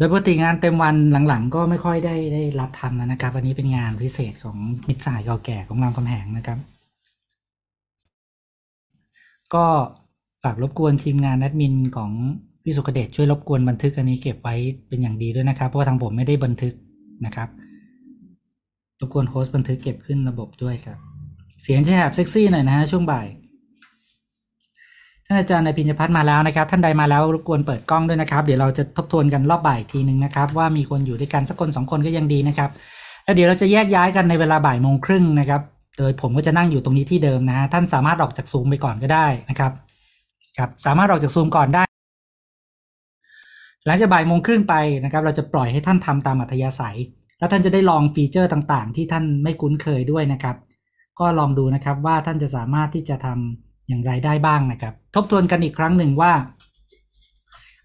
โดยปกติงานเต็มวันหลังๆก็ไม่ค่อยได้ได้รับทำแล้วนะครับวันนี้เป็นงานพิเศษของมิตรสายเก่าแก่ของรามคำแหงนะครับก็ฝากรบกวนทีมงานแอดมินของพี่สุขเดชช่วยรบกวนบันทึกอันนี้เก็บไว้เป็นอย่างดีด้วยนะครับ เพราะว่าทางผมไม่ได้บันทึกนะครับรบกวนโฮสต์บันทึกเก็บขึ้นระบบด้วยครับ เสียงจะแหบเซ็กซี่หน่อยนะฮะช่วงบ่ายท่านอาจารย์นพิญพัฒน์มาแล้วนะครับ ท่านใดมาแล้วรบกวนเปิดกล้องด้วยนะครับ เดี๋ยวเราจะทบทวนกันรอบบ่ายทีหนึ่งนะครับ ว่ามีคนอยู่ด้วยกันสักคนสองคนก็ยังดีนะครับแล้วเดี๋ยวเราจะแยกย้ายกันในเวลาบ่ายโมงครึ่งนะครับ โดยผมก็จะนั่งอยู่ตรงนี้ที่เดิมนะท่านสามารถออกจากซูมไปก่อนก็ได้นะครับครับสามารถออกจากซูมก่อนได้หลังจากบ่ายโมงครึ่งไปนะครับ เราจะปล่อยให้ท่านทำตามอัธยาศัย แล้วท่านจะได้ลองฟีเจอร์ต่างๆ ที่ท่านไม่คุ้นเคยด้วยนะครับ ก็ลองดูนะครับว่าท่านจะสามารถที่จะทำอย่างไรได้บ้างนะครับทบทวนกันอีกครั้งหนึ่งว่า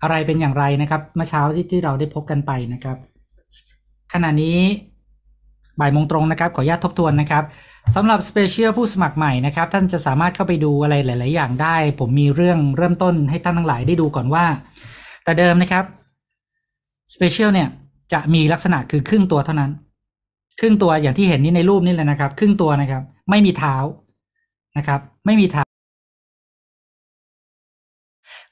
อะไรเป็นอย่างไรนะครับ เมื่อเช้าที่ที่เราได้พบกันไปนะครับ ขณะนี้บ่ายโมงตรงนะครับขออนุญาตทบทวนนะครับสำหรับสเปเชียลผู้สมัครใหม่นะครับท่านจะสามารถเข้าไปดูอะไรหลาย ๆอย่างได้ ผมมีเรื่องเริ่มต้นให้ท่านทั้งหลายได้ดูก่อนว่า แต่เดิมนะครับสเปเชียลเนี่ยจะมีลักษณะคือครึ่งตัวเท่านั้น ครึ่งตัวอย่างที่เห็นนี้ในรูปนี่เลยนะครับ ครึ่งตัวนะครับ ไม่มีเท้านะครับ ไม่มีเท้า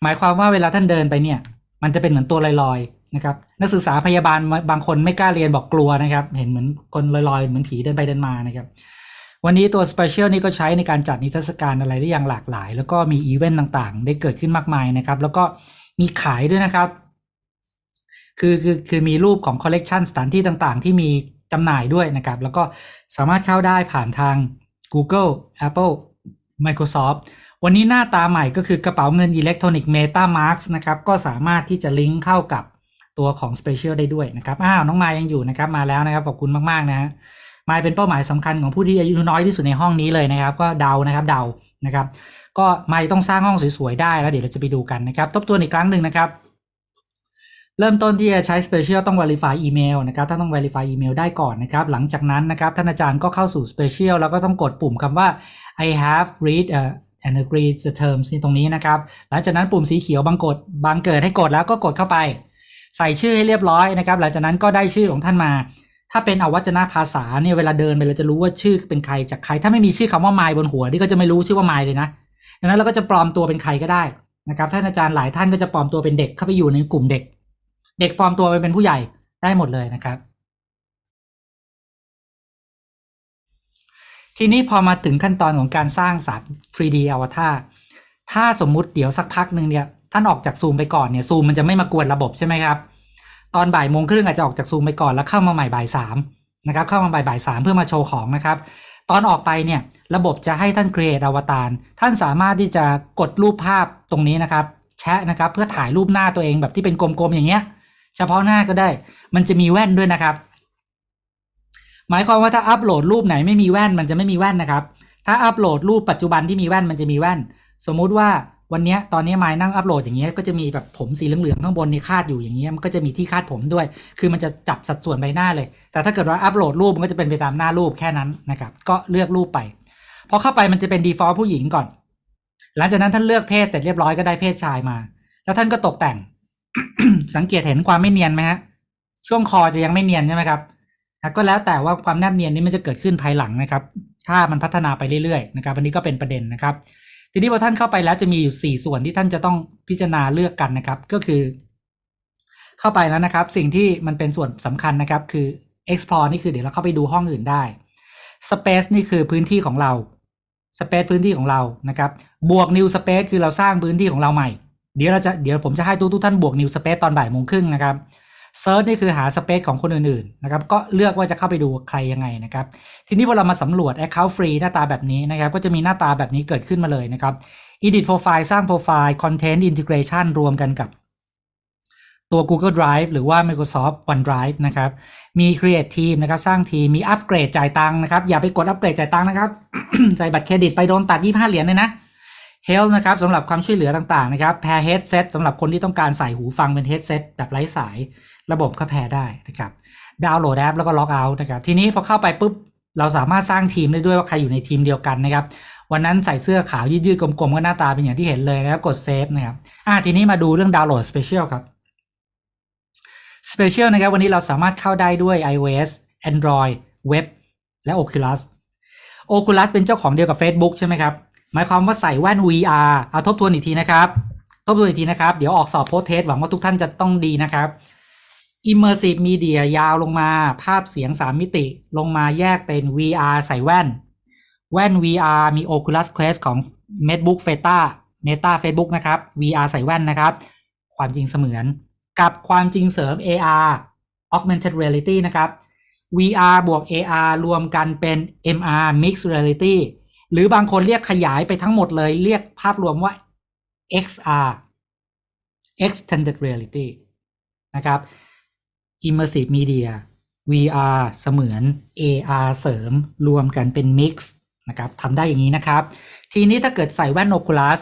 หมายความว่าเวลาท่านเดินไปเนี่ย มันจะเป็นเหมือนตัวลอยๆนะครับ นักศึกษาพยาบาลบางคนไม่กล้าเรียนบอกกลัวนะครับ เห็นเหมือนคนลอยๆ เหมือนผีเดินไปเดินมานะครับ วันนี้ตัวสเปเชียลนี่ก็ใช้ในการจัดนิทรรศการอะไรได้อย่างหลากหลาย แล้วก็มีอีเวนต์ต่างๆได้เกิดขึ้นมากมายนะครับ แล้วก็มีขายด้วยนะครับ คือคือคือมีรูปของคอลเลกชันสถานที่ต่างๆที่มีจำหน่ายด้วยนะครับ แล้วก็สามารถเข้าได้ผ่านทาง Google Apple Microsoft วันนี้หน้าตาใหม่ก็คือกระเป๋าเงินอิเล็กทรอนิกส์ MetaMask นะครับก็สามารถที่จะลิงก์เข้ากับตัวของ Special ได้ด้วยนะครับอ้าวน้องมายังอยู่นะครับมาแล้วนะครับ ขอบคุณมากๆนะฮะมายเป็นเป้าหมายสำคัญของผู้ที่อายุน้อยที่สุดในห้องนี้เลยนะครับ ก็เดานะครับเดานะครับก็มายต้องสร้างห้องสวยๆได้แล้วเดี๋ยวเราจะไปดูกันนะครับทบทวนอีกครั้งหนึ่งนะครับ เริ่มต้นที่จะใช้ Special ต้อง Verify Email นะครับถ้าต้อง Verify Email ได้ก่อนนะครับหลังจากนั้นนะครับท่านอาจารย์ก็เข้าสู่ Special แล้วก็ต้องกดปุ่มคำว่า I have read and agree the terms นี่ตรงนี้นะครับ หลังจากนั้นปุ่มสีเขียวบางกด บางเกิดให้กดแล้วก็กดเข้าไป ใส่ชื่อให้เรียบร้อยนะครับ หลังจากนั้นก็ได้ชื่อของท่านมา ถ้าเป็นอวัจนภาษาเนี่ยเวลาเดินไปเราจะรู้ว่าชื่อเป็นใครจากใคร ถ้าไม่มีชื่อคำว่าไมล์บนหัวนี่ก็จะไม่รู้ชื่อว่าไมล์เลยนะดังนั้นเราก็จะปลอมตัวเป็นใครก็ได้นะครับท่านอาจารย์หลายท่านก็จะปลอมตัวเป็นเด็กเข้าไปอยู่ในกลุ่มเด็ก เด็กปลอมตัวไปเป็นผู้ใหญ่ได้หมดเลยนะครับทีนี้พอมาถึงขั้นตอนของการสร้างสาร 3D อวตาร ถ้าสมมุติเดี๋ยวสักพักหนึ่งเนี่ย ท่านออกจากซูมไปก่อนเนี่ย ซูมมันจะไม่มากวนระบบใช่ไหมครับ ตอนบ่ายโมงครึ่งอาจจะออกจากซูมไปก่อนแล้วเข้ามาใหม่บ่ายสามนะครับ เข้ามาบ่ายบ่ายสามเพื่อมาโชว์ของนะครับ ตอนออกไปเนี่ย ระบบจะให้ท่านครีเอทอวตาร ท่านสามารถที่จะกดรูปภาพตรงนี้นะครับ แชะนะครับเพื่อถ่ายรูปหน้าตัวเองแบบที่เป็นกลมๆอย่างเงี้ย เฉพาะหน้าก็ได้ มันจะมีแว่นด้วยนะครับหมายความว่าถ้าอัปโหลดรูปไหนไม่มีแว่นมันจะไม่มีแว่นนะครับ ถ้าอัปโหลดรูปปัจจุบันที่มีแว่นมันจะมีแว่น สมมุติว่าวันนี้ตอนนี้ไม้นั่งอัปโหลดอย่างเงี้ยก็จะมีแบบผมสีเหลืองๆข้างบนนี่คาดอยู่อย่างเงี้ยมันก็จะมีที่คาดผมด้วย คือมันจะจับสัดส่วนใบหน้าเลย แต่ถ้าเกิดว่าอัปโหลดรูปมันก็จะเป็นไปตามหน้ารูปแค่นั้นนะครับ ก็เลือกรูปไปพอเข้าไปมันจะเป็น default ผู้หญิงก่อนหลังจากนั้นท่านเลือกเพศเสร็จเรียบร้อยก็ได้เพศชายมา แล้วท่านก็ตกแต่งสังเกตเห็นความไม่เนียนไหมฮะช่วงคอจะยังไม่เนียนใช่ไหมครับก็แล้วแต่ว่าความแนบเนียนนี้มันจะเกิดขึ้นภายหลังนะครับ ถ้ามันพัฒนาไปเรื่อยๆ นะครับอันนี้ก็เป็นประเด็นนะครับ ทีนี้พอท่านเข้าไปแล้วจะมีอยู่ 4 ส่วนที่ท่านจะต้องพิจารณาเลือกกันนะครับ ก็คือ เข้าไปแล้วนะครับ สิ่งที่มันเป็นส่วนสำคัญนะครับคือ explore นี่คือเดี๋ยวเราเข้าไปดูห้องอื่นได้ space นี่คือพื้นที่ของเรา space พื้นที่ของเรานะครับ บวก new space คือเราสร้างพื้นที่ของเราใหม่ เดี๋ยวเราจะเดี๋ยวผมจะให้ทุกทุกท่านบวก new space ตอนบ่ายโมงครึ่งนะครับเซิร์ชนี่คือหาสเปซของคนอื่น ๆ นะครับ ก็เลือกว่าจะเข้าไปดูใครยังไงนะครับ ทีนี้พอเรามาสำรวจ Account Free หน้าตาแบบนี้นะครับ ก็จะมีหน้าตาแบบนี้เกิดขึ้นมาเลยนะครับ Edit Profile สร้าง Profile Content Integration รวมกันกับ ตัว Google Drive หรือว่า Microsoft OneDrive นะครับ มี Create Team นะครับ สร้างทีมมีอัปเกรดจ่ายตังค์นะครับ อย่าไปกดอัปเกรดจ่ายตังค์นะครับจ่ายบัตรเครดิตไปโดนตัด 25เหรียญเลยนะ h e l นะครับสำหรับความช่วยเหลือต่างๆนะครับ Pair Headset สำหรับคนที่ต้องการใส่หูฟังเป็น Headset แบบไร้สายระบบก็แพ้ได้นะครับ ดาวน์โหลดแอปแล้วก็ล็อกเอาท์นะครับ ทีนี้พอเข้าไปปุ๊บ เราสามารถสร้างทีมได้ด้วยว่าใครอยู่ในทีมเดียวกันนะครับ วันนั้นใส่เสื้อขาวยืดๆกลมๆก็หน้าตาเป็นอย่างที่เห็นเลยนะครับ กดเซฟนะครับอ่าทีนี้มาดูเรื่องดาวน์โหลดสเปเชียลครับ สเปเชียลนะครับวันนี้เราสามารถเข้าได้ด้วย iOS Android เว็บและ Oculus Oculus เป็นเจ้าของเดียวกับ Facebook ใช่ไหมครับ หมายความว่าใส่แว่น VR เอาทบทวนอีกทีนะครับ ทบทวนอีกทีนะครับ เดี๋ยวออกสอบโพสเทสหวังว่าทุกท่านจะต้องดีนะครับ Immersive Media ยาวลงมาภาพเสียงสามมิติ ลงมาแยกเป็น VR ใส่แว่น แว่น VR มี Oculus Quest ของ MacBook f e t a Meta Facebook นะครับ VR ใส่แว่นนะครับ ความจริงเสมือนกับความจริงเสริม AR Augmented Reality นะครับ VR บวก AR รวมกันเป็น MR Mixed Reality หรือบางคนเรียกขยายไปทั้งหมดเลยเรียกภาพรวมว่า XR Extended Reality นะครับ Immersive Media VR เสมือน AR เสริม รวมกันเป็นมิกซ์นะครับทำได้อย่างนี้นะครับ ทีนี้ถ้าเกิดใส่แว่นโอคูลัส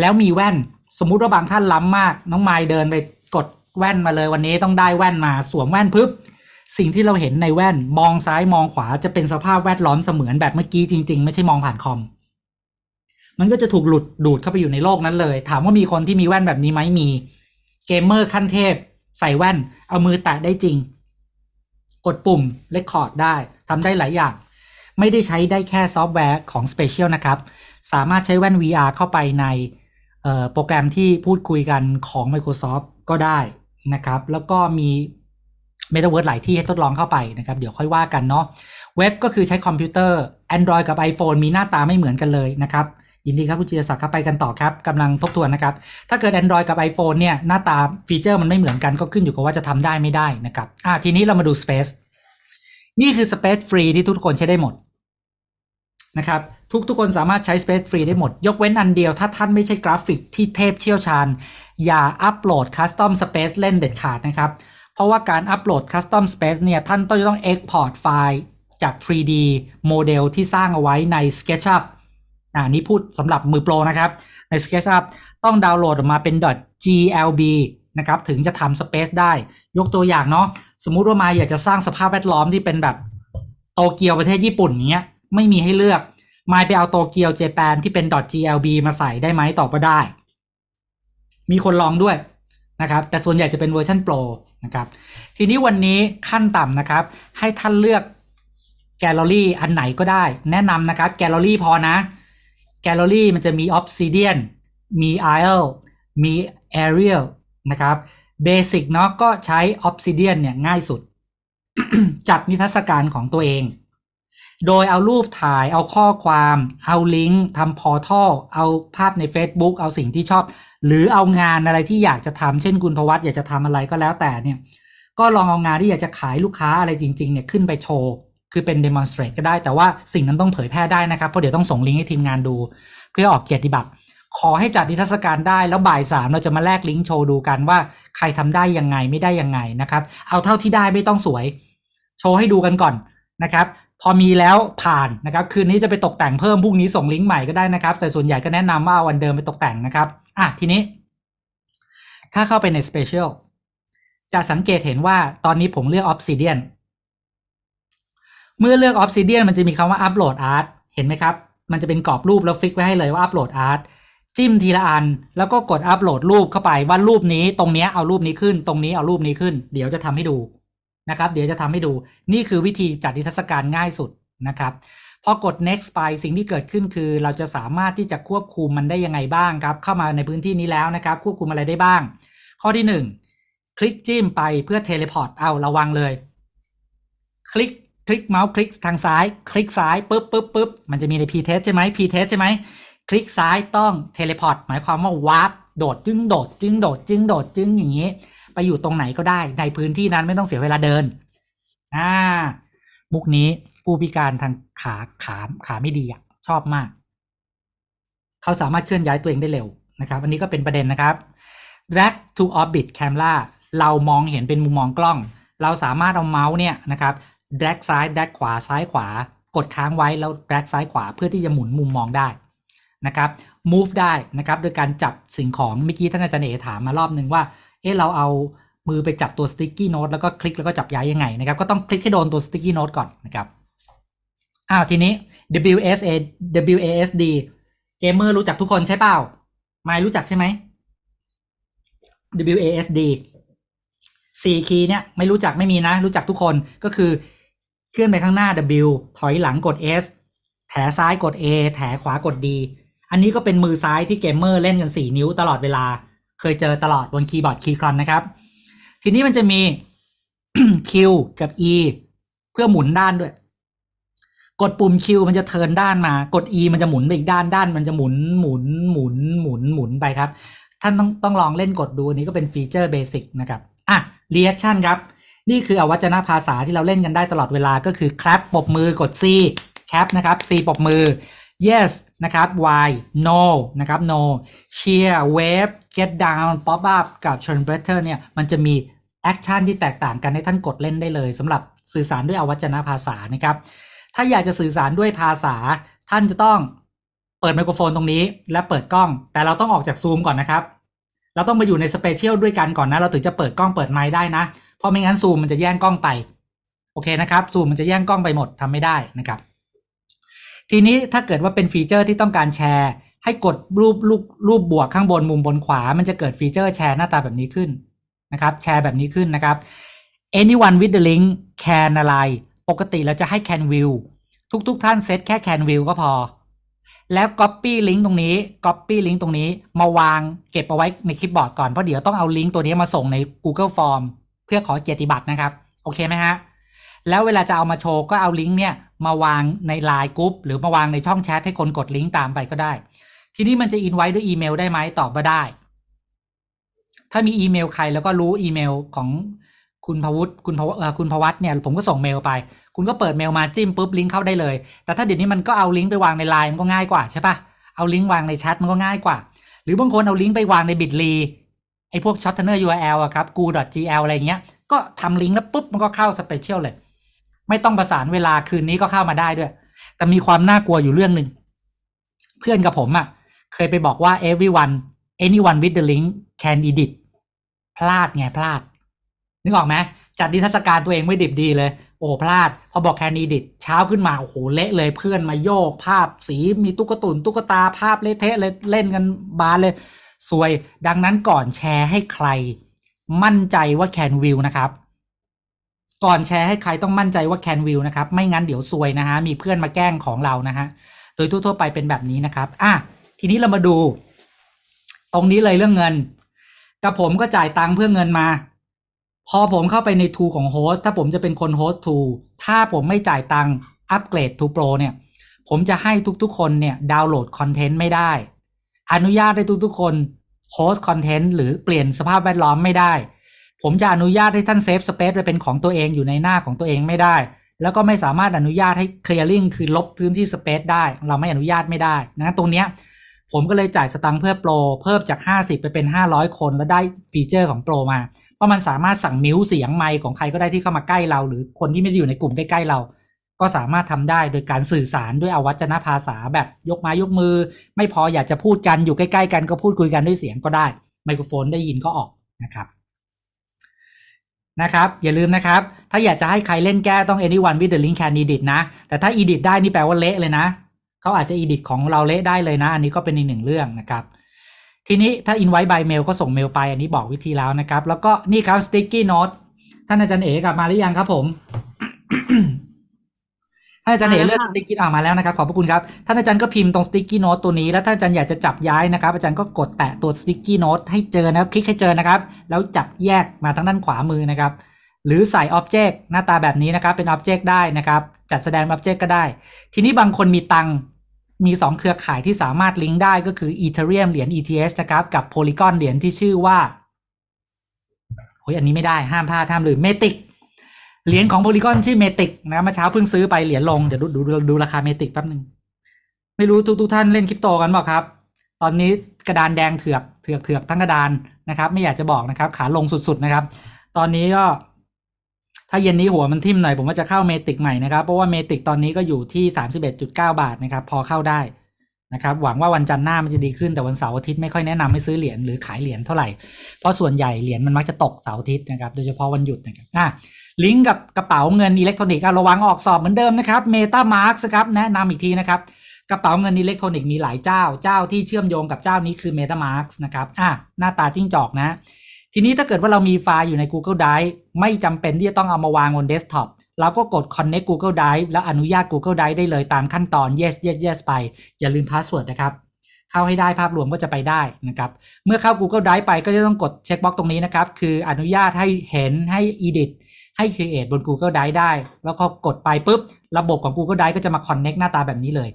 แล้วมีแว่นสมมุติว่าบางท่านล้ำมากน้องไมล์เดินไปกดแว่นมาเลยวันนี้ต้องได้แว่นมาสวมแว่นปึ๊บสิ่งที่เราเห็นในแว่นมองซ้ายมองขวาจะเป็นสภาพแวดล้อมเสมือนแบบเมื่อกี้จริง ๆ ไม่ใช่มองผ่านคอมมันก็จะถูกหลุดดูดเข้าไปอยู่ในโลกนั้นเลย ถามว่ามีคนที่มีแว่นแบบนี้ไหมมีเกมเมอร์ขั้นเทพใส่แว่น เอามือแตะได้จริง กดปุ่มเลคคอร์ดได้ ทำได้หลายอย่าง ไม่ได้ใช้ได้แค่ซอฟต์แวร์ของ Special นะครับ สามารถใช้แว่น VR เข้าไปในโปรแกรมที่พูดคุยกันของ Microsoft ก็ได้นะครับ แล้วก็มี m e t a เวิร์หลายที่ให้ทดลองเข้าไปนะครับ เดี๋ยวค่อยว่ากันเนาะ เว็บก็คือใช้คอมพิวเตอร์ Android กับ iPhone มีหน้าตาไม่เหมือนกันเลยนะครับยินดีครับคุณจิรศักดิ์ครับไปกันต่อครับกำลังทบทวนนะครับ ถ้าเกิด Android กับ iPhone เนี่ย หน้าตา ฟีเจอร์มันไม่เหมือนกันก็ขึ้นอยู่กับว่าจะทำได้ไม่ได้นะครับอ่าทีนี้เรามาดู Space นี่คือ Space ฟรีที่ทุกคนใช้ได้หมดนะครับทุกทุกคนสามารถใช้ Space ฟรีได้หมด ยกเว้นอันเดียว ถ้าท่านไม่ใช่กราฟิกที่เทพเชี่ยวชาญ อย่าอัปโหลด Custom Space เล่นเด็ดขาดนะครับเพราะว่าการอัปโหลด Custom Space เนี่ยท่านต้องต้อง Export ไฟล์จาก 3D โมเดลที่สร้างเอาไว้ใน SketchUp อ่านี้พูดสำหรับมือโปรนะครับใน SketchUp ต้องดาวน์โหลดออกมาเป็น .glb นะครับ ถึงจะทำ Space ได้ยกตัวอย่างเนาะสมมุติว่ามาอยากจะสร้างสภาพแวดล้อมที่เป็นแบบโตเกียวประเทศญี่ปุ่นเนี้ยไม่มีให้เลือกมาไปเอาโตเกียวเจแปนที่เป็น .glb มาใส่ได้ไหมตอบว่าได้ มีคนลองด้วยนะครับ แต่ส่วนใหญ่จะเป็นเวอร์ชันโปรนะครับ ทีนี้วันนี้ขั้นต่ำนะครับ ให้ท่านเลือกแกลเลอรี่อันไหนก็ได้ แนะนำนะครับแกลเลอรี่พอนะแกลเลอรี่มันจะมีออฟซิเดียนมีไอเอลมีแอเรียลนะครับเบสิกเนาะก็ใช้ออฟซิเดียนเนี่ยง่ายสุด จัดนิทรรศการของตัวเอง โดยเอารูปถ่าย เอาข้อความ เอาลิงก์ทำพอร์ทัลเอาภาพใน Facebook เอาสิ่งที่ชอบ หรือเอางานอะไรที่อยากจะทำ เช่นคุณพวัตอยากจะทำอะไรก็แล้วแต่เนี่ย ก็ลองเอางานที่อยากจะขายลูกค้าอะไรจริงๆเนี่ยขึ้นไปโชว์คือเป็น demonstrate ก็ได้แต่ว่าสิ่งนั้นต้องเผยแพร่ได้นะครับเพราะเดี๋ยวต้องส่งลิงก์ให้ทีมงานดู เพื่อออกเกียรติบัตรขอให้จัดนิทรรศการได้ แล้วบ่ายสามเราจะมาแลกลิงก์โชว์ดูกันว่า ใครทำได้ยังไงไม่ได้ยังไงนะครับ เอาเท่าที่ได้ไม่ต้องสวยโชว์ให้ดูกันก่อนนะครับ พอมีแล้วผ่านนะครับ คืนนี้จะไปตกแต่งเพิ่มพรุ่งนี้ส่งลิงก์ใหม่ก็ได้นะครับแต่ส่วนใหญ่ก็แนะนำว่าเอาวันเดิมไปตกแต่งนะครับอ่ะทีนี้ ถ้าเข้าไปใน Special จะสังเกตเห็นว่าตอนนี้ผมเลือก Obsidian เมื่อเลือก Obsidian มันจะมีคำว่า Upload Art เห็นไหมครับ มันจะเป็นกรอบรูป แล้วฟิกไว้ให้เลยว่า Upload Art จิ้มทีละอัน แล้วก็กดอัปโหลดรูปเข้าไป ว่ารูปนี้ตรงนี้เอารูปนี้ขึ้น ตรงนี้เอารูปนี้ขึ้น เดี๋ยวจะทำให้ดูนะครับเดี๋ยวจะทำให้ดู นี่คือวิธีจัดนิทรรศการง่ายสุดนะครับพอกด next ไปสิ่งที่เกิดขึ้นคือ เราจะสามารถที่จะควบคุมมันได้ยังไงบ้างครับเข้ามาในพื้นที่นี้แล้วนะครับ ควบคุมอะไรได้บ้าง ข้อที่ 1 คลิกจิ้มไปเพื่อเทเลพอร์ตเอาระวังเลย คลิกลิกเมาส์คลิกทางซ้ายคลิกซ้ายปุ๊บปุ๊บปุ๊บมัน จะมีใน p test ใช่ไหม p test ใช่ไหมคลิกซ้ายต้อง เทเลพอร์ตหมายความว่าวาร์ปโดดจึงโดดจึงโดดจึงโดดจึงอย่างนี้ ไปอยู่ตรงไหนก็ได้ในพื้นที่นั้นไม่ต้องเสียเวลาเดินอ่ามุกนี้ ผู้พิการทางขาขาขาไม่ดีอ่ะชอบมาก เขาสามารถเคลื่อนย้ายตัวเองได้เร็วนะครับอันนี้ก็เป็นประเด็นนะครับ back to orbit camera เรามองเห็นเป็นมุมมองกล้อง เราสามารถเอาเมาส์เนี่ยนะครับแดกซ้ายแดกขวา ซ้ายขวา กดค้างไว้แล้วแดกซ้ายขวา เพื่อที่จะหมุนมุมมองได้นะครับ move ได้นะครับ โดยการจับสิ่งของเมื่อกี้ ท่านอาจารย์เอถามมารอบนึงว่า เอ๊ะ เราเอา มือไปจับตัว sticky note แล้วก็คลิกแล้วก็จับย้ายยังไงนะครับ ก็ต้องคลิกให้โดนตัว sticky note ก่อนนะครับ อ้าว ทีนี้ WSA WASD เกมเมอร์รู้จักทุกคนใช่เปล่าไม่รู้จักใช่ไหม WASD สี่คีย์เนี่ยไม่รู้จักไม่มีนะรู้จักทุกคนก็คือเคลื่อนไปข้างหน้า W ถอยหลังกด S แถซ้ายกด A แถขวากด D อันนี้ก็เป็นมือซ้ายที่เกมเมอร์เล่นกัน 4 นิ้วตลอดเวลา เคยเจอตลอดบนคีย์บอร์ดคีย์ครอนนะครับ ทีนี้มันจะมี Q กับ E เพื่อหมุนด้านด้วย กดปุ่ม Q มันจะเทินด้านมา กด E มันจะหมุนไปอีกด้าน ด้าน มันจะหมุน หมุน หมุน หมุน หมุนไปครับ ท่านต้องต้องลองเล่นกดดู อันนี้ก็เป็นฟีเจอร์เบสิกนะครับอ่ะ reaction ครับนี่คืออวัจนภาษาที่เราเล่นกันได้ตลอดเวลาก็คือ clap ปบมือกด C clap นะครับ C ปบมือ yes นะครับ y no นะครับ no cheer wave get down pop up กับ t u r n b e t t e r เนี่ยมันจะมีแอคชั่นที่แตกต่างกันให้ท่านกดเล่นได้เลยสำหรับสื่อสารด้วยอวัจนภาษานะครับ ถ้าอยากจะสื่อสารด้วยภาษา ท่านจะต้องเปิดไมโครโฟนตรงนี้และเปิดกล้องแต่เราต้องออกจากซูมก่อนนะครับ เราต้องมาอยู่ในสเปเชียลด้วยกันก่อนนะ เราถึงจะเปิดกล้องเปิดไมค์ได้นะเพราะไม่งั้นซูมมันจะแย่งกล้องไป โอเคนะครับซูมมันจะแย่งกล้องไปหมดทำไม่ได้นะครับ ทีนี้ถ้าเกิดว่าเป็นฟีเจอร์ที่ต้องการแชร์ ให้กดรูปรูปรูปบวกข้างบนมุมบนขวา มันจะเกิดฟีเจอร์แชร์หน้าตาแบบนี้ขึ้นนะครับ แชร์แบบนี้ขึ้นนะครับ anyone with the link can อะไรปกติเราจะให้ can view ทุก ๆทท่านเซตแค่ can view ก็พอ แล้ว copy link ตรงนี้ copy link ตรงนี้มาวางเก็บเอาไว้ในคลิปบอร์ดก่อนเพราะเดี๋ยวต้องเอาลิงก์ตัวนี้มาส่งใน Google Form พื่อ ขอเกียรติบัตรนะครับโอเคไหมฮะแล้วเวลาจะเอามาโชว์ก็เอาลิงก์เนี่ยมาวางในไลน์กรุ๊ปหรือมาวางในช่องแชทให้คนกด ลิงก์ตามไปก็ได้ ทีนี้มันจะ อินไว้ด้วย อีเมลได้ไหมตอบว่าได้ ถ้ามีอีเมลใครแล้วก็รู้อีเมลของคุณพวุฒิคุณพวคุณพวัตเนี่ยผมก็ส่งเมลไป คุณก็เปิดเมลมาจิ้มปุ๊บลิงก์เข้าได้เลย แต่ถ้าเดี๋ยวนี้มันก็เอาลิงก์ไปวางในไลน์มันก็ง่ายกว่าใช่ปะเอาลิงก์วางในแชทมันก็ง่ายกว่า หรือบางคนเอาลิงก์ไปวางในบิตลีไอ้ พวกช็อตเทนเนอร์ URL อะครับ go.gl อะไรเงี้ย ก็ทำลิงก์แล้วปุ๊บ มันก็เข้าสเปเชียลเลย ไม่ต้องประสานเวลาคืนนี้ก็เข้ามาได้ด้วย แต่มีความน่ากลัวอยู่เรื่องหนึ่ง เพื่อนกับผมอะเคยไปบอกว่า everyone anyone with the link can edit พลาดไงพลาด นึกออกไหมจัดดิทัศการตัวเองไม่ดิบดีเลย โอ้พลาดพอบอกแคนดีดิตเช้าขึ้นมา โอ้โห เละเลยเพื่อนมาโยก ภาพสีมีตุ๊กตุนตุ๊กตาภาพเละเทะเลยเล่นกันบานเลยซวยดังนั้นก่อนแชร์ให้ใคร มั่นใจว่าแคนวิวนะครับ ก่อนแชร์ให้ใครต้องมั่นใจว่าแคนวิวนะครับ ไม่งั้นเดี๋ยวซวยนะฮะมีเพื่อนมาแกล้งของเรานะฮะโดยทั่วๆไปเป็นแบบนี้นะครับ อ่ะทีนี้เรามาดู ตรงนี้เลยเรื่องเงิน กับผมก็จ่ายตังค์เพื่อเงินมา พอผมเข้าไปในทูของโฮสถ้าผมจะเป็นคนโฮสทูถ้าผมไม่จ่ายตังค์อัปเกรดทูโปรเนี่ย ผมจะให้ทุกๆคนเนี่ยดาวน์โหลดคอนเทนต์ไม่ได้อนุญาตให้ทุกๆคนโพสต์คอนเทนต์หรือเปลี่ยนสภาพแวดล้อมไม่ได้ ผมจะอนุญาตให้ท่านเซฟสเปซไปเป็นของตัวเองอยู่ในหน้าของตัวเองไม่ได้ แล้วก็ไม่สามารถอนุญาตให้เคลียร์ลิงคือลบพื้นที่สเปซได้ เราไม่อนุญาตไม่ได้นะ ตรงเนี้ยผมก็เลยจ่ายสตังค์เพื่อโปร เพิ่มจาก 50 ไปเป็น 500 คนแล้วได้ฟีเจอร์ของโปรมา เพราะมันสามารถสั่งมิวเสียงไมค์ของใครก็ได้ที่เข้ามาใกล้เรา หรือคนที่ไม่ได้อยู่ในกลุ่มใกล้ๆเราก็สามารถทำได้โดยการสื่อสารด้วยอวัจนภาษาแบบยกมายกมือ ไม่พออยากจะพูดกันอยู่ใกล้ๆกันก็พูดคุยกันด้วยเสียงก็ได้ ไมโครโฟนได้ยินก็ออกนะครับ นะครับอย่าลืมนะครับ ถ้าอยากจะให้ใครเล่นแก้ต้อง anyone with the link can edit นะ แต่ถ้า edit ได้นี่แปลว่าเละเลยนะเขาอาจจะ edit ของเราเละได้เลยนะอันนี้ก็เป็นอีกหนึ่งเรื่องนะครับทีนี้ถ้า invite by mail ก็ส่งเมลไปอันนี้บอกวิธีแล้วนะครับ แล้วก็นี่ครับ sticky note ท่านอาจารย์เอกลับมาหรือยังครับผมานอาจารย์เหอนเลือกสติ๊กกี้ออกมาแล้วนะครับขอบพระคุณครับท่านอาจารย์ก็พิมพ์ตรงสติ๊กกี้โน้ตตัวนี้แล้วท่านอาจารย์อยากจะจับย้ายนะครับอาจารย์ก็กดแตะตัวสติ๊กกี้โน้ตให้เจอนะครับคลิกให้เจอนะครับ แล้วจับแยกมาทางด้านขวามือนะครับหรือใส่ออบเจกต์หน้าตาแบบนี้นะครับ เป็นออบเจกต์ได้นะครับจัดแสดงออบเจกต์ก็ได้ ทีนี้บางคนมีตังมี2เครือข่ายที่สามารถลิงก์ได้ก็คือ Ethereum เหรียญ ETH นะครับกับ Polygon เหรียญที่ชื่อว่าโอ้ยอันนี้ไม่ได้ห้ามพลาดห้ามลืมเมติกเหรียญของโพลีกอนชื่อเมติกนะเมื่อเช้าเพิ่งซื้อไปเหรียญลง เดี๋ยวดูดูดูราคาเมติกแป๊บหนึ่งไม่รู้ทุกทุกท่านเล่นคริปโตกันบอกครับ ตอนนี้กระดานแดงเถือกเถือกเถือกทั้งกระดานนะครับ ไม่อยากจะบอกนะครับ ขาลงสุดๆนะครับ ตอนนี้ก็ ถ้าเย็นนี้หัวมันทิ่มหน่อยผมว่าจะเข้าเมติกใหม่นะครับ เพราะว่าเมติกตอนนี้ก็อยู่ที่สามสิบาทนะครับ พอเข้าได้นะครับ หวังว่าวันจันทร์หน้ามันจะดีขึ้นแต่วันเสาร์อาทิตย์ไม่ค่อยแนะนำให้ซื้อเหรียญหรือขายเหรียญเท่าไหร่เพราะส่วนใหญ่เหรียญมันมักจะตกเสาร์อาทิตย์นะครับ โดยเฉพาะวันหยุดนะครับอ่ะลิงก์กับกระเป๋าเงินอิเล็กทรอนิกส์ระวังออกสอบเหมือนเดิมนะครับเมตามาร์กครับแนะนำอีกทีนะครับ กระเป๋าเงินอิเล็กทรอนิกส์มีหลายเจ้า เจ้าที่เชื่อมโยงกับเจ้านี้คือ m e t a m a r k นะครับอ่ะหน้าตาจิ้งจอกนะ ทีนี้ถ้าเกิดว่าเรามีไฟล์อยู่ใน Google Drive ไม่จำเป็นที่จะต้องเอามาวางบนเดสก์ท็อปเราก็กด Connect Google Drive แล้วอนุญาต Google Drive ได้เลยตามขั้นตอน yes yes yes ไป อย่าลืมพาสเวิร์ดนะครับ เข้าให้ได้ภาพรวมก็จะไปได้นะครับเมื่อเข้า Google Drive ไปก็จะต้องกดเช็คบ็อกตรงนี้นะครับคืออนุญาตให้เห็นให้ edit ให้ Create บน Google Drive ได้ แล้วก็กดไปปุ๊บ ระบบของ Google Drive ก็จะมา Connect หน้าตาแบบนี้เลย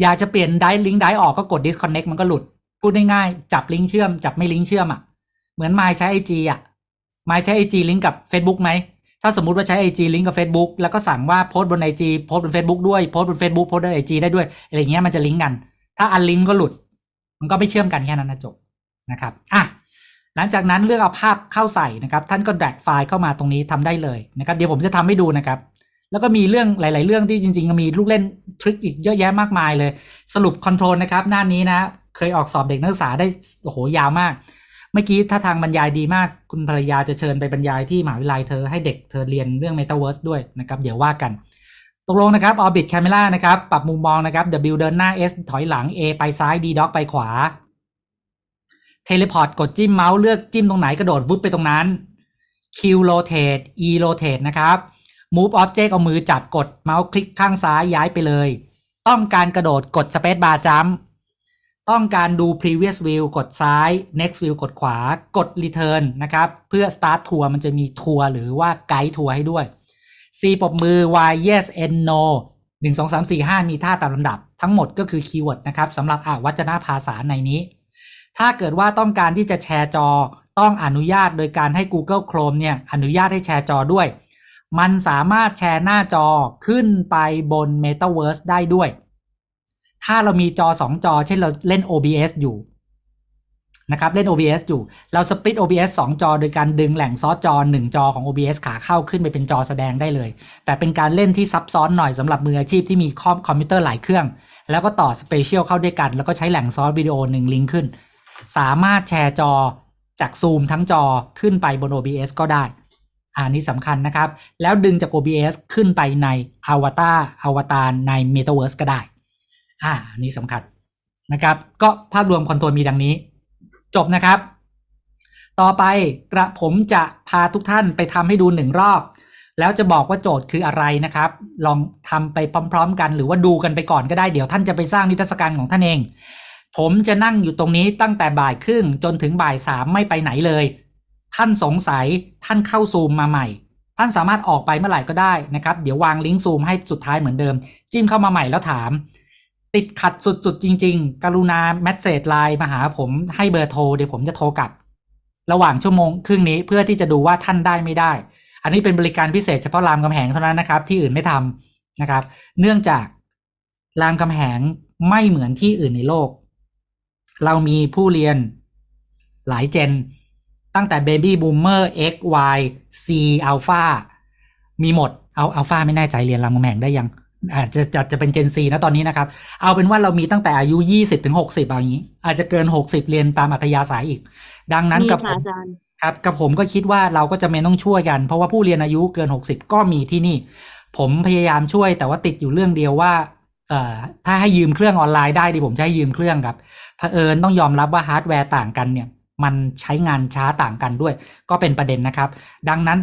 อยากจะเปลี่ยนได้ลิงก์ได้ออกก็กด disconnect มันก็หลุด พูด ง่าย ๆ จับ ลิงก์เชื่อม จับ ไม่ ลิงก์เชื่อมอะ่ะ เหมือนไมค์ใช้ IG อ่ะไมค์ใช้ IG ลิงก์กับ Facebook ไหมถ้าสมมุติว่าใช้ IG ลิงก์กับ Facebook แล้วก็สั่งว่าโพสต์บน IG โพสต์บน Facebook ด้วยโพสต์บน Facebook โพสต์บน IG ได้ด้วยอะไรเงี้ยมันจะลิงก์กันถ้าอันลิงก์ก็หลุดมันก็ไม่เชื่อมกันแค่นั้นนะจบนะครับอ่ะหลังจากนั้นเลือกเอาภาพเข้าใส่นะครับท่านก็ drag ไฟล์เข้ามาตรงนี้ทำได้เลยนะครับ เดี๋ยวผมจะทำให้ดูนะครับ แล้วก็มีเรื่องหลาย ๆ เรื่องที่จริงๆ มีลูกเล่นทริคอีกเยอะแยะมากมายเลย สรุปคอนโทรลนะครับหน้านี้นะเคยออกสอบเด็กนักศึกษาได้โอ้โหยาวมากเมื่อกี้ถ้าทางบรรยายดีมาก คุณภรรยาจะเชิญไปบรรยายที่มหาวิทยาลัยเธอให้เด็กเธอเรียนเรื่อง Metaverse ด้วยนะครับเดี๋ยวว่ากันตกลงนะครับ Orbit Camera นะครับปรับมุมมองนะครับ W เดินหน้า S ถอยหลัง A ไปซ้าย D d o c ไปขวาเทเลพอร์ตกดจิ้มเมาส์เลือกจิ้มตรงไหนกระโดดวุบไปตรงนั้น Q rotate E rotate นะครับ move object เอามือจับกดเมาส์คลิกข้างซ้ายย้ายไปเลย ต้องการกระโดดกด space bar jump ต้องการดู previous view กดซ้าย next view กดขวากด return นะครับ เพื่อ start ัวร์มันจะมีทัวร์หรือว่าไกด์ทัวร์ให้ด้วย C ปบมือ Y yes a N d no 1 2 3 4 5 มีท่าตามลำดับ ทั้งหมดก็คือคีย์เวิร์ดนะครับสำหรับอาวัจนภาษาในนี้ถ้าเกิดว่าต้องการที่จะแชร์จอต้องอนุญาตโดยการให้ Google Chrome เนี่ยอนุญาตให้แชร์จอด้วย มันสามารถแชร์หน้าจอขึ้นไปบน Metaverse ได้ด้วย ถ้าเรามีจอ 2 จอเช่นเราเล่น OBS อยู่นะครับเล่น OBS อยู่เราสปิต OBS 2 จอโดยการดึงแหล่งซอสจอ 1 จอของ OBS ขาเข้าขึ้นไปเป็นจอแสดงได้เลย แต่เป็นการเล่นที่ซับซ้อนหน่อยสำหรับมืออาชีพที่มีคอมคอมพิวเตอร์หลายเครื่อง แล้วก็ต่อสเปเชียลเข้าด้วยกัน แล้วก็ใช้แหล่งซอสวิดีโอหนึ่งลิงก์ขึ้นสามารถแชร์จอจากซูมทั้งจอขึ้นไปบน OBS ก็ได้ อันนี้สำคัญนะครับ แล้วดึงจาก OBS ขึ้นไปในอวตาร อวตารใน Metaverse ก็ได้อ่านี้สำคัญนะครับ ก็ภาพรวมคอนโทรลมีดังนี้ จบนะครับ ต่อไปกระผมจะพาทุกท่านไปทำให้ดูหนึ่งรอบ แล้วจะบอกว่าโจทย์คืออะไรนะครับ ลองทำไปพร้อมๆกันหรือว่าดูกันไปก่อนก็ได้ เดี๋ยวท่านจะไปสร้างนิทรรศการของท่านเองผม จะนั่งอยู่ตรงนี้ตั้งแต่บ่าย ครึ่ง จนถึงบ่ายสามไม่ไปไหนเลย ท่านสงสัยท่านเข้าซูมมาใหม่ ท่านสามารถออกไปเมื่อ ไหร่ ก็ได้ นะครับ เดี๋ยว วาง ลิงก์ซูมให้สุดท้ายเหมือนเดิม จิ้ม เข้ามาใหม่แล้วถาม ติดขัดสุดๆ จริงๆ กรุณาแมสเซจไลน์มาหาผม ให้เบอร์โทรเดี๋ยวผมจะโทรกลับระหว่างชั่วโมง ครึ่งนี้เพื่อที่จะดูว่าท่านได้ไม่ได้ อันนี้เป็นบริการพิเศษเฉพาะรามกำแหงเท่านั้นนะครับ ที่อื่นไม่ทำนะครับ เนื่องจากรามกำแหงไม่เหมือนที่อื่นในโลกเรามีผู้เรียนหลายเจนตั้งแต่ Baby Boomer X Y C Alpha มีหมดเอาอัลฟาไม่แน่ใจเรียนรามแหงได้ยังอาจจะจะจะเป็นเจนซีนะตอนนี้นะครับ เอาเป็นว่าเรามีตั้งแต่อายุยี่สิบถึงหกสิบอย่างนี้ อาจจะเกินหกสิบเรียนตามอัธยาศัยอีก ดังนั้นกับผมครับ กับผมก็คิดว่าเราก็จะไม่ต้องช่วยกันเพราะว่าผู้เรียนอายุเกินหกสิบก็มีที่นี่ ผมพยายามช่วยแต่ว่าติดอยู่เรื่องเดียวว่าออถ้าให้ยืมเครื่องออนไลน์ได้ดิผมจะให้ยืมเครื่องครับเผอิญต้องยอมรับว่าฮาร์ดแวร์ต่างกันเนี่ยมันใช้งานช้าต่างกันด้วย ก็เป็นประเด็นนะครับดังนั้น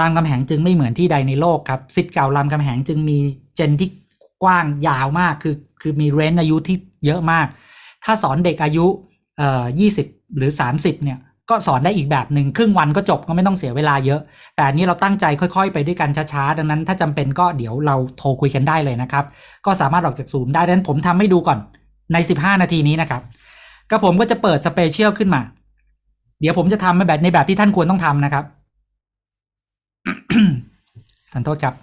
รามกำแหงจึงไม่เหมือนที่ใดในโลกครับสิทธิ์เก่ารามกำแหงจึงมีเจนที่กว้างยาวมาก คือคือมีเรนอายุที่เยอะมาก ถ้าสอนเด็กอายุเอ่อยี่สิบหรือสามสิบเนี่ยก็สอนได้อีกแบบหนึ่งครึ่งวันก็จบก็ไม่ต้องเสียเวลาเยอะ แต่นี้เราตั้งใจค่อย ๆ ไปด้วยกันช้าๆ ดังนั้นถ้าจำเป็นก็เดี๋ยวเราโทรคุยกันได้เลยนะครับ ก็สามารถออกจากซูมได้ดังนั้นผมทำให้ดูก่อนใน 15 นาทีนี้นะครับกระผมก็จะเปิดสเปเชียลขึ้นมา เดี๋ยวผมจะทำในแบบในแบบที่ท่านควรต้องทำนะครับท่านโทษครับ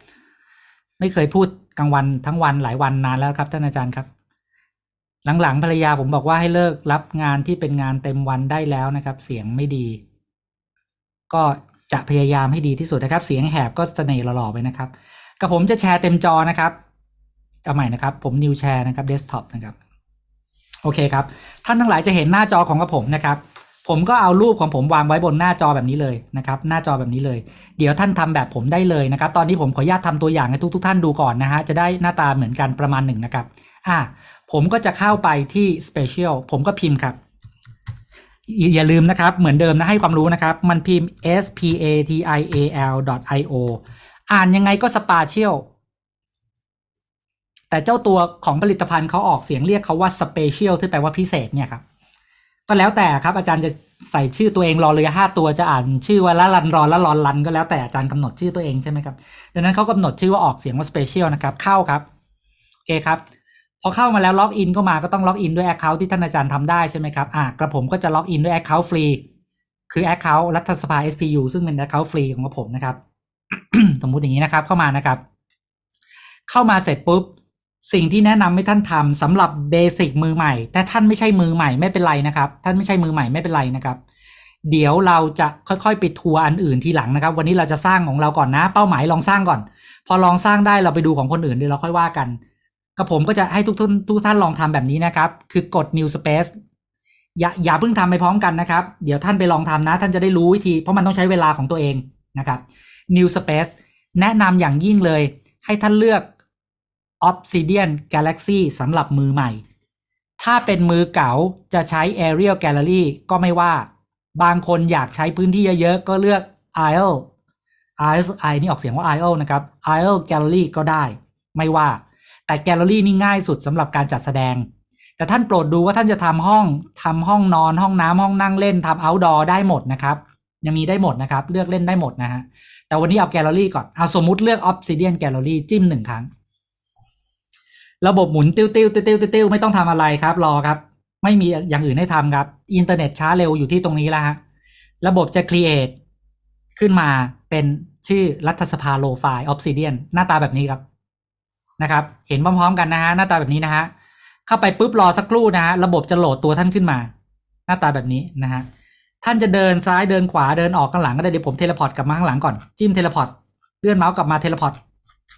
ไม่เคยพูดกลางวันทั้งวันหลายวันนานแล้วครับท่านอาจารย์ครับหลังๆภรรยาผมบอกว่าให้เลิกรับงานที่เป็นงานเต็มวันได้แล้วนะครับ เสียงไม่ดี ก็จะพยายามให้ดีที่สุดนะครับเสียงแหบก็เสน่ห์หล่อๆไปนะครับกับผมจะแชร์เต็มจอนะครับเอาใหม่นะครับ ผมนิวแชร์นะครับเดสก์ท็อปนะครับ โอเคครับ ท่านทั้งหลายจะเห็นหน้าจอของกระผมนะครับ ผมก็เอารูปของผมวางไว้บนหน้าจอแบบนี้เลยนะครับ หน้าจอแบบนี้เลยเดี๋ยวท่านทำแบบผมได้เลยนะครับ ตอนนี้ผมขออนุญาตทำตัวอย่างให้ทุก ๆ ท่านดูก่อนนะฮะจะได้หน้าตาเหมือนกันประมาณหนึ่งนะครับอ่าผมก็จะเข้าไปที่ Special ผมก็พิมพ์ครับ อย่าลืมนะครับ เหมือนเดิมนะ ให้ความรู้นะครับ มันพิมพ์ s p a t i a l i o อ่านยังไงก็ Spatial แต่เจ้าตัวของผลิตภัณฑ์เขาออกเสียงเรียกเขาว่า Special ที่แปลว่าพิเศษเนี่ยครับ ก็แล้วแต่ครับอาจารย์จะใส่ชื่อตัวเองรอเรือห้าตัวจะอ่านชื่อว่าละลันรอละลอนลันก็แล้วแต่อาจารย์กำหนดชื่อตัวเองใช่ไหมครับ ดังนั้นเขากำหนดชื่อว่าออกเสียงว่า Special นะครับ เข้าครับโอเคครับพอเข้ามาแล้วล็อกอินก็มาก็ต้องล็อกอินด้วยแอคเคาท์ที่ท่านอาจารย์ทำได้ใช่ไหมครับอ่ะกระผมก็จะล็อกอินด้วยแอคเคาท์ฟรีคือแอคเคาท์รัฐสภา SPU ซึ่งเป็นแอคเคาท์ฟรีของกระผมนะครับสมมุติอย่างนี้นะครับเข้ามานะครับ เข้ามาเสร็จปุ๊บ สิ่งที่แนะนำให้ท่านทำสำหรับเบสิกมือใหม่ แต่ท่านไม่ใช่มือใหม่ไม่เป็นไรนะครับ ท่านไม่ใช่มือใหม่ไม่เป็นไรนะครับ เดี๋ยวเราจะค่อยๆไปทัวร์อันอื่นทีหลังนะครับ วันนี้เราจะสร้างของเราก่อนนะเป้าหมายลองสร้างก่อน พอลองสร้างได้เราไปดูของคนอื่นเดี๋ยวเราค่อยว่ากันแล้วผมก็จะให้ทุกท่านทุกท่านลองทำแบบนี้นะครับ คือกด new space อย่าอย่าเพิ่งทำไปพร้อมกันนะครับ เดี๋ยวท่านไปลองทำนะ ท่านจะได้รู้วิธี เพราะมันต้องใช้เวลาของตัวเองนะครับ new space แนะนำอย่างยิ่งเลยให้ท่านเลือก obsidian galaxy สำหรับมือใหม่ ถ้าเป็นมือเก่าจะใช้ aerial gallery ก็ไม่ว่าบางคนอยากใช้พื้นที่เยอะๆ ก็เลือก i s l e i s l e นี่ออกเสียงว่า i s l e นะครับ i s l e gallery ก็ได้ ไม่ว่าแต่แกลเลอรี่นี่ง่ายสุดสำหรับการจัดแสดง แต่ท่านโปรดดูว่าท่านจะทำห้อง ทำห้องนอน ห้องน้ำห้องนั่งเล่น ทำเอาท์ดอร์ได้หมดนะครับ ยังมีได้หมดนะครับ เลือกเล่นได้หมดนะฮะ แต่วันนี้เอาแกลเลอรี่ก่อน เอาสมมุติเลือกออฟซิเดียนแกลเลอรี่จิ้มหนึ่งครั้ง ระบบหมุนติ้วติ้วติ้วติ้วติ้วไม่ต้องทำอะไรครับ รอครับ ไม่มีอย่างอื่นให้ทำครับ อินเทอร์เน็ตช้าเร็วอยู่ที่ตรงนี้แล้วฮะ ระบบจะ create ขึ้นมาเป็นชื่อรัฐสภาโลไฟออฟซิเดียนหน้าตาแบบนี้ครับนะครับเห็นพร้อมๆกันนะฮะหน้าตาแบบนี้นะฮะเข้าไปปุ๊บรอสักครู่นะฮะระบบจะโหลดตัวท่านขึ้นมา หน้าตาแบบนี้นะฮะท่านจะเดินซ้ายเดินขวาเดินออกข้างหลัง ก็ได้เดี๋ยวผมเทเลพอร์ตกลับมาข้างหลังก่อนจิ้มเทเลพอร์ตเลื่อนเมาส์กลับมาเทเลพอร์ต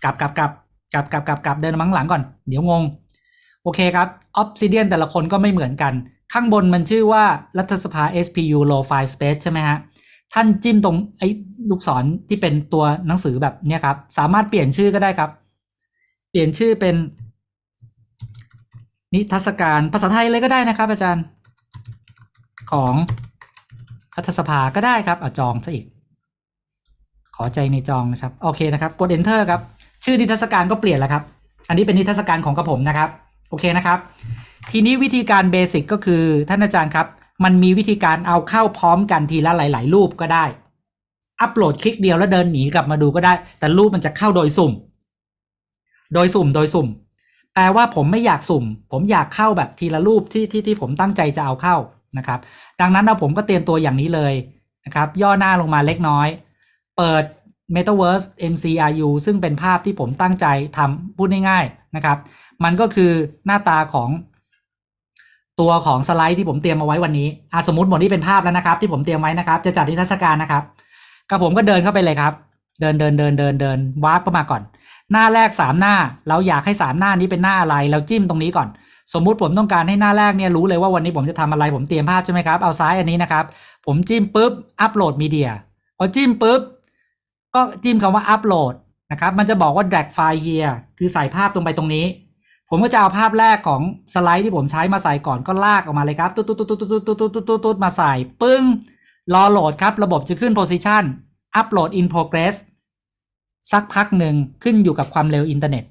กลับกลับกลับกลับกลับกลับกลับเดินมาข้างหลังก่อนเดี๋ยวงงโอเคครับออฟซิเดียนแต่ละคนก็ไม่เหมือนกัน ข้างบนมันชื่อว่ารัฐสภา SPU low file space ใช่ไหมฮะท่านจิ้มตรงไอ้ลูกศรที่เป็นตัวหนังสือแบบนี้ครับสามารถเปลี่ยนชื่อก็ได้ครับเปลี่ยนชื่อเป็น นิทรรศการภาษาไทยเลยก็ได้นะครับ อาจารย์ของรัฐสภาก็ได้ครับอจองซะอีก ขอใจในจอง นะครับโอเคนะครับกด enter ครับ ชื่อนิทรรศการก็เปลี่ยนแล้วครับ อันนี้เป็นนิทรรศการของกระผมนะครับโอเคนะครับ ทีนี้วิธีการเบสิกก็คือท่านอาจารย์ครับมันมีวิธีการเอาเข้าพร้อมกันทีละหลายๆรูปก็ได้ อัปโหลดคลิกเดียวแล้วเดินหนีกลับมาดูก็ได้ แต่รูปมันจะเข้าโดยสุ่มโดยสุ่มโดยสุ่มแปลว่าผมไม่อยากสุ่ม ผมอยากเข้าแบบทีละรูปที่ที่ที่ผมตั้งใจจะเอาเข้านะครับ ดังนั้นเราผมก็เตรียมตัวอย่างนี้เลยนะครับ ย่อหน้าลงมาเล็กน้อย เปิด Metaverse MCRU ซึ่งเป็นภาพที่ผมตั้งใจทำพูดง่าย ๆนะครับ มันก็คือหน้าตาของ ตัวของสไลด์ที่ผมเตรียมมาไว้วันนี้อาสมมติ หมดนี้เป็นภาพแล้วนะครับ ที่ผมเตรียม ไว้นะครับ จะจัดนิทรรศการนะครับกับผมก็เดินเข้าไปเลยครับ เดินเดินเดินเดินเดินวาร์ปเข้ามาก่อนหน้าแรก 3 หน้า เราอยากให้ 3 หน้านี้เป็นหน้าอะไรเราจิ้มตรงนี้ก่อน สมมุติผมต้องการให้หน้าแรก เนี่ยรู้เลยว่าวันนี้ผมจะทำอะไร ผม เตรียมภาพ ใช่ไหมครับเอา ซ้าย อันนี้นะครับ ผม จิ้มปุ๊บอัปโหลดมีเดียพอจิ้มปุ๊บ ก็ จิ้มคำว่า อัปโหลด นะครับ มันจะบอกว่า drag file here คือใส่ภาพลงไปตรงนี้ ผมก็จะเอาภาพแรกของสไลด์ที่ผมใช้มาใส่ก่อนก็ลากออกมาเลยครับตุ๊ดตุ๊ดตุ๊ดตุ๊ดตุ๊ดตุ๊ดตุ๊ดตุ๊ดมาใส่ปึ้งรอโหลดครับ ระบบจะขึ้น position upload in progress สักพักหนึ่งขึ้นอยู่กับความเร็วอินเทอร์เน็ต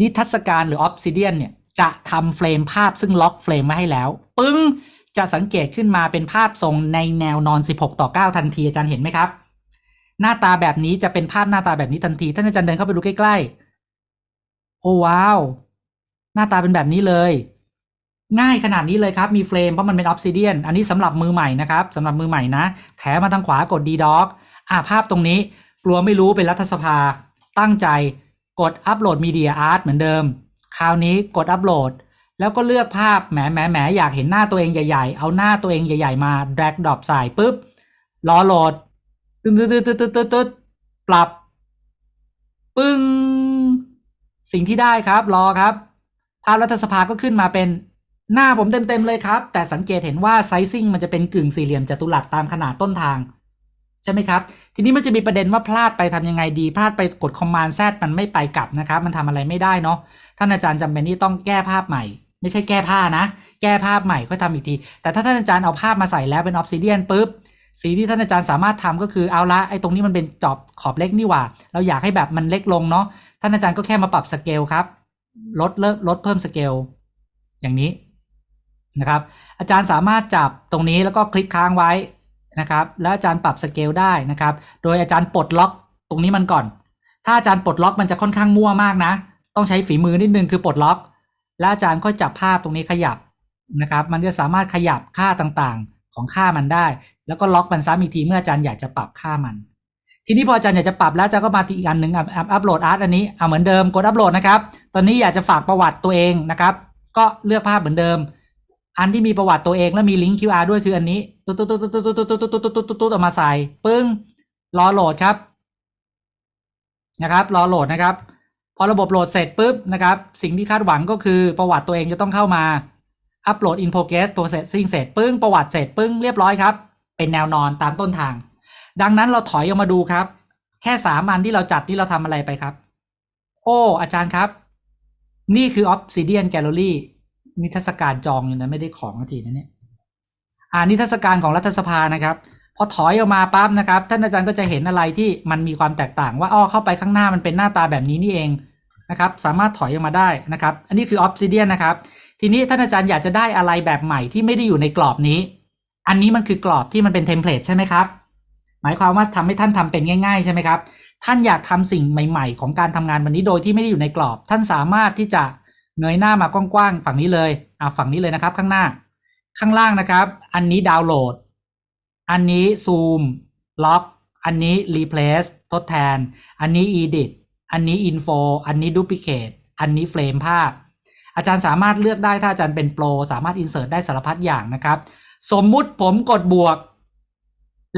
นิทัศการหรือออฟซิเดียนเนี่ย จะทำเฟรมภาพซึ่งล็อกเฟรมมาให้แล้ว ปึ้ง จะสังเกตขึ้นมาเป็นภาพทรงในแนวนอน 16 ต่อ 9 ทันที อาจารย์เห็นไหมครับ หน้าตาแบบนี้จะเป็นภาพหน้าตาแบบนี้ทันทีท่านอาจารย์เดินเข้าไปดูใกล้ๆ โอ้ว้าว หน้าตาเป็นแบบนี้เลย ง่ายขนาดนี้เลยครับมีเฟรมเพราะมันเป็นออฟซิเดียนอันนี้สำหรับมือใหม่นะครับ สำหรับมือใหม่นะแถมมาทางขวากดดีด็อกอ่าภาพตรงนี้กลัวไม่รู้เป็นรัฐสภาตั้งใจกด อัปโหลดมีเดียอาร์ตเหมือนเดิม คราวนี้กดอัปโหลด แล้วก็เลือกภาพแหมแหมแหมอยากเห็นหน้าตัวเองใหญ่ ๆ เอาหน้าตัวเองใหญ่ๆมาแดกดรอปใส่ปุ๊บรอโหลด ตึ๊ดตึ๊ดตึ๊ดตึ๊ดตึ๊ดปรับ ปึ้ง สิ่งที่ได้ครับรอครับ ภาพรัฐสภาก็ขึ้นมาเป็นหน้าผมเต็มๆเลยครับแต่สังเกตเห็นว่าไซซิ่งมันจะเป็นกึ่งสี่เหลี่ยมจัตุรัสตามขนาดต้นทางใช่ไหมครับทีนี้มันจะมีประเด็นว่าพลาดไปทำยังไงดีพลาดไปกดคอมมานด์แซดมันไม่ไปกลับนะครับมันทำอะไรไม่ได้เนาะท่านอาจารย์จำเป็นที่ต้องแก้ภาพใหม่ ไม่ใช่แก้ผ้านะ แก้ภาพใหม่ก็ทำอีกทีแต่ถ้าท่านอาจารย์เอาภาพมาใส่แล้วเป็นออฟซิเดียนปุ๊บสีที่ท่านอาจารย์สามารถทำก็คือเอาละไอ้ตรงนี้มันเป็นจอบขอบเล็กนี่หว่า เราอยากให้แบบมันเล็กลงเนาะท่านอาจารย์ก็แค่มาปรับสเกลครับลดเลิกลดเพิ่มสเกลอย่างนี้นะครับอาจารย์สามารถจับตรงนี้แล้วก็คลิกค้างไว้ะครับแล้วอาจารย์ปรับสเกลได้นะครับ โดยอาจารย์ปลดล็อกตรงนี้มันก่อน ถ้าอาจารย์ปลดล็อกมันจะค่อนข้างมั่วมากนะ ต้องใช้ฝีมือนิดนึงคือปลดล็อก แล้วอาจารย์ก็จับภาพตรงนี้ขยับนะครับ มันจะสามารถขยับค่าต่างๆของค่ามันได้ แล้วก็ล็อกมันซ้ำอีกทีเมื่ออาจารย์อยากจะปรับค่ามัน ทีนี้พออาจารย์อยากจะปรับแล้วอาจารย์ก็มาอีกอันหนึ่งอัปโหลดอาร์ตอันนี้เอาเหมือนเดิมกดอัปโหลดนะครับ ตอนนี้อยากจะฝากประวัติตัวเอง นะครับ ก็เลือกภาพเหมือนเดิมอันที่มีประวัติตัวเอง แล้วมีลิงก์ QR ด้วย คืออันนี้ตุ๊ดตุ๊ดตุ๊ดตุ๊ดตุ๊ดตุ๊ดตุ๊ดตุ๊ดตุ๊ดตุ๊ดออกมาใส่ปึ้งรอโหลดครับ นะครับ รอโหลดนะครับ พอระบบโหลดเสร็จปุ๊บนะครับสิ่งที่คาดหวังก็คือ ประวัติตัวเองจะต้องเข้ามาอัปโหลดอินโฟเกสโปรเซสซิ่งเสร็จปึ้ง ประวัติเสร็จปึ้งเรียบร้อยครับเป็นแนวนอนตามต้นทาง ดังนั้นเราถอยออกมาดูครับ แค่สามอันที่เราจัดที่เราทำอะไรไปครับ โอ้ อาจารย์ครับ นี่คือออ Obsidian g a ลอรี่นิทรรศการจองเลยนะไม่ได้ของทีนะเนี่ยอ่านิทรรศการของรัฐสภานะครับพอถอยออกมาปั๊บนะครับ ท่านอาจารย์ก็จะเห็นอะไรที่มันมีความแตกต่างว่าอ้อเข้าไปข้างหน้ามันเป็นหน้าตาแบบนี้นี่เองนะครับสามารถถอยออกมาได้นะครับ อันนี้คือออฟซิเดียนนะครับทีนี้ท่านอาจารย์อยากจะได้อะไรแบบใหม่ ที่ไม่ได้อยู่ในกรอบนี้อันนี้มันคือกรอบที่มันเป็นเทมเพลตใช่ไหมครับหมายความว่าทำให้ท่านทำเป็นง่ายๆใช่ไหมครับท่านอยากทำสิ่งใหม่ๆ ของการทำงานวันนี้โดยที่ไม่ได้อยู่ในกรอบ ท่านสามารถที่จะเงยหน้ามากว้างๆฝั่งนี้เลย อ่าฝั่งนี้เลยนะครับข้างหน้า ข้างล่างนะครับ อันนี้ดาวน์โหลด อันนี้ซูม ล็อก อันนี้รีเพลสทดแทน อันนี้อีดิทอันนี้อินโฟ อันนี้ดูพิเคทอันนี้เฟรมภาพ อาจารย์สามารถเลือกได้ถ้าอาจารย์เป็นโปรสามารถอินเสิร์ตได้สารพัดอย่างนะครับ สมมุติผมกดบวก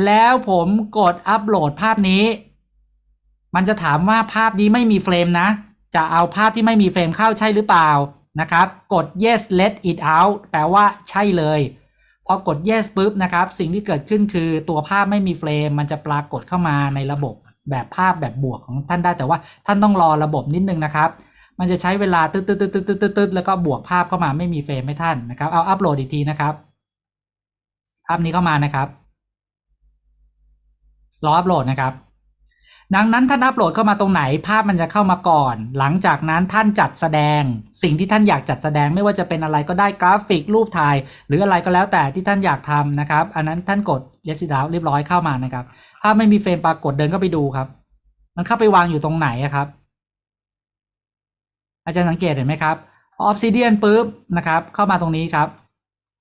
แล้วผมกดอัปโหลดภาพนี้ มันจะถามว่าภาพนี้ไม่มีเฟรมนะจะเอาภาพที่ไม่มีเฟรมเข้าใช่หรือเปล่านะครับ กด yes let it out แปลว่า ใช่เลย พอกด yes ปุ๊บนะครับสิ่งที่เกิดขึ้นคือตัวภาพไม่มีเฟรมมันจะปรากฏเข้ามาในระบบแบบภาพแบบบวกของท่านได้แต่ว่าท่านต้องรอระบบนิดนึงนะครับ มันจะใช้เวลาตึ๊ดตึ๊ดตึ๊ดตึ๊ดตึ๊ดตึ๊ดแล้วก็บวกภาพเข้ามาไม่มีเฟรมให้ท่านนะครับเอาอัปโหลดอีกทีนะครับภาพนี้เข้ามานะครับรออัปโหลดนะครับดังนั้นท่านอัปโหลดเข้ามาตรงไหนภาพมันจะเข้ามาก่อน หลังจากนั้นท่านจัดแสดง สิ่งที่ท่านอยากจัดแสดงไม่ว่าจะเป็นอะไรก็ได้กราฟิกรูปถ่ายหรืออะไรก็แล้วแต่ที่ท่านอยากทำนะครับ อันนั้นท่านกดเลสซิดาวเรียบร้อยเข้ามานะครับถ้าไม่มีเฟรมปรากฏเดินก็ไปดูครับมันเข้าไปวางอยู่ตรงไหนครับ อาจารย์สังเกตเห็นไหมครับออฟซิเดียนปุ๊บนะครับ เข้ามาตรงนี้ครับ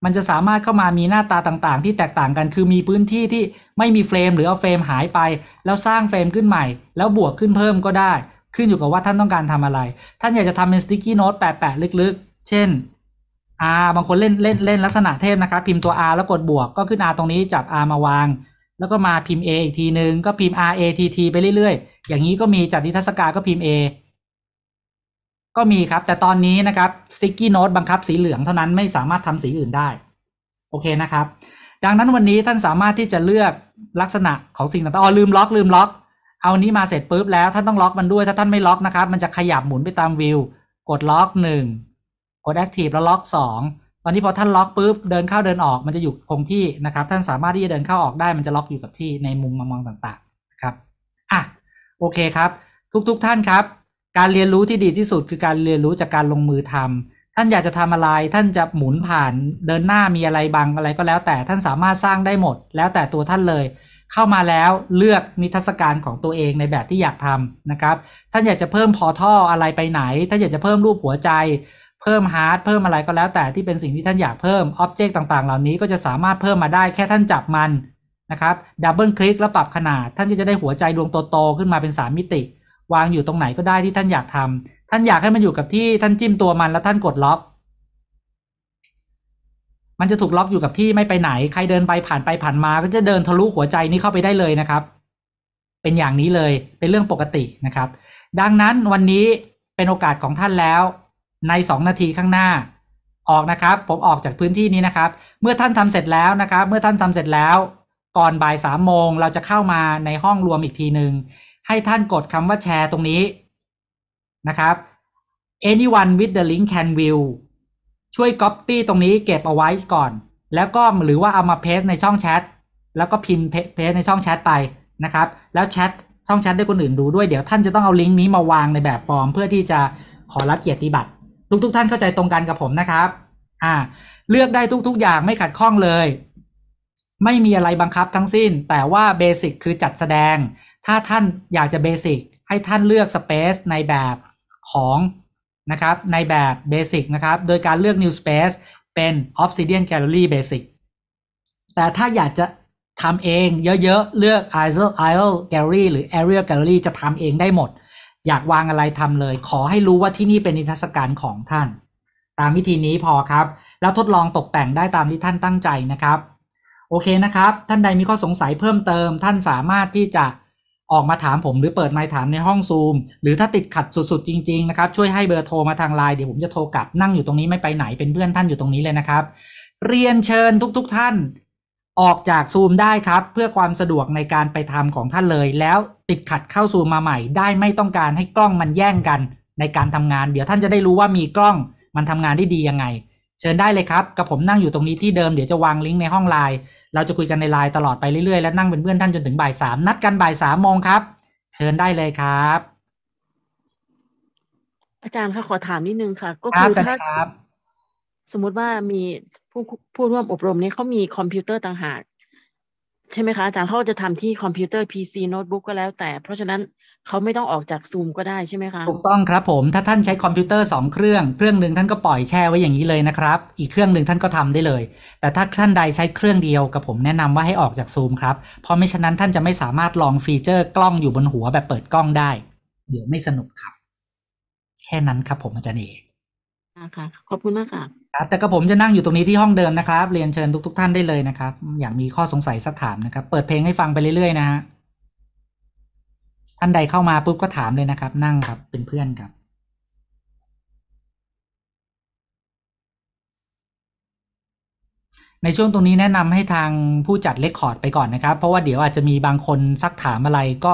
มันจะสามารถเข้ามามีหน้าตาต่างๆ ที่แตกต่างกัน คือมีพื้นที่ที่ไม่มีเฟรมหรือเอาเฟรมหายไป แล้วสร้างเฟรมขึ้นใหม่ แล้วบวกขึ้นเพิ่มก็ได้ ขึ้นอยู่กับว่าท่านต้องการทำอะไร ท่านอยากจะทำเป็นสติ๊กกี้โน้ตแปะๆลึกๆ เช่น R บางคนเล่นเล่นเล่นลักษณะเทพนะครับพิมพ์ตัว R แล้วกดบวกก็ขึ้น R ตรงนี้จับ R มาวาง แล้วก็มาพิมพ์ A อีกทีนึง ก็พิมพ์ R A T T ไปเรื่อยๆ อย่างนี้ก็มีจัดนิทรรศการก็พิมพ์ A ก็มีครับแต่ตอนนี้นะครับสติ๊กกี้โน้ตบังคับสีเหลืองเท่านั้นไม่สามารถทำสีอื่นได้ โอเคนะครับดังนั้นวันนี้ท่านสามารถที่จะเลือกลักษณะของสิ่งต่างๆอ๋อลืมล็อกลืมล็อก เอานี้มาเสร็จปุ๊บแล้วท่านต้องล็อกมันด้วย ถ้าท่านไม่ล็อกนะครับ มันจะขยับหมุนไปตามวิวกดล็อกหนึ่งกดแอคทีฟแล้วล็อกสองตอนนี้พอท่านล็อกปุ๊บเดินเข้าเดินออกมันจะอยู่คงที่นะครับ ท่านสามารถที่จะเดินเข้าออกได้มันจะล็อกอยู่กับที่ในมุมมองต่างๆครับอ่ะโอเคครับ ทุก ๆทท่านครับการเรียนรู้ที่ดีที่สุดคือการเรียนรู้จากการลงมือทำ ท่านอยากจะทำอะไร ท่านจะหมุนผ่านเดินหน้ามีอะไรบังอะไรก็แล้ว แต่ ท่านสามารถสร้างได้หมด แล้วแต่ตัวท่านเลย เข้ามาแล้วเลือกนิทรรศการของตัวเองในแบบที่อยากทำนะครับ ท่านอยากจะเพิ่มพอท่ออะไรไปไหน ท่านอยากจะเพิ่มรูปหัวใจ เพิ่มฮาร์ดเพิ่มอะไรก็แล้วแต่ที่เป็นสิ่งที่ท่านอยากเพิ่มอ็อบเจกต์ต่าง ๆ เหล่านี้ก็จะสามารถเพิ่มมาได้แค่ท่านจับมันะครับ ดับเบิลคลิกแล้วปรับขนาด ท่านก็จะได้หัวใจดวงโตๆขึ้นมาเป็น3มิติวางอยู่ตรงไหนก็ได้ที่ท่านอยากทำ ท่านอยากให้มันอยู่กับที่ท่านจิ้มตัวมันแล้วท่านกดล็อกมันจะถูกล็อกอยู่กับที่ไม่ไปไหน ใครเดินไปผ่านไปผ่านมา ก็จะเดินทะลุหัวใจนี้เข้าไปได้เลยนะครับ เป็นอย่างนี้เลยเป็นเรื่องปกตินะครับ ดังนั้นวันนี้เป็นโอกาสของท่านแล้วในสองนาทีข้างหน้าออกนะครับ ผมออกจากพื้นที่นี้นะครับ เมื่อท่านทำเสร็จแล้วนะครับ เมื่อท่านทำเสร็จแล้ว ก่อนบ่ายสามโมงเราจะเข้ามาในห้องรวมอีกทีหนึ่งให้ท่านกดคำว่าแชร์ตรงนี้นะครับ anyone with the link can view ช่วย copy ตรงนี้เก็บเอาไว้ก่อน แล้วก็หรือว่าเอามาเพสในช่องแชทแล้วก็พิมพ์เพสในช่องแชทไปนะครับ แล้วแชทช่องแชทได้คนอื่นดูด้วย เดี๋ยวท่านจะต้องเอาลิงก์นี้มาวางในแบบฟอร์ม เพื่อที่จะขอรับเกียรติบัตร ทุกทุกท่านเข้าใจตรงกันกับผมนะครับอ่าเลือกได้ทุกๆอย่างไม่ขัดข้องเลย ไม่มีอะไรบังคับทั้งสิ้น แต่ว่าเบสิกคือจัดแสดงถ้าท่านอยากจะเบสิกให้ท่านเลือก Space ในแบบของนะครับในแบบเบสิกนะครับโดยการเลือก New Space เป็น Obsidian Gallery Basic แต่ถ้าอยากจะทำเองเยอะๆเลือก i s l e i l Gallery หรือ Area Gallery จะทำเองได้หมด อยากวางอะไรทำเลย ขอให้รู้ว่าที่นี่เป็นนิทรรศการของท่าน ตามวิธีนี้พอครับแล้วทดลองตกแต่งได้ตามที่ท่านตั้งใจนะครับ โอเคนะครับ ท่านใดมีข้อสงสัยเพิ่มเติมท่านสามารถที่จะออกมาถามผมหรือเปิดไมค์ถามในห้องซูม หรือถ้าติดขัดสุด ๆจริงๆนะครับช่วยให้เบอร์โทรมาทางไลน์เดี๋ยวผมจะโทรกลับนั่งอยู่ตรงนี้ไม่ไปไหนเป็นเพื่อนท่านอยู่ตรงนี้เลยนะครับ เรียนเชิญทุกๆทท่าน ออกจากซูมได้ครับเพื่อความสะดวกในการไปทำของท่านเลย แล้วติดขัดเข้าซูมมาใหม่ได้ไม่ต้องการให้กล้องมันแย่งกัน ในการทำงาน เดี๋ยวท่านจะได้รู้ว่ามีกล้องมันทำงานได้ดียังไงเชิญได้เลยครับ กับผมนั่งอยู่ตรงนี้ที่เดิมเดี๋ยวจะวางลิงก์ในห้องไลน์ เราจะคุยกันในไลน์ตลอดไปเรื่อยๆ และนั่งเป็นเพื่อนท่านจนถึงบ่ายสามนัดกันบ่ายสามโมงครับ เชิญได้เลยครับ อาจารย์คะขอถามนิดนึงค่ะก็คือถ้าสมมุติว่ามีผู้ผู้ร่วมอบรมนี้เขามีคอมพิวเตอร์ต่างหาก ใช่ไหมคะอาจารย์เขาจะทำที่คอมพิวเตอร์พีซีโน้ตบุ๊กก็แล้วแต่ เพราะฉะนั้นเขาไม่ต้องออกจากซูมก็ได้ใช่ไหมคะถูกต้องครับผม ถ้าท่านใช้คอมพิวเตอร์ 2 เครื่องเครื่องหนึ่งท่านก็ปล่อยแช่ไว้อย่างนี้เลยนะครับ อีกเครื่องหนึ่งท่านก็ทำได้เลย แต่ถ้าท่านใดใช้เครื่องเดียว กับผมแนะนำว่าให้ออกจากซูมครับเพราะไม่ฉะนั้นท่านจะไม่สามารถลองฟีเจอร์กล้องอยู่บนหัวแบบเปิดกล้องได้ เดี๋ยวไม่สนุกครับ แค่นั้นครับ ผมอาจารย์เอกค่ะขอบคุณมากค่ะครับแต่ก็ผมจะนั่งอยู่ตรงนี้ที่ห้องเดิมนะครับเรียนเชิญทุก ๆท่านได้เลยนะครับอยากมีข้อสงสัยสักถามนะครับเปิดเพลงให้ฟังไปเรื่อยๆนะฮะท่านใดเข้ามาปุ๊บก็ถามเลยนะครับ นั่งครับเป็นเพื่อนครับในช่วงตรงนี้แนะนำให้ทางผู้จัดเลคคอร์ดไปก่อนนะครับ เพราะว่าเดี๋ยวอาจจะมีบางคนซักถามอะไร ก็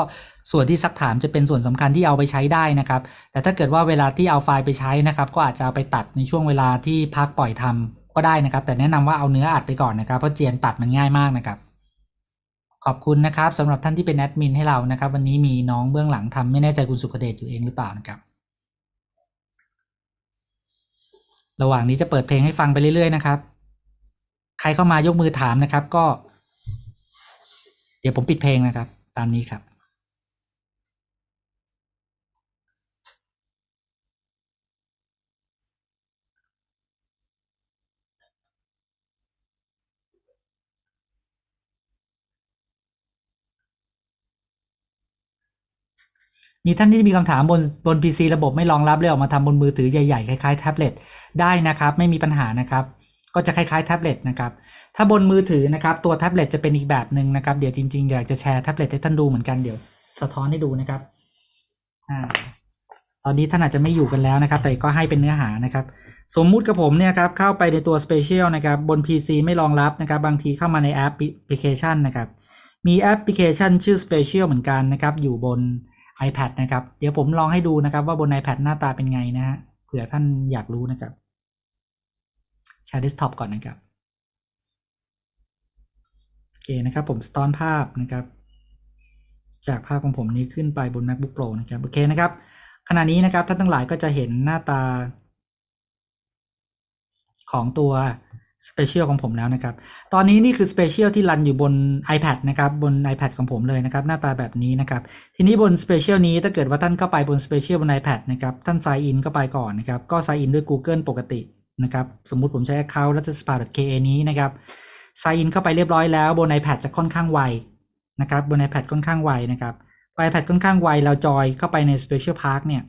ส่วนที่ซักถามจะเป็นส่วนสำคัญที่เอาไปใช้ได้นะครับ แต่ถ้าเกิดว่าเวลาที่เอาไฟล์ไปใช้นะครับ ก็อาจจะไปตัดในช่วงเวลาที่พักปล่อยทำก็ได้นะครับแต่แนะนำว่าเอาเนื้ออัดไปก่อนนะครับเพราะเจียนตัดมันง่ายมากนะครับขอบคุณนะครับสำหรับท่านที่เป็นแอดมินให้เรานะครับ วันนี้มีน้องเบื้องหลังทำไม่แน่ใจคุณสุขเดชอยู่เองหรือเปล่านะครับ ระหว่างนี้จะเปิดเพลงให้ฟังไปเรื่อยๆนะครับ ใครเข้ามายกมือถามนะครับก็ เดี๋ยวผมปิดเพลงนะครับ ตามนี้ครับมีท่านที่มีคำถามบนบน PC ระบบไม่รองรับเลยออกมาทำบนมือถือใหญ่ๆคล้ายๆแท็บเล็ตได้นะครับ ไม่มีปัญหานะครับ ก็จะคล้ายๆแท็บเล็ตนะครับถ้าบนมือถือนะครับตัวแท็บเล็ตจะเป็นอีกแบบหนึ่งนะครับเดี๋ยวจริงๆอยากจะแชร์แท็บเล็ตให้ท่านดูเหมือนกันเดี๋ยวสะท้อนให้ดูนะครับอ่าตอนนี้ท่านอาจจะไม่อยู่กันแล้วนะครับ แต่ก็ให้เป็นเนื้อหานะครับ สมมุติกับผมเนี่ยครับเข้าไปในตัว Special นะครับบน PC ไม่รองรับนะครับบางทีเข้ามาในแอปพลิเคชันนะครับมีแอปพลิเคชัน ชื่อ Special เหมือนกันนะครับอยู่บน iPad นะครับ เดี๋ยวผมลองให้ดูนะครับว่าบน iPad หน้าตาเป็นไงนะฮะ เผื่อท่านอยากรู้นะครับแชร์ desktop ก่อนนะครับ โอเคนะครับผมสตอนภาพนะครับ จากภาพของผมนี้ขึ้นไปบน macbook pro นะครับ โอเคนะครับขณะนี้นะครับท่านทั้งหลายก็จะเห็นหน้าตา ของตัวสเปเชียลของผมแล้วนะครับ ตอนนี้นี่คือสเปเชียลที่รันอยู่บน iPad นะครับบน iPad ของผมเลยนะครับหน้าตาแบบนี้นะครับ ทีนี้บนสเปเชียลนี้ถ้าเกิดว่าท่านเข้าไปบนสเปเชียลบน iPad นะครับท่านไซน์อินเข้าไปก่อนนะครับก็ไซน์อินด้วย Google ปกตินะครับสมมุติผมใช้ Account รัชสปาร์ .ka นี้นะครับไซน์อินเข้าไปเรียบร้อยแล้ว บน iPad จะค่อนข้างไวนะครับบน iPad ค่อนข้างไวนะครับพอ iPad ค่อนข้างไวเราจอยเข้าไปใน Special Park เนี่ย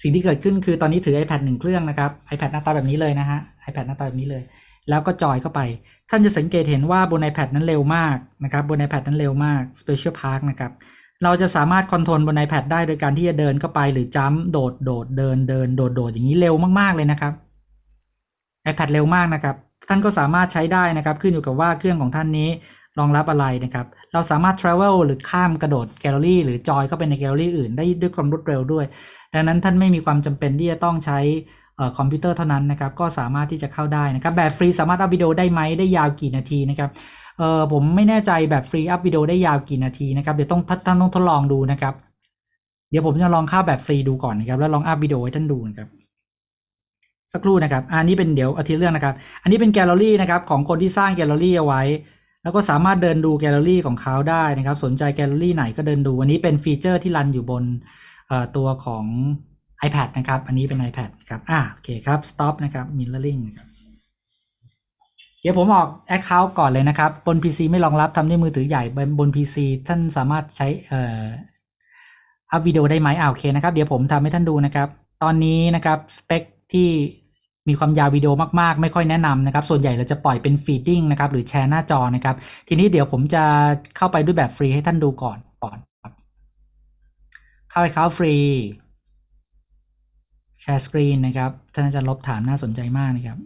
สิ่งที่เกิดขึ้นคือตอนนี้ถือ iPad 1เครื่องนะครับ iPad หน้าตาแบบนี้เลยนะฮะ iPad หน้าตาแบบนี้เลย แล้วก็จอยเข้าไป ท่านจะสังเกตเห็นว่าบน iPad นั้นเร็วมากนะครับ บน iPad นั้นเร็วมาก Special Park นะครับ เราจะสามารถคอนโทรลบน iPad ได้โดยการที่จะเดินเข้าไป หรือจัป์โดดโดดเดินเดินโดดโดดอย่างนี้เร็วมากๆเลยนะครับ iPad เร็วมากนะครับ ท่านก็สามารถใช้ได้นะครับขึ้นอยู่กับว่าเครื่องของท่านนี้รองรับอะไรนะครับ เราสามารถทราเวลหรือข้ามกระโดดแกลเลอรี่หรือจอยเข้าไปในแกลเลอรี่อื่น ได้ด้วยความรวดเร็วด้วย ดังนั้นท่านไม่มีความจำเป็นที่จะต้องใช้คอมพิวเตอร์ เท่านั้นนะครับก็สามารถที่จะเข้าได้นะครับ แบบฟรีสามารถอัพวิดีโอได้ไหมได้ยาวกี่นาทีนะครับเออผมไม่แน่ใจแบบฟรีอัพวิดีโอได้ยาวกี่นาทีนะครับเดี๋ยวต้องท่านต้องทดลองดูนะครับ เดี๋ยวผมจะลองเข้าแบบฟรีดูก่อนนะครับแล้วลองอัพวิดีโอให้ท่านดูนะครับสักครู่นะครับอันนี้เป็นเดี๋ยวอาทิตย์เรื่องนะครับ อันนี้เป็นแกลเลอรี่นะครับของคนที่สร้างแกลเลอรี่เอาไว้ แล้วก็สามารถเดินดูแกลเลอรี่ ของเขาได้นะครับสนใจแกลเลอรี่ไหนก็เดินดูอันนี้เป็นฟีเจอร์ที่รันอยู่บนตัวของ iPad นะครับ อันนี้เป็น iPad ครับ อ่า โอเคครับ stop นะครับ mirroring เดี๋ยวผมออก Account ก่อนเลยนะครับ บน PC ไม่รองรับทำด้วยมือถือใหญ่บน PC ท่านสามารถใช้เอ่ออัพวิดีโอได้ไหมอ่าโอเคนะครับ เดี๋ยวผมทำให้ท่านดูนะครับ ตอนนี้นะครับ สเปคที่มีความยาววิดีโอมากๆ ไม่ค่อยแนะนำนะครับ ส่วนใหญ่เราจะปล่อยเป็นฟีดดิ้งนะครับ หรือแชร์หน้าจอนะครับ ทีนี้เดี๋ยวผมจะเข้าไปด้วยแบบฟรีให้ท่านดูก่อนก่อนครับ เข้าไปเข้าฟรีแชร์สกรีนนะครับ ท่านอาจารย์ลบถามน่าสนใจมากนะครับ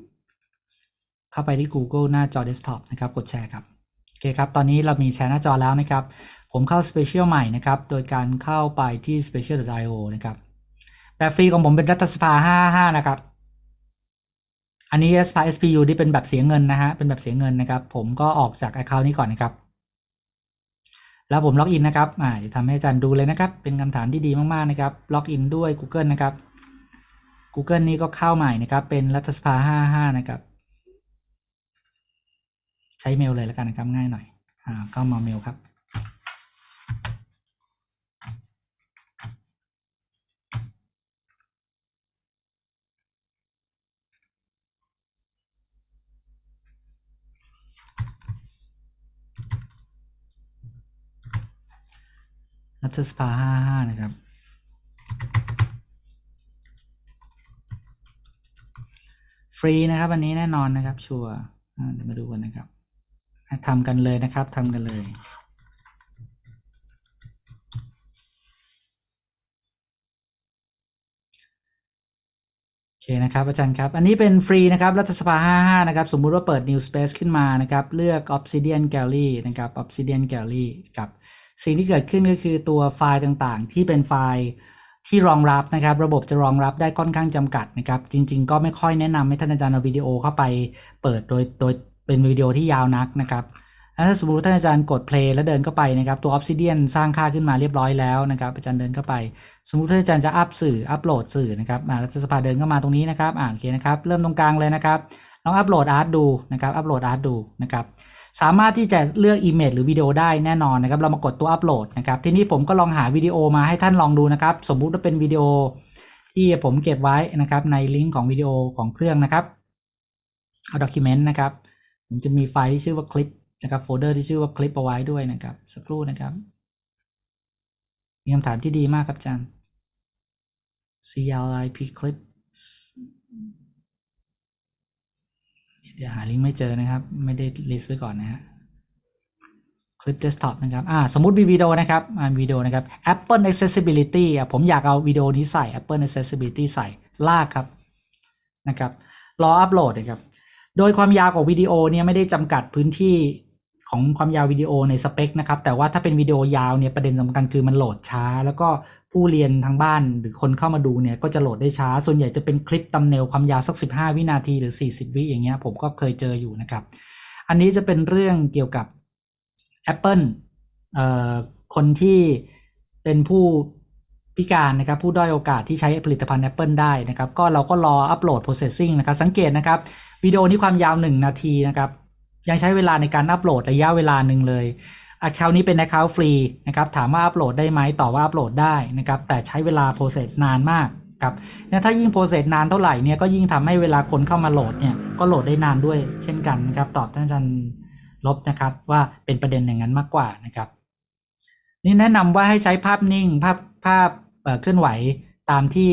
เข้าไปที่ Google หน้าจอ Desktop นะครับ กดแชร์ครับโอเคครับ ตอนนี้เรามีแชร์หน้าจอแล้วนะครับ ผมเข้า Special ใหม่นะครับ โดยการเข้าไปที่ Special.io นะครับแบบฟรีของผมเป็นรัฐสภา55 นะครับ อันนี้ s p SPU ที่เป็นแบบเสียเงินนะฮะ เป็นแบบเสียเงินนะครับ ผมก็ออกจาก Account นี้ก่อนนะครับ แล้วผมล็อกอินนะครับอ่าจะทำให้อาจารย์ดูเลยนะครับ เป็นคำถามที่ดีมากๆนะครับ ล็อกอินด้วย Google นะครับ Google นี่ก็เข้าใหม่นะครับ เป็นรัฐสภา55นะครับ ใช้เมลเลย แล้ว กันนะครับง่ายหน่อย อ่าก็มาเมลครับ รัฐสภา55นะครับฟรีนะครับอันนี้แน่นอนนะครับ ชัวร์เดี๋ยวมาดูกันนะครับทำกันเลยนะครับทำกันเลย โอเคนะครับอาจารย์ครับอันนี้เป็นฟรีนะครับรัฐสภา 55 นะครับ สมมุติว่าเปิด New Space ขึ้นมานะครับ เลือก Obsidian Gallery นะครับ Obsidian Gallery กับ สิ่งที่เกิดขึ้นก็คือตัวไฟล์ต่างๆ ที่เป็นไฟล์ที่รองรับนะครับ ระบบจะรองรับได้ค่อนข้างจำกัดนะครับ จริงๆก็ไม่ค่อยแนะนำให้ท่านอาจารย์เอาวิดีโอเข้าไปเปิดโดยโดยเป็นวิดีโอที่ยาวนักนะครับถ้าสมมติท่านอาจารย์กดเพลย์แล้วเดินเข้าไปนะครับ ตัวออฟซิเดียนสร้างค่าขึ้นมาเรียบร้อยแล้วนะครับ อาจารย์เดินเข้าไป สมมติท่านอาจารย์จะอัพสื่ออัพโหลดสื่อนะครับอ่าวจะสภาเดินเข้ามาตรงนี้นะครับ อ่าโอเคนะครับ เริ่มตรงกลางเลยนะครับลองอัพโหลดอาร์ตดูนะครับ อัพโหลดอาร์ตดูนะครับสามารถที่จะเลือก Image หรือวิดีโอได้แน่นอนนะครับ เรามากดตัวอัปโหลดนะครับ ทีนี้ผมก็ลองหาวิดีโอมาให้ท่านลองดูนะครับ สมมุติว่าเป็นวิดีโอที่ผมเก็บไว้นะครับในลิงก์ของวิดีโอของเครื่องนะครับเอาด็อกิเมนต์นะครับผมจะมีไฟล์ที่ชื่อว่าคลิปนะครับโฟลเดอร์ที่ชื่อว่าคลิปเอาไว้ด้วยนะครับสักครู่นะครับมีคำถามที่ดีมากครับอาจารย์ CLIP clips เดี๋ยวหาลิงก์ไม่เจอนะครับไม่ได้ลิสต์ไว้ก่อนนะฮะคลิปเดสก์ท็อปนะครับอ่าสมมุติมีวิดีโอนะครับมีวิดีโอนะครับ Apple Accessibility อ่ะผมอยากเอาวิดีโอนี้ใส่ Apple Accessibility ใส่ลากครับนะครับรออัปโหลดนะครับโดยความยาวของวิดีโอเนี่ยไม่ได้จำกัดพื้นที่ของความยาววิดีโอในสเปคนะครับ แต่ว่าถ้าเป็นวิดีโอยาวเนี่ยประเด็นสำคัญคือมันโหลดช้า แล้วก็ผู้เรียนทางบ้านหรือคนเข้ามาดูเนี่ยก็จะโหลดได้ช้า ส่วนใหญ่จะเป็นคลิปตำเนวความยาวสัก15 วินาทีหรือ 40 วิอย่างเงี้ยผมก็เคยเจออยู่นะครับ อันนี้จะเป็นเรื่องเกี่ยวกับ Apple เอ่อคนที่เป็นผู้พิการนะครับผู้ด้อยโอกาสที่ใช้ผลิตภัณฑ์ Apple ได้นะครับ ก็เราก็รออัปโหลด processing นะครับ สังเกตนะครับวิดีโอนี้ความยาว 1 นาทีนะครับยังใช้เวลาในการอัปโหลดระยะเวลาหนึ่งเลย Account นี้เป็น Account ฟรีนะครับ ถามว่าอัปโหลดได้ไหมต่อว่าอัปโหลดได้นะครับ แต่ใช้เวลาโปรเซสนานมากครับเนี่ยถ้ายิ่งโปรเซสนานเท่าไหร่เนี่ยก็ยิ่งทำให้เวลาคนเข้ามาโหลดเนี่ยก็โหลดได้นานด้วย เช่นกันนะครับ ตอบท่านอาจารย์ลบนะครับว่าเป็นประเด็นอย่างนั้นมากกว่านะครับ นี่แนะนำว่าให้ใช้ภาพนิ่งภาพภาพเคลื่อนไหวตามที่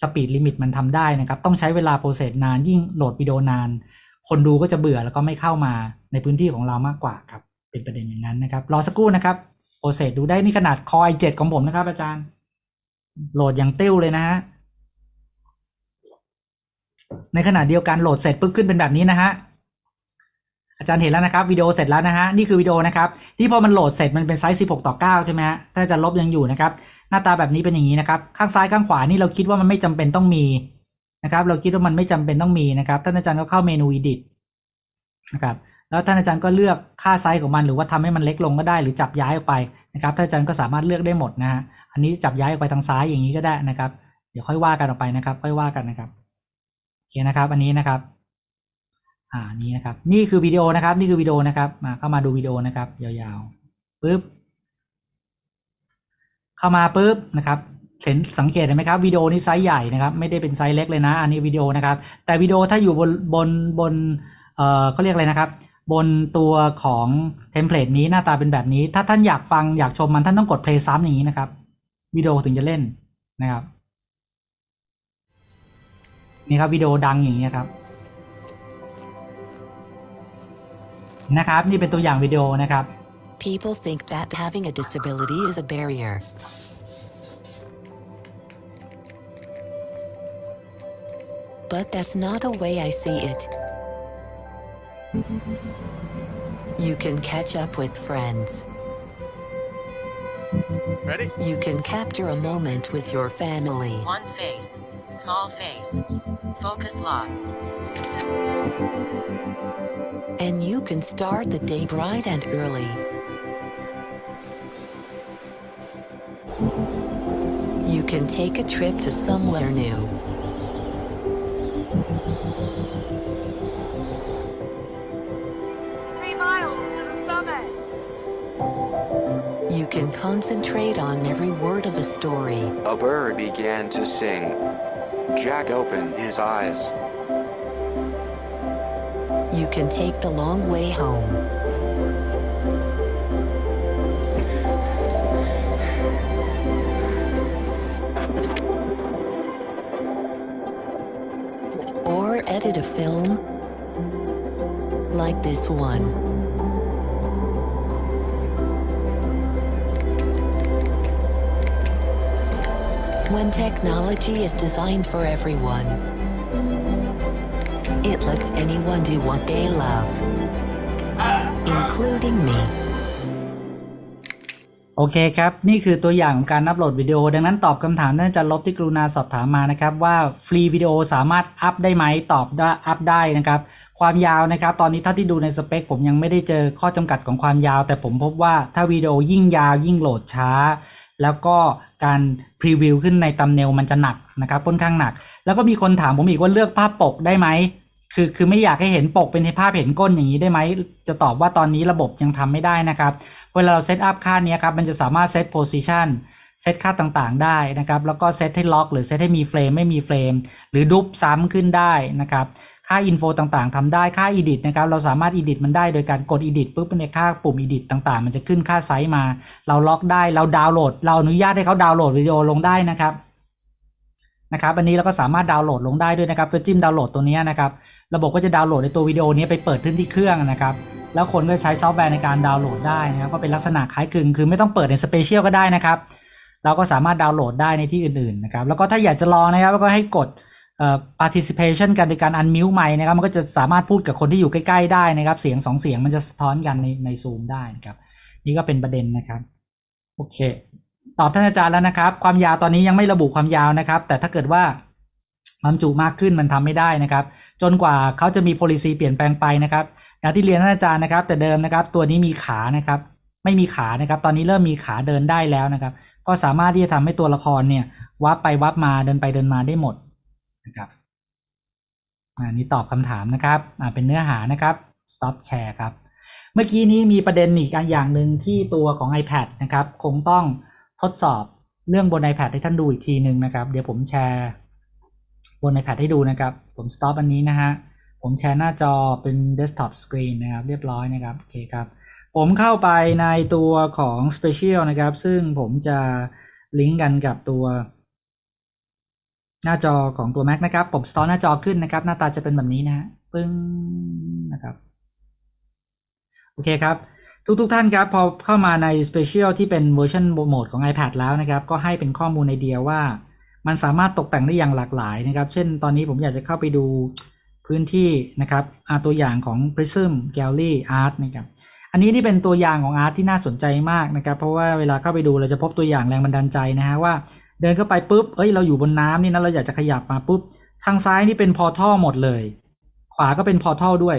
สปีดลิมิตมันทำได้นะครับ ต้องใช้เวลาโปรเซสนาน ยิ่งโหลดวิดีโอนาน คนดูก็จะเบื่อแล้วก็ไม่เข้ามาในพื้นที่ของเรามากกว่าครับเป็นประเด็นอย่างนั้นนะครับ รอสักครู่นะครับโอเซดูได้นี่ขนาดคอยเจ็ดของผมนะครับ อาจารย์โหลดอย่างติ้วเลยนะฮะในขณะเดียวกันโหลดเสร็จปึ๊บขึ้นเป็นแบบนี้นะฮะอาจารย์เห็นแล้วนะครับวิดีโอเสร็จแล้วนะฮะนี่คือวิดีโอนะครับ ที่พอมันโหลดเสร็จมันเป็นไซส์16ต่อ9ใช่ไหมฮะถ้าจะลบยังอยู่นะครับ หน้าตาแบบนี้เป็นอย่างนี้นะครับข้างซ้ายข้างขวานี่เราคิดว่ามันไม่จำเป็นต้องมีนะครับ เราคิดว่ามันไม่จำเป็นต้องมีนะครับท่านอาจารย์ก็เข้าเมนู edit นะครับแล้วท่านอาจารย์ก็เลือกค่าไซส์ของมัน หรือว่าทำให้มันเล็กลงก็ได้ หรือจับย้ายออกไปนะครับท่านอาจารย์ก็สามารถเลือกได้หมดนะฮะอันนี้จับย้ายออกไปทางซ้ายอย่างนี้ก็ได้นะครับ เดี๋ยวค่อยว่ากันออกไปนะครับ ค่อยว่ากันนะครับโอเคนะครับ อันนี้นะครับอ่านี้นะครับ นี่คือวิดีโอนะครับ นี่คือวิดีโอนะครับ มาเข้ามาดูวิดีโอนะครับ ยาวๆปึ๊บเข้ามาปึ๊บนะครับ เห็นสังเกตเห็นไหมครับวิดีโอนี้ไซส์ใหญ่นะครับ ไม่ได้เป็นไซส์เล็กเลยนะ อันนี้วิดีโอนะครับ แต่วิดีโอถ้าอยู่บนบนบนเอ่อเขาเรียกอะไรนะครับบนตัวของเทมเพลตนี้หน้าตาเป็นแบบนี้ ถ้าท่านอยากฟังอยากชมมันท่านต้องกดเพลย์ซ้ำอย่างนี้นะครับ วิดีโอถึงจะเล่นนะครับ นี่ครับวิดีโอดังอย่างนี้ครับ นะครับ นี่เป็นตัวอย่างวิดีโอนะครับ People think that having a disability is a barrier. But that's not the way I see it. You can catch up with friends. Ready? You can capture a moment with your family. One face. Small face. Focus lock. And you can start the day bright and early. You can take a trip to somewhere new. can concentrate on every word of a story. A bird began to sing. Jack opened his eyes. You can take the long way home. Or edit a film like this one. when technology is designed for everyone. It lets anyone do what they love, including me. โอเคครับนี่คือตัวอย่างของการอัปโหลดวิดีโอดังนั้นตอบคำถามน่าจะลบที่กรุณาสอบถามมานะครับว่าฟรีวิดีโอสามารถอัปได้ไหม ตอบว่าอัปได้นะครับ ความยาวนะครับ ตอนนี้เท่าที่ดูในสเปค ผมยังไม่ได้เจอข้อจำกัดของความยาว แต่ผมพบว่าถ้าวิดีโอยิ่งยาวยิ่งโหลดช้าแล้วก็การพรีวิวขึ้นในตำเนลมันจะหนักนะครับค่อนข้างหนัก แล้วก็มีคนถามผมอีกว่าเลือกภาพปกได้ไหมคือคือไม่อยากให้เห็นปกเป็นภาพเห็นก้นอย่างนี้ได้ไหม จะตอบว่าตอนนี้ระบบยังทำไม่ได้นะครับ เวลาเราเซตอัพค่านี้ครับ มันจะสามารถเซตโพซิชันเซตค่าต่างๆได้นะครับ แล้วก็เซตให้ล็อกหรือเซตให้มีเฟรมไม่มีเฟรมหรือดุบซ้ำขึ้นได้นะครับค่าอินโฟต่างๆทำได้ ค่าอีดิทนะครับเราสามารถอีดิทมันได้โดยการกดอีดิทปุ๊บในค่าปุ่มอีดิทต่างๆ มันจะขึ้นค่าไซส์มา เราล็อกได้ เราดาวน์โหลด เราอนุญาตให้เขาดาวน์โหลดวิดีโอลงได้นะครับนะครับอันนี้เราก็สามารถดาวน์โหลดลงได้ด้วยนะครับเพื่อจิ้มดาวน์โหลดตัวนี้นะครับ ระบบก็จะดาวน์โหลดในตัววิดีโอนี้ไปเปิดขึ้นที่เครื่องนะครับ แล้วคนก็ใช้ซอฟต์แวร์ในการดาวน์โหลดได้นะครับ ก็เป็นลักษณะคล้ายคลึง คือไม่ต้องเปิดในสเปเชียลก็ได้นะครับ เราก็สามารถดาวน์โหลดได้ในที่อื่นๆนะครับแล้วก็ถ้าอยากจะลองนะครับก็ให้กด participation กันในการ unmute ไมค์นะครับ มันก็จะสามารถพูดกับคนที่อยู่ใกล้ ๆ ได้นะครับ เสียงสองเสียงมันจะสะท้อนกันในในซูมได้นะครับ นี่ก็เป็นประเด็นนะครับ โอเค ตอบท่านอาจารย์แล้วนะครับ ความยาวตอนนี้ยังไม่ระบุความยาวนะครับ แต่ถ้าเกิดว่าความจุมากขึ้นมันทำไม่ได้นะครับ จนกว่าเขาจะมี policy เปลี่ยนแปลงไปนะครับอย่างที่เรียนท่านอาจารย์นะครับ แต่เดิมนะครับ ตัวนี้มีขานะครับ ไม่มีขานะครับ ตอนนี้เริ่มมีขาเดินได้แล้วนะครับ ก็สามารถที่จะทำให้ตัวละครเนี่ยวับไปวับมาเดินไปเดินมาได้หมดนะครับอันนี้ตอบคำถามนะครับ เป็นเนื้อหานะครับ stop share ครับ เมื่อกี้นี้มีประเด็นอีกอย่างหนึ่งที่ตัวของ iPad นะครับ คงต้องทดสอบเรื่องบน iPad ให้ท่านดูอีกทีหนึ่งนะครับ เดี๋ยวผมแชร์บน iPad ให้ดูนะครับ ผม stop อันนี้นะฮะ ผมแชร์หน้าจอเป็น desktop screen นะครับ เรียบร้อยนะครับ โอเคครับ ผมเข้าไปในตัวของ special นะครับ ซึ่งผมจะลิงก์กันกับตัวหน้าจอของตัว Mac นะครับ ผมสตอร์หน้าจอขึ้นนะครับ หน้าตาจะเป็นแบบนี้นะปึ้ง นะครับ โอเคครับ ทุกุทท่านครับ พอเข้ามาใน Special ที่เป็นเวอร์ชันโหมดของ iPad แล้วนะครับ ก็ให้เป็นข้อมูลในเดียวว่า มันสามารถตกแต่งได้อย่างหลากหลายนะครับ เช่นตอนนี้ผมอยากจะเข้าไปดูพื้นที่นะครับ ตัวอย่างของ Prism Gallery Art นะครับ อันนี้นี่เป็นตัวอย่างของอาร์ตที่น่าสนใจมากนะครับ เพราะว่าเวลาเข้าไปดูเราจะพบตัวอย่างแรงบันดาลใจนะฮะว่าเดินเข้าไปปุ๊บ เอ้ย เราอยู่บนน้ำนี่นะ เราอยากจะขยับมา ปุ๊บ ทางซ้ายนี่เป็นพอท่อหมดเลย ขวาก็เป็นพอท่อด้วย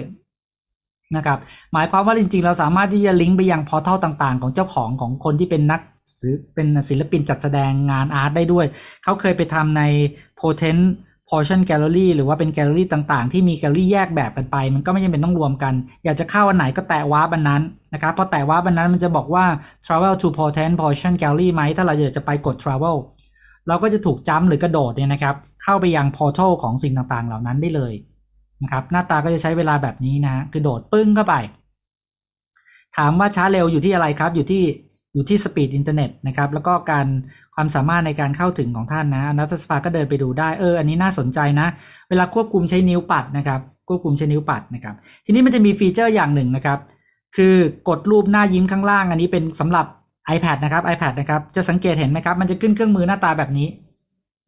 นะครับ หมายความว่าจริงๆ เราสามารถที่จะลิงก์ไปยังพอท่อต่างๆ ของเจ้าของของคนที่เป็นนักหรือเป็นศิลปินจัดแสดงงานอาร์ตได้ด้วย เขาเคยไปทำใน Potent Portion Gallery หรือว่าเป็นแกลเลอรี่ต่างๆ ที่มีแกลเลอรี่แยกแบบกันไป มันก็ไม่จำเป็นต้องรวมกัน อยากจะเข้าวันไหนก็แตะว้าบันนั้นนะครับพอแตะว้าบันนั้นมันจะบอกว่า travel to Potent Portion Gallery ไหมถ้าเราอยากจะไปกด travel เราก็จะถูกจ้ำหรือกระโดดเนี่ยนะครับ เข้าไปยังพอร์ทัลของสิ่งต่าง ๆ เหล่านั้นได้เลยนะครับหน้าตาก็จะใช้เวลาแบบนี้นะ คือโดดปึ้งเข้าไป ถามว่าช้าเร็วอยู่ที่อะไรครับ อยู่ที่อยู่ที่สปีดอินเทอร์เน็ตนะครับแล้วก็การความสามารถในการเข้าถึงของท่านนะนัทสภาก็เดินไปดูได้เอออันนี้น่าสนใจนะ เวลาควบคุมใช้นิ้วปัดนะครับควบคุมใช้นิ้วปัดนะครับทีนี้มันจะมีฟีเจอร์อย่างหนึ่งนะครับ คือกดรูปหน้ายิ้มข้างล่างอันนี้เป็นสำหรับ iPad นะครับ iPad นะครับ จะสังเกตเห็นไหมครับ มันจะขึ้นเครื่องมือหน้าตาแบบนี้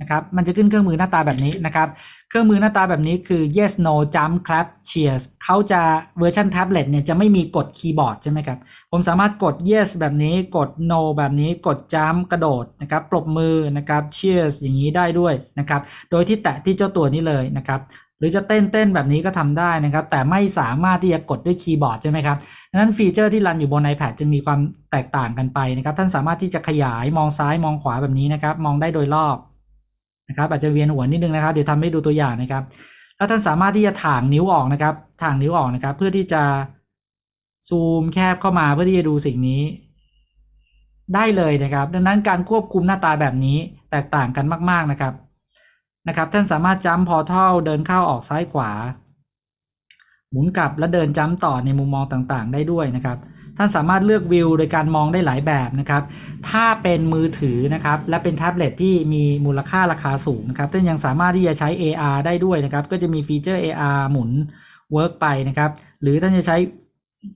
นะครับมันจะขึ้นเครื่องมือหน้าตาแบบนี้นะครับเครื่องมือหน้าตาแบบนี้คือ yes no jump clap cheers เขาจะเวอร์ชันแท็บเล็ตเนี่ยจะไม่มีกดคีย์บอร์ดใช่ไหมครับผมสามารถกด yes แบบนี้กด no แบบนี้ กด jump กระโดดนะครับปรบมือนะครับ cheers อย่างนี้ได้ด้วยนะครับโดยที่แตะที่เจ้าตัวนี้เลยนะครับรือจะเต้นเต้นแบบนี้ก็ทำได้นะครับแต่ไม่สามารถที่จะกดด้วยคีย์บอร์ดใช่ไหมครับดังนั้นฟีเจอร์ที่รันอยู่บน iPad จะมีความแตกต่างกันไปนะครับท่านสามารถที่จะขยายมองซ้ายมองขวาแบบนี้นะครับ มองได้โดยรอบนะครับอาจจะเวียนหัวนิดนึงนะครับเดี๋ยวทำาให้ดูตัวอย่างนะครับ แล้วท่านสามารถที่จะถ่างนิ้วออกนะครับถ่างนิ้วออกนะครับเพื่อที่จะซูมแคบเข้ามาเพื่อที่จะดูสิ่งนี้ ได้เลยนะครับ ดังนั้นการควบคุมหน้าตาแบบนี้แตกต่างกันมาก ๆนะครับนะครับท่านสามารถจ้ำพอเท่าเดินเข้าออกซ้ายขวา หมุนกลับและเดินจ้ำต่อในมุมมองต่างๆ ได้ด้วยนะครับ ท่านสามารถเลือกวิวโดยการมองได้หลายแบบนะครับ ถ้าเป็นมือถือนะครับ และเป็นแท็บเล็ตที่มีมูลค่าราคาสูงนะครับท่านยังสามารถที่จะใช้ AR ได้ด้วยนะครับ ก็จะมีฟีเจอร์ AR หมุนเวิร์กไปนะครับ หรือท่านจะใช้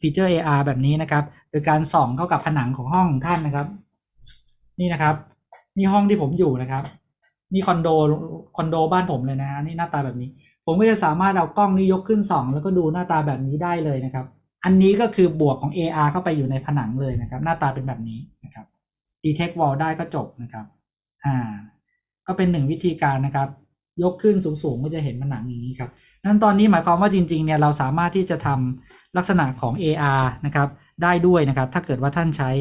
ฟีเจอร์ AR แบบนี้นะครับ โดยการส่องเข้ากับผนังของห้ององท่านนะครับ นี่นะครับ นี่ห้องที่ผมอยู่นะครับนี่คอนโดคอนโด บ้านผมเลยนะฮะนี่หน้าตาแบบนี้ ผมก็จะสามารถเอากล้องนี้ยกขึ้นสองแล้วก็ดูหน้าตาแบบนี้ได้เลยนะครับอันนี้ก็คือบวกของ AR เข้าไปอยู่ในผนังเลยนะครับหน้าตาเป็นแบบนี้นะครับ detect wall ได้ก็จบนะครับอ่าก็เป็นหนึ่งวิธีการนะครับยกขึ้นสูงๆก็จะเห็นผนังอย่างนี้ครับนั้นตอนนี้หมายความว่าจริงๆเนี่ยเราสามารถที่จะทำลักษณะของ AR นะครับได้ด้วยนะครับถ้าเกิดว่าท่านใช้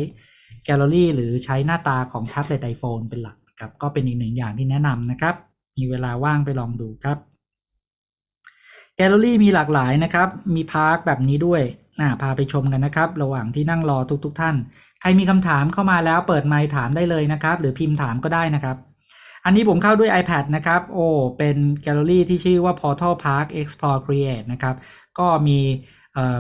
แกลเลอรี่ หรือใช้หน้าตาของแท็บเล็ตไอโฟนเป็นหลักครับก็เป็นอีกหนึ่งอย่างที่แนะนำนะครับมีเวลาว่างไปลองดูครับแกลเลอรี่มีหลากหลายนะครับมีพาร์คแบบนี้ด้วยนาพาไปชมกันนะครับระหว่างที่นั่งรอทุก ๆทท่านใครมีคำถามเข้ามาแล้วเปิดไมค์ถามได้เลยนะครับหรือพิมพ์ถามก็ได้นะครับ อันนี้ผมเข้าด้วย iPad นะครับโอ้เป็นแกลเลอรี่ที่ชื่อว่า Portal Park Explore Create นะครับก็มี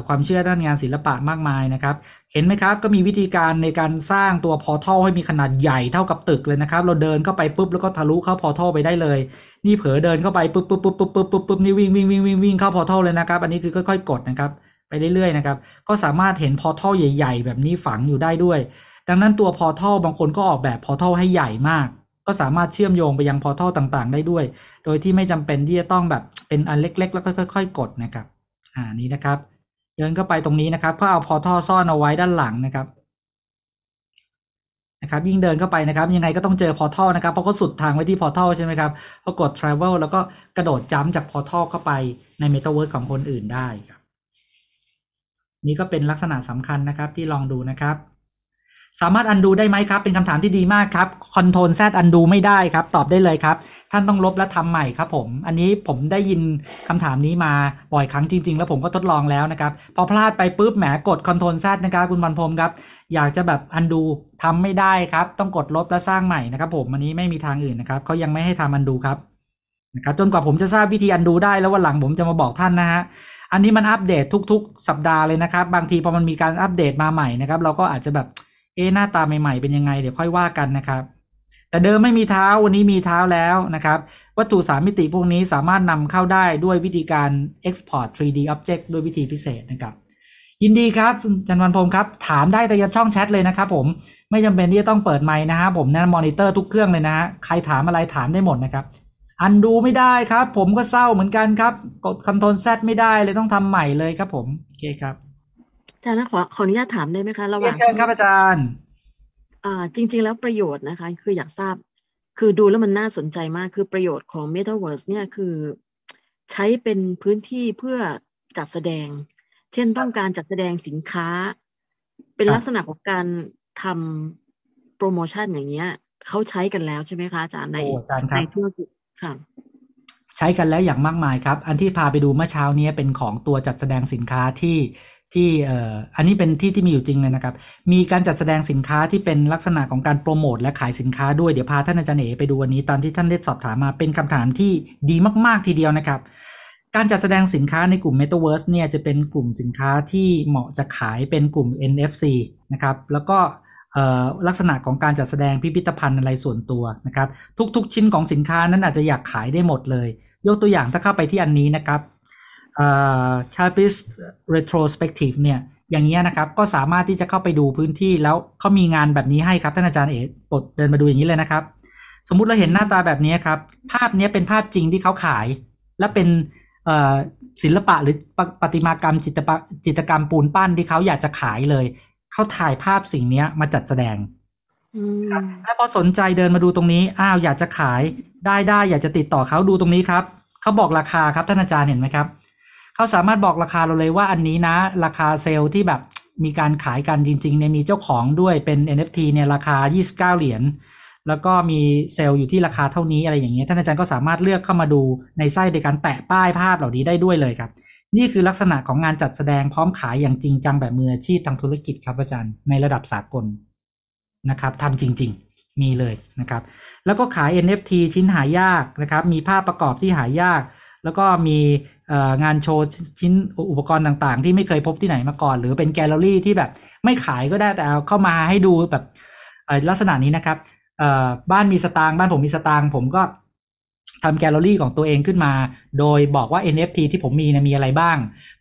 ความเชื่อด้านงานศิลปะมากมายนะครับ เห็นไหมครับ ก็มีวิธีการในการสร้างตัวพอท่อให้มีขนาดใหญ่เท่ากับตึกเลยนะครับ เราเดินเข้าไปปุ๊บแล้วก็ทะลุเข้าพอท่อไปได้เลย นี่เผลอเดินเข้าไปปุ๊บปุ๊บปุ๊บปุ๊บปุ๊บปุ๊บปุ๊บนี่วิ่งวิ่งวิ่งวิ่งวิ่งเข้าพอท่อเลยนะครับ อันนี้คือค่อย ๆ กดนะครับ ไปเรื่อยๆนะครับ ก็สามารถเห็นพอท่อใหญ่ ๆ แบบนี้ฝังอยู่ได้ด้วย ดังนั้นตัวพอท่อบางคนก็ออกแบบพอท่อให้ใหญ่มาก ก็สามารถเชื่อมโยงไปยังพอท่อต่างๆ ได้ด้วย โดยที่ไม่จำเป็นที่จะต้องแบบเป็นอันเล็กๆ แล้วค่อย ๆกดนะครับ อ่านี้นะครับเดินเข้าไปตรงนี้นะครับเพื่อเอาพอท่อซ่อน เอาไว้ด้านหลังนะครับ นะครับ ยิ่งเดินเข้าไปนะครับ ยังไงก็ต้องเจอพอท่อนะครับ เพราะก็สุดทางไว้ที่พอท่อใช่ไหมครับพอกด travel แล้วก็กระโดดจ้ำจากพอท่อเข้าไปใน metaverse ของคนอื่นได้ครับ นี่ก็เป็นลักษณะสำคัญนะครับที่ลองดูนะครับสามารถอันดูได้ไหมครับเป็นคำถามที่ดีมากครับคอนโทรลแซดอันดูไม่ได้ครับตอบได้เลยครับท่านต้องลบและทำใหม่ครับ ผม อันนี้ผมได้ยินคำถามนี้มาบ่อยครั้งจริง ๆ แล้วผมก็ทดลองแล้วนะครับพอพลาดไปปุ๊บแหมกดคอนโทรลแซดนะครับคุณบรรพมครับอยากจะแบบอันดูทำไม่ได้ครับต้องกดลบและสร้างใหม่นะครับผมอันนี้ไม่มีทางอื่นนะครับเขายังไม่ให้ทำอันดูครับนะครับจนกว่าผมจะทราบวิธีอันดูได้แล้ววันหลังผมจะมาบอกท่านนะฮะอันนี้มันอัปเดตทุกๆ สัปดาห์เลยนะครับบางทีพอมันมีการอัปเดตมาใหม่นะครับเราก็อาจจะแบบเอ หน้าตา ใหม่ๆเป็น ยังไง เดี๋ยว ค่อยว่ากันนะครับ แต่เดิมไม่มีเท้าวันนี้มีเท้าแล้วนะครับ วัตถุสามมิติ พวก นี้สามารถนำเข้าได้ด้วยวิธีการ Export 3D Object ด้วยวิธีพิเศษนะครับ ยินดีครับจันวันพงศ์ครับ ถามได้แต่ยัดช่องแชทเลยนะครับ ผมไม่จำเป็นที่จะต้องเปิดไมค์นะฮะผมนั่นมอนิเตอร์ทุกเครื่องเลยนะฮะใครถามอะไรถามได้หมดนะครับอันดูไม่ได้ครับ ผมก็เศร้าเหมือนกันครับกดคอนโทรลแซไม่ได้เลยต้องทำใหม่เลยครับ ผมโอเคครับอาจารย์ขอขออนุญาตถามได้ไหมคะ ระหว่างเชิญครับอาจารย์ อ่าจริง ๆ แล้วประโยชน์นะคะ คืออยากทราบคือดูแล้วมันน่าสนใจมาก คือประโยชน์ของ Metaverse เนี่ยคือ ใช้เป็นพื้นที่เพื่อจัดแสดง เช่นต้องการจัดแสดงสินค้า เป็นลักษณะของการทำโปรโมชั่นอย่างเงี้ยเขาใช้กันแล้วใช่ไหมคะอาจารย์ในในธุรกิจค่ะใช้กันแล้วอย่างมากมายครับ อันที่พาไปดูเมื่อเช้านี้เป็นของตัวจัดแสดงสินค้าที่ที่อันนี้เป็นที่ที่มีอยู่จริงเลยนะครับ มีการจัดแสดงสินค้าที่เป็นลักษณะของการโปรโมทและขายสินค้าด้วยเดี๋ยวพาท่านอาจารย์เอไปดูวันนี้ตอนที่ท่านได้สอบถามมาเป็นคำถามที่ดีมากๆทีเดียวนะครับ การจัดแสดงสินค้าในกลุ่ม Metaverse เนี่ยจะเป็นกลุ่มสินค้าที่เหมาะจะขายเป็นกลุ่ม NFC นะครับแล้วก็ลักษณะของการจัดแสดงพิพิธภัณฑ์อะไรส่วนตัวนะครับ ทุกๆ ชิ้นของสินค้านั้นอาจจะอยากขายได้หมดเลย ยกตัวอย่างถ้าเข้าไปที่อันนี้นะครับชาร์ปิสเรโทรสเปกทีฟเนี่ย อย่างนี้นะครับ ก็สามารถที่จะเข้าไปดูพื้นที่แล้วเขามีงานแบบนี้ให้ครับ ท่านอาจารย์เอกปดเดินมาดูอย่างนี้เลยนะครับ สมมุติเราเห็นหน้าตาแบบนี้ครับ ภาพนี้เป็นภาพจริงที่เขาขาย และเป็นศิลปะหรือปปะิมากรรมจิตจิตกรรมปูนปั้นที่เขาอยากจะขายเลย เขาถ่ายภาพสิ่งนี้มาจัดแสดง และพอสนใจเดินมาดูตรงนี้ อ้าว อยากจะขาย ได้ ได้ อยากจะติดต่อเขาดูตรงนี้ครับเขาบอกราคาครับท่านอาจารย์เห็นไหมครับเขาสามารถบอกราคาเราเลยว่าอันนี้นะราคาเซลล์ที่แบบ มีการขายกัน จริงๆเนี่ยมีเจ้าของด้วยเป็น NFT เนี่ยราคา 29 เหรียญแล้วก็มีเซลล์อยู่ที่ราคาเท่านี้อะไรอย่างเงี้ยท่านอาจารย์ก็สามารถเลือกเข้ามาดูในไส้ในการแตะป้ายภาพเหล่านี้ได้ด้วยเลยครับนี่คือลักษณะของงานจัดแสดงพร้อมขายอย่างจริงจังแบบมืออาชีพทางธุรกิจครับอาจารย์ในระดับสากลนะครับทำจริงๆมีเลยนะครับแล้วก็ขาย NFT ชิ้นหายากนะครับมีภาพประกอบที่หายากแล้วก็มีงานโชว์ชิ้นอุปกรณ์ต่างๆ ที่ไม่เคยพบที่ไหน มาก่อน หรือเป็นแกลเลอรี่ที่แบบ ไม่ขายก็ได้แต่เอาเข้ามาให้ดูแบบลักษณะนี้นะครับบ้านมีสตางค์บ้านผมมีสตางค์ผมก็ทำแกลเลอรี่ของตัวเองขึ้นมา โดยบอกว่า NFT ที่ผมมีนะมีอะไรบ้าง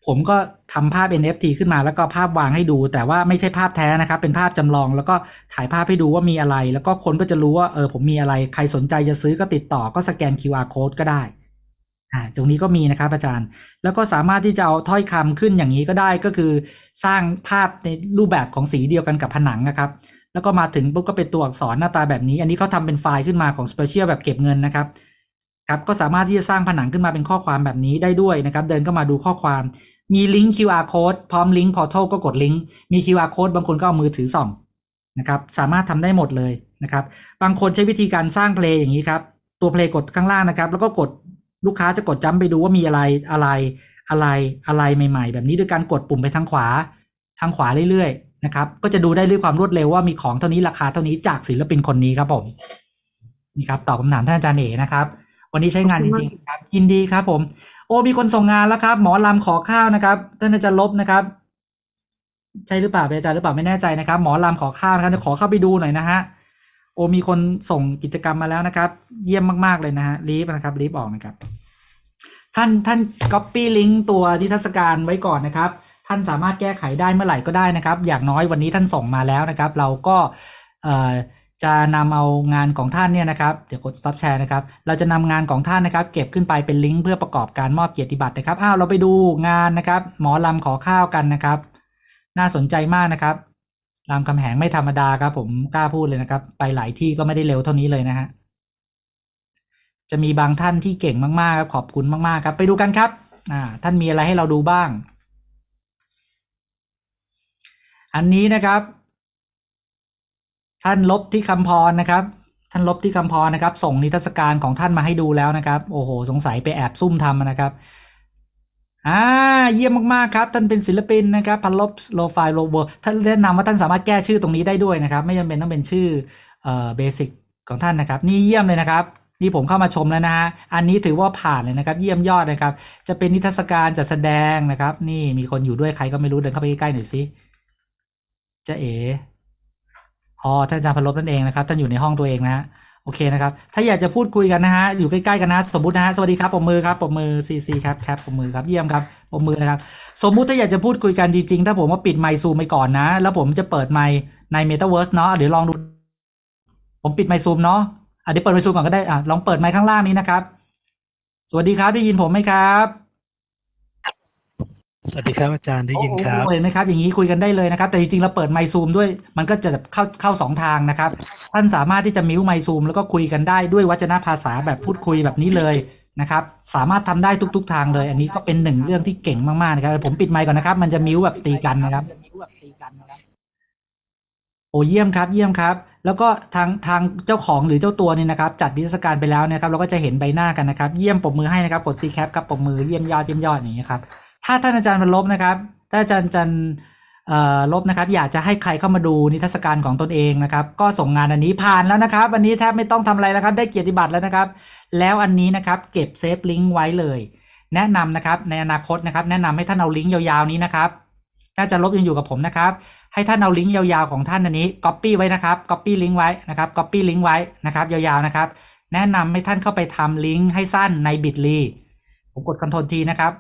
ผมก็ทำภาพ NFT ขึ้นมา แล้วก็ภาพวางให้ดู แต่ว่าไม่ใช่ภาพแท้นะครับ เป็นภาพจำลองแล้วก็ถ่ายภาพให้ดูว่ามีอะไร แล้วก็คนก็จะรู้ว่าเออผมมีอะไรใครสนใจจะซื้อก็ติดต่อก็สแกน QR code ก็ได้ตรงนี้ก็มีนะครับอาจารย์ แล้วก็สามารถที่จะเอาถ้อยคำขึ้นอย่างนี้ก็ได้ก็คือ สร้างภาพในรูปแบบของสีเดียวกันกับผนังนะครับ แล้วก็มาถึงปุ๊บก็เป็นตัวอักษรหน้าตาแบบนี้ อันนี้เขาทาเป็นไฟล์ขึ้นมาของสเปเชียลแบบเก็บเงินนะครับ ครับ ก็สามารถที่จะสร้างผนังขึ้นมาเป็นข้อความแบบนี้ได้ด้วยนะครับ เดินก็มาดูข้อความ มีลิงก์ QR code พร้อมลิงก์ portal ก็กดลิงก์ มี QR code บางคนก็เอามือถือส่องนะครับสามารถทำได้หมดเลยนะครับ บางคนใช้วิธีการสร้างเพลงอย่างนี้ครับ ตัวเพลงกดข้างล่างนะครับแล้วก็กดลูกค้าจะกดจ้ำไปดูว่ามีอะไร อะไร อะไร อะไรใหม่ ๆ แบบนี้ด้วยการกดปุ่มไปทางขวา ทางขวาเรื่อยๆนะครับ ก็จะดูได้ด้วยความรวดเร็วว่ามีของเท่านี้ราคา เท่านี้จากศิลปินคนนี้ครับผม นี่ครับตอบคำถามท่านอาจารย์เอ๋นะครับ วันนี้ใช้งานจริงๆครับยินดีครับผม โอ้มีคนส่งงานแล้วครับหมอลำขอข้าวนะครับ ท่านอาจารย์ลบนะครับ ใช่หรือเปล่าปอาจารย์หรือเปล่าไม่แน่ใจนะครับหมอลำขอข้าวนะครับจะขอเข้าไปดูหน่อยนะฮะ โอ้มีคนส่งกิจกรรมมาแล้วนะครับ เยี่ยมมากๆเลยนะฮะรีบนะครับรีบออกนะครับท่านท่านก๊อปปี้ลิงก์ตัวนิทรรศการไว้ก่อนนะครับ ท่านสามารถแก้ไขได้เมื่อไหร่ก็ได้นะครับ อย่างน้อยวันนี้ท่านส่งมาแล้วนะครับเราก็จะนำเอางานของท่านเนี่ยนะครับ เดี๋ยวกด stop share นะครับเราจะนำงานของท่านนะครับ เก็บขึ้นไปเป็นลิงก์เพื่อประกอบการมอบเกียรติบัตรนะครับอ้าวเราไปดูงานนะครับ หมอลำขอข้าวกันนะครับ น่าสนใจมากนะครับราคำแหงไม่ธรรมดาครับผมกล้าพูดเลยนะครับ ไปหลายที่ก็ไม่ได้เร็วเท่านี้เลยนะฮะจะมีบางท่านที่เก่งมากๆครับขอบคุณ มากๆ ครับ ไปดูกันครับอ่าท่านมีอะไรให้เราดูบ้าง อันนี้นะครับ ท่านลบที่คำพร นะครับท่านลบที่คำพรนะครับ ส่งนิทรรศการของท่านมาให้ดูแล้วนะครับโอ้โหสงสัยไปแอบซุ่มทำนะครับอ่าเยี่ยมมาก ๆ ครับท่านเป็นศิลปินนะครับพันลบโลไฟโลเวอร์ท่านแนะนำว่าท่านสามารถแก้ชื่อตรงนี้ได้ด้วยนะครับ ไม่จำเป็นต้องเป็นชื่อเอ่อเบสิกของท่านนะครับ นี่เยี่ยมเลยนะครับนี่ผมเข้ามาชมแล้วนะฮะ อันนี้ถือว่าผ่านเลยนะครับ เยี่ยมยอดนะครับ จะเป็นนิทรรศการจัดแสดงนะครับ นี่มีคนอยู่ด้วยใครก็ไม่รู้เดินเข้าไปใกล้ๆหน่อยสิจะเอ๋อ๋อท่านาจารพลบนั่นเองนะครับ ท่านอยู่ในห้องตัวเองนะฮะโอเคนะครับ ถ้าอยากจะพูดคุยกันนะฮะอยู่ใกล้ๆกันนะ สมมตินะฮะสวัสดีครับปมมือครับปมมือซีซีครับแคปปมมือครับเยี่ยมครับปมมือนะครับ สมมุติถ้าอยากจะพูดคุยกันจริง ๆ ถ้าผมว่าปิดไมค์ซูมไปก่อนนะ แล้วผมจะเปิดไมค์ในเมตาเวิร์สเนาะเดี๋ยวลองดู ผมปิดไมค์ซูมเนาะอาจเดี๋ยวเปิดไมค์ซูมก่อนก็ได้อ่ะลองเปิดไมค์ข้างล่างนี้นะครับ สวัสดีครับ ได้ยินผมไหมครับ สวัสดีครับอาจารย์ได้ยินครับเห็นไหมครับ อย่างนี้คุยกันได้เลยนะครับ แต่จริงๆเราเปิดไมค์ซูมด้วย มันก็จะเข้าเข้าสองทางนะครับท่านสามารถที่จะมิวไมค์ซูมแล้วก็คุยกันได้ด้วยวัจนภาษาแบบพูดคุยแบบนี้เลยนะครับ สามารถทำได้ทุก ๆ ทางเลย อันนี้ก็เป็นหนึ่งเรื่องที่เก่งมากๆนะครับผมปิดไมค์ก่อนนะครับ มันจะมิวแบบตีกันนะครับโอ้เยี่ยมครับเยี่ยมครับ แล้วก็ทางทางเจ้าของหรือเจ้าตัวนี่นะครับจัดนิทรรศการไปแล้วนะครับเราก็จะเห็นใบหน้ากันนะครับ เยี่ยมปมมือให้นะครับกดซีแคปกับปมมือเยี่ยมยอดเยี่ยมยอดอย่างนี้ครับถ้าท่านอาจารย์มันลบนะครับถ้าอาจารย์จันลบนะครับอยากจะให้ใครเข้ามาดูนิทรรศการของตนเองนะครับก็ส่งงานอันนี้ผ่านแล้วนะครับวันนี้แทบไม่ต้องทำอะไรแล้วครับได้เกียรติบัตรแล้วนะครับ แล้วอันนี้นะครับเก็บเซฟลิงก์ไว้เลยแนะนำนะครับในอนาคตนะครับ แนะนำให้ท่านเอาลิงก์ยาวๆนี้นะครับถ้าจะลบยังอยู่กับผมนะครับให้ท่านเอาลิงก์ยาวๆของท่านอันนี้ Copy ไว้นะครับ Copy ลิงก์ไว้นะครับ Copy ลิงก์ไว้นะครับยาวๆนะครับ แนะนำให้ท่านเข้าไปทำลิงก์ให้สั้นใน Bitly ผมกด Ctrl T นะครับ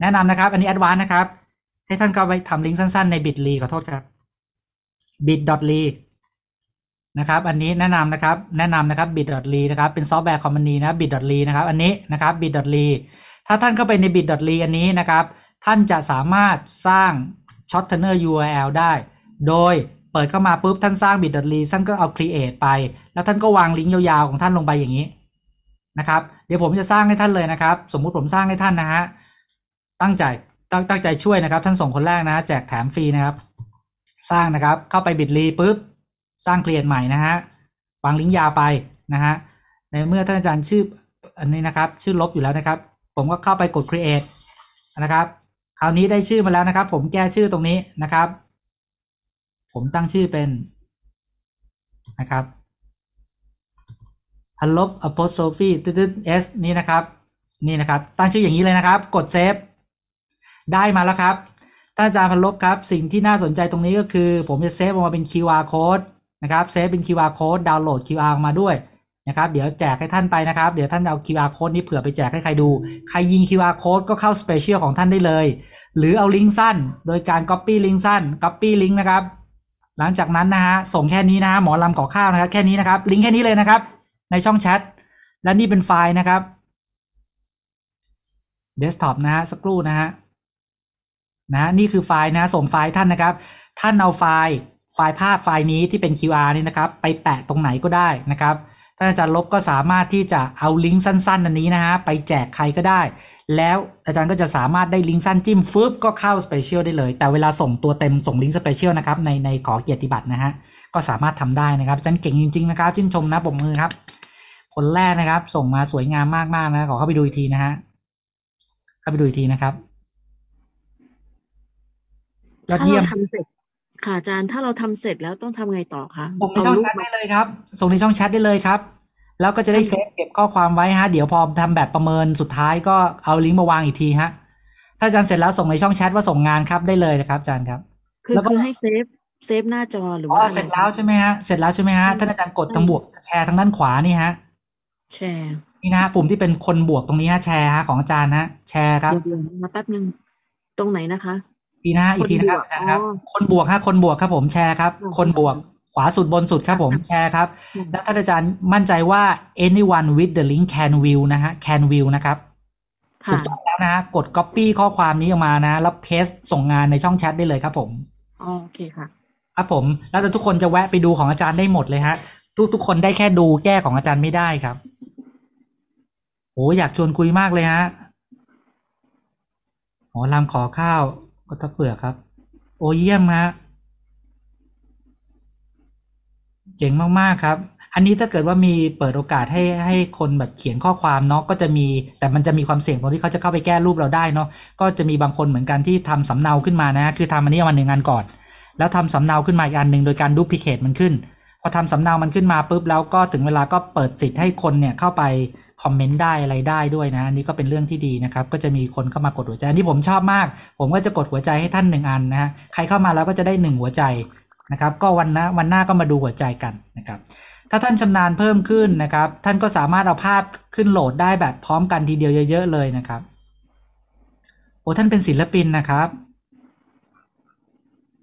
แนะนำนะครับอันนี้แอดวานนะครับให้ท่านเข้าไปทำลิงก์สั้นๆใน Bitly ขอโทษครับ bit.ly นะครับอันนี้แนะนำนะครับแนะนำนะครับ bit.ly นะครับเป็นซอฟต์แวร์คอมมานีนะ bit.ly นะครับอันนี้นะครับ bit.ly ถ้าท่านเข้าไปใน bit.ly อันนี้นะครับ ท่านจะสามารถสร้างช็อตเทนเนอร์ URL ได้ โดยเปิดเข้ามาปุ๊บท่านสร้าง bit.ly ท่านก็เอา create ไป แล้วท่านก็วางลิงก์ยาวๆของท่านลงไปอย่างนี้นะครับ เดี๋ยวผมจะสร้างให้ท่านเลยนะครับ สมมุติผมสร้างให้ท่านนะฮะ ตั้งใจตั้งตั้งใจช่วยนะครับท่านส่งคนแรกนะแจกแถมฟรีนะครับ สร้างนะครับเข้าไป bit.ly ปุ๊บสร้าง create ใหม่ นะฮะวางลิงก์ยาวไปนะฮะในเมื่อท่านอาจารย์ชื่ออันนี้นะครับ ชื่อลบอยู่แล้วนะครับ ผมก็เข้าไปกด create นะครับคราวนี้ได้ชื่อมาแล้วนะครับผมแก้ชื่อตรงนี้นะครับผมตั้งชื่อเป็นนะครับพัลบอโพสโซฟีตึ๊ดเอสนี่นะครับนี่นะครับ ตั้งชื่ออย่างนี้เลยนะครับกดเซฟได้มาแล้วครับท่านอาจารย์พันลบครับสิ่งที่น่าสนใจตรงนี้ก็คือผมจะเซฟออกมาเป็น QR code นะครับเซฟเป็น QR code ดาวน์โหลด QR มาด้วยนะครับ เดี๋ยวแจกให้ท่านไปนะครับ เดี๋ยวท่านเอา QR โค้ดนี้เผื่อไปแจกให้ใครดู ใครยิง QR โค้ดก็เข้าสเปเชียลของท่านได้เลย หรือเอาลิงก์สั้น โดยการ Copy ลิงก์สั้น Copy ลิงก์นะครับ หลังจากนั้นนะฮะ ส่งแค่นี้นะฮะ หมอลำขอข้าวนะครับ แค่นี้นะครับ ลิงก์แค่นี้เลยนะครับ ในช่องแชท และนี่เป็นไฟล์นะครับเดสก์ท็อปนะฮะ สักครู่นะฮะ นะนี่คือไฟล์นะส่งไฟล์ท่านนะครับ ท่านเอาไฟล์ ไฟล์ภาพไฟล์นี้ที่เป็น QR นี่นะครับ ไปแปะตรงไหนก็ได้นะครับานอาจารย์ลบก็สามารถที่จะเอาลิงก์สั้น ๆอันนี้นะฮะ ไปแจกใครก็ได้ แล้วอาจารย์ก็จะสามารถได้ลิงก์สั้นจิ้มฟืบก็เข้าสเปเชียลได้เลยแต่เวลาส่งตัวเต็มส่งลิงก์สเปเชียลนะครับในในขอเกียรติบัตรนะฮะก็สามารถทำได้นะครับอาจารย์เก่งจริง ๆนะครับชื่นชมนะปมมือครับคนแรกนะครับ ส่งมาสวยงามมาก ๆนะขอเข้าไปดูอีกทีนะฮะเข้าไปดูอีกทีนะครับยอดเยี่ยมทำเสร็จค่ะอาจารย์ถ้าเราทำเสร็จแล้วต้องทำไงต่อคะส่งในช่องแชทได้เลยครับ ส่งในช่องแชทได้เลยครับ แล้วก็จะได้เซฟเก็บข้อความไว้ฮะเดี๋ยวพอทำแบบประเมินสุดท้ายก็เอาลิงก์มาวางอีกทีฮะถ้าอาจารย์เสร็จแล้วส่งในช่องแชทว่าส่งงานครับได้เลยนะครับอาจารย์ครับคือวก็ให้เซฟเซฟหน้าจอหรือว่าเสร็จแล้วใช่ไหมฮะเสร็จแล้วใช่ไหมฮะท่านอาจารย์กดทรงบวกแชร์ทางด้านขวานี่ฮะแชร์ นี่นะฮะปุ่มที่เป็นคนบวกตรงนี้ฮะแชร์ฮะของอาจารย์ฮะแชร์ครับเดี๋ยวแป๊บหนึ่งตรงไหนนะคะทีนะอีกทีนะครับนะครับคนบวกฮะคนบวกครับผม แชร์ครับ คนบวก ขวาสุดบนสุด ครับผม แชร์ครับ แล้วท่านอาจารย์มั่นใจว่า anyone with the link can view นะฮะ can view นะครับถูกต้องแล้วนะฮะ กด copy ข้อความนี้ออกมานะ แล้วเพสส่งงานในช่องแชทได้เลยครับผมโอเคค่ะ ครับผม แล้วทุกคนจะแวะไปดูของอาจารย์ได้หมดเลยฮะ ทุกทุกคนได้แค่ดูแก้ของอาจารย์ไม่ได้ครับโอ้อยากชวนคุยมากเลยฮะหมอลำขอข้าวก็้าเปือกครับโอเยี่ยมฮะเจ๋งมากๆครับ อันนี้ถ้าเกิดว่ามีเปิดโอกาสให้ให้คนแบบเขียนข้อความเนาะก็จะมีแต่มันจะมีความเสี่ยงตรงที่เขาจะเข้าไปแก้รูปเราได้เนาะก็จะมีบางคนเหมือนกันที่ทำสำเนาขึ้นมานะ คือทำอันนี้วันหนึ่งงานก่อน แล้วทำสำเนาขึ้นมาอีกอันหนึ่งโดยการดูพิเคตมันขึ้นพอทำสำเนามันขึ้นมาปุ๊บแล้วก็ถึงเวลาก็เปิดสิทธิ์ให้คนเนี่ยเข้าไปคอมเมนต์ได้อะไรได้ด้วย นะอันนี้ก็เป็นเรื่องที่ดี นะ ครับ ก็จะมีคน เข้ามากดหัวใจอันนี้ผมชอบมาก ผมก็จะกดหัวใจให้ท่านหนึ่งอัน นะฮะใครเข้ามา แล้ว ก็จะได้หนึ่งหัวใจนะครับก็วันนะวันหน้าก็มาดูหัวใจกันนะครับถ้าท่านชำนาญเพิ่มขึ้นนะครับท่านก็สามารถเอาภาพขึ้นโหลดได้แบบพร้อมกันทีเดียวเยอะ ๆเลยนะครับโอ้ท่านเป็นศิลปินนะครับ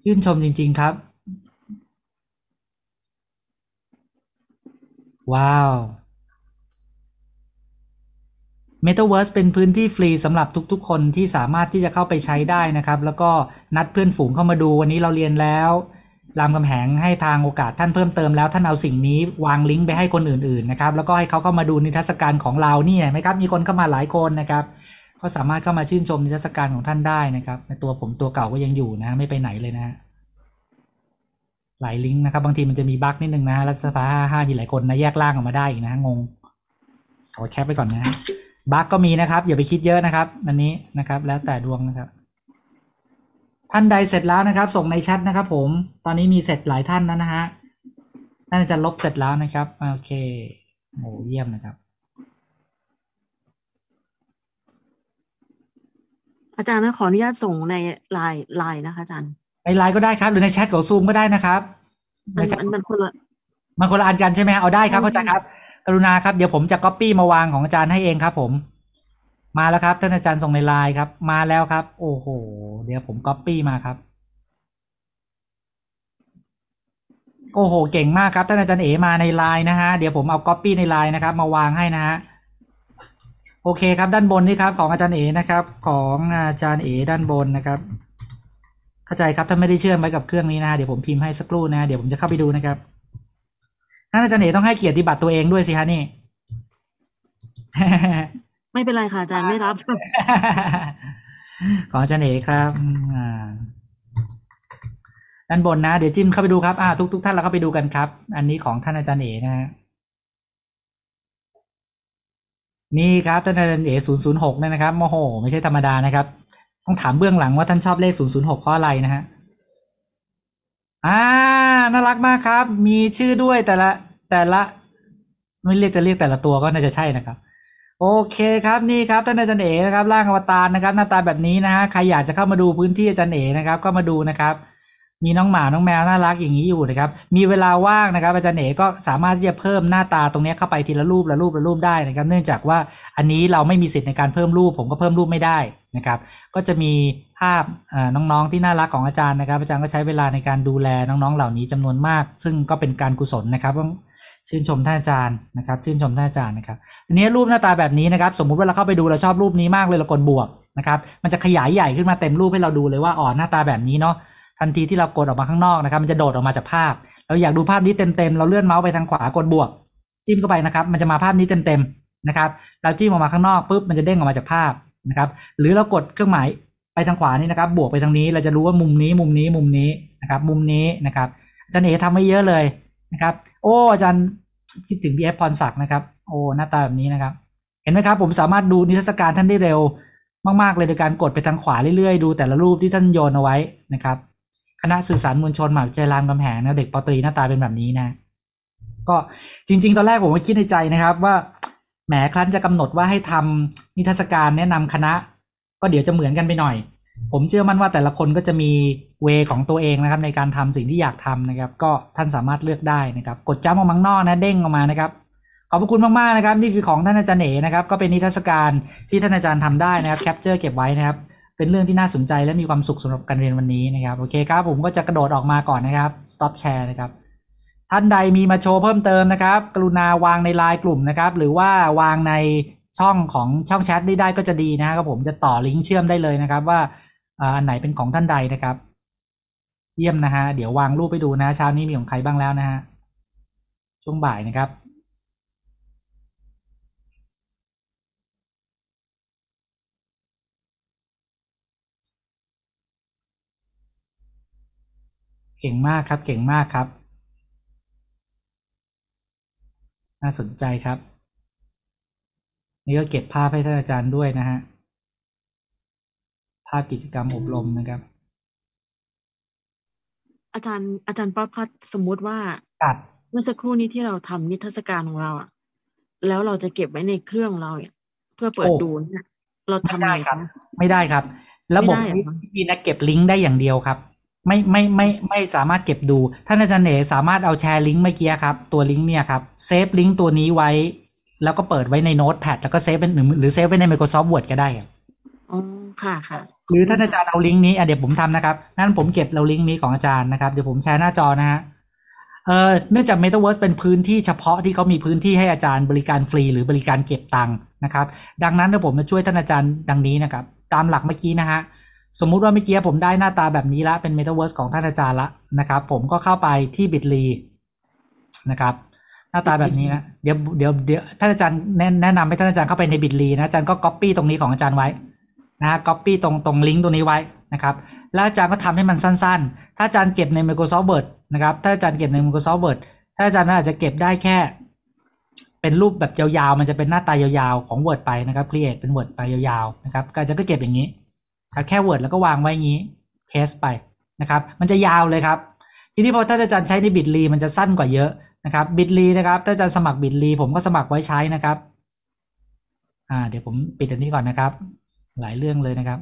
ยื่นชมจริงๆครับ ว้าว Metaverse เป็นพื้นที่ฟรีสำหรับทุก ๆ คนที่สามารถที่จะเข้าไปใช้ได้นะครับ แล้วก็นัดเพื่อนฝูงเข้ามาดูวันนี้เราเรียนแล้วรามคำแหงให้ทางโอกาสท่านเพิ่มเติมแล้วท่านเอาสิ่งนี้วางลิงก์ไปให้คนอื่นๆนะครับแล้วก็ให้เขาเข้ามาดูนิทรรศการของเรานี่ไหมครับ มีคนเข้ามาหลายคนนะครับ ก็สามารถเข้ามาชื่นชมนิทรรศการของท่านได้นะครับ ในตัวผมตัวเก่าก็ยังอยู่นะ ไม่ไปไหนเลยนะหลายลิงก์นะครับ บางทีมันจะมีบั๊กนิดนึงนะรัฐสภาห้ามีหลายคนนะแยกล่างออกมาได้อีกนะงงเอาแคปไปก่อนนะบั๊กก็มีนะครับอย่าไปคิดเยอะนะครับอันนี้นะครับ แล้วแต่ดวงนะครับ ท่านใดเสร็จแล้วนะครับ ส่งในแชทนะครับ ผมตอนนี้มีเสร็จหลายท่านแล้วนะฮะน่าจะลบเสร็จแล้วนะครับโอเคโหเยี่ยมนะครับ อาจารย์นะขออนุญาตส่งในไลน์ไลน์นะคะอาจารย์ในไลน์ก็ได้ครับ หรือในแชทของซูมก็ได้นะครับ มันมันคนละมันคนละอันกันใช่ไหมเอาได้ครับเข้าใจครับกรุณาครับเดี๋ยวผมจะก๊อปปี้มาวางของอาจารย์ให้เองครับผมมาแล้วครับท่านอาจารย์ส่งในไลน์ครับมาแล้วครับโอ้โหเดี๋ยวผมก๊อปปี้มาครับโอ้โหเก่งมากครับท่านอาจารย์เอมาในไลน์นะฮะเดี๋ยวผมเอาก๊อปปี้ในไลน์นะครับมาวางให้นะฮะโอเคครับด้านบนนี่ครับของอาจารย์เอนะครับของอาจารย์เอด้านบนนะครับ เข้าใจครับถ้าไม่ได้เชื่อมไว้กับเครื่องนี้นะเดี๋ยวผมพิมพ์ให้สักครู่นะเดี๋ยวผมจะเข้าไปดูนะครับท่านอาจารย์เอกต้องให้เกียรติบัตรตัวเองด้วยสิฮะนี่ไม่เป็นไรค่ะอาจารย์ไม่รับ ขออาจารย์เอกครับด้านบนนะ เดี๋ยวจิ้มเข้าไปดูครับ อ่าทุกทุกท่านเราเข้าไปดูกันครับ อันนี้ของท่านอาจารย์เอกนะฮะนี่ครับท่านอาจารย์เอกศูนย์ศูนย์หกนะครับโมโห ไม่ใช่ธรรมดานะครับต้องถามเบื้องหลัง ว่าท่านชอบเลขศูนย์ศูนย์หกเพราะอะไรนะฮะอ่าน่ารักมากครับมีชื่อด้วยแต่ละแต่ละไม่เรียกจะเรียกแต่ละตัวก็น่าจะใช่นะครับ โอเคครับนี่ครับท่านอาจารย์เอนะครับร่างอวตารนะครับ หน้าตาแบบนี้นะฮะใครอยากจะเข้ามาดูพื้นที่อาจารย์เอนะครับ ก็มาดูนะครับ มีน้องหมาน้องแมวน่ารักอย่างนี้อยู่นะครับ มีเวลาว่างนะครับ อาจารย์เอก็สามารถที่จะเพิ่มหน้าตาตรงนี้เข้าไปทีละรูปละรูปละรูปได้นะครับ เนื่องจากว่าอันนี้เราไม่มีสิทธิ์ในการเพิ่มรูปผมก็เพิ่มรูปไม่ได้นะครับก็จะมีภาพน้องๆที่น่ารักของอาจารย์นะครับ อาจารย์ก็ใช้เวลาในการดูแลน้องๆเหล่านี้จำนวนมาก ซึ่งก็เป็นการกุศลนะครับชื่นชมท่านอาจารย์นะครับชื่นชมท่านอาจารย์นะครับทีนี้รูปหน้าตาแบบนี้นะครับสมมุติว่าเราเข้าไปดูเราชอบรูปนี้มากเลยเรากดบวกนะครับมันจะขยายใหญ่ขึ้นมาเต็มรูปให้เราดูเลยว่าอ๋อหน้าตาแบบนี้เนาะทันทีที่เรากดออกมาข้างนอกนะครับมันจะโดดออกมาจากภาพเราอยากดูภาพนี้เต็มๆเราเลื่อนเมาส์ไปทางขวากดบวก จิ้มเข้าไปนะครับมันจะมาภาพนี้เต็มๆนะครับเราจิ้มออกมาข้างนอกปุ๊บมันจะเด้งออกมาจากภาพนะครับหรือเรากดเครื่องหมายไปทางขวานี่นะครับบวกไปทางนี้เราจะรู้ว่ามุมนี้มุมนี้มุมนี้นะครับ มุมนี้นะครับอาจารย์เอทำไม่เยอะเลยนะครับโอ้อาจารย์คิดถึงพี่แอฟพรศักดิ์นะครับโอ้หน้าตาแบบนี้นะครับ เห็นไหมครับ ผมสามารถดูนิทรรศการท่านได้เร็ว มากๆเลยโดยการกดไปทางขวาเรื่อยๆดูแต่ละรูปที่ท่านโยนเอาไว้นะครับ คณะสื่อสารมวลชนหมาลใจรามคำแหงนะเด็กปตรีหน้าตาเป็นแบบนี้นะก็จริง ๆตอนแรกผมก็คิดในใจนะครับว่าแหมครั้นจะกำหนดว่าให้ทำนิทรรศการแนะนำคณะ ก็เดี๋ยวจะเหมือนกันไปหน่อย ผมเชื่อมั่นว่าแต่ละคนก็จะมีเวของตัวเองนะครับในการทำสิ่งที่อยากทำนะครับ ก็ท่านสามารถเลือกได้นะครับ กดจ้าออกมังนอกนะเด้งออกมานะครับ ขอบพระคุณมาก ๆ นะครับ นี่คือของท่านอาจารย์เอนะครับ ก็เป็นนิทรรศการที่ท่านอาจารย์ทำได้นะครับ แคปเจอร์เก็บไว้นะครับ เป็นเรื่องที่น่าสนใจและมีความสุขสำหรับการเรียนวันนี้นะครับ โอเคครับ ผมก็จะกระโดดออกมาก่อนนะครับ stop share นะครับท่านใดมีมาโชว์เพิ่มเติมนะครับ กรุณาวางในไลน์กลุ่มนะครับ หรือว่าวางในช่องของช่องแชทได้ได้ก็จะดีนะครับ ผมจะต่อลิงก์เชื่อมได้เลยนะครับ ว่าอันไหนเป็นของท่านใดนะครับ เยี่ยมนะฮะ เดี๋ยววางรูปไปดูนะเช้านี้มีของใครบ้างแล้วนะฮะ ช่วงบ่ายนะครับ เก่งมากครับ เก่งมากครับน่าสนใจครับ นี่ก็เก็บภาพให้ท่านอาจารย์ด้วยนะฮะ ภาพกิจกรรมอบรมนะครับ อาจารย์ อาจารย์ป้าพัดสมมุติว่าเมื่อสักครู่นี้ที่เราทำนิทรรศการของเราอ่ะ แล้วเราจะเก็บไว้ในเครื่องเราเพื่อเปิดดูเนี่ย เราทำไดไ้ครับ ไม่ได้ครับระบบนี้มีนักเก็บลิงก์ได้อย่างเดียวครับไม่ไม่ไมไม่ไม่สามารถเก็บดู ท่านอาจารย์เนสามารถเอาแชร์ลิงก์เมื่อกี้ครับ ตัวลิงก์เนี่ยครับเซฟลิงก์ตัวนี้ไว้ แล้วก็เปิดไว้ในโน้ตแพดแล้วก็เซฟเป็นหรือเซฟไว้ใน Microsoft Word ก็ได้อ๋อค่ะค่ะ หรือท่านอาจารย์เอาลิงก์นี้เดี๋ยวผมทำนะครับนั่นผมเก็บเราลิงก์นี้ของอาจารย์นะครับ เดี๋ยวผมแชร์หน้าจอนะฮะเอ่อเนื่องจากเมตาเวิร์สเป็นพื้นที่เฉพาะที่เขามีพื้นที่ให้อาจารย์บริการฟรี หรือบริการเก็บตังค์นะครับดังนั้น๋ยาผมจะช่วยท่านอาจารย์ดังนี้นะครับ ตามหลักเมื่อกี้นะฮะสมมุติว่าเมื่อกี้ผมได้หน้าตาแบบนี้ละเป็นเมตาเวิร์สของท่านอาจารย์ละนะครับ ผมก็เข้าไปที่บิตลีนะครับหน้าตาแบบนี้นะเดี๋ยวเดี๋ยวเดี๋ยวท่านอาจารย์แนะนำให้ท่านอาจารย์เข้าไปในบิตลีนะอาจารย์ก็ก๊อปปี้ตรงนี้ของอาจารย์ไว้นะก๊อปปี้ตรงตรงลิงก์ตรงนี้ไว้นะครับแล้วอาจารย์ก็ทำให้มันสั้น ๆ ถ้าอาจารย์เก็บใน Microsoft Word นะครับถ้าอาจารย์เก็บใน Microsoft Word ถ้าอาจารย์อาจจะเก็บได้แค่ เป็นรูปแบบยาวๆมันจะเป็นหน้าตายาวๆของ Word ไปนะครับ create เป็น Word ไปยาวๆนะครับอาจารย์ก็เก็บอย่างนี้คัดแค่ Word แล้วก็วางไว้งี้เทสไปนะครับมันจะยาวเลยครับ ทีนี้พอท่านอาจารย์ใช้ในบิตลีมันจะสั้นกว่าเยอะนะครับบิตลีนะครับท่าอาจารย์สมัครบิตลีผมก็สมัครไว้ใช้นะครับอ่าเดี๋ยวผมปิดอันนี้ก่อนนะครับหลายเรื่องเลยนะครับ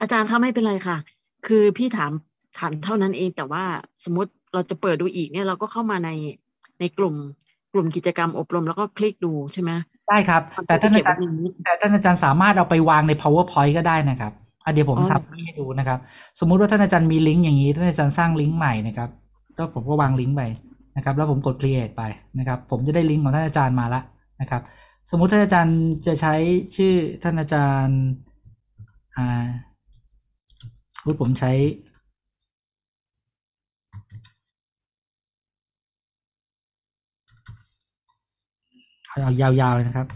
อาจารย์ถ้าไม่เป็นไรค่ะ คือพี่ถาม ถามเท่านั้นเองแต่ว่าสมมติเราจะเปิดดูอีกเนี่ย เราก็เข้ามาในในกลุ่มกลุ่มกิจกรรมอบรม แล้วก็คลิกดูใช่ไหมได้ครับแต่ท่านอาจารย์แต่ท่านอาจารย์สามารถเอาไปวางใน powerpoint ก็ได้นะครับอ่ะเดี๋ยวผมทำให้ดูนะครับสมมุติว่าท่านอาจารย์มีลิงก์อย่างนี้ท่านอาจารย์สร้างลิงก์ใหม่นะครับก็ผมก็วางลิงก์ไปนะครับแล้วผมกด create ไปนะครับ ผมจะได้ลิงก์ของท่านอาจารย์มาละนะครับ สมมุติท่านอาจารย์จะใช้ชื่อท่านอาจารย์อ่าผมใช้เอายาว ๆ เลยนะครับ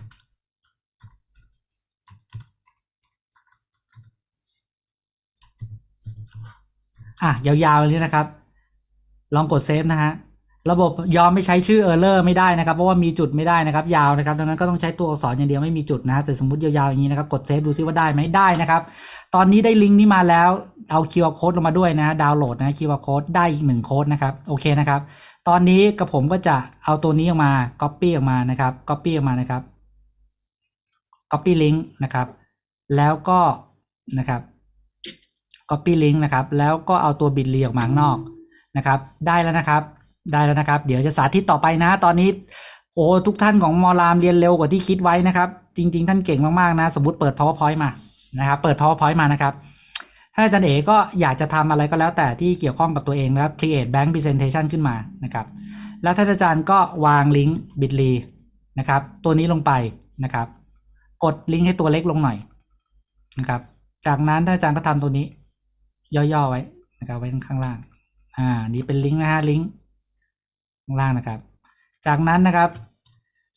อ่ะยาวๆเลยนะครับ ลองกดเซฟนะฮะ ระบบยอมไม่ใช้ชื่อ error ไม่ได้นะครับ เพราะว่ามีจุดไม่ได้นะครับยาวนะครับ ดังนั้นก็ต้องใช้ตัวอักษรอย่างเดียวไม่มีจุดนะแต่สมมติยาวๆอย่างนี้นะครับ กดเซฟดูซิว่าได้ไหมได้นะครับ ตอนนี้ได้ลิงก์นี้มาแล้ว เอา QR code ลงมาด้วยนะ ดาวน์โหลดนะ QR code ได้อีกหนึ่งโค้ดนะครับ โอเคนะครับตอนนี้กระผมก็จะเอาตัวนี้ออกมา Copy ออกมานะครับ Copy ออกมานะครับ Copy Link นะครับแล้วก็นะครับ Copy Link นะครับแล้วก็เอาตัวบิดเลีออกมาข้างนอกนะครับ ได้แล้วนะครับ ได้แล้วนะครับ เดี๋ยวจะสาธิตต่อไปนะตอนนี้โอ้ทุกท่านของมอรามเรียนเร็วกว่าที่คิดไว้นะครับ จริงๆท่านเก่งมากๆนะสมมติเปิด powerpoint มานะครับ เปิด powerpoint มานะครับาอาจารย์เอกก็อยากจะทำอะไรก็แล้วแต่ที่เกี่ยวข้องกับตัวเองนะครับ create bank presentation ขึ้นมานะครับแล้วท่านอาจารย์ก็วางลิงก์ bitly นะครับตัวนี้ลงไปนะครับ กดลิงก์ให้ตัวเล็กลงหน่อยนะครับ จากนั้นท่านอาจารย์ก็ทำตัวนี้ย่อๆไว้นะครับไว้ข้างล่างอ่านี่เป็นลิงก์นะฮะลิงก์ข้างล่างนะครับ จากนั้นนะครับ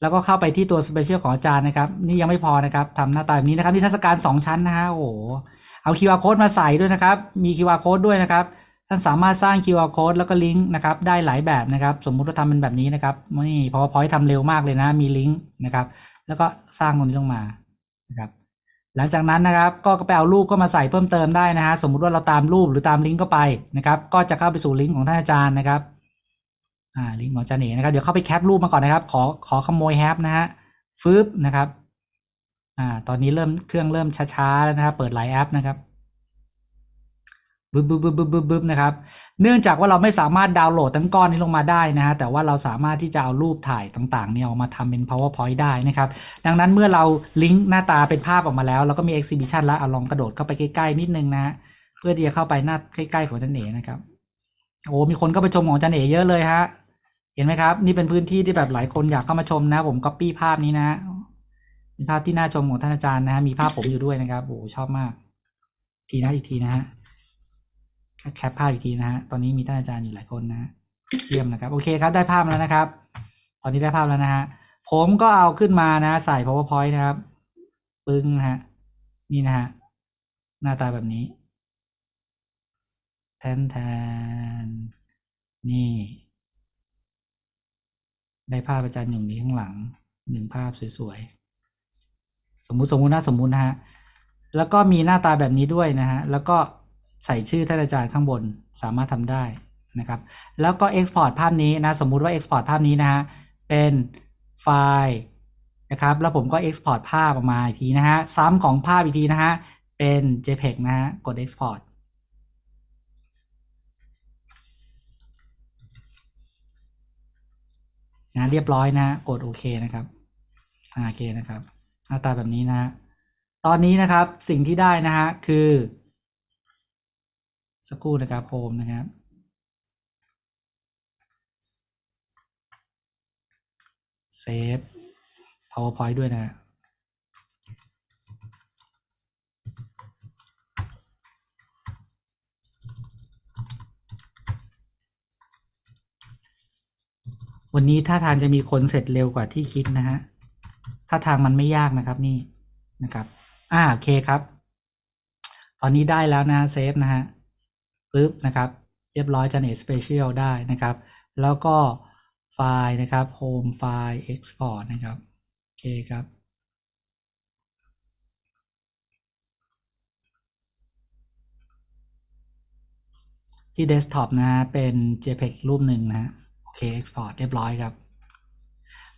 แล้วก็เข้าไปที่ตัวสเปเชียลของอาจารย์นะครับนี่ยังไม่พอนะครับทำหน้าตาแบบนี้นะครับนิทรรศการสองชั้นนะฮะโอ้โหเอา QR code มาใส่ด้วยนะครับ มี QR code ด้วยนะครับ ท่านสามารถสร้าง QR code แล้วก็ลิงก์นะครับ ได้หลายแบบนะครับ สมมุติว่าทำเป็นแบบนี้นะครับ นี่พอพอยท o ทำเร็วมากเลยนะ มีลิงก์นะครับ แล้วก็สร้างตรงนี้ลงมานะครับหลังจากนั้นนะครับ ก็ไปเอารูปก็มาใส่เพิ่มเติมได้นะฮะ สมมุติว่าเราตามรูปหรือตามลิงก์ก็ไปนะครับ ก็จะเข้าไปสู่ลิงก์ของท่านอาจารย์นะครับ อ่าลิงก์หมอจันเอ๋นะครับ เดี๋ยวเข้าไปแคปรูปมาก่อนนะครับ ขอขอขโมยแฮปนะฮะฟืบนะครับอ่าตอนนี้เริ่มเครื่องเริ่มช้าๆแล้วนะครับเปิดหลายแอปนะครับบึ๊บบึ๊บบึ๊บบึ๊บบึ๊บนะครับ เนื่องจากว่าเราไม่สามารถดาวน์โหลดทั้งก้อนนี้ลงมาได้นะฮะแต่ว่าเราสามารถที่จะเอารูปถ่ายต่าง ๆ เนี่ยออกมาทำเป็น powerpoint ได้นะครับ ดังนั้นเมื่อเราลิงก์หน้าตาเป็นภาพออกมาแล้วเราก็มี exhibition แล้วเอาลองกระโดดเข้าไปใกล้ๆนิดนึงนะฮะเพื่อที่จะเข้าไปหน้าใกล้ๆของจันเอ๋นะครับโอ้มีคนเข้าไปชมของจันเอ๋เยอะเลยฮะเห็นไหมครับ นี่เป็นพื้นที่ที่แบบหลายคนอยากเข้ามาชมนะ ผม copy ภาพนี้นะ็นภาพ ที่น่าชม ของ ท่านอาจารย์นะฮะ มี ภาพผมอยู่ด้วยนะครับโอ้ชอบมาก ทีนะอีกทีนะฮะ แคปภาพอีกที นะฮะ ตอนนี้มีท่านอาจารย์อยู่หลายคนนะเยี่ยมนะครับ โอเคครับ ได้ภาพแล้วนะครับ ตอนนี้ได้ภาพแล้วนะฮะ ผมก็เอาขึ้นมานะ ใส่ powerpoint นะครับ ปึ้งนะฮะ นี่นะฮะ หน้าตาแบบนี้แทนแทนนี่ ได้ภาพอาจารย์อยู่นี้ข้างหลังหนึ่งภาพสวยๆสมมุติสมมุตินะสมมุตินะฮะ แล้วก็มีหน้าตาแบบนี้ด้วยนะฮะ แล้วก็ใส่ชื่อท่านอาจารย์ข้างบนสามารถทำได้นะครับ แล้วก็ Export ภาพนี้นะ สมมุติว่า Export ภาพนี้นะฮะเป็นไฟล์นะครับ แล้วผมก็ Export ภาพออกมาอีกทีนะฮะซ้ำของภาพอีกทีนะฮะเป็น JPEG นะฮะกด Export นะเรียบร้อยนะกดโอเคนะครับโอเคนะครับน้าตาแบบนี้นะฮะตอนนี้นะครับสิ่งที่ได้นะฮะคือ สักครู่นะครับโฟมนะครับเซฟ powerpoint ด้วยนะวันนี้ถ้าทางจะมีคนเสร็จเร็วกว่าที่คิดนะฮะถ้าทางมันไม่ยากนะครับนี่นะครับอ่าโอเคครับ ตอนนี้ได้แล้วนะเซฟนะฮะปึ๊บนะครับเรียบร้อยจันเอสเปเชียลได้นะครับ แล้วก็ไฟล์นะครับโฮมไฟล์เอ็กซ์พอร์ตนะครับโอเคครับ ที่เดสก์ท็อปนะฮะเป็น JPEG รูปหนึ่งนะฮะโอเคเอ็กซ์พอร์ตเรียบร้อยครับ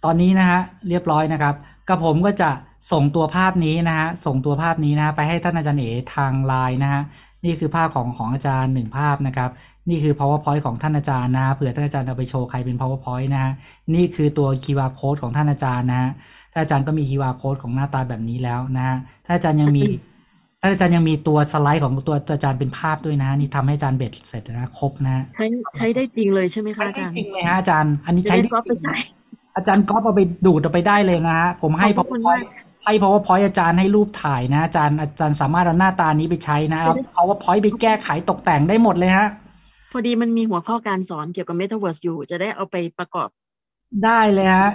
ตอนนี้นะฮะเรียบร้อยนะครับกับผมก็จะส่งตัวภาพนี้นะฮะ ส่งตัวภาพนี้นะไปให้ท่านอาจารย์เอทางไลน์นะฮะ นี่คือภาพของของอาจารย์หนึ่งภาพนะครับ นี่คือ powerpoint ของท่านอาจารย์นะเผื่อท่านอาจารย์เอาไปโชว์ใครเป็น powerpoint นะฮะ นี่คือตัว QR code ของท่านอาจารย์นะฮะท่านอาจารย์ก็มี QR code ของหน้าตาแบบนี้แล้วนะฮะท่านอาจารย์ยังมีท่านอาจารย์ยังมีตัวสไลด์ของตัวอาจารย์เป็นภาพด้วยนะนี่ทำให้อาจารย์เบ็ดเสร็จนะครบนะใช้ใช้ได้จริงเลยใช่ไหมคะอาจารย์ใช้้ไดจริงเลยฮะอาจารย์ อันนี้ใช้ได้จริงอาจารย์ก๊อฟเอาไปดูดเอาไปได้เลยนะฮะผมให้พอให้ powerpoint อาจารย์ให้รูปถ่ายนะ อาจารย์อาจารย์สามารถเอาหน้าตานี้ไปใช้นะเอาเ o า e r p o i n t ไปแก้ไขตกแต่งได้หมดเลยฮะพอดีมันมีหัวข้อการสอนเกี่ยวกับมตาเวิร์สอยู่จะได้เอาไปประกอบได้เลยฮะ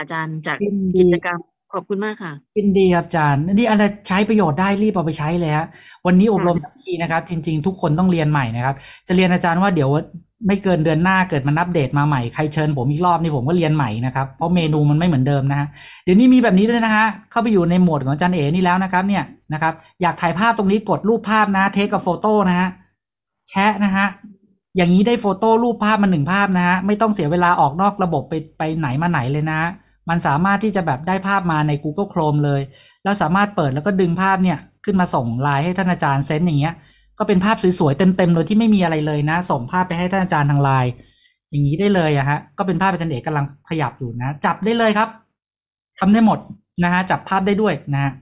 อาจารย์จากกิจกรรมขอบคุณมากค่ะยินดีครับอาจารย์นี่อะไรใช้ประโยชน์ได้รีบเอาไปใช้เลยฮะวันนี้อบรมทันทีนะครับ จริงๆทุกคนต้องเรียนใหม่นะครับ จะเรียนอาจารย์ว่าเดี๋ยวไม่เกินเดือนหน้าเกิดมันอัปเดตมาใหม่ ใครเชิญผมอีกรอบนี่ผมก็เรียนใหม่นะครับเพราะเมนูมันไม่เหมือนเดิมนะฮะเดี๋ยวนี้มีแบบนี้ด้วยนะฮะ เข้าไปอยู่ในโหมดของจันเอ๋นี่แล้วนะครับเนี่ยนะครับ อยากถ่ายภาพตรงนี้กดรูปภาพนะเทคกับโฟโต้นะฮะ แชะนะฮะ อย่างนี้ได้โฟโต้รูปภาพมาหนึ่งภาพนะฮะไม่ต้องเสียเวลาออกนอกระบบไปไปไหนมาไหนเลยนะ มันสามารถที่จะแบบได้ภาพมาใน Google Chrome เลยแล้วสามารถเปิดแล้วก็ดึงภาพเนี่ยขึ้นมาส่งไลน์ให้ท่านอาจารย์เซนอย่างเงี้ยก็เป็น ภาพ สวย ๆเต็มๆโดยที่ ไม่ มีอะไรเลยนะ ส่งภาพไปให้ท่านอาจารย์ทางไลน์อย่างนี้ได้เลยอะฮะก็เป็นภาพอาจารย์เอกกำลังขยับอยู่นะ จับได้เลยครับทำได้หมดนะฮะจับภาพได้ด้วยนะฮะ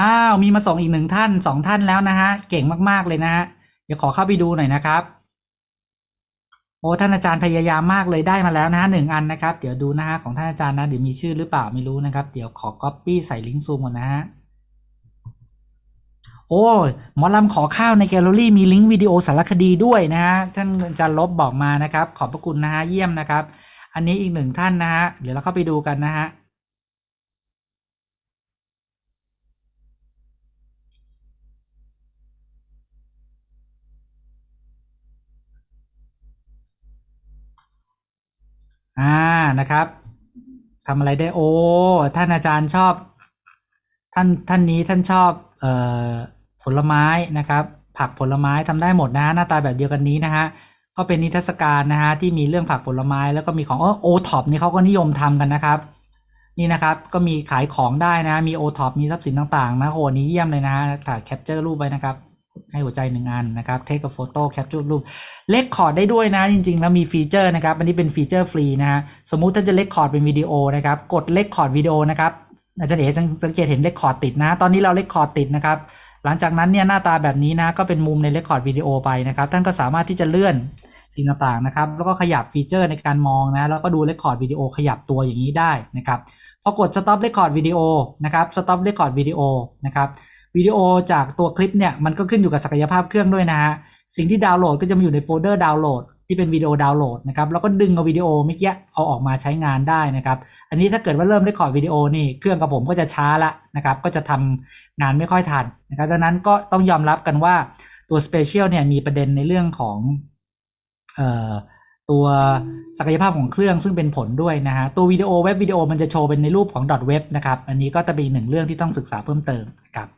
อ้าวมีมาส่งอีกหนึ่งท่านสองท่านแล้วนะฮะเก่งมากๆเลยนะฮะเดี๋ยวขอเข้าไปดูหน่อยนะครับโอ้ท่านอาจารย์พยายามมากเลยได้มาแล้วนะฮะหนึ่งอันนะครับ เดี๋ยวดูนะฮะของท่านอาจารย์นะเดี๋ยวมีชื่อหรือเปล่าไม่รู้นะครับ เดี๋ยวขอ copy ใส่ลิงก์ซูมก่อนนะฮะโอ้หมอลำขอข้าวในแกลเลอรี่มีลิงก์วิดีโอสารคดีด้วยนะฮะ ท่านอาจารย์ลบบอกมานะครับ ขอบพระคุณนะฮะเยี่ยมนะครับ อันนี้อีกหนึ่งท่านนะฮะ เดี๋ยวเราเข้าไปดูกันนะฮะ อ่านะครับทำอะไรได้โอ้ ท่านอาจารย์ชอบ ท่าน ท่านนี้ท่านชอบ เอ่อผลไม้นะครับผักผลไม้ทำได้หมดนะฮะหน้าตาแบบเดียวกันนี้นะฮะก็เป็นนิทรรศการนะฮะที่มีเรื่องผักผลไม้แล้วก็มีของโอท็อปนี่เขาก็นิยมทำกันนะครับ นี่นะครับก็มีขายของได้นะมีโอท็อปมีทรัพย์สินต่าง ๆนะโหนี้เยี่ยมเลยนะถ่ายแคปเจอร์รูปไว้นะครับ ให้หัวใจหนึ่งอัน นะครับเทคกับโฟโต้แคปเจอร์รูปเลคคอร์ดได้ด้วยนะจริง ๆ แล้วมีฟีเจอร์นะครับอันนี้เป็นฟีเจอร์ฟรีนะฮะสมมุติถ้าจะเลคคอร์ดเป็นวิดีโอนะครับ กดเลคคอร์ดวิดีโอนะครับ อาจารย์เอ๋สังเกตเห็นเลคคอร์ดติดนะตอนนี้เราเลคคอร์ดติดนะครับหลังจากนั้นเนี่ยหน้าตาแบบนี้นะก็เป็นมุมในเรคคอร์ดวิดีโอไปนะครับท่านก็สามารถที่จะเลื่อนสิ่งต่างๆนะครับแล้วก็ขยับฟีเจอร์ในการมองนะแล้วก็ดูเรคคอร์ดวิดีโอขยับตัวอย่างนี้ได้นะครับพอกดสต็อปเรคคอร์ดวิดีโอนะครับสต็อปเรคคอร์ดวิดีโอนะครับวิดีโอจากตัวคลิปเนี่ยมันก็ขึ้นอยู่กับศักยภาพเครื่องด้วยนะฮะ สิ่งที่ดาวน์โหลดก็จะมาอยู่ในโฟลเดอร์ดาวน์โหลดที่เป็นวิดีโอดาวน์โหลดนะครับ แล้วก็ดึงเอาวิดีโอเมื่อกี้เอาออกมาใช้งานได้นะครับ อันนี้ถ้าเกิดว่าเริ่มได้ขอวิดีโอนี่ เครื่องกับผมก็จะช้าละนะครับ ก็จะทำงานไม่ค่อยทันนะครับ ดังนั้นก็ต้องยอมรับกันว่าตัวสเปเชียลเนี่ยมีประเด็นในเรื่องของตัวศักยภาพของเครื่องซึ่งเป็นผลด้วยนะฮะ ตัววิดีโอเว็บวิดีโอมันจะโชว์เป็นในรูปของดอทเว็บนะครับ อันนี้ก็จะเป็นหนึ่งเรื่องที่ต้องศึกษาเพิ่มเติมครับ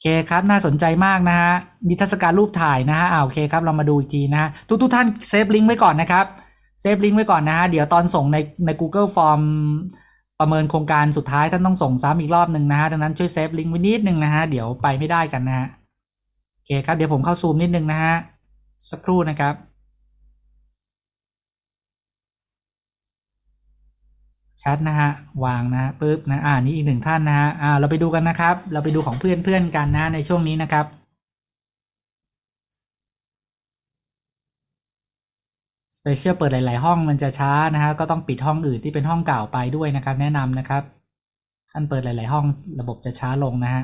โอเคครับ น่าสนใจมากนะฮะนิทรรศการรูปถ่ายนะฮะอ่าโอเคครับ เรามาดูอีกที นะฮะทุกทุกท่านเซฟลิงก์ไว้ก่อนนะครับเซฟลิงก์ไว้ก่อนนะฮะเดี๋ยวตอนส่งในใน Google Form ประเมินโครงการสุดท้าย ท่านต้องส่งซ้ำอีกรอบหนึ่งนะฮะดังนั้นช่วยเซฟลิงก์ไว้นิดนึงนะฮะเดี๋ยวไปไม่ได้กันนะฮะโอเคครับเดี๋ยวผมเข้าซูมนิดนึงนะฮะสักครู่นะครับชัดนะฮะวางนะปุ๊บนะอ่านี่อีกหนึ่งท่านนะฮะอ่าเราไปดูกันนะครับ เราไปดูของเพื่อนเพื่อนกันนะในช่วงนี้นะครับสเปเชียลเปิดหลายๆ ห้องมันจะช้านะฮะก็ต้องปิดห้องอื่นที่เป็นห้องเก่าไปด้วยนะครับ แนะนำนะครับ ท่านเปิดหลายๆห้องระบบจะช้าลงนะฮะ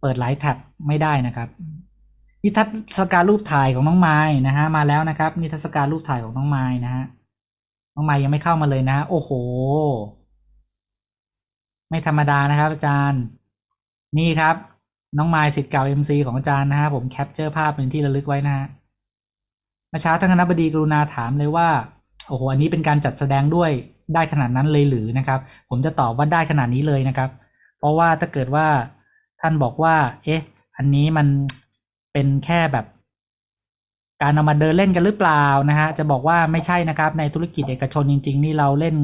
เปิดหลายแท็บไม่ได้นะครับ นิทรรศการรูปถ่ายของน้องไม้นะฮะมาแล้วนะครับนิทรรศการรูปถ่ายของน้องไม้นะฮะน้องไม่ยังไม่เข้ามาเลยนะ โอ้โห ไม่ธรรมดานะครับ อาจารย์ นี่ครับน้องไม้สิทธิ์เก่าเอซีของอาจารย์นะฮะผมแคปเจอร์ภาพเป็นที่ระลึกไว้นะฮะมาช้าท่านคณะบดีกรุณาถามเลยว่า โอ้โห อันนี้เป็นการจัดแสดงด้วยได้ขนาดนั้นเลยหรือนะครับ ผมจะตอบว่าได้ขนาดนี้เลยนะครับ เพราะว่าถ้าเกิดว่าท่านบอกว่า เอ๊ะ อันนี้มันเป็นแค่แบบการเอามาเดินเล่นกันหรือเปล่านะฮะจะบอกว่าไม่ใช่นะครับ ในธุรกิจเอกชนจริงๆ นี่เราเล่น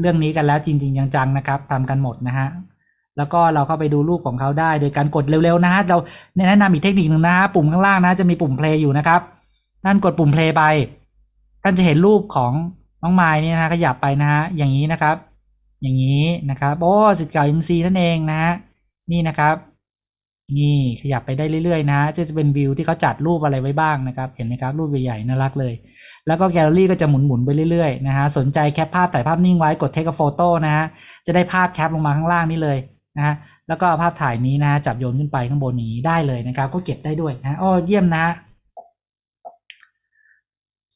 เรื่องนี้กันแล้ว จริง ๆ จังๆนะครับทำกันหมดนะฮะแล้วก็เราเข้าไปดูรูปของเขาได้ โดยการกดเร็วๆนะฮะเราแนะนำอีกเทคนิคหนึ่งนะฮะปุ่มข้างล่างนะจะมีปุ่มเพลย์อยู่นะครับท่านกดปุ่มเพลย์ไปท่านจะเห็นรูปของน้องไม้นี่นะขยับไปนะฮะอย่างนี้นะครับ อย่างนี้นะครับโอ้สิทธิ์เก่า MC นั่นเองนะฮะนี่นะครับนี่ ขยับไปได้เรื่อย ๆนะจะจะเป็นวิวที่เขาจัดรูปอะไรไว้บ้างนะครับ เห็นไหมครับรูปใหญ่ๆน่ารักเลย แล้วก็แกลเลอรี่ก็จะหมุนๆ ไปเรื่อยๆนะฮะสนใจแคปภาพถ่ายภาพนิ่งไว้กด take a photo นะฮะ จะได้ภาพแคปลงมาข้างล่างนี้เลยนะฮะแล้วก็ภาพถ่ายนี้นะจับโยนขึ้นไปข้างบนนี้ได้เลยนะครับ ก็เก็บได้ด้วยนะอ้อเยี่ยมนะ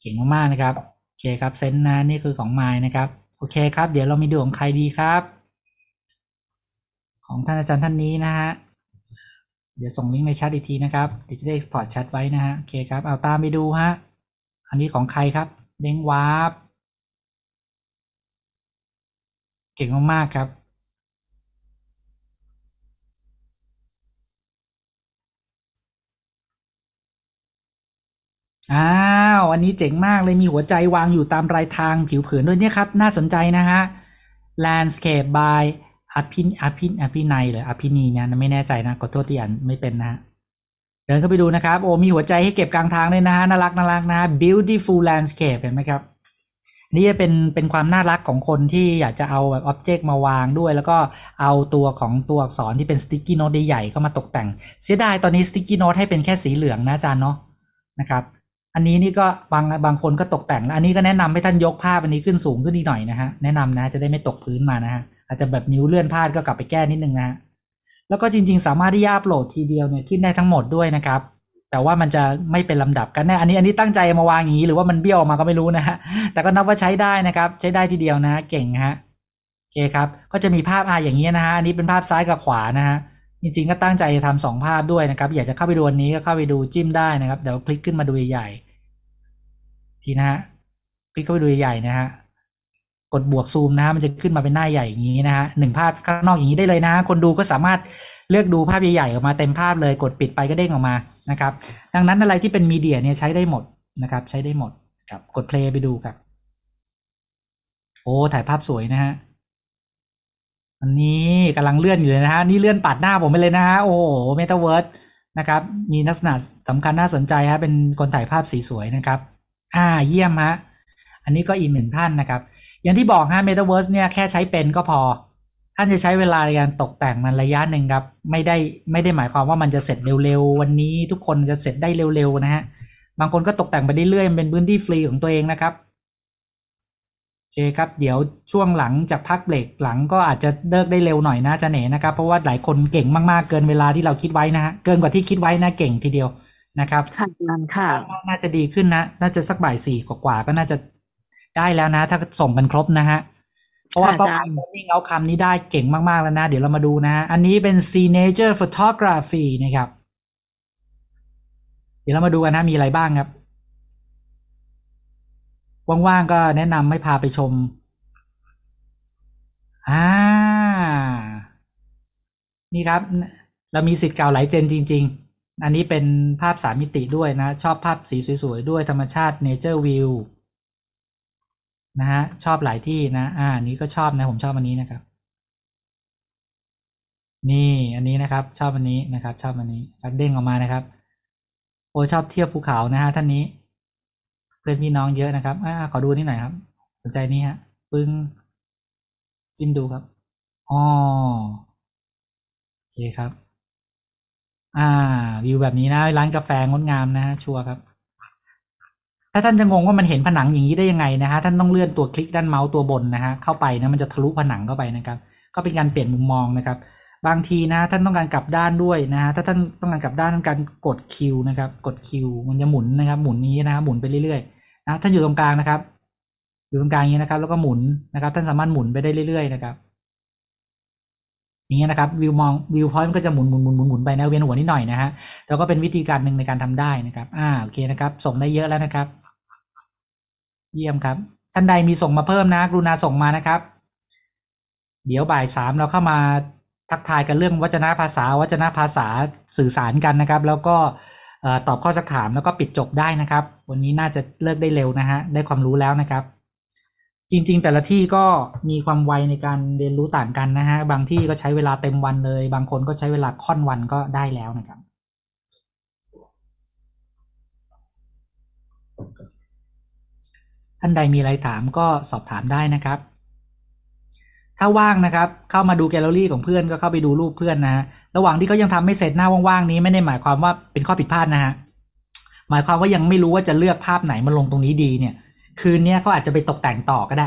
เก่งมากๆนะครับโอเคครับเซนนะนี่คือของไมล์นะครับโอเค ครับ เดี๋ยวเรามีดูของใครดีครับ ของท่านอาจารย์ท่านนี้นะฮะเดี๋ยวส่งลิงก์ในแชทอีกทีนะครับ เดี๋ยวจะได้ export แชทไว้นะฮะโอเคครับ เอาตามไปดูฮะ อันนี้ของใครครับ เด้งวาร์ปเก่งมากๆครับ อ้าว อันนี้เจ๋งมากเลย มีหัวใจวางอยู่ตามรายทาง ผิวเผินด้วยเนี่ยครับ น่าสนใจนะฮะ Landscape by อภินอภินอภินายหรืออภินีเนี่ยไม่แน่ใจนะขอโทษที่อ่านไม่เป็นนะ เดินเข้าไปดูนะครับ โอ้มีหัวใจให้เก็บกลางทางเลยนะฮะ น่ารัก น่ารัก นะ beautiful landscape เห็นไหมครับ นี่จะเป็น เป็นความน่ารักของคนที่อยากจะเอาแบบอ็อบเจกต์มาวางด้วย แล้วก็เอาตัวของตัวอักษรที่เป็นสติ๊กกี้โน้ตใหญ่ๆเข้ามาตกแต่ง เสียดายตอนนี้สติ๊กกี้โน้ตให้เป็นแค่สีเหลืองนะอาจารย์เนาะ นะครับ อันนี้นี่ก็บาง บางคนก็ตกแต่งอันนี้ก็แนะนำให้ท่านยกภาพอันนี้ขึ้นสูงขึ้นนีดหน่อยนะฮะ แนะนำนะ จะได้ไม่ตกพื้นมานะฮะอาจจะแบบนิ้วเลื่อนพลาดก็กลับไปแก้นิดนึงนะ แล้วก็จริงๆสามารถที่ย่าโหลดทีเดียวเนี่ยขึ้นได้ทั้งหมดด้วยนะครับ แต่ว่ามันจะไม่เป็นลำดับกันแน่อันนี้อันนี้ตั้งใจมาวางอย่างนี้ หรือว่ามันเบี้ยวมาก็ไม่รู้นะฮะ แต่ก็นับว่าใช้ได้นะครับ ใช้ได้ทีเดียวนะเก่งฮะโอเคครับ ก็จะมีภาพอ่าอย่างนี้นะฮะ อันนี้เป็นภาพซ้ายกับขวานะฮะจริงๆ ก็ตั้งใจทำสองภาพด้วยนะครับ อยากจะเข้าไปดูอันนี้ก็เข้าไปดูจิ้มได้นะครับเดี๋ยวคลิกขึ้นมาดูใหญ่ๆทีนะฮะคลิกเข้าไปดูใหญ่ๆนะฮะกดบวกซูมนะฮะมันจะขึ้นมาเป็นหน้าใหญ่อย่างนี้นะฮะหนึ่งภาพข้างนอกอย่างนี้ได้เลยนะ คนดูก็สามารถเลือกดูภาพใหญ่ๆออกมาเต็มภาพเลย กดปิดไปก็เด้งออกมานะครับ ดังนั้นอะไรที่เป็นมีเดียเนี่ยใช้ได้หมดนะครับ ใช้ได้หมดครับกดเพลย์ไปดูครับ โอ้ ถ่ายภาพสวยนะฮะ อันนี้กำลังเลื่อนอยู่เลยนะฮะนี่เลื่อนปัดหน้าผมไปเลยนะฮะ โอ้โหเมตาเวิร์ดนะครับ มีลักษณะสำคัญน่าสนใจฮะเป็นคนถ่ายภาพสีสวยนะครับ อ่า เยี่ยมฮะ อันนี้ก็อีกหนึ่งท่านนะครับอย่างที่บอกฮะเมตาเวิร์สเนี่ยแค่ใช้เป็นก็พอท่านจะใช้เวลาในการตกแต่งมันระยะหนึ่งครับไม่ได้ไม่ได้หมายความว่ามันจะเสร็จเร็วๆวันนี้ทุกคนจะเสร็จได้เร็ว ๆ นะฮะบางคนก็ตกแต่งไปเรื่อยๆเป็นพื้นที่ฟรีของตัวเองนะครับโอเคครับ เดี๋ยวช่วงหลังจากพักเบรกหลังก็อาจจะเลิกได้เร็วหน่อยนะจะเหนนะครับ เพราะว่าหลายคนเก่งมากๆเกินเวลาที่เราคิดไว้นะฮะเกินกว่าที่คิดไว้นะเก่งทีเดียวนะครับค่ะน่าจะดีขึ้นนะ น่าจะสักบ่ายสี่กว่าก็น่าจะได้แล้วนะ ถ้าส่งกันครบนะฮะ เพราะว่าป้าหมานนี a เ n าคำนี้ได้เก่งมาก ๆ แล้วนะ เดี๋ยวเรามาดูนะฮะอันนี้เป็น g nature photography นะครับ เดี๋ยวเรามาดูกันนะ มีอะไรบ้างครับ ว่าง ๆ ก็แนะนำให้พาไปชม อ่า นี่ครับ เรามีสิทธิ์เก่าหลายเจนจริง ๆ อันนี้เป็นภาพสามมิติด้วยนะ ชอบภาพสีสวย ๆ ด้วยธรรมชาติ nature view นะฮะชอบหลายที่นะ อ่า นี้ก็ชอบนะ ผมชอบอันนี้นะครับ นี่อันนี้นะครับ ชอบอันนี้นะครับ ชอบอันนี้ครับเด้งออกมานะครับโอ้ชอบเที่ยวภูเขานะฮะท่านนี้เพื่อนพี่น้องเยอะนะครับอ่าขอดูนี่หน่อยครับสนใจนี้ฮะปึ้งจิ้มดูครับอ๋อโอเคครับ อ่าวิวแบบนี้นะร้านกาแฟงดงามนะฮะชัวร์ครับถ้าท่านจะงงว่ามันเห็นผนังอย่างนี้ได้ยังไงนะฮะท่านต้องเลื่อนตัวคลิกด้านเมาส์ตัวบนนะฮะเข้าไปนะมันจะทะลุผนังเข้าไปนะครับ ก็เป็นการเปลี่ยนมุมมองนะครับ บางทีนะ ท่านต้องการกลับด้านด้วยนะฮะถ้าท่านต้องการกลับด้านท่านการกด Q นะครับ กด Q มันจะหมุนนะครับหมุนนี้นะฮะหมุนไปเรื่อยๆนะท่านอยู่ตรงกลางนะครับ อยู่ตรงกลางอย่างนี้นะครับ แล้วก็หมุนนะครับ ท่านสามารถหมุนไปได้เรื่อยๆนะครับ อย่างเงี้ยนะครับ วิวมองวิวพอยต์มันก็จะหมุนหมุนหมุนหมุนหมุนไปนะเวียนหัวนิดหน่อยนะฮะแล้วก็เป็นวิธีการหนึ่งในการทำได้นะครับ อ่าโอเคนะครับส่งได้เยอะแล้วนะครับเยี่ยมครับท่านใดมีส่งมาเพิ่มนะกรุณาส่งมานะครับ เดี๋ยวบ่ายสามเราเข้ามาทักทายกันเรื่องวัจนะภาษา วัจนะภาษาสื่อสารกันนะครับ แล้วก็ตอบข้อสักถาม แล้วก็ปิดจบได้นะครับ วันนี้น่าจะเลิกได้เร็วนะฮะ ได้ความรู้แล้วนะครับ จริงๆ แต่ละที่ก็มีความไวในการเรียนรู้ต่างกันนะฮะ บางที่ก็ใช้เวลาเต็มวันเลย บางคนก็ใช้เวลาค่อนวันก็ได้แล้วนะครับท่านใดมีอะไรถามก็สอบถามได้นะครับ ถ้าว่างนะครับ เข้ามาดูแกลเลอรี่ ของเพื่อนก็เข้าไปดูรูปเพื่อนนะฮะระหว่างที่เขายังทำไม่เสร็จหน้าว่างๆนี้ไม่ได้หมายความว่าเป็นข้อผิดพลาดนะฮะหมายความว่ายังไม่รู้ว่าจะเลือกภาพไหนมาลงตรงนี้ดีเนี่ย คืนนี้เขาอาจจะไปตกแต่งต่อก็ได้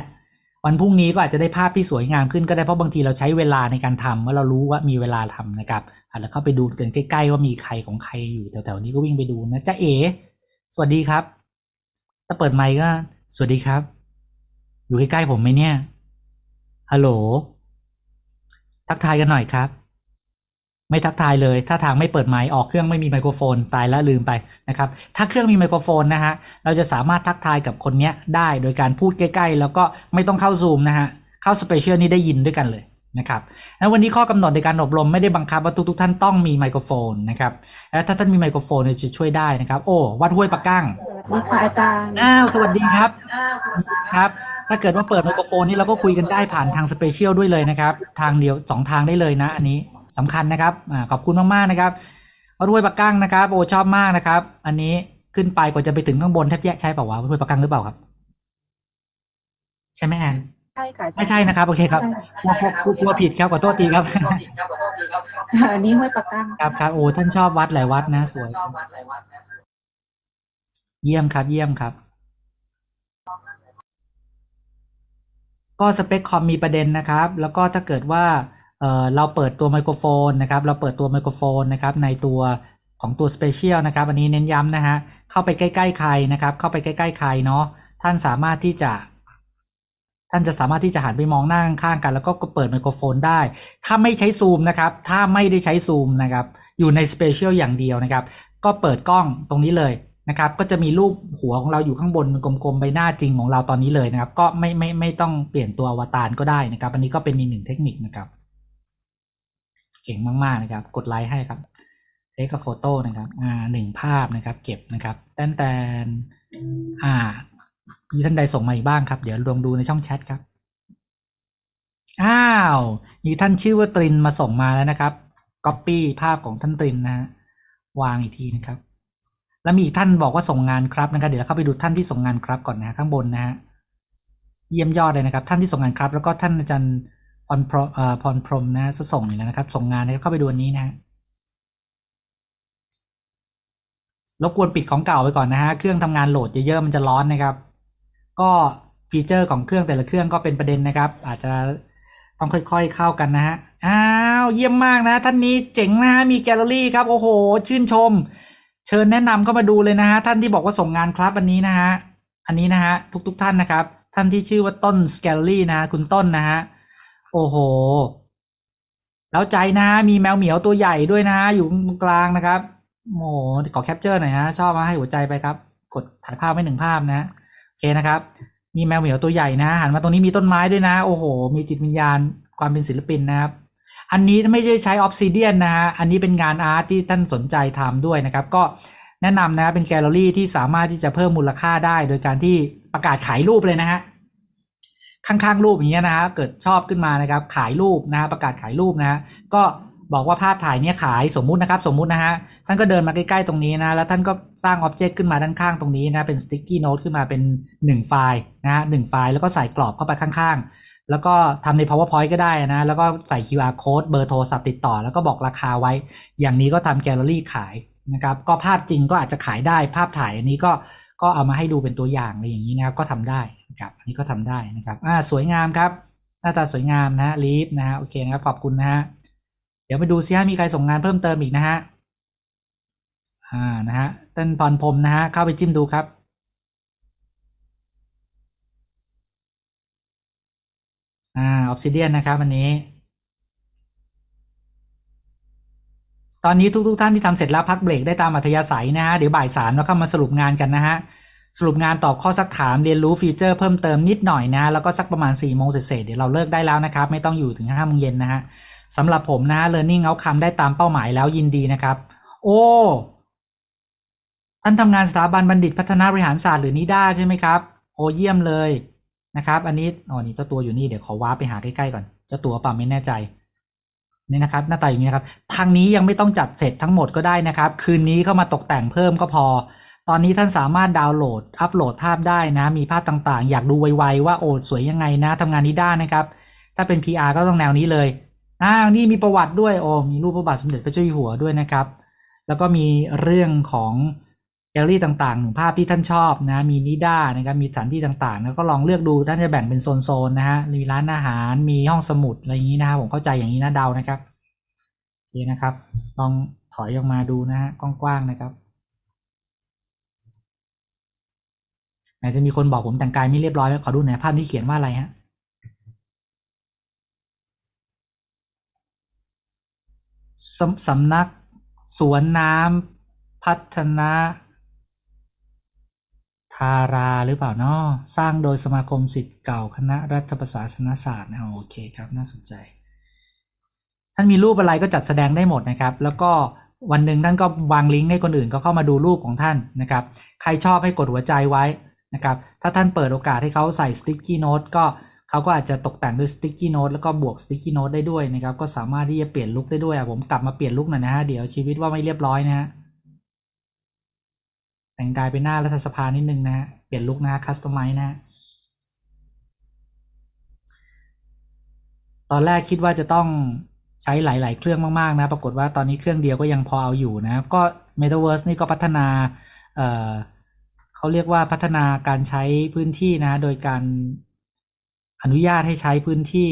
วันพรุ่งนี้ก็อาจจะได้ภาพที่สวยงามขึ้นก็ได้เพราะบางทีเราใช้เวลาในการทำเมื่อเรารู้ว่ามีเวลาทำนะครับอาจจะเข้าไปดูกันใกล้ ๆ ว่ามีใครของใครอยู่แถวๆนี้ก็วิ่งไปดูนะจ๊าเอ๋สวัสดีครับถ้าเปิดไมค์ก็สวัสดีครับ อยู่ใกล้ ๆ ผมไหมเนี่ย ฮัลโหล ทักทาย กันหน่อยครับ ไม่ทักทายเลย ถ้าทางไม่เปิดไมค์ ออกเครื่อง ไม่มีไมโครโฟน ตายแล้วลืมไปนะครับ ถ้าเครื่องมีไมโครโฟนนะฮะ เราจะสามารถทักทายกับคนเนี้ยได้โดยการพูดใกล้ๆ แล้วก็ ไม่ต้องเข้าซูมนะฮะ เข้าสเปเชียลนี้ได้ยินด้วยกันเลยนะครับแล้วันนี้ข้อกำหนดในการอบรมไม่ได้บังคับว่าทุกๆท่านต้องมีไมโครโฟนนะครับและถ้าท่านมีไมโครโฟนจะช่วยได้นะครับ โอ้วัดห้วยปะก้งดีค่ะอาจารย์อ้าวสวัสดีครับ ครับ ถ้าเกิดว่าเปิดไมโครโฟนนี่เราก็คุยกันได้ผ่านทางสเปเชียลด้วยเลยนะครับ ทางเดียวสองทางได้เลยนะ อันนี้สำคัญนะครับอขอบคุณมากๆนะครับรวยปากกั้งนะครับ โอชอบมากนะครับ อันนี้ขึ้นไปกว่าจะไปถึงข้างบนแทบแยกใช่เปล่าวะรวยปากกั้งหรือเปล่าครับ ใช่ไหมแอนใช่ค่ะไม่ใช่นะครับโอเคครับ กลัวกลัวผิดครับขอโทษทีครับอันนี้ห้วยปากกั้งครับครับโอ้ท่านชอบวัดหลายวัดนะสวยเยี่ยมครับเยี่ยมครับก็สเปคคอม มีประเด็นนะครับ แล้วก็ถ้าเกิดว่าเราเปิดตัวไมโครโฟนนะครับ เราเปิดตัวไมโครโฟนนะครับ ในตัวของตัวสเปเชียลนะครับ อันนี้เน้นย้ำนะฮะเข้าไปใกล้ๆใครนะครับ เข้าไปใกล้ๆใครเนาะท่านสามารถที่จะ ท่านจะสามารถที่จะหันไปมองหน้าข้างกัน แล้วก็เปิดไมโครโฟนได้ ถ้าไม่ใช้ซูมนะครับ ถ้าไม่ได้ใช้ซูมนะครับ อยู่ในสเปเชียลอย่างเดียวนะครับ ก็เปิดกล้องตรงนี้เลยนะครับก็จะมีรูปหัวของเราอยู่ข้างบนกลมๆใบหน้าจริงของเราตอนนี้เลยนะครับ ก็ไม่ไม่ไม่ต้องเปลี่ยนตัวอวตารก็ได้นะครับ อันนี้ก็เป็นอีกหนึ่งเทคนิคนะครับ เก่งมากๆนะครับ กดไลค์ให้ครับเทคกับโฟโต้นะครับอ่าหนึ่งภาพนะครับ เก็บนะครับแตนแตนอ่ามีท่านใดส่งมาอีกบ้างครับ เดี๋ยวลองดูในช่องแชทครับ อ้าวมีท่านชื่อว่าตรินมาส่งมาแล้วนะครับก๊อปปี้ภาพของท่านตรินนะฮะวางอีกทีนะครับแล้วมีอีกท่านบอกว่าส่งงานครับนะครับ เดี๋ยวเราเข้าไปดูท่านที่ส่งงานครับก่อนนะ ข้างบนนะฮะเยี่ยมยอดเลยนะครับ ท่านที่ส่งงานครับ แล้วก็ท่านอาจารย์พรพรพรพรมนะส่งอยู่แล้วนะครับส่งงานเข้าไปดูวันนี้นะรบกวนปิดของเก่าไปก่อนนะฮะเครื่องทำงานโหลดเยอะๆมันจะร้อนนะครับ ก็ฟีเจอร์ของเครื่องแต่ละเครื่องก็เป็นประเด็นนะครับ อาจจะต้องค่อยๆเข้ากันนะฮะอ้าวเยี่ยมมากนะ ท่านนี้เจ๋งนะฮะมีแกลเลอรี่ ครับโอ้โหชื่นชมเชิญแนะนำเข้ามาดูเลยนะฮะท่านที่บอกว่าส่งงานครับอันนี้นะฮะอันนี้นะฮะทุกๆทท่านนะครับ ท่านที่ชื่อว่าต้นสแกลลี่นะ คุณต้นนะฮะ โอ้โหแล้วใจนะ มีแมวเหมียวตัวใหญ่ด้วยนะอยู่ตรงกลางนะครับโอ้โหขอแคปเจอร์หน่อยฮะชอบมาให้หัวใจไปครับ กดถ่ายภาพไว้หนึ่งภาพนะโอเคนะครับมีแมวเหมียวตัวใหญ่นะหันมาตรงนี้มีต้นไม้ด้วยนะโอ้โห มีจิตวิญญาณความเป็นศิลปินนะครับอันนี้ไม่ใช่ใช้ออฟซิเดียนนะฮะ อันนี้เป็นงานอาร์ตที่ท่านสนใจทำด้วยนะครับ ก็แนะนำนะเป็นแกลเลอรี่ที่สามารถที่จะเพิ่มมูลค่าได้โดยการที่ประกาศขายรูปเลยนะฮะ ข้างๆรูปอย่างเงี้ยนะฮะ เกิดชอบขึ้นมานะครับ ขายรูปนะฮะ ประกาศขายรูปนะฮะ ก็บอกว่าภาพถ่ายเนี่ยขายสมมุตินะครับ สมมุตินะฮะ ท่านก็เดินมาใกล้ๆตรงนี้นะ แล้วท่านก็สร้างอ็อบเจกต์ขึ้นมาด้านข้างตรงนี้นะ เป็นสติ๊กกี้โน้ตขึ้นมาเป็น 1 ไฟล์นะฮะหไฟล์ แล้วก็ใส่กรอบเข้าไปข้างแล้วก็ทำใน powerpoint ก็ได้นะ แล้วก็ใส่ QR code เบอร์โทรศัพท์ติดต่อ แล้วก็บอกราคาไว้ อย่างนี้ก็ทำแกลเลอรี่ขายนะครับ ก็ภาพจริงก็อาจจะขายได้ ภาพถ่ายอันนี้ก็ ก็เอามาให้ดูเป็นตัวอย่างอะไรอย่างนี้นะครับ ก็ทำได้นะครับ อันนี้ก็ทำได้นะครับอ่าสวยงามครับ หน้าตาสวยงามนะฮะลีฟนะฮะ โอเคนะครับ ขอบคุณนะฮะ เดี๋ยวไปดูซิฮะ มีใครส่งงานเพิ่มเติมอีกนะฮะ อ่า นะฮะ ต้นพรพรมนะฮะ เข้าไปจิ้มดูครับอ่าออฟซิเดียนนะครับอันนี้ตอนนี้ทุกๆทท่านที่ทำเสร็จแล้วพักเบรกได้ตามอัธยาศัยนะฮะ เดี๋ยวบ่ายสามเราเข้ามาสรุปงานกันนะฮะ สรุปงานตอบข้อสักถามเรียนรู้ฟีเจอร์เพิ่มเติมนิดหน่อยนะ แล้วก็สักประมาณ4ี่โมงเสร็จเดี๋ยวเราเลิกได้แล้วนะครับ ไม่ต้องอยู่ถึง5้าโมงเย็นนะฮะสำหรับผมนะฮะเล a ร์น n g o u t c o m ได้ตามเป้าหมายแล้วยินดีนะครับโอ้ท่านทำงานสถาบันบัณฑิตพัฒนาบริหารศาสตร์หรือนิด้าใช่ไหมครับโอ้เยี่ยมเลยนะครับอันนี้อ๋อนี่เจ้าตัวอยู่นี่เดี๋ยวขอว้าไปหาใกล้ๆก่อนเจ้าตัวป่าไม่แน่ใจนี่นะครับ หน้าตาอย่างนี้นะครับทางนี้ยังไม่ต้องจัดเสร็จทั้งหมดก็ได้นะครับ คืนนี้เข้ามาตกแต่งเพิ่มก็พอ ตอนนี้ท่านสามารถดาวน์โหลดอัปโหลดภาพได้นะ มีภาพต่าง ๆ อยากดูไวๆว่าโอดสวยยังไงนะทำงานนี้ได้นะครับ ถ้าเป็น PR ก็ต้องแนวนี้เลยอ่านี่มีประวัติด้วยโอ้มีรูปพระบาทสมเด็จพระเจ้าอยู่หัวด้วยนะครับ แล้วก็มีเรื่องของแกลลี่ต่างๆถึงภาพที่ท่านชอบนะ มีนิด้านะครับ มีสถานที่ต่างๆแล้วก็ลองเลือกดู ท่านจะแบ่งเป็นโซนๆ นะฮะมีร้านอาหาร มีห้องสมุดอะไรอย่างนี้นะครับผมเข้าใจอย่างนี้นะเดานะครับโอเคนะครับ ลองถอยออกมาดูนะฮะ กว้างๆ นะครับ ไหนจะมีคนบอกผมแต่งกายไม่เรียบร้อย ขอดูหน่อย ภาพที่เขียนว่าอะไรฮะสสำนักสวนน้ำพัฒนาาราหรือเปล่าเนาะสร้างโดยสมาคมสิทธิ์เก่าคณะรัฐประศาสนศาสตร์นะโอเคครับ น่าสนใจ ท่านมีรูปอะไรก็จัดแสดงได้หมดนะครับ แล้วก็วันหนึ่งท่านก็วางลิงก์ให้คนอื่นก็เข้ามาดูรูปของท่านนะครับ ใครชอบให้กดหัวใจไว้นะครับ ถ้าท่านเปิดโอกาสให้เขาใส่สติ๊กกี้โน้ตก็เขาก็อาจจะตกแต่งด้วยสติ๊กกี้โน้ตแล้วก็บวกสติ๊กกี้โน้ตได้ด้วยนะครับก็สามารถที่จะเปลี่ยนลุคได้ด้วยผมกลับมาเปลี่ยนลุคหน่อยนะฮะเดี๋ยวชีวิตว่าไม่เรียบร้อยนะฮะแต่งกายไปหน้ารัฐสภานิดนึงนะฮะ เปลี่ยนลุกนะคัสตอมไมซ์นะฮะ ตอนแรกคิดว่าจะต้องใช้หลาย ๆเครื่องมากๆนะ ปรากฏว่าตอนนี้เครื่องเดียวก็ยังพอเอาอยู่นะ ก็ Metaverse นี่ก็พัฒนาเเขาเรียกว่าพัฒนาการใช้พื้นที่นะ โดยการอนุญาตให้ใช้พื้นที่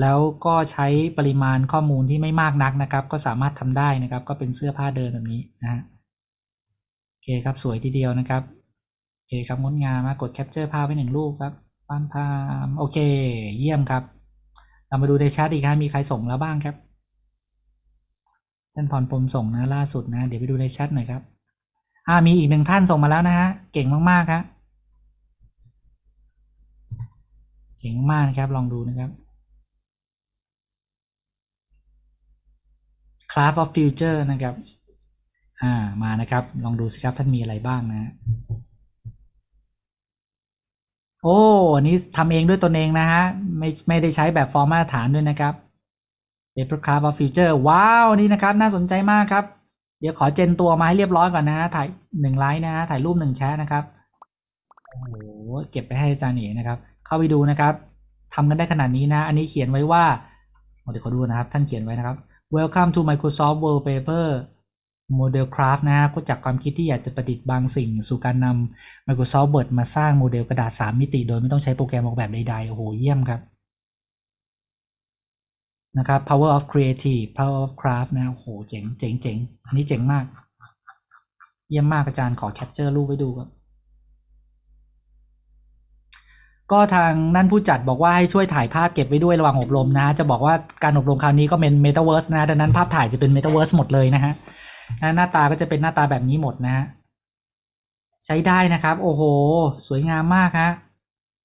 แล้วก็ใช้ปริมาณข้อมูลที่ไม่มากนักนะครับ ก็สามารถทำได้นะครับ ก็เป็นเสื้อผ้าเดินแบบนี้นะฮะเคครับสวยทีเดียวนะครับ โอเคครับงดงามมากดแคปเจอร์ภาพไปหนึ่งรูปครับปั้นภาพโอเคเยี่ยมครับ เรามาดูในแชทอีกครับมีใครส่งแล้วบ้างครับเส้นพรปมส่งนะล่าสุดนะเดี๋ยวไปดูในแชทหน่อยครับอ่ามีอีกหนึ่งท่านส่งมาแล้วนะฮะเก่งมากๆครับเก่งมากนะครับลองดูนะครับ Class of Future นะครับอ่ามานะครับลองดูสิครับท่านมีอะไรบ้างนะ โอ้อันนี้ทำเองด้วยตนเองนะฮะไม่ไม่ได้ใช้แบบฟอร์มมาตรฐานด้วยนะครับ Papercraft of Future ว้าวนี่นะครับ น่าสนใจมากครับ เดี๋ยวขอเจนตัวมาให้เรียบร้อยก่อนนะฮะ ถ่ายหนึ่งไลน์นะฮะ ถ่ายรูปหนึ่งแชรนะครับโอ้โหเก็บไปให้อาจารย์เอนะครับ เข้าไปดูนะครับทำกันได้ขนาดนี้นะ อันนี้เขียนไว้ว่าเดี๋ยวขอดูนะครับ ท่านเขียนไว้นะครับ Welcome to Microsoft Word Paper โมเดลคราฟนะฮะก็จากความคิดที่อยากจะประดิษฐ์บางสิ่งสู่การนำ Microsoft Word มาสร้างโมเดลกระดาษ 3 มิติโดยไม่ต้องใช้โปรแกรมออกแบบใดๆโอ้โห เยี่ยมครับนะครับ power of creative power of craft นะโอ้โห เจ๋งเจ๋งอันนี้เจ๋งมาก เยี่ยมมากอาจารย์ขอแคปเจอร์รูปไว้ดูครับ ก็ทางนั่นผู้จัดบอกว่าให้ช่วยถ่ายภาพเก็บไว้ด้วยระหว่างอบรมนะ จะบอกว่าการอบรมคราวนี้ก็เป็นมตาเวิร์สนะ ดังนั้นภาพถ่ายจะเป็นเมตาเวิร์สหมดเลยนะฮะหน้าตาก็จะเป็นหน้าตาแบบนี้หมดนะฮะ ใช้ได้นะครับ โอ้โห สวยงามมากฮะ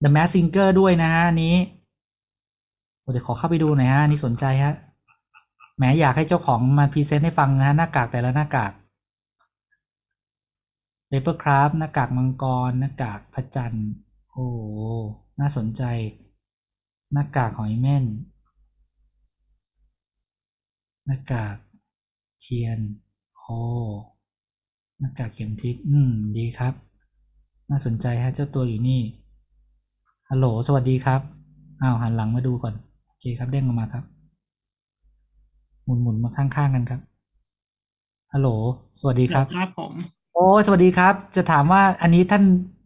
The Mask Singer ด้วยนะฮะ นี้ เดี๋ยวขอเข้าไปดูหน่อยฮะนี่สนใจฮะ แหมอยากให้เจ้าของมาพรีเซนต์ให้ฟังนะฮะ หน้ากากแต่ละหน้ากาก Paper Craft หน้ากากมังกร หน้ากากพระจันทร์โอ้น่าสนใจ หน้ากากหอยเม่น หน้ากากเทียนโอ้หน้ากากเข็มทิศอืม ดีครับ น่าสนใจฮะเจ้าตัวอยู่นี่ฮัลโหลสวัสดีครับอ้าวหันหลังมาดูก่อนโอเคครับเด้งออกมาครับ หมุนหมุนมาข้างๆกันครับฮัลโหลสวัสดีครับครับผมโอ้สวัสดีครับ จะถามว่าอันนี้ท่าน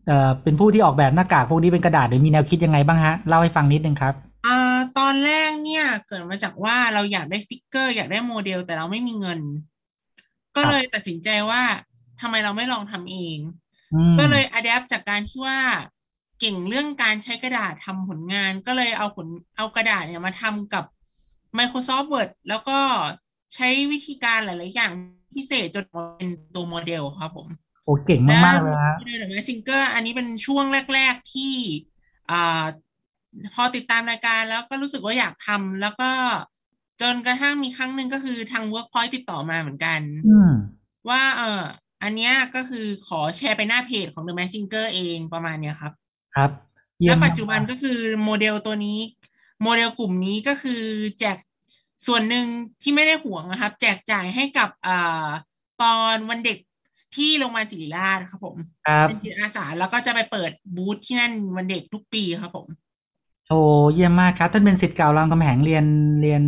เอ่อเป็นผู้ที่ออกแบบหน้ากากพวกนี้เป็นกระดาษหรือมีแนวคิดยังไงบ้างฮะเล่าให้ฟังนิดนึงครับเอ่อตอนแรกเนี่ย เกิดมาจากว่าเราอยากได้ฟิกเกอร์ อยากได้โมเดล แต่เราไม่มีเงินก็เลยตัดสินใจว่าทำไมเราไม่ลองทำเอง ก็เลยอัดแอปจากการที่ว่า เก่งเรื่องการใช้กระดาษทำผลงาน ก็เลยเอาผลเอากระดาษเนี่ยมาทำกับ Microsoft Word แล้วก็ใช้วิธีการหลาย ๆ อย่างพิเศษจนเป็นตัวโมเดลครับผมโอ้เก่งมากมากเลยฮะเดอร์แมสซิงเกอร์อันนี้เป็นช่วงแรก ๆ ที่อ่าพอติดตามรายการแล้วก็รู้สึกว่าอยากทำแล้วก็จนกระทั่งมีครั้งหนึ่งก็คือทาง Workpoint ติดต่อมาเหมือนกันว่าเอออันนี้ก็คือขอแชร์ไปหน้าเพจของ The m a s s i n g e r เองประมาณเนี้ยครับ ครับและปัจจุบันก็คือโมเดลตัวนี้ โมเดลกลุ่มนี้ก็คือแจกส่วนหนึ่งที่ไม่ได้ห่วงนะครับ แจกจ่ายให้กับอตอนวันเด็กที่โรงพยาบาลศิริราชครับผมเป็นจิตอาสาแล้วก็จะไปเปิดบูธที่นั่นวันเด็กทุกปีครับผมโอ้เยี่ยมมากครับท่านเป็นสิทธิ์เก่ารามคำแหงเรียนเรียน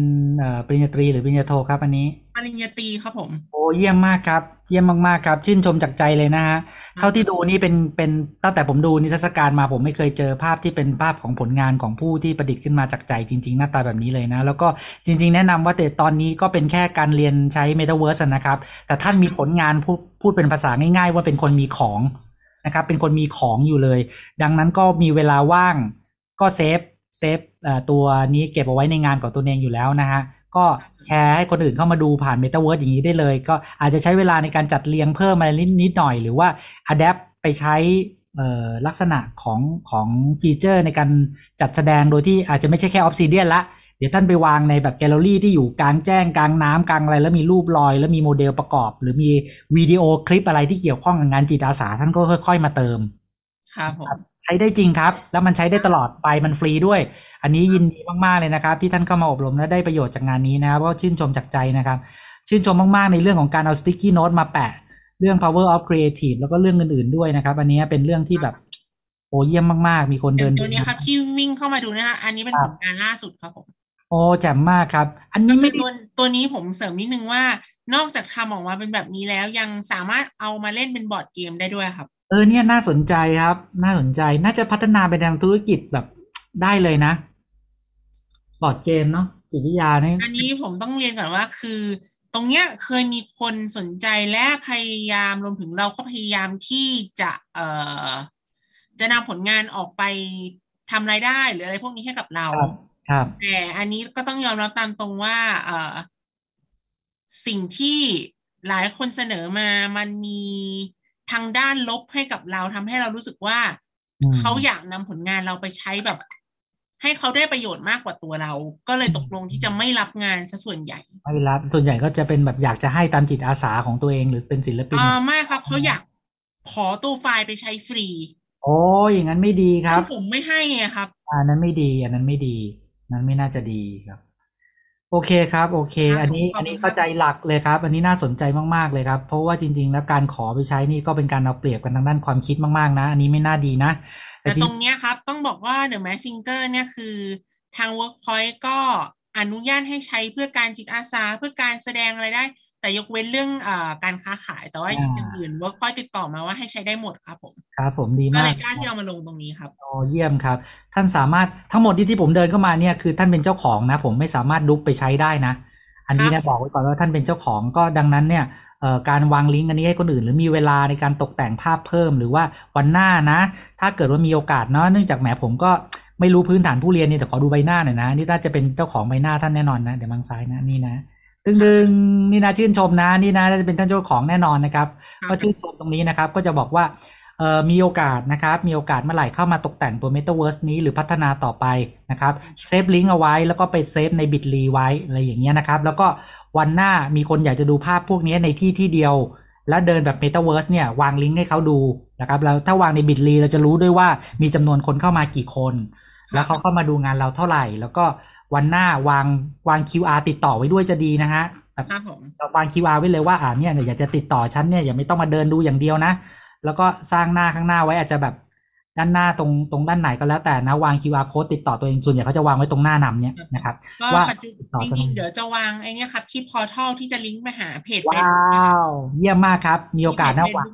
ปริญญาตรีหรือปริญญาโทครับ อันนี้ปริญญาตรีครับผมโอ้เยี่ยมมากครับเยี่ยมมากๆครับชื่นชมจากใจเลยนะฮะเท่าที่ดูนี่เป็นเป็นตั้งแต่ผมดูนิทรรศการมาผมไม่เคยเจอภาพที่เป็นภาพของผลงานของผู้ที่ประดิษฐ์ขึ้นมาจากใจจริง ๆ หน้าตาแบบนี้เลยนะแล้วก็จริงๆ แนะนำว่าแต่ตอนนี้ก็เป็นแค่การเรียนใช้เมตาเวิร์สนะครับแต่ท่านมีผลงานพูดพูดเป็นภาษาง่าย ๆ ว่าเป็นคนมีของนะครับเป็นคนมีของอยู่เลย ดังนั้นก็มีเวลาว่างก็เซฟเซฟตัวนี้เก็บเอาไว้ในงานของตัวเองอยู่แล้วนะฮะ ก็แชร์ให้คนอื่นเข้ามาดูผ่านเมตาเวิร์อย่างนี้ได้เลย ก็อาจจะใช้เวลาในการจัดเรียงเพิ่มมานิดหน่อยหรือว่าอัดแอปไปใช้ลักษณะของของฟีเจอร์ในการจัดแสดงโดยที่อาจจะไม่ใช่แค่ออฟซิเดียนละ เดี๋ยวท่านไปวางในแบบแกลเลอรี่ที่อยู่กลางแจ้งกลางน้ำกลางอะไร แล้วมีรูปลอย แล้วมีโมเดลประกอบ หรือมีวิดีโอคลิปอะไรที่เกี่ยวข้องกับงานจิตอาสาท่านก็ค่อยๆมาเติมครับผมช้ได้จริงครับแล้วมันใช้ได้ตลอดไปมันฟรีด้วย อันนี้ยินดีมากๆเลยนะครับที่ท่านเข้ามาอบรมและได้ประโยชน์จากงานนี้นะครับเพราะชื่นชมจากใจนะครับ ชื่นชมมากๆ ในเรื่องของการเอา sticky note มาแปะเรื่อง power of creative แล้วก็เรื่องอื่น ๆด้วยนะครับ อันนี้เป็นเรื่องที่แบบโอ้เยี่ยมมากๆ มีคนเดินตัวนี้ครับที่วิ่งเข้ามาดูนะคะอันนี้เป็นผลงานล่าสุดครับผมโอ้แจ่มมากครับ อันนี้ไม่ตัวตัวนี้ผมเสริมนิดนึงว่า นอกจากทำออกมาเป็นแบบนี้แล้วยังสามารถเอามาเล่นเป็นบอร์ดเกมได้ด้วยครับเออเนี่ยน่าสนใจครับ น่าสนใจน่าจะพัฒนาไปทางธุรกิจแบบได้เลยนะบอร์ดเกม เนาะจิตวิทยาเนี่ยอันนี้ผมต้องเรียนก่อนว่าคือ ตรงเนี้ยเคยมีคนสนใจและพยายามรวมถึงเราก็พยายามที่จะ เอ่อ จะนำผลงานออกไปทำรายได้ หรืออะไรพวกนี้ให้กับเราครับแต่อันนี้ก็ต้องยอมรับตามตรงว่า เอ่อสิ่งที่หลายคนเสนอมามันมีทางด้านลบให้กับเราทำให้เรารู้สึกว่า เขาอยากนำผลงานเราไปใช้แบบ ให้เขาได้ประโยชน์มากกว่าตัวเรา ก็เลยตกลงที่จะไม่รับงานซะส่วนใหญ่ ไม่รับส่วนใหญ่ก็จะเป็นแบบอยากจะให้ตามจิตอาสาของตัวเองหรือเป็นศิลปินอ่าไม่ครับเขาอยากขอตัวไฟล์ไปใช้ฟรี โอ้อย่างนั้นไม่ดีครับ ผมไม่ให้ครับอันนั้นไม่ดีอันนั้นไม่ดี นั้นไม่น่าจะดีครับโอเคครับโอเคอันนี้อันนี้เข้าใจหลักเลยครับ อันนี้น่าสนใจมาก ๆ เลยครับ เพราะว่าจริง ๆ แล้วการขอไปใช้นี่ก็เป็นการเอาเปรียบกันทางด้านความคิดมากๆนะ อันนี้ไม่น่าดีนะ แต่ตรงเนี้ยครับต้องบอกว่าเดยวแม a ซิงเกอร์เนี่ยคือทาง Workpoint ก็อนุญาตให้ใช้เพื่อการจิตอาสาเพื่อการแสดงอะไรได้แต่ยกเว้นเรื่องอการค้าขาย แต่ว่าอย่างอื่นว่าค่อยติดต่อมาว่าให้ใช้ได้หมดครับผมครับ ผมดีมากก็เลยกล้าที่เอามาลงตรงนี้ครับอ๋อเยี่ยมครับ ท่านสามารถทั้งหมดที่ที่ผมเดินเข้ามาเนี่ยคือท่านเป็นเจ้าของนะผมไม่สามารถลุกไปใช้ได้นะ อันนี้นะบอกไว้ก่อนว่าท่านเป็นเจ้าของก็ดังนั้นเนี่ยการวางลิงก์อันนี้ให้คนอื่นหรือมีเวลาในการตกแต่งภาพเพิ่ม หรือว่าวันหน้านะถ้าเกิดว่ามีโอกาส เนาะเนื่องจากแหมผมก็ไม่รู้พื้นฐานผู้เรียนนี่แต่ขอดูใบหน้าหน่อยนะ นี่น่าจะเป็นเจ้าของใบหน้าท่านแน่นอนนะเดี๋ยวมังซ้ายนะนี่นะดึงดึงนี่นะชื่นชมนะนี่นะจะเป็นท่านเจ้าของแน่นอนนะครับก็ชื่นชมตรงนี้นะครับก็จะบอกว่ามีโอกาสนะครับมีโอกาสเมื่อไหร่เข้ามาตกแต่งตัว Metaverse นี้หรือพัฒนาต่อไปนะครับเซฟลิงก์เอาไว้ แล้วก็ไปเซฟในบิตลีไว้ อะไรอย่างเงี้ยนะครับ แล้วก็วันหน้ามีคนอยากจะดูภาพพวกนี้ในที่ที่เดียว แล้วเดินแบบ Metaverse เนี่ย วางลิงก์ให้เขาดูนะครับแล้วถ้าวางในบิตลีเราจะรู้ด้วยว่ามีจำนวนคนเข้ามากี่คนแล้วเขาเข้ามาดูงานเราเท่าไหร่ แล้วก็วันหน้าวางวาง QR ติดต่อไว้ด้วยจะดีนะฮะแบบเราวาง QR ไว้เลยว่าอ่าเนี่ยอยากจะติดต่อฉันเนี่ยอย่าไม่ต้องมาเดินดูอย่างเดียวนะ แล้วก็สร้างหน้าข้างหน้าไว้อาจจะแบบด้านหน้าตรงตรงด้านไหนก็แล้วแต่นะวาง QR code ติดต่อตัวเองส่วนใหญ่เขาจะวางไว้ตรงหน้านำเนี่ยนะครับว่าจริงๆ เดี๋ยวจะวางไอ้นี่ครับที่พอร์ทัลที่จะลิงก์ไปหาเพจว้าวเยี่ยมมากครับ มีโอกาสนะวาง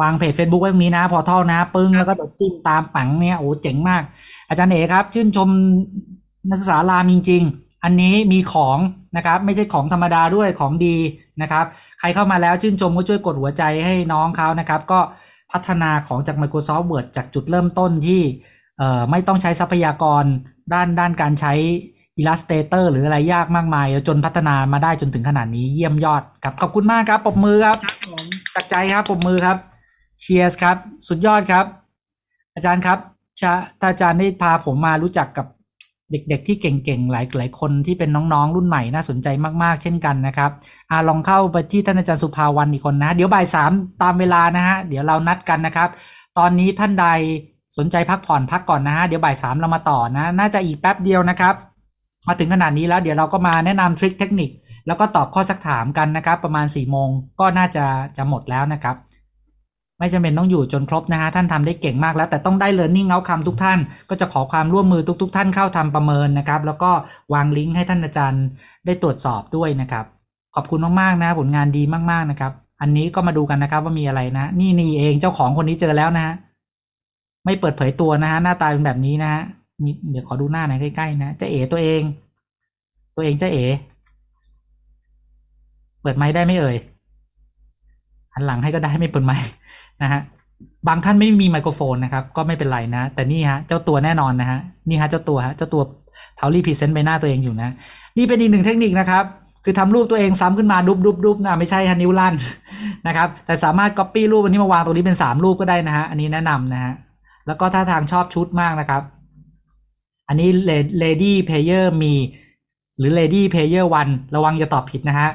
วางเพจ Facebook ไว้ตรงนี้นะพอร์ทัลนะปึ้งแล้วก็จิ้มตามปังเนี่ยโอ้เจ๋งมากอาจารย์เอกครับ ชื่นชมนักศึกษารามจริงๆ อันนี้มีของนะครับไม่ใช่ของธรรมดาด้วยของดีนะครับ ใครเข้ามาแล้วชื่นชมก็ช่วยกดหัวใจให้น้องเขานะครับ ก็พัฒนาของจาก Microsoft Word จากจุดเริ่มต้นที่ ไม่ต้องใช้ทรัพยากรด้านด้านการใช้ Illustrator หรืออะไรยากมากมาย จนพัฒนามาได้จนถึงขนาดนี้เยี่ยมยอดครับ ขอบคุณมากครับปรบมือครับจากใจครับปรบมือครับเชียร์สครับสุดยอดครับ อาจารย์ครับจ้าอาจารย์ได้พาผมมารู้จักกับเด็ก ๆ ที่เก่งๆหลายหลายคนที่เป็นน้องๆ รุ่นใหม่น่าสนใจมากๆเช่นกันนะครับอาลองเข้าไปที่ท่านอาจารย์สุภาวันอีกคนนะ เดี๋ยวบ่ายสามตามเวลานะฮะเดี๋ยวเรานัดกันนะครับ ตอนนี้ท่านใดสนใจพักผ่อนพักก่อนนะฮะเดี๋ยวบ่ายสามเรามาต่อนะ น่าจะอีกแป๊บเดียวนะครับมาถึงขนาดนี้แล้วเดี๋ยวเราก็มาแนะนำทริคเทคนิคแล้วก็ตอบข้อสักถามกันนะครับ ประมาณสี่โมงก็น่าจะจะหมดแล้วนะครับไม่จำเป็นต้องอยู่จนครบนะฮะท่านทำได้เก่งมากแล้วแต่ต้องได้ learning outcome ทุกท่าน ก็จะขอความร่วมมือทุกๆทท่านเข้าทำประเมินนะครับ แล้วก็วางลิงก์ให้ท่านอาจารย์ได้ตรวจสอบด้วยนะครับขอบคุณมากๆนะ ผลงานดีมากๆนะครับ อันนี้ก็มาดูกันนะครับ ว่ามีอะไรนะ นี่นี่เองเจ้าของคนนี้เจอแล้วนะฮะไม่เปิดเผยตัวนะฮะหน้าตาเป็นแบบนี้นะฮะเดี๋ยวขอดูหน้าหน่อยใกล้ ๆ นะจะเอ๋ตัวเอง ตัวเองจะเอ๋เปิดไม้ได้ไม่เอ่ยหันหลังให้ก็ได้ไม่เปิดไม้นะฮะบางท่านไม่มีไมโครโฟนนะครับ ก็ไม่เป็นไรนะ แต่นี่ฮะเจ้าตัวแน่นอนนะฮะนี่ฮะเจ้าตัวฮะเจ้าตัวเทาลี่พรีเซนต์ใบหน้าตัวเองอยู่นะ นี่เป็นอีกหนึ่งเทคนิคนะครับคือทำรูปตัวเองซ้ำขึ้นมาดุบดุบดุบนะไม่ใช่ฮันิ้วลันนะครับแต่สามารถก๊อปปี้รูปวันนี้มาวางตรงนี้เป็นสามรูปก็ได้นะฮะอันนี้แนะนำนะฮะแล้วก็ถ้าทางชอบชุดมากนะครับ อันนี้เลี้เพลเยอร์มี หรือเลี้เพลเยอร์วันระวังอย่าตอบผิดนะฮะ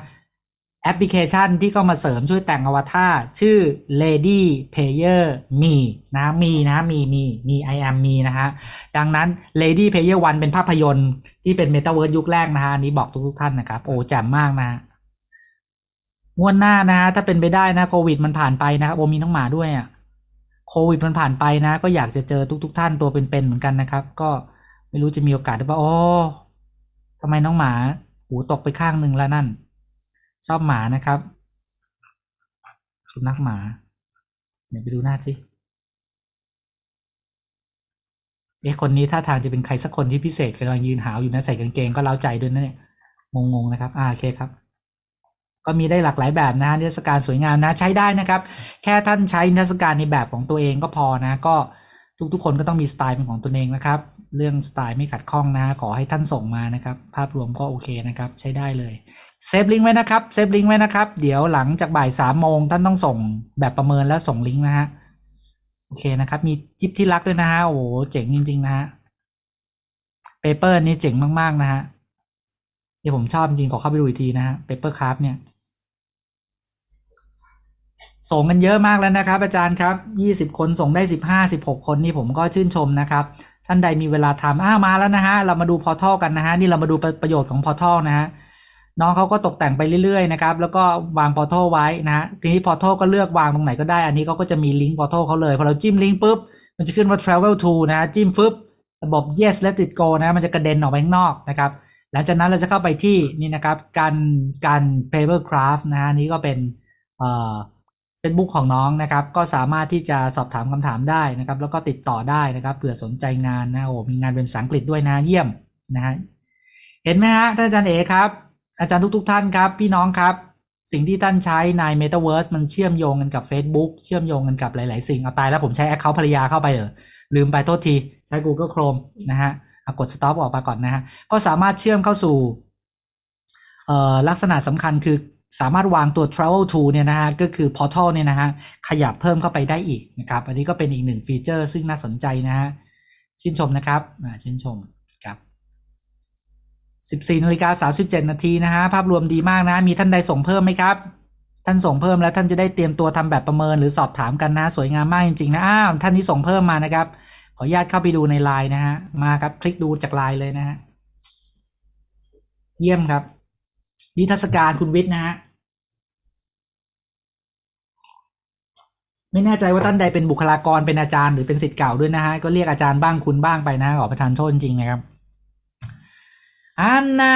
แอปพลิเคชันที่เข้ามาเสริมช่วยแต่งอวตารชื่อ Lady Player Me นะมีนะ มีมีมี I am มีนะฮะ ดังนั้น Lady Player One เป็นภาพยนตร์ที่เป็นเมตาเวิร์สยุคแรกนะฮะนี้บอกทุกกท่านนะครับ โอ้แจ่มมากนะงวดหน้านะฮะ ถ้าเป็นไปได้นะโควิด มันผ่านไปนะครับโอมีน้องหมาด้วยอะ่ะโควิดมันผ่านไปนะ ก็อยากจะเจอทุกกท่านตัวเป็นๆเหมือนกันนะครับ ก็ไม่รู้จะมีโอกาสหรือเปล่าโอ้ทำไมน้องหมา หูตกไปข้างหนึ่งแล้วนั่นชอบหมานะครับสุนัขหมา เดี๋ยวไปดูหน้าสิเอ๊ะคนนี้ท่าทางจะเป็นใครสักคนที่พิเศษกำลังยืนหาวอยู่นะใส่กางเกงก็เล้าใจด้วยนะเนี่ยงงๆนะครับอ่าโอเคครับ ก็มีได้หลากหลายแบบนะฮะเทศกาลสวยงามนะ ใช้ได้นะครับ แค่ท่านใช้เทศกาลในแบบของตัวเองก็พอนะ ก็ทุกๆคนก็ต้องมีสไตล์เป็นของตัวเองนะครับ เรื่องสไตล์ไม่ขัดข้องนะขอให้ท่านส่งมานะครับ ภาพรวมก็โอเคนะครับ ใช้ได้เลยเซฟลิงก์ไว้ นะครับ เซฟลิงก์ไว้นะครับ เดี๋ยวหลังจากบ่ายสามโมง ท่านต้องส่งแบบประเมินแล้วส่งลิงก์นะฮะ โอเคนะครับ มีจิ๊บที่รักด้วยนะฮะ โอ้โห เจ๋งจริงๆนะฮะเปเปอร์นี้เจ๋งมาก ๆนะฮะเดี๋ยวผมชอบจริงขอเข้าไปดูอีกทีนะฮะเปเปอร์คราฟเนี่ย ส่งกันเยอะมากแล้วนะครับอาจารย์ครับ ยี่สิบคนส่งได้สิบห้าสิบหกคนนี่ผมก็ชื่นชมนะครับ ท่านใดมีเวลาทำอ้ามาแล้วนะฮะ เรามาดูพอท่อกันนะฮะ นี่เรามาดูประโยชน์ของพอท่อนะฮะน้องเขาก็ตกแต่งไปเรื่อยๆนะครับ แล้วก็วางพอร์ทัลไว้นะทีนี้พอร์ทัลก็เลือกวางตรงไหนก็ได้ อันนี้เขาก็จะมีลิงก์พอร์ทัลเขาเลย พอเราจิ้มลิงก์ปุ๊บ มันจะขึ้นว่า travel to นะ จิ้มฟึบระบบ yes และติด go นะ มันจะกระเด็นออกไปข้างนอกนะครับ หลังจากนั้นเราจะเข้าไปที่นี่นะครับ การ การ paper craft นะฮะนี้ก็เป็นเฟซบุ๊กของน้องนะครับ ก็สามารถที่จะสอบถามคำถามได้นะครับ แล้วก็ติดต่อได้นะครับ เผื่อสนใจงานนะโอ้มีงานเป็นภาษาอังกฤษด้วยนะ เยี่ยม นะฮะ เห็นไหมฮะ ท่านอาจารย์เอครับอาจารย์ทุกๆท่านครับ พี่น้องครับ สิ่งที่ท่านใช้ใน Metaverse มันเชื่อมโยงกันกับ Facebook เชื่อมโยงกันกับหลายๆสิ่ง เอาตายแล้วผมใช้แอคเคาท์ภรรยาเข้าไปเหรอลืมไปโทษที ใช้ Google Chrome นะฮะกด stop ออกมาก่อนนะฮะ ก็สามารถเชื่อมเข้าสู่ลักษณะสำคัญคือสามารถวางตัว travel to เนี่ยนะฮะ ก็คือ portal เนี่ยนะฮะ ขยับเพิ่มเข้าไปได้อีกนะครับอันนี้ก็เป็นอีกหนึ่งฟีเจอร์ซึ่งน่าสนใจนะฮะชื่นชมนะครับชื่นชม14นาฬิกา37นาทีนะฮะภาพรวมดีมากนะ มีท่านใดส่งเพิ่มไหมครับ ท่านส่งเพิ่มแล้วท่านจะได้เตรียมตัวทำแบบประเมินหรือสอบถามกันนะ สวยงามมากจริงๆนะอ้าว ท่านที่ส่งเพิ่มมา นะครับ ขออนุญาตเข้าไปดูใน ไลน์นะฮะมาครับ คลิกดูจากไลน์เลยนะฮะเยี่ยมครับนิทรรศการคุณวิทย์นะฮะไม่แน่ใจว่าท่านใดเป็นบุคลากรเป็นอาจารย์หรือเป็นสิทธิ์เก่าด้วยนะฮะก็เรียกอาจารย์บ้างคุณบ้างไปนะขอประทานโทษจริงนะครับอันน่า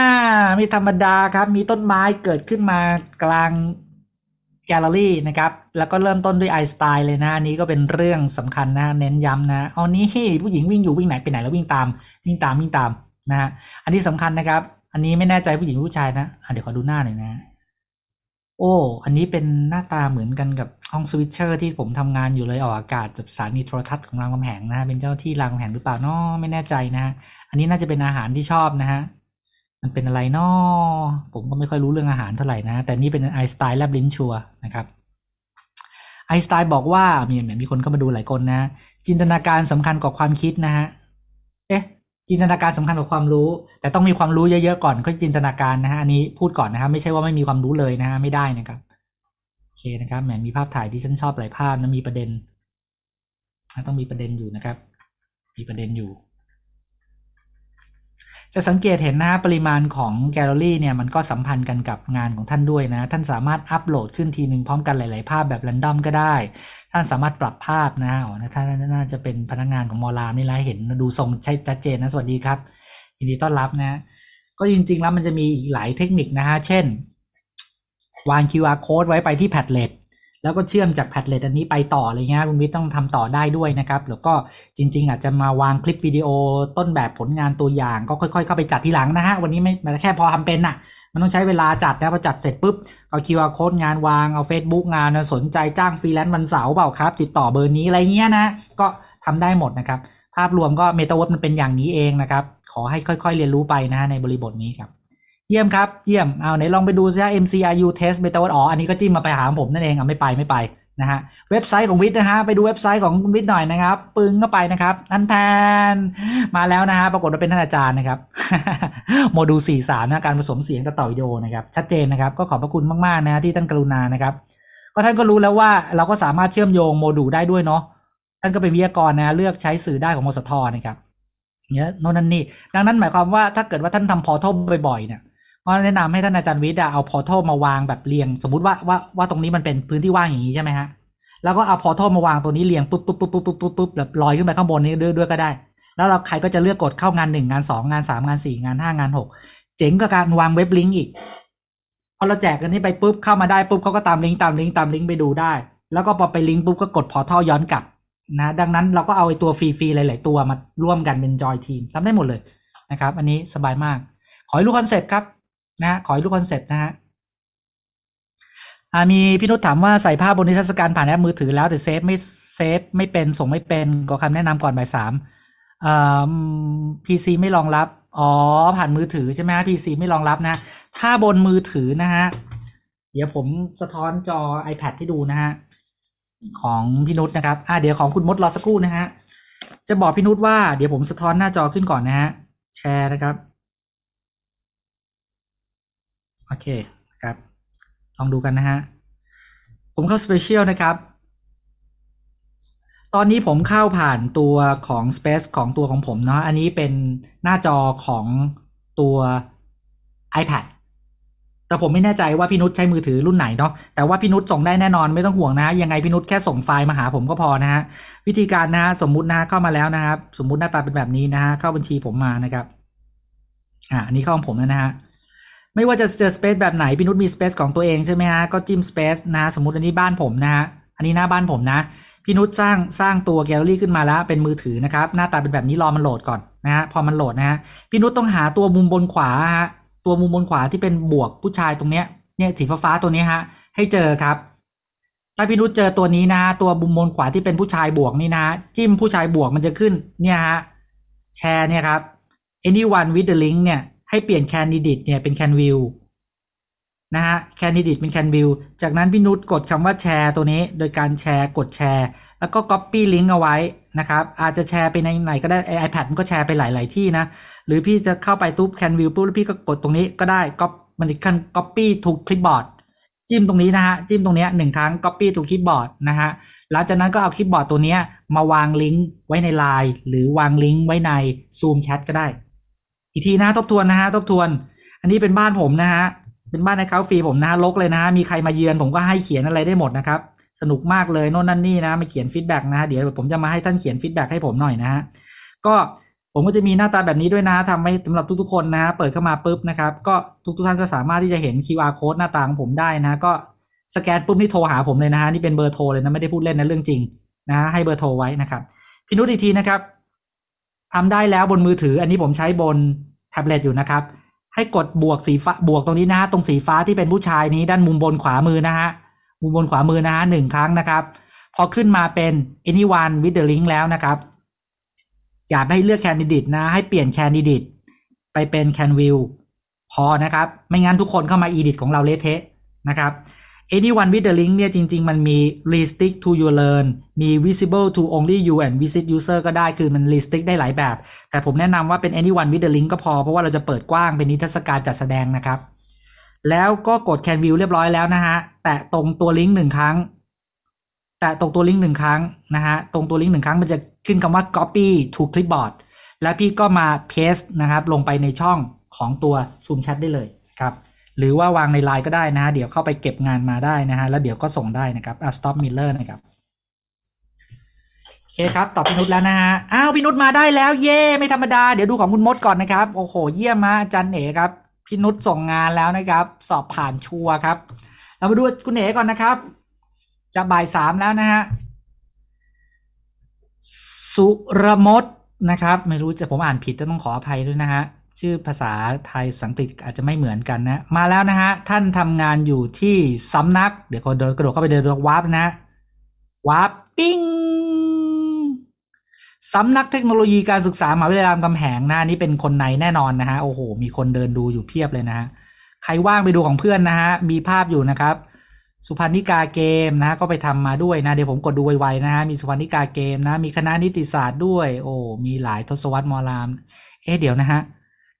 ไม่ธรรมดาครับ มีต้นไม้เกิดขึ้นมากลาง แกลเลอรี่นะครับ แล้วก็เริ่มต้นด้วยไอสไตล์เลยนะนี้ก็เป็นเรื่องสำคัญนะเน้นย้ำนะเอานี้ผู้หญิงวิ่งอยู่วิ่งไหนไปไหนแล้ววิ่งตาม วิ่งตามวิ่งตามนะฮะอันนี้สำคัญนะครับ อันนี้ไม่แน่ใจผู้หญิงผู้ชายนะะเดี๋ยวขอดูหน้าหน่อยนะ โอ้อันนี้เป็นหน้าตาเหมือนกันกับห้องสวิตเชอร์ที่ผมทำงานอยู่เลยออกอากาศแบบสารนิโทรทัศน์ของรางกำแหงนะฮะเป็นเจ้าที่รางกำแหงหรือเปล่านาะไม่แน่ใจนะอันนี้น่าจะเป็นอาหารที่ชอบนะฮะมันเป็นอะไรนาะผมก็ไม่ค่อยรู้เรื่องอาหารเท่าไหร่นะแต่นี่เป็นไอสไตล์แลบลิ้นชัวนะครับไอสไตล์บอกว่ามีมีคนเข้ามาดูหลายคนนะ จินตนาการสำคัญกว่าความคิดนะฮะเอ๊ะจินตนาการสำคัญกว่าความรู้ แต่ต้องมีความรู้เยอะๆก่อนก็จินตนาการนะฮะอันนี้พูดก่อนนะครับไม่ใช่ว่าไม่มีความรู้เลยนะฮะไม่ได้นะครับโอเคนะครับแหมมีภาพถ่ายที่ฉันชอบหลายภาพนะมีประเด็นต้องมีประเด็นอยู่นะครับ มีประเด็นอยู่จะสังเกตเห็นนะฮะปริมาณของแกลเลอรี่เนี่ยมันก็สัมพันธ์กันกับงานของท่านด้วยนะ ท่านสามารถอัปโหลดขึ้นทีหนึ่งพร้อมกันหลายๆภาพแบบแรนดอมก็ได้ ท่านสามารถปรับภาพนะฮะท่านน่าจะเป็นพนักงานของมอลามนี่ละเห็นดูทรงชัดเจนนะสวัสดีครับ ยินดีต้อนรับนะ ก็จริงๆแล้วมันจะมีอีกหลายเทคนิคนะฮะ เช่นวาง QR code ไว้ไปที่แพดเล็ตแล้วก็เชื่อมจากแพดเลตอันนี้ไปต่ออะไรเงี้ยคุณวิทย์ต้องทำต่อได้ด้วยนะครับแล้วก็จริง ๆ อาจจะมาวางคลิปวิดีโอต้นแบบผลงานตัวอย่างก็ค่อยๆเข้าไปจัดทีหลังนะฮะ วันนี้ไม่แค่พอทำเป็นน่ะมันต้องใช้เวลาจัดนะพอจัดเสร็จปุ๊บเอาคิวอาร์โค้ดงานวางเอา Facebook งานสนใจจ้างฟรีแลนซ์วันเสาร์เปล่าครับ ติดต่อเบอร์นี้อะไรเงี้ยนะก็ทำได้หมดนะครับภาพรวมก็เมตาเวิร์มันเป็นอย่างนี้เองนะครับขอให้ค่อย ๆ เรียนรู้ไปนะฮะในบริบทนี้ครับเยี่ยมครับเยี่ยมเอาไหนลองไปดูซิฮะ MCRU test beta อ๋ออันนี้ก็จิ้มมาไปหาผมนั่นเองอ่ะไม่ไปไม่ไปนะฮะเว็บไซต์ของวิทย์นะฮะ ไปดูเว็บไซต์ของวิทย์หน่อยนะครับ ปึ้งเข้าไปนะครับทันแทนมาแล้วนะฮะ ปรากฏว่าเป็นท่านอาจารย์นะครับ โมดูลสี่สนะการผสมเสียงตับต่อวิดีโอนะครับ ชัดเจนนะครับ ก็ขอบพระคุณมากๆนะที่ท่านกรุณานะครับ ก็ท่านก็รู้แล้วว่า เราก็สามารถเชื่อมโยงโมดูลได้ด้วยเนาะท่านก็เป็นวิทยากรนะเลือกใช้สื่อได้ของมสทนะครับเนี่ยโน่นนั่นนี่ดังนั้นหมายความว่าถ้าเกิดว่าท่านทำพอร์ทบ่อยๆเนี่ย่าแนะนำให้ท่านอาจารย์วิทย์เอาพอร์ทัลมาวางแบบเรียงสมมติว่าว่าว่าตรงนี้มันเป็นพื้นที่ว่างอย่างนี้ใช่ไหมฮะ แล้วก็เอาพอร์ทัลมาวางตัวนี้เรียงปุ๊บปุ๊บปุ๊บปุ๊บปุ๊บปุ๊บปุ๊บแบบลอยขึ้นไปข้างบนนี้ด้วยด้วยก็ได้ แล้วเราใครก็จะเลือกกดเข้างานหนึ่งงานสองงานสามงานสี่งานห้างานหกเจ๋งกับการวางเว็บลิงก์อีกพอเราแจกกันนี้ไปปุ๊บเข้ามาได้ปุ๊บเขาก็ตามลิงก์ตามลิงก์ตามลิงก์ไปดูได้ แล้วก็พอไปลิงก์ปุ๊บก็กดพอร์ทัลย้อนกลับนะดังนั้นเราก็เอาไอ้ตัวฟรีๆหลายๆ ตัวมาร่วมกันเป็นจอยทีมทำได้หมดเลยนะครับ อันนี้สบายมากขอให้รู้คอนเซ็ปต์ครับนะขอให้รู้คอนเซ็ปต์นะฮะมีพี่นุชถามว่าใส่ภาพบนนิทรรศการผ่านแอปมือถือแล้วแต่เซฟไม่เซฟไม่เป็นส่งไม่เป็นขอคำแนะนำก่อนบ่ายสามพีซีไม่รองรับอ๋อ ผ่านมือถือใช่ไหมฮะพีซีไม่รองรับนะ ถ้าบนมือถือนะฮะ เดี๋ยวผมสะท้อนจอ iPad ที่ดูนะฮะ ของพี่นุชนะครับ อ่าเดี๋ยวของคุณมดรอสักครู่นะฮะจะบอกพี่นุชว่าเดี๋ยวผมสะท้อนหน้าจอขึ้นก่อนนะฮะแชร์นะครับโอเคครับ ลองดูกัน นะ ฮะ ผมเข้าสเปเชียลนะครับ ตอนนี้ผมเข้าผ่านตัวของ Space ของตัวของผมเนาะอันนี้เป็นหน้าจอของตัว iPad แต่ผมไม่แน่ใจว่าพี่นุชใช้มือถือ รุ่นไหนเนาะแต่ว่าพี่นุชส่งได้แน่นอนไม่ต้องห่วงนะ ยังไงพี่นุชแค่ส่งไฟล์มาหาผมก็พอนะฮะ วิธีการ นะฮะสมมุตินะเข้ามาแล้วนะครับ สมมุติหน้าตาเป็นแบบนี้นะฮะเข้าบัญชีผมมานะครับอ่าอันนี้เข้าของผมแล้วนะฮะไม่ว่าจะเจอสเปซแบบไหนพี่นุชมีสเปซของตัวเองใช่ไหมฮะก็จิ้มสเปซนะสมมติอันนี้บ้านผมนะฮะอันนี้หน้าบ้านผมนะพี่นุชสร้างสร้างตัวแกลเลอรี่ขึ้นมาแล้ว เป็นมือถือนะครับหน้าตาเป็นแบบนี้รอมันโหลดก่อนนะฮะพอมันโหลดนะฮะพี่นุชต้องหาตัวมุมบนขวาฮะตัวมุมบนขวาที่เป็นบวกผู้ชายตรงเนี้ยเนี่ยสีฟ้าตัวนี้ฮะให้เจอครับถ้าพี่นุชเจอตัวนี้นะฮะตัวมุมบนขวาที่เป็นผู้ชายบวกนี่นะจิ้มผู้ชายบวกมันจะขึ้นเนี่ยฮะแชร์เนี่ยครับ anyone with the link เนี่ยให้เปลี่ยนแคนดิดดตเนี่ยเป็นแคนวิวนะฮะแคนดิดดตเป็นแคนวิวจากนั้นพี่นุชกดคำว่าแชร์ตัวนี้โดยการแชร์กดแชร์ แล้วก็ก๊อปปี้ลิงก์เอาไว้นะครับ อาจจะแชร์ไปในไหนก็ได้ไอแพดมันก็แชร์ไปหลาย ๆที่นะหรือพี่จะเข้าไปทุบแคนวิวปุ๊บแล้วพี่ก็กดตรงนี้ก็ได้ก๊ปมันจะคันก๊อปปี้ถูกคลิปบอร์ดจิ้มตรงนี้นะฮะจิ้มตรงนี้หนึ่งครั้งก๊อปปี้ถูกคลิปบอร์ดนะฮะหลังจากนั้นก็เอาคลิปบอร์ดตัวนี้มาวางลิงก์ไว้ในไลน์หรือวางลิงก์ไว้ในซูมแชทก็ได้อีกทีนะทบทวนนะฮะทบทวนอันนี้เป็นบ้านผมนะฮะเป็นบ้านในเขาฟรีผมนะฮะลกเลยนะฮะ มีใครมาเยือนผมก็ให้เขียนอะไรได้หมดนะครับ สนุกมากเลยโน่นนั่นนี่นะมาเขียนฟีดแบ็กนะฮะเดี๋ยวผมจะมาให้ท่านเขียนฟีดแบ็กให้ผมหน่อยนะฮะก็ผมก็จะมีหน้าตาแบบนี้ด้วยนะทำให้สำหรับทุกๆคนนะฮะเปิดเข้ามาปุ๊บนะครับ ก็ทุก ๆท่านก็สามารถที่จะเห็น QR code หน้าตาของผมได้นะก็สแกนปุ๊บนี่โทรหาผมเลยนะฮะนี่เป็นเบอร์โทรเลยนะไม่ได้พูดเล่นนะเรื่องจริงนะให้เบอร์โทรไว้นะครับพินุษอีกทีนะครับทำได้แล้วบนมือถืออันนี้ผมใช้บนแท็บเล็ตอยู่นะครับ ให้กดบวกสีฟ้าบวกตรงนี้นะฮะตรงสีฟ้าที่เป็นผู้ชายนี้ด้านมุมบนขวามือนะฮะมุมบนขวามือนะฮะหนึ่งครั้งนะครับพอขึ้นมาเป็น anyone with the link แล้วนะครับ อยากให้เลือกแคนดิดิตนะให้เปลี่ยนแคนดิดิตไปเป็นแคนวิวพอนะครับ ไม่งั้นทุกคนเข้ามาอีดิตของเราเละเทะนะครับ anyone with the link เนี่ยจริงๆ มันมี restrict to you learn มี visible to only you and visit user ก็ได้คือ มัน restrict ได้หลายแบบ แต่ผมแนะนำว่าเป็น anyone with the link ก็พอเพราะว่าเราจะเปิดกว้างเป็นนิทรรศการจัดแสดงนะครับ แล้วก็กด can view เรียบร้อยแล้วนะฮะ แตะตรงตัวลิงก์หนึ่งครั้ง แตะตรงตัวลิงก์หนึ่งครั้งนะฮะ ตรงตัวลิงก์หนึ่งครั้งมันจะขึ้นคำว่า copy to clipboard แล้วพี่ก็มา paste นะครับ ลงไปในช่องของตัว Zoom Chat ได้เลยครับหรือว่าวางในไลน์ก็ได้นะฮะเดี๋ยวเข้าไปเก็บงานมาได้นะฮะแล้วเดี๋ยวก็ส่งได้นะครับอ่ะ stop miller นะครับโอเคครับ ตอบพี่นุชแล้วนะฮะอ้าวพี่นุชมาได้แล้วเย่ไม่ธรรมดา เดี๋ยวดูของคุณมดก่อนนะครับ โอ้โหเยี่ยมมาจันเอ๋ครับพี่นุชส่งงานแล้วนะครับ สอบผ่านชัวร์ครับ เรามาดูคุณเอ๋ก่อนนะครับ จะบ่ายสามแล้วนะฮะสุรมดนะครับ ไม่รู้จะผมอ่านผิดจะต้องขออภัยด้วยนะฮะชื่อ ภาษาไทย สังกฤษอาจจะไม่เหมือนกันนะ มาแล้ว นะฮะ ท่านทำงานอยู่ที่สำนัก เดี๋ยวคเดินกระโดดเข้า ไปเดินวาร์ปนะวาร์ปปิ้งสำนักเทคโนโลยีการศึกษามหาวิทยาลัยรามคำแหงนะนี่เป็นคนในแน่ นอน นะฮะ โอ้โห มีคนเดินดูอยู่ เพียบเลย นะ ฮะ ใครว่างไปดูของเพื่อนนะฮะ มีภาพอยู่นะครับ สุพรรณิกาเกมนะฮะ ก็ไปทำมาด้วยนะ เดี๋ยวผมกดดูไวๆนะฮะ มีสุพรรณิกาเกมนะ มีคณะนิติศาสตร์ด้วย โอ้ มีหลายทศวรรษมอลาม เอ๊ะ เดี๋ยวนะฮะ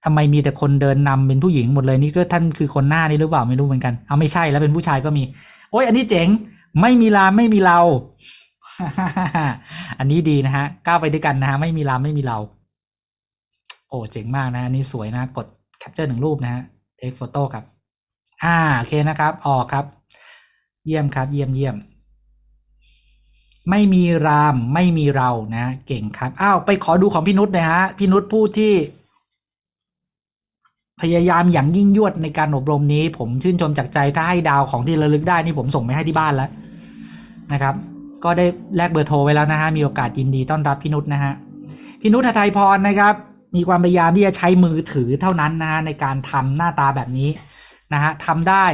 ทำไมมีแต่คนเดินนำเป็นผู้หญิงหมดเลย นี่ก็ท่านคือคนหน้านี่หรือเปล่าไม่รู้เหมือนกันเอาไม่ใช่แล้วเป็นผู้ชายก็มี โอ้ยอันนี้เจ๋งไม่มีลามไม่มีเราอันนี้ดีนะฮะก้าวไปด้วยกันนะฮะไม่มีลามไม่มีเรา โอ้เจ๋งมากนะอันนี้สวยนะกดแคปเจอร์หนึ่งรูปนะฮะเทคโฟโต้ครับอ่าโอเคนะครับ ออกครับ เยี่ยมครับ เยี่ยมเยี่ยมไม่มีรามไม่มีเรานะเก่งครับอ้าวไปขอดูของพี่นุชนะฮะพี่นุชพูดที่พยายามอย่างยิ่งยวดในการอบรมนี้ผมชื่นชมจากใจถ้าให้ดาวของที่ระลึกได้นี่ผมส่งไปให้ที่บ้านแล้วนะครับก็ได้แลกเบอร์โทรไว้แล้วนะฮะมีโอกาสยินดีต้อนรับพี่นุชนะฮะพี่นุชไทยพรนะครับ มีความพยายามที่จะใช้มือถือเท่านั้นนะฮะในการทำหน้าตาแบบนี้นะฮะทำได้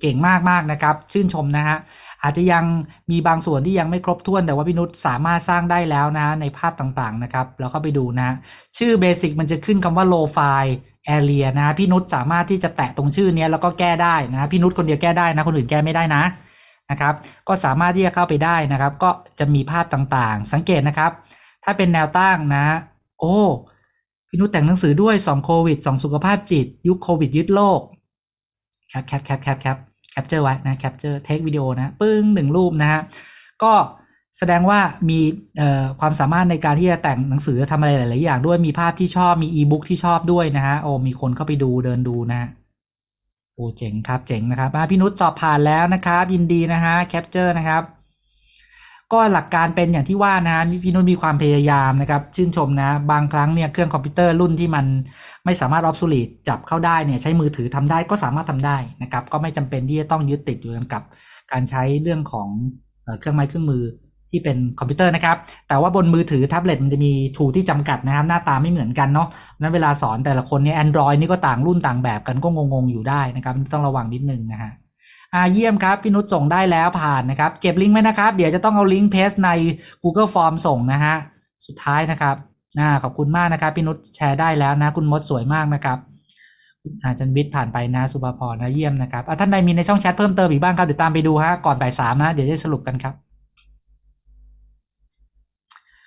เก่งมากมากนะครับชื่นชมนะฮะอาจจะยังมีบางส่วนที่ยังไม่ครบถ้วนแต่ว่าพี่นุชสามารถสร้างได้แล้วนะในภาพต่างๆนะครับแล้วก็ไปดูนะชื่อเบสิกมันจะขึ้นคำว่าโลไฟล์แอเรียนะพี่นุชสามารถที่จะแตะตรงชื่อเนี้ยแล้วก็แก้ได้นะพี่นุชคนเดียวแก้ได้นะคนอื่นแก้ไม่ได้นะนะครับก็สามารถที่จะเข้าไปได้นะครับก็จะมีภาพต่างๆ สังเกตนะครับ ถ้าเป็นแนวตั้งนะโอ้พี่นุชแต่งหนังสือด้วยสองโควิดสองสุขภาพจิต ยุคโควิดยึดโลกแคปแคปแคปแคปแคปแคปเจอร์ไว้นะแคปเจอร์เทควิดีโอนะปึ้งหนึ่งรูปนะฮะก็แสดงว่ามีความสามารถในการที่จะแต่งหนังสือทำอะไรหลาย ๆ อย่างด้วยมีภาพที่ชอบมีอีบุ๊กที่ชอบด้วยนะฮะโอ้มีคนเข้าไปดูเดินดูนะฮะโอ้เจ๋งครับเจ๋งนะครับพี่นุชสอบผ่านแล้วนะครับยินดีนะฮะแคปเจอร์นะครับ ก็หลักการเป็นอย่างที่ว่านะฮะพี่นุชมีความพยายามนะครับชื่นชมนะบางครั้งเนี่ยเครื่องคอมพิวเตอร์รุ่นที่มันไม่สามารถออฟสูลีดจับเข้าได้เนี่ยใช้มือถือทำได้ก็สามารถทำได้นะครับ ก็ไม่จำเป็นที่จะต้องยึดติดอยู่กับการใช้เรื่องของเครื่องไม้เครื่องมือที่เป็นคอมพิวเตอร์นะครับ แต่ว่าบนมือถือแท็บเล็ตมันจะมีทูที่จำกัดนะครับ หน้าตาไม่เหมือนกันเนาะ นั้นเวลาสอนแต่ละคนเนี่ยแอนดรอยนี่ก็ต่างรุ่นต่างแบบกันก็งงๆ อยู่ได้นะครับ ต้องระวังนิดนึงนะฮะอาเยี่ยมครับพี่นุชส่งได้แล้วผ่านนะครับ เก็บลิงก์ไหมนะครับ เดี๋ยวจะต้องเอาลิงก์เพสใน Google Form ส่งนะฮะ สุดท้ายนะครับนาขอบคุณมากนะครับพี่นุชแชร์ได้แล้วนะคุณมดสวยมากนะครับอาจารย์วิทย์ผ่านไปนะสุภาพรนะเยี่ยมนะครับท่านใดมีในช่องแชทเพิ่มเติมอีกบ้างครับเดี๋ยวตามไปดูฮะก่อนบ่ายสามนะเดี๋ยวจะสรุปกันครับ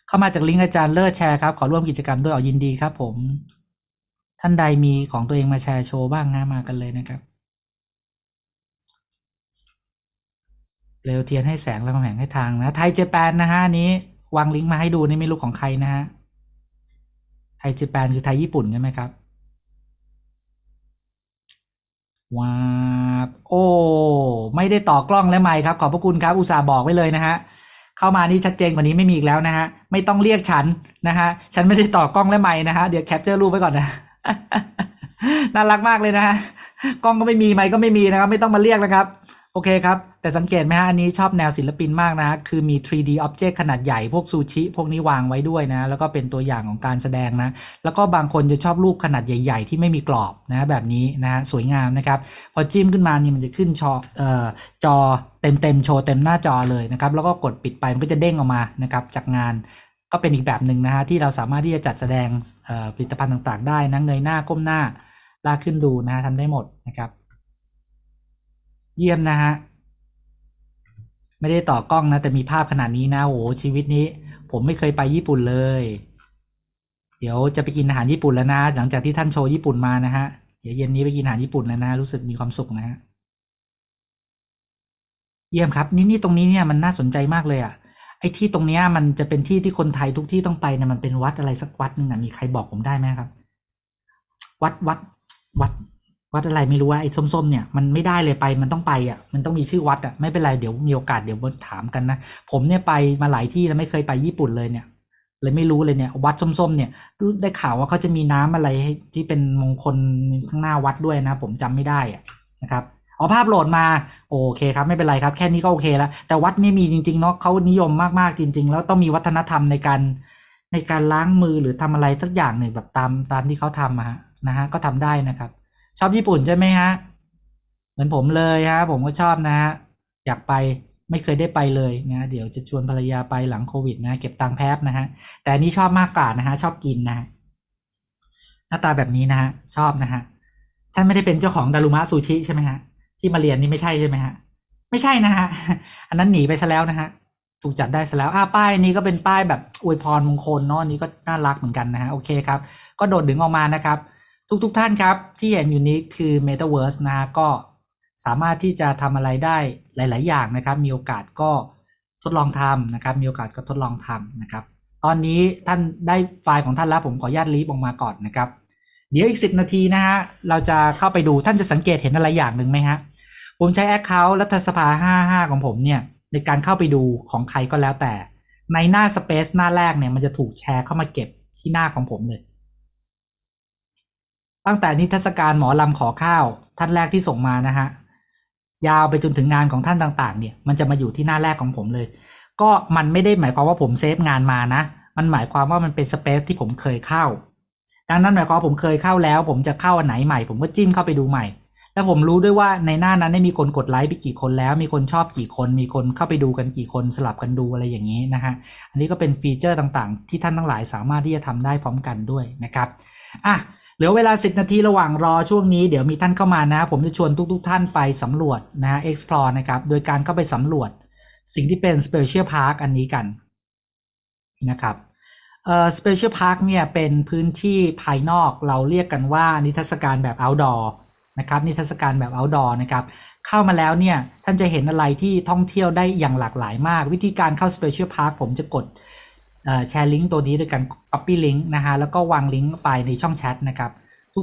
เข้ามาจากลิงก์อาจารย์เลิศแชร์ครับขอร่วมกิจกรรมด้วยออยินดีครับผมท่านใดมีของตัวเองมาแชร์โชว์บ้างนะมากันเลยนะครับเร็วเทียนให้แสงแล้วกำแหงให้ทางนะไทยเจแปนนะฮะนี้วางลิงก์มาให้ดูนี่ไม่รู้ของใครนะฮะ ไทยเจแปนคือไทยญี่ปุ่นใช่ไหมครับว้าโอ้ไม่ได้ต่อกล้องและไมค์ครับ ขอบพระคุณครับอุตส่าห์บอกไว้เลยนะฮะเข้ามานี่ชัดเจนกว่านี้ไม่มีอีกแล้วนะฮะไม่ต้องเรียกฉันนะฮะฉันไม่ได้ต่อกล้องและไม้นะฮะเดี๋ยวแคปเจอร์รูปไว้ก่อนนะน่ารักมากเลยนะฮะกล้องก็ไม่มีไม้ก็ไม่มีนะครับไม่ต้องมาเรียกนะครับโอเคครับ แต่สังเกตไหมฮะอันนี้ชอบแนวศิลปินมากนะคือมี 3D object ขนาดใหญ่พวกซูชิ พวกนี้วางไว้ด้วยนะ แล้วก็เป็นตัวอย่างของการแสดงนะ แล้วก็บางคนจะชอบรูปขนาดใหญ่ๆ ที่ไม่มีกรอบนะแบบนี้นะสวยงามนะครับ พอจิ้มขึ้นมานี่มันจะขึ้นจอจอเต็มๆ โชว์เต็มหน้าจอเลยนะครับ แล้วก็กดปิดไป มันก็จะเด้งออกมานะครับจากงานก็เป็นอีกแบบหนึ่งนะฮะที่เราสามารถที่จะจัดแสดงผลิตภัณฑ์ต่าง ๆ ได้นะเงยหน้าก้มหน้าลากขึ้นดูนะฮะทำได้หมดนะครับเยี่ยมนะฮะ ไม่ได้ต่อกล้องนะแต่มีภาพขนาดนี้นะโอ้ชีวิตนี้ ผมไม่เคยไปญี่ปุ่นเลย เดี๋ยวจะไปกินอาหารญี่ปุ่นแล้วนะ หลังจากที่ท่านโชว์ญี่ปุ่นมานะฮะเดี๋ยวเย็นนี้ไปกินอาหารญี่ปุ่นแล้วนะรู้สึกมีความสุขนะฮะเยี่ยมครับ นี่นี่ตรงนี้เนี่ยมันน่าสนใจมากเลยอะ่ะ ไอ้ที่ตรงเนี้ยมันจะเป็นที่ที่คนไทยทุกที่ต้องไปนะมันเป็นวัดอะไรสักวัดหนึ่งนะมีใครบอกผมได้ไหมครับ วัดวัด วัดวัดอะไรไม่รู้ว่าไอ้ส้มๆเนี่ยมันไม่ได้เลยไป มันต้องไปอ่ะมันต้องมีชื่อวัดอ่ะไม่เป็นไรเดี๋ยวมีโอกาสเดี๋ยวมาถามกันนะผมเนี่ยไปมาหลายที่แล้วไม่เคยไปญี่ปุ่นเลยเนี่ยเลยไม่รู้เลยเนี่ย วัดส้มๆ เนี่ยได้ข่าวว่าเขาจะมีน้ำอะไรที่เป็นมงคลข้างหน้าวัดด้วยนะผมจำไม่ได้อ่ะนะครับเอาภาพโหลดมาโอเคครับไม่เป็นไรครับ แค่นี้ก็โอเคแล้ว แต่วัดนี่มีจริงๆเนาะเขานิยมมากๆจริง ๆ แล้วต้องมีวัฒนธรรมในการ ในการล้างมือหรือทำอะไรสักอย่างเนี่ยแบบตามตามที่เขาทำอะนะฮะก็ทำได้นะครับชอบญี่ปุ่นใช่ไหมฮะเหมือนผมเลยฮะผมก็ชอบนะฮะอยากไปไม่เคยได้ไปเลยนะ เดี๋ยวจะชวนภรรยาไปหลังโควิดนะเก็บตังค์แพบนะฮะแต่นี้ชอบมากกว่านะฮะชอบกินนะหน้าตาแบบนี้นะฮะชอบนะฮะท่านไม่ได้เป็นเจ้าของดารุมะซูชิใช่ไหมฮะที่มาเรียนนี่ไม่ใช่ใช่ไหมฮะไม่ใช่นะฮะอันนั้นหนีไปซะแล้วนะฮะถูกจัดได้ซะแล้ว อ้าป้ายนี้ก็เป็นป้ายแบบอวยพรมงคลเนาะนี้ก็น่ารักเหมือนกันนะฮะโอเคครับ ก็โดดดึงออกมานะครับทุกๆทท่านครับที่เห็นอยู่นี้คือ Metaverse นะก็สามารถที่จะทำอะไรได้หลายๆ อย่างนะครับมีโอกาสก็ทดลองทำนะครับมีโอกาสก็ทดลองทำนะครับตอนนี้ท่านได้ไฟล์ของท่านแล้วผมขออนุญาตลีบออกมาก่อนนะครับเดี๋ยวอีก 10 นาทีนะฮะเราจะเข้าไปดูท่านจะสังเกตเห็นอะไรอย่างหนึ่งไหมฮะผมใช้ Account รัฐสภา 55 ของผมเนี่ยในการเข้าไปดูของใครก็แล้วแต่ ในหน้า Space หน้าแรกเนี่ยมันจะถูกแชร์เข้ามาเก็บที่หน้าของผมเลยตั้งแต่นิทรรศการหมอลำขอข้าวท่านแรกที่ส่งมานะฮะยาวไปจนถึงงานของท่านต่างๆเนี่ยมันจะมาอยู่ที่หน้าแรกของผมเลย ก็มันไม่ได้หมายความว่าผมเซฟงานมานะมันหมายความว่ามันเป็นสเปซที่ผมเคยเข้า ดังนั้นหมายความผมเคยเข้าแล้ว ผมจะเข้าอันไหนใหม่ผมก็จิ้มเข้าไปดูใหม่ แล้วผมรู้ด้วยว่าในหน้านั้นได้มีคนกดไลค์ไปกี่คนแล้ว มีคนชอบกี่คนมีคนเข้าไปดูกันกี่คนสลับกันดูอะไรอย่างนี้นะฮะอันนี้ก็เป็นฟีเจอร์ต่างๆ ที่ท่านทั้งหลายสามารถที่จะทำได้พร้อมกันด้วยนะครับอ่ะเหลือเวลา10นาทีระหว่างรอช่วงนี้เดี๋ยวมีท่านเข้ามานะผมจะชวนทุก ๆ ท่านไปสำรวจนะ explore นะครับ โดยการเข้าไปสำรวจสิ่งที่เป็น special park อันนี้กันนะครับเอ่อ special park เนี่ยเป็นพื้นที่ภายนอกเราเรียกกันว่านิทรรศการแบบ outdoor นะครับนิทรรศการแบบ outdoor นะครับเข้ามาแล้วเนี่ยท่านจะเห็นอะไรที่ท่องเที่ยวได้อย่างหลากหลายมาก วิธีการเข้า special park ผมจะกดแชร์ลิงก์ตัวนี้ด้วยกัน Copy Link นะฮะ แล้วก็วางลิงก์ไปในช่องแชทนะครับ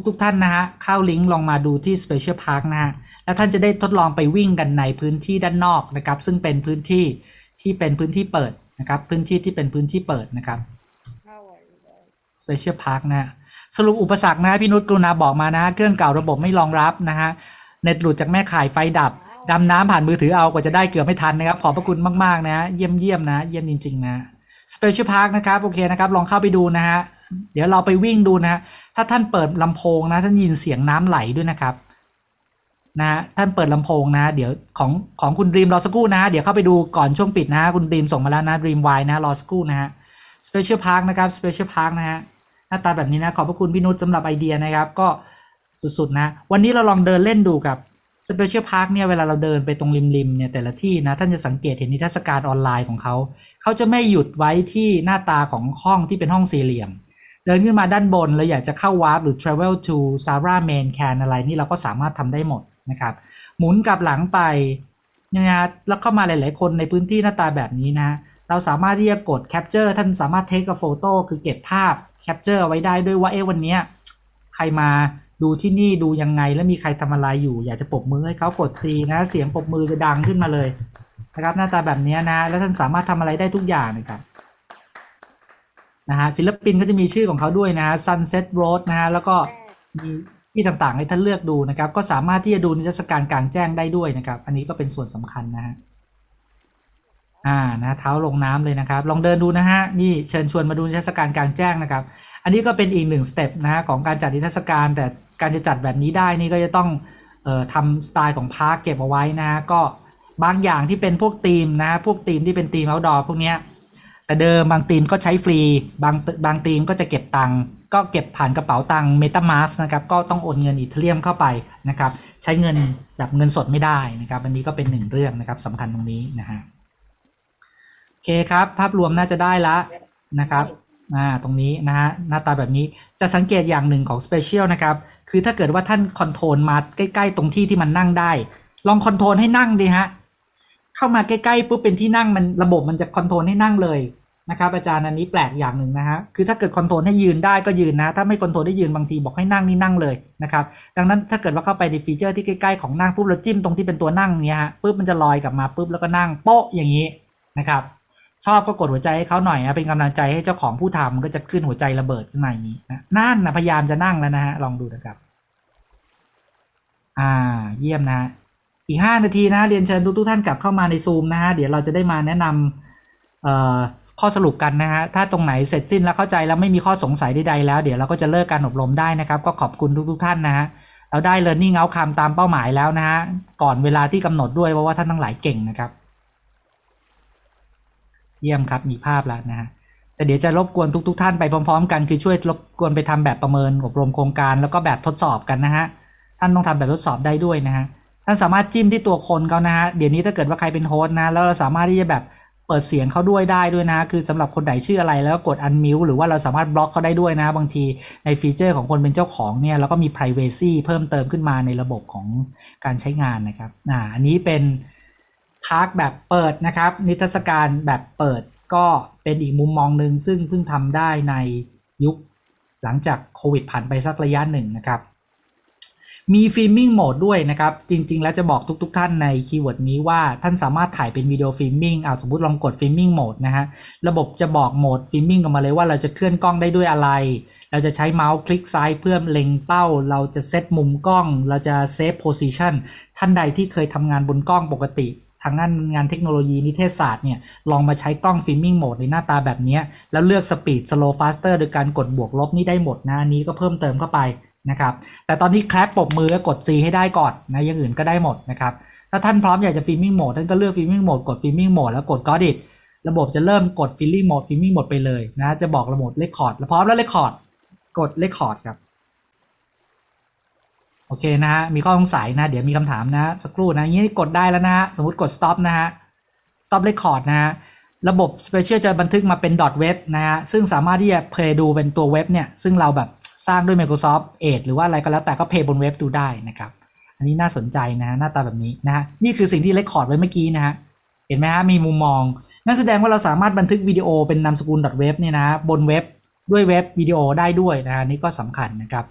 ทุกๆทท่านนะฮะเข้าลิงก์ลองมาดูที่ Special Park นะฮะ แล้วท่านจะได้ทดลองไปวิ่งกันในพื้นที่ด้านนอกนะครับ ซึ่งเป็นพื้นที่ที่เป็นพื้นที่เปิดนะครับ พื้นที่ที่เป็นพื้นที่เปิดนะครับ Special Park นะสรุปอุปสรรคนะพี่นุชกรุณาบอกมานะเครื่องเก่าระบบไม่รองรับนะฮะ เน็ตหลุดจากแม่ข่ายไฟดับ ดำน้ำผ่านมือถือเอากว่าจะได้เกือบไม่ทันนะครับ ขอบพระคุณมากๆนะ เยี่ยมเยี่ยมนะ เยี่ยมจริงๆนะสเปเชียลพาร์คนะครับโอเคนะครับลองเข้าไปดูนะฮะ เดี๋ยวเราไปวิ่งดูนะฮะถ้าท่านเปิดลำโพงนะท่านยินเสียงน้ำไหลด้วยนะครับนะฮะท่านเปิดลำโพงนะ เดี๋ยวของของคุณดีมรอสกู่นะฮะ เดี๋ยวเข้าไปดูก่อนช่วงปิดนะฮะคุณดีมส่งมาแล้วนะดีมไวนะรอสกู่นะฮะสเปเชียลพาร์คนะครับสเปเชียลพาร์คนะฮะหน้าตาแบบนี้นะขอบพระคุณพี่นุชสำหรับไอเดียนะครับก็สุด ๆนะ วันนี้เราลองเดินเล่นดูกับสเปเชียลพาร์คเนี่ยเวลาเราเดินไปตรงริมๆเนี่ยแต่ละที่นะท่านจะสังเกตเห็นนิทรรศการออนไลน์ของเขา เขาจะไม่หยุดไว้ที่หน้าตาของห้องที่เป็นห้องสี่เหลี่ยม เดินขึ้นมาด้านบนเราอยากจะเข้าวาร์ปหรือ Travel to Sarah Main Can อะไรนี่เราก็สามารถทำได้หมดนะครับ หมุนกลับหลังไปนะฮะแล้วเข้ามาหลายๆคนในพื้นที่หน้าตาแบบนี้นะ เราสามารถที่จะกด Capture ท่านสามารถ Take a photo คือเก็บภาพ Capture ไว้ได้ด้วยว่าเอ๊ะวันนี้ใครมาดูที่นี่ดูยังไงแล้วมีใครทำอะไรอยู่อยากจะปบมือให้เขากด C นะเสียงปบมือจะดังขึ้นมาเลยนะครับหน้าตาแบบนี้นะแล้วท่านสามารถทำอะไรได้ทุกอย่างนะครับนะฮะศิลปินก็จะมีชื่อของเขาด้วยนะ Sunset Road นะฮะแล้วก็มีที่ต่างๆ ให้ท่านเลือกดูนะครับ ก็สามารถที่จะดูนิทรรศการกลางแจ้งได้ด้วยนะครับอันนี้ก็เป็นส่วนสำคัญนะฮะอ่านะเท้าลงน้ำเลยนะครับ ลองเดินดูนะฮะนี่เชิญชวนมาดูนิทรรศการกลางแจ้งนะครับ อันนี้ก็เป็นอีกหนึ่งสเต็ปนะของการจัดนิทรรศการแต่การจะจัดแบบนี้ได้นี่ก็จะต้องเอ่อทำสไตล์ของพาร์คเก็บเอาไว้นะฮะก็บางอย่างที่เป็นพวก ทีมนะพวกทีมที่เป็นทีมเอาดอพวกเนี้ยแต่เดิมบางทีมก็ใช้ฟรีบางบางทีมก็จะเก็บตังก็เก็บผ่านกระเป๋าตังค์เมตามาสนะครับก็ต้องโอนเงินอีเทเรียมเข้าไปนะครับ ใช้เงินแบบเงินสดไม่ได้นะครับอันนี้ก็เป็นหนึ่งเรื่องนะครับสำคัญตรงนี้นะฮะโอเคครับ ภาพรวมน่าจะได้ละนะครับ่าตรงนี้นะฮะหน้าตาแบบนี้จะสังเกตอย่างหนึ่งของสเปเชียลนะครับ คือถ้าเกิดว่าท่านคอนโทรลมาใกล้ๆตรงที่ที่มันนั่งได้ ลองคอนโทรลให้นั่งดีฮะ เข้ามาใกล้ๆปุ๊บเป็นที่นั่งมันระบบมันจะคอนโทรลให้นั่งเลยนะครับอาจารย์อันนี้แปลกอย่างหนึ่งนะฮะคือถ้าเกิดคอนโทรลให้ยืนได้ก็ยืนนะ ถ้าไม่คอนโทรลได้ยืนบางทีบอกให้นั่งนี่นั่งเลยนะครับ ดังนั้นถ้าเกิดว่าเข้าไปในฟีเจอร์ที่ใกล้ ๆของนั่งปุ๊บเราจิ้มตรงที่เป็นตัวนั่งเนี้ยฮะปุ๊บมันจะลอยกลับมาปุ๊บแล้วก็นั่งโป๊ะอย่างนี้นะครับชอบก็กดหัวใจให้เขาหน่อยนะเป็นกำลังใจให้เจ้าของผู้ทำก็จะขึ้นหัวใจระเบิดขึ้นมาอย่างนี้นะนั่นนะพยายามจะนั่งแล้วนะฮะลองดูนะครับ อ่าเยี่ยมนะ อีกห้านาทีนะเรียนเชิญทุกทุกท่านกลับเข้ามาในซูมนะฮะ เดี๋ยวเราจะได้มาแนะนำข้อสรุปกันนะฮะ ถ้าตรงไหนเสร็จสิ้นแล้วเข้าใจแล้วไม่มีข้อสงสัยใดๆแล้วเดี๋ยวเราก็จะเลิกการอบรมได้นะครับ ก็ขอบคุณทุกกท่านนะฮะเราได้เลิร์นนิ่งเอาคำตามเป้าหมายแล้วนะฮะก่อนเวลาที่กำหนดด้วยเพราะว่าท่านทั้งหลายเก่งนะครับเยี่ยมครับมีภาพแล้วนะฮะแต่เดี๋ยวจะรบกวนทุกๆทท่านไปพร้อม ๆ กันคือช่วยรบกวนไปทำแบบประเมินอบรมโครงการ แล้วก็แบบทดสอบกันนะฮะท่านต้องทำแบบทดสอบได้ด้วยนะฮะท่านสามารถจิ้มที่ตัวคนเขานะฮะเดี๋ยวนี้ถ้าเกิดว่าใครเป็นโฮสต์นะแล้วเราสามารถที่จะแบบเปิดเสียงเขาด้วยได้ด้วยนะ คือสำหรับคนไหนชื่ออะไรแล้วกดอันมิวหรือว่าเราสามารถบล็อกเขาได้ด้วยนะ บางทีในฟีเจอร์ของคนเป็นเจ้าของเนี่ยเราก็มี p r i เวซีเพิ่มเติมขึ้นมาในระบบของการใช้งานนะครับอ่าอันนี้เป็นพาร์คแบบเปิดนะครับนิทรรศการแบบเปิดก็เป็นอีกมุมมองหนึ่งซึ่งเพิ่งทำได้ในยุคหลังจากโควิดผ่านไปสักระยะหนึ่งนะครับ มีฟิล์มมิ่งโหมดด้วยนะครับ จริง ๆ แล้วจะบอกทุกๆทท่านในคีย์เวิร์ดนี้ว่า ท่านสามารถถ่ายเป็นวิดีโอฟิล์มมิ่งเอาสมมติลองกดฟิล์มมิ่งโหมดนะฮะระบบจะบอกโหมดฟิล์มมิ่งออกมาเลยว่าเราจะเคลื่อนกล้องได้ด้วยอะไร เราจะใช้เมาส์คลิกซ้ายเพื่อเล็งเป้า เราจะเซตมุมกล้องเราจะเซฟโพซิชันท่านใดที่เคยทำงานบนกล้องปกติทางด้านงานเทคโนโลยีนิเทศศาสตร์เนี่ย ลองมาใช้กล้องฟิล์มมิ่งโหมดในหน้าตาแบบนี้ แล้วเลือกสปีดสโลว์ฟาสเตอร์โดยการกดบวกลบนี่ได้หมดนะนี้ก็เพิ่มเติมเข้าไปนะครับ แต่ตอนนี้แคลปปบมือกวกด C ให้ได้ก่อนนะอย่างอื่นก็ได้หมดนะครับ ถ้าท่านพร้อมอยากจะฟิล์มมิ่งโหมด ท่านก็เลือกฟิล์มมิ่งโหมดกดฟิล์มมิ่งโหมดแล้วกดก็ดิระบบจะเริ่มกดฟิลลิ่งโหมดฟิล์มิ่งโหมดไปเลยนะจะบอกระบบเรคคอร์ดแล้วพร้อมแล้วเรคคอร์ดกดเรคคอร์ดครับโอเคนะฮะ มีข้อสงสัยนะ เดี๋ยวมีคำถามนะ สักครู่นะงี้กดได้แล้วนะฮะ สมมติกด stop นะฮะ stop record นะฮะ ระบบ special จะบันทึกมาเป็นอทเ web นะฮะ ซึ่งสามารถที่จะ play ดูเป็นตัวเว็บเนี่ย ซึ่งเราแบบสร้างด้วย Microsoft Edge หรือว่าอะไรก็แล้ว แต่ก็ play บนเว็บดูได้นะครับ อันนี้น่าสนใจนะ หน้าตาแบบนี้นะฮะ นี่คือสิ่งที่ record ไว้เมื่อกี้นะฮะ เห็นไหมฮะ มีมุมมอง นั่นแสดงว่าเราสามารถบันทึกวิดีโอเป็นนามสกุล .web เนี่ยนะบนเว็บด้วยเว็บวิดีโอ ได้ด้วยนะนี่ก็สำคัญนะครับ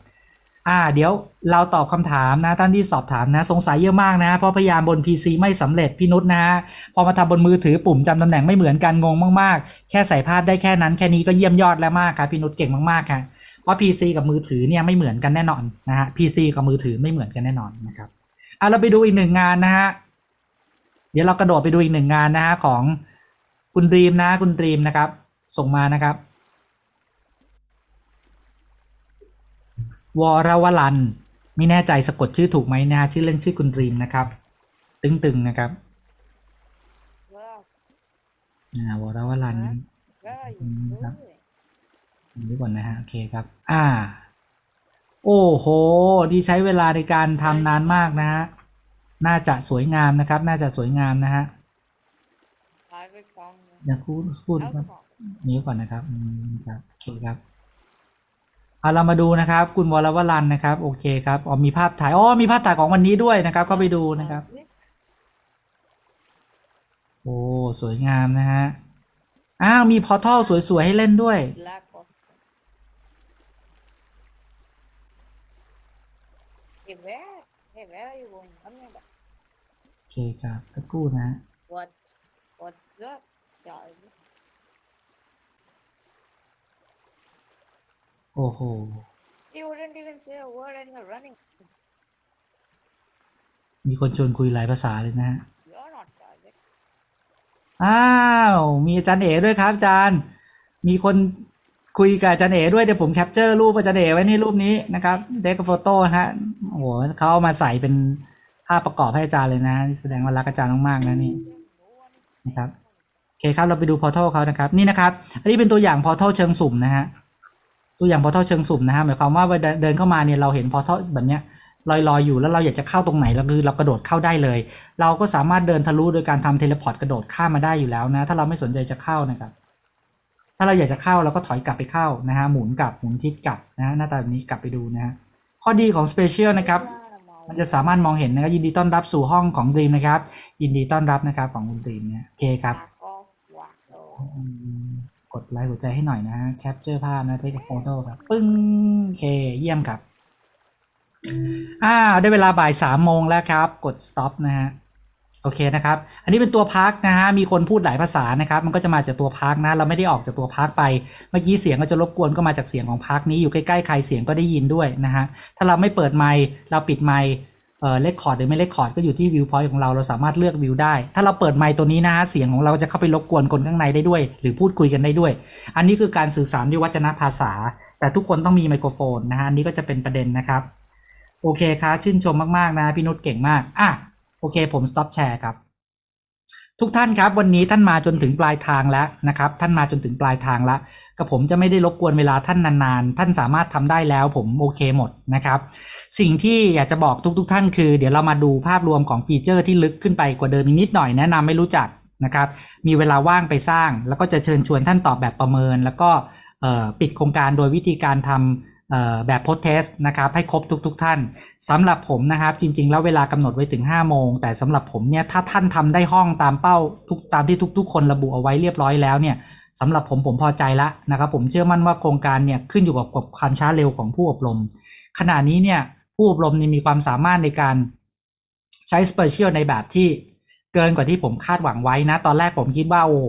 อ่าเดี๋ยวเราตอบคำถามนะท่านที่สอบถามนะ สงสัยเยอะมากนะเพราะพยายามบน PC ไม่สำเร็จพี่นุชนะฮะพอมาทำบนมือถือปุ่มจำตำแหน่งไม่เหมือนกันงงมากๆ แค่ใส่ภาพได้แค่นั้นแค่นี้ก็เยี่ยมยอดแล้วมากครับพี่นุชเก่งมากๆค่ะเพราะ PC กับมือถือเนี่ยไม่เหมือนกันแน่นอนนะฮะ PC กับมือถือไม่เหมือนกันแน่นอนนะครับอ่าเราไปดูอีกหนึ่งงานนะฮะเดี๋ยวเรากระโดดไปดูอีกหนึ่งงานนะฮะของคุณรีมนะคุณรีมนะครับ ส่งมานะครับวรวลันไม่แน่ใจสะกดชื่อถูกไหมนะชื่อเล่นชื่อคุณรีมนะครับ ตึงๆนะครับอวรวลันครับดูก่อนนะฮะโอเคครับ อ่า โอ้โห ดีใช้เวลาในการทำนานมากนะฮะน่าจะสวยงามนะครับ น่าจะสวยงามนะฮะอยาพูดพูดครับนี้ก่อนนะครับครับโอเคครับเอาเรามาดูนะครับ คุณวรวรันนะครับ โอเค ครับ อ๋อมีภาพถ่ายอ๋อมีภาพถ่ายของวันนี้ด้วยนะครับ ก็ไปดูนะครับ โอ้ สวยงามนะฮะอ้าวมีพอทัลสวยๆให้เล่นด้วยโอเคครับ สักครู่นะโอ้โห You wouldn't even say a word and you're running. มีคนชวนคุยหลายภาษาเลยนะฮะ อ้าว มีอาจารย์เอ๋ด้วยครับอาจารย์ มีคนคุยกับอาจารย์เอ๋ด้วยเดี๋ยวผมแคปเจอร์รูปอาจารย์เอ๋ไว้ในรูปนี้นะครับ เด็กโฟโต้ฮะ โอ้โหเขาเอามาใส่เป็นภาพประกอบให้อาจารย์เลยนะ แสดงว่ารักอาจารย์มากๆนะนี่ นะครับโอเคครับ เราไปดูพอร์ทัลเขานะครับ นี่นะครับ อันนี้เป็นตัวอย่างพอร์ทัลเชิงสุ่มนะฮะตัวอย่างพอเท่าเชิงสุ่มนะฮะหมายความว่าเดินเข้ามาเนี่ยเราเห็นพอเท่าแบบเนี้ยลอยๆอยู่แล้วเราอยากจะเข้าตรงไหนเราคือเรากระโดดเข้าได้เลย เราก็สามารถเดินทะลุโดยการทำเทเลพอร์ตกระโดดข้ามมาได้อยู่แล้วนะถ้าเราไม่สนใจจะเข้านะครับ ถ้าเราอยากจะเข้าเราก็ถอยกลับไปเข้านะฮะหมุนกลับหมุนทิศกลับนะฮะหน้าตาแบบนี้กลับไปดูนะฮะข้อดีของสเปเชียลนะครับมันจะสามารถมองเห็นนะครับยินดีต้อนรับสู่ห้องของดรีมนะครับยินดีต้อนรับนะครับของคุณดรีมเนี่ยโอเคครับกดไลค์หัวใจให้หน่อยนะฮะ แคปเจอร์ภาพนะเทคโฟโต้ครับ ปึ้งโอเค เยี่ยมครับ อ่า ได้เวลาบ่ายสามโมงแล้วครับ กด stop นะฮะ โอเคนะครับ อันนี้เป็นตัวพักนะฮะ มีคนพูดหลายภาษานะครับ มันก็จะมาจากตัวพักนะ เราไม่ได้ออกจากตัวพักไป เมื่อกี้เสียงก็จะรบกวนก็มาจากเสียงของพักนี้ อยู่ใกล้ๆ ใครเสียงก็ได้ยินด้วยนะฮะ ถ้าเราไม่เปิดไมค์ เราปิดไมค์เออเลคคอร์ดหรือไม่เลคคอร์ดก็อยู่ที่วิวพอยต์ของเราเราสามารถเลือกวิวได้ ถ้าเราเปิดไมค์ตัวนี้นะฮะเสียงของเราจะเข้าไปรบกวนคนข้างในได้ด้วย หรือพูดคุยกันได้ด้วย อันนี้คือการสื่อสารด้วยวัจนภาษา แต่ทุกคนต้องมีไมโครโฟนนะฮะอันนี้ก็จะเป็นประเด็นนะครับ โอเคครับ ชื่นชมมากๆนะพี่นุชเก่งมากอ่ะโอเคผมสต็อปแชร์ครับทุกท่านครับวันนี้ท่านมาจนถึงปลายทางแล้วนะครับท่านมาจนถึงปลายทางแล้ว กับผมจะไม่ได้รบกวนเวลาท่านนานๆ ท่านสามารถ ทำได้แล้วผมโอเคหมดนะครับสิ่งที่อยากจะบอกทุกๆทท่านคือเดี๋ยวเรามาดูภาพรวมของฟีเจอร์ที่ลึกขึ้นไปกว่าเดิมนิดหน่อยแนะนำไม่รู้จักนะครับมีเวลาว่างไปสร้าง แล้วก็จะเชิญชวนท่านตอบแบบประเมิน แล้วก็ปิดโครงการโดยวิธีการทำแบบโพสเทสนะครับให้ครบทุก ๆทท่านสำหรับผมนะครับ จริงๆแล้วเวลากำหนดไว้ถึง 5 โมง แต่สำหรับผมเนี่ย ถ้าท่านทำได้ห้องตามเป้าทุกตามที่ทุกๆคนระบุเอาไว้เรียบร้อยแล้วเนี่ยสำหรับผมผมพอใจละนะครับ ผมเชื่อมั่นว่าโครงการเนี่ยขึ้นอยู่กับความช้าเร็วของผู้อบรม ขณะนี้เนี่ยผู้อบรมมีความสามารถในการใช้สเปเชียลในแบบที่เกินกว่าที่ผมคาดหวังไว้นะ ตอนแรกผมคิดว่าโอ้โห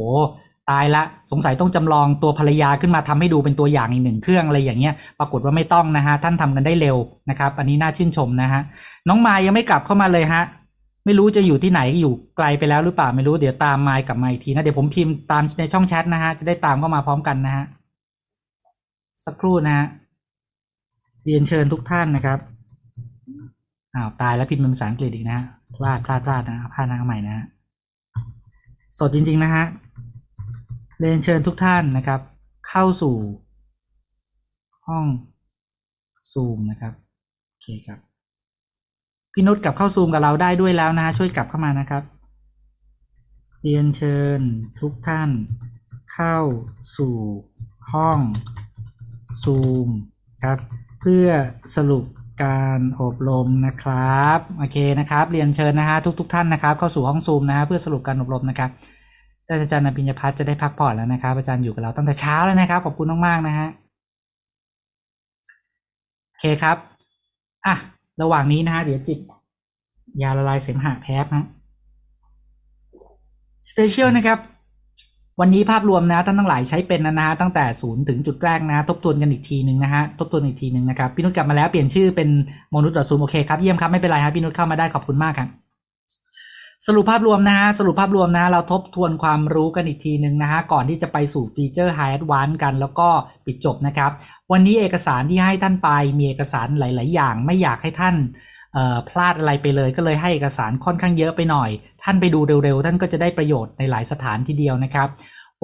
ตายละสงสัยต้องจำลองตัวภรรยาขึ้นมาทำให้ดูเป็นตัวอย่างอีกหนึ่งเครื่องอะไรอย่างเงี้ย ปรากฏว่าไม่ต้องนะฮะท่านทำกันได้เร็วนะครับ อันนี้น่าชื่นชมนะฮะน้องมายยังไม่กลับเข้ามาเลยฮะไม่รู้จะอยู่ที่ไหนอยู่ไกลไปแล้วหรือเปล่าไม่รู้เดี๋ยวตามมายกลับมาอีกทีนะเดี๋ยวผมพิมพ์ตามในช่องแชทนะฮะจะได้ตามเข้ามาพร้อมกันนะฮะสักครู่นะฮะเรียนเชิญทุกท่านนะครับอ้าวตายแล้วพิมพ์เป็นภาษาอังกฤษอีกนะพลาดพลาดพลาดนะพลาดนะใหม่นะสดจริง ๆนะฮะเรียนเชิญทุกท่านนะครับเข้าสู่ ห้องซูมนะครับโอเคครับพี่นุชกลับเข้าซูมกับเราได้ด้วยแล้วนะช่วยกลับเข้ามานะครับ เรียนเชิญทุกท่าน เข้าสู่ ห้องซูมครับเพื่อสรุปการอบรมนะครับโอเคนะครับเรียนเชิญนะฮะทุกๆทท่านนะครับ เข้าสู่ห้องซูมนะฮะเพื่อสรุปการอบรมนะครับอาจารย์นพิญญพัฒน์จะได้พักผ่อนแล้วนะครับ อาจารย์อยู่กับเราตั้งแต่เช้าแล้วนะครับ ขอบคุณมากๆนะฮะโอเคครับ อ่ะ ระหว่างนี้นะฮะ เดี๋ยวจิบยาละลายเสมหะแพ้นะสเปเชียลนะครับ วันนี้ภาพรวมนะท่านทั้งหลายใช้เป็นนะฮะ ตั้งแต่ศูนย์ถึงจุดแรกนะ ทบทวนกันอีกทีหนึ่งนะฮะ ทบทวนอีกทีหนึ่งนะครับ พี่นุชกลับมาแล้วเปลี่ยนชื่อเป็นมนุษย์ต่อศูนย์โอเคครับ เยี่ยมครับ ไม่เป็นไรครับพี่นุชเข้ามาได้ขอบคุณมากครับสรุปภาพรวมนะฮะ สรุปภาพรวมนะ เราทบทวนความรู้กันอีกทีหนึ่งนะฮะ ก่อนที่จะไปสู่ฟีเจอร์ High Advanced กันแล้วก็ปิดจบนะครับ วันนี้เอกสารที่ให้ท่านไป มีเอกสารหลาย ๆ อย่าง ไม่อยากให้ท่านพลาดอะไรไปเลย ก็เลยให้เอกสารค่อนข้างเยอะไปหน่อย ท่านไปดูเร็ว ๆ ท่านก็จะได้ประโยชน์ในหลายสถานทีเดียวนะครับ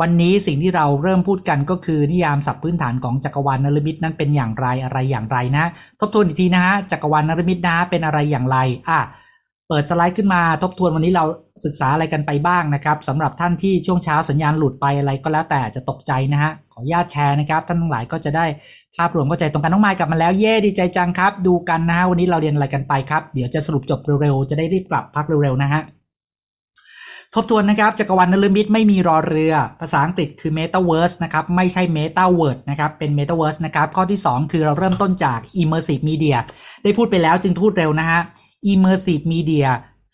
วันนี้สิ่งที่เราเริ่มพูดกันก็คือนิยามศัพท์พื้นฐานของจักรวาลนารมิตนั้นเป็นอย่างไรอะไรอย่างไรนะ ทบทวนอีกทีนะฮะ จักรวาลนารมิตนะเป็นอะไรอย่างไรอ่ะเปิดสไลด์ขึ้นมาทบทวนวันนี้เราศึกษาอะไรกันไปบ้างนะครับสำหรับท่านที่ช่วงเช้าสัญญาณหลุดไปอะไรก็แล้ว แต่จะตกใจนะฮะขออนุญาตแชร์นะครับ ท่านทั้งหลายก็จะได้ภาพรวมเข้าใจตรงกันน้องไมค์กลับมาแล้วเย่ดีใจจังครับ ดูกันนะฮะวันนี้เราเรียนอะไรกันไปครับ เดี๋ยวจะสรุปจบเร็วๆจะได้รีบกลับพักเร็วๆนะฮะทบทวนนะครับจักรวาลนลมิตไม่มีรอเรือภาษาอังกฤษคือ Metaverse นะครับไม่ใช่ Metaverse นะครับเป็น Metaverse นะครับ ข้อที่ 2 คือเราเริ่มต้นจาก Immersive Media ได้พูดไปแล้วจึงพูดเร็วนะฮะ Immersive Media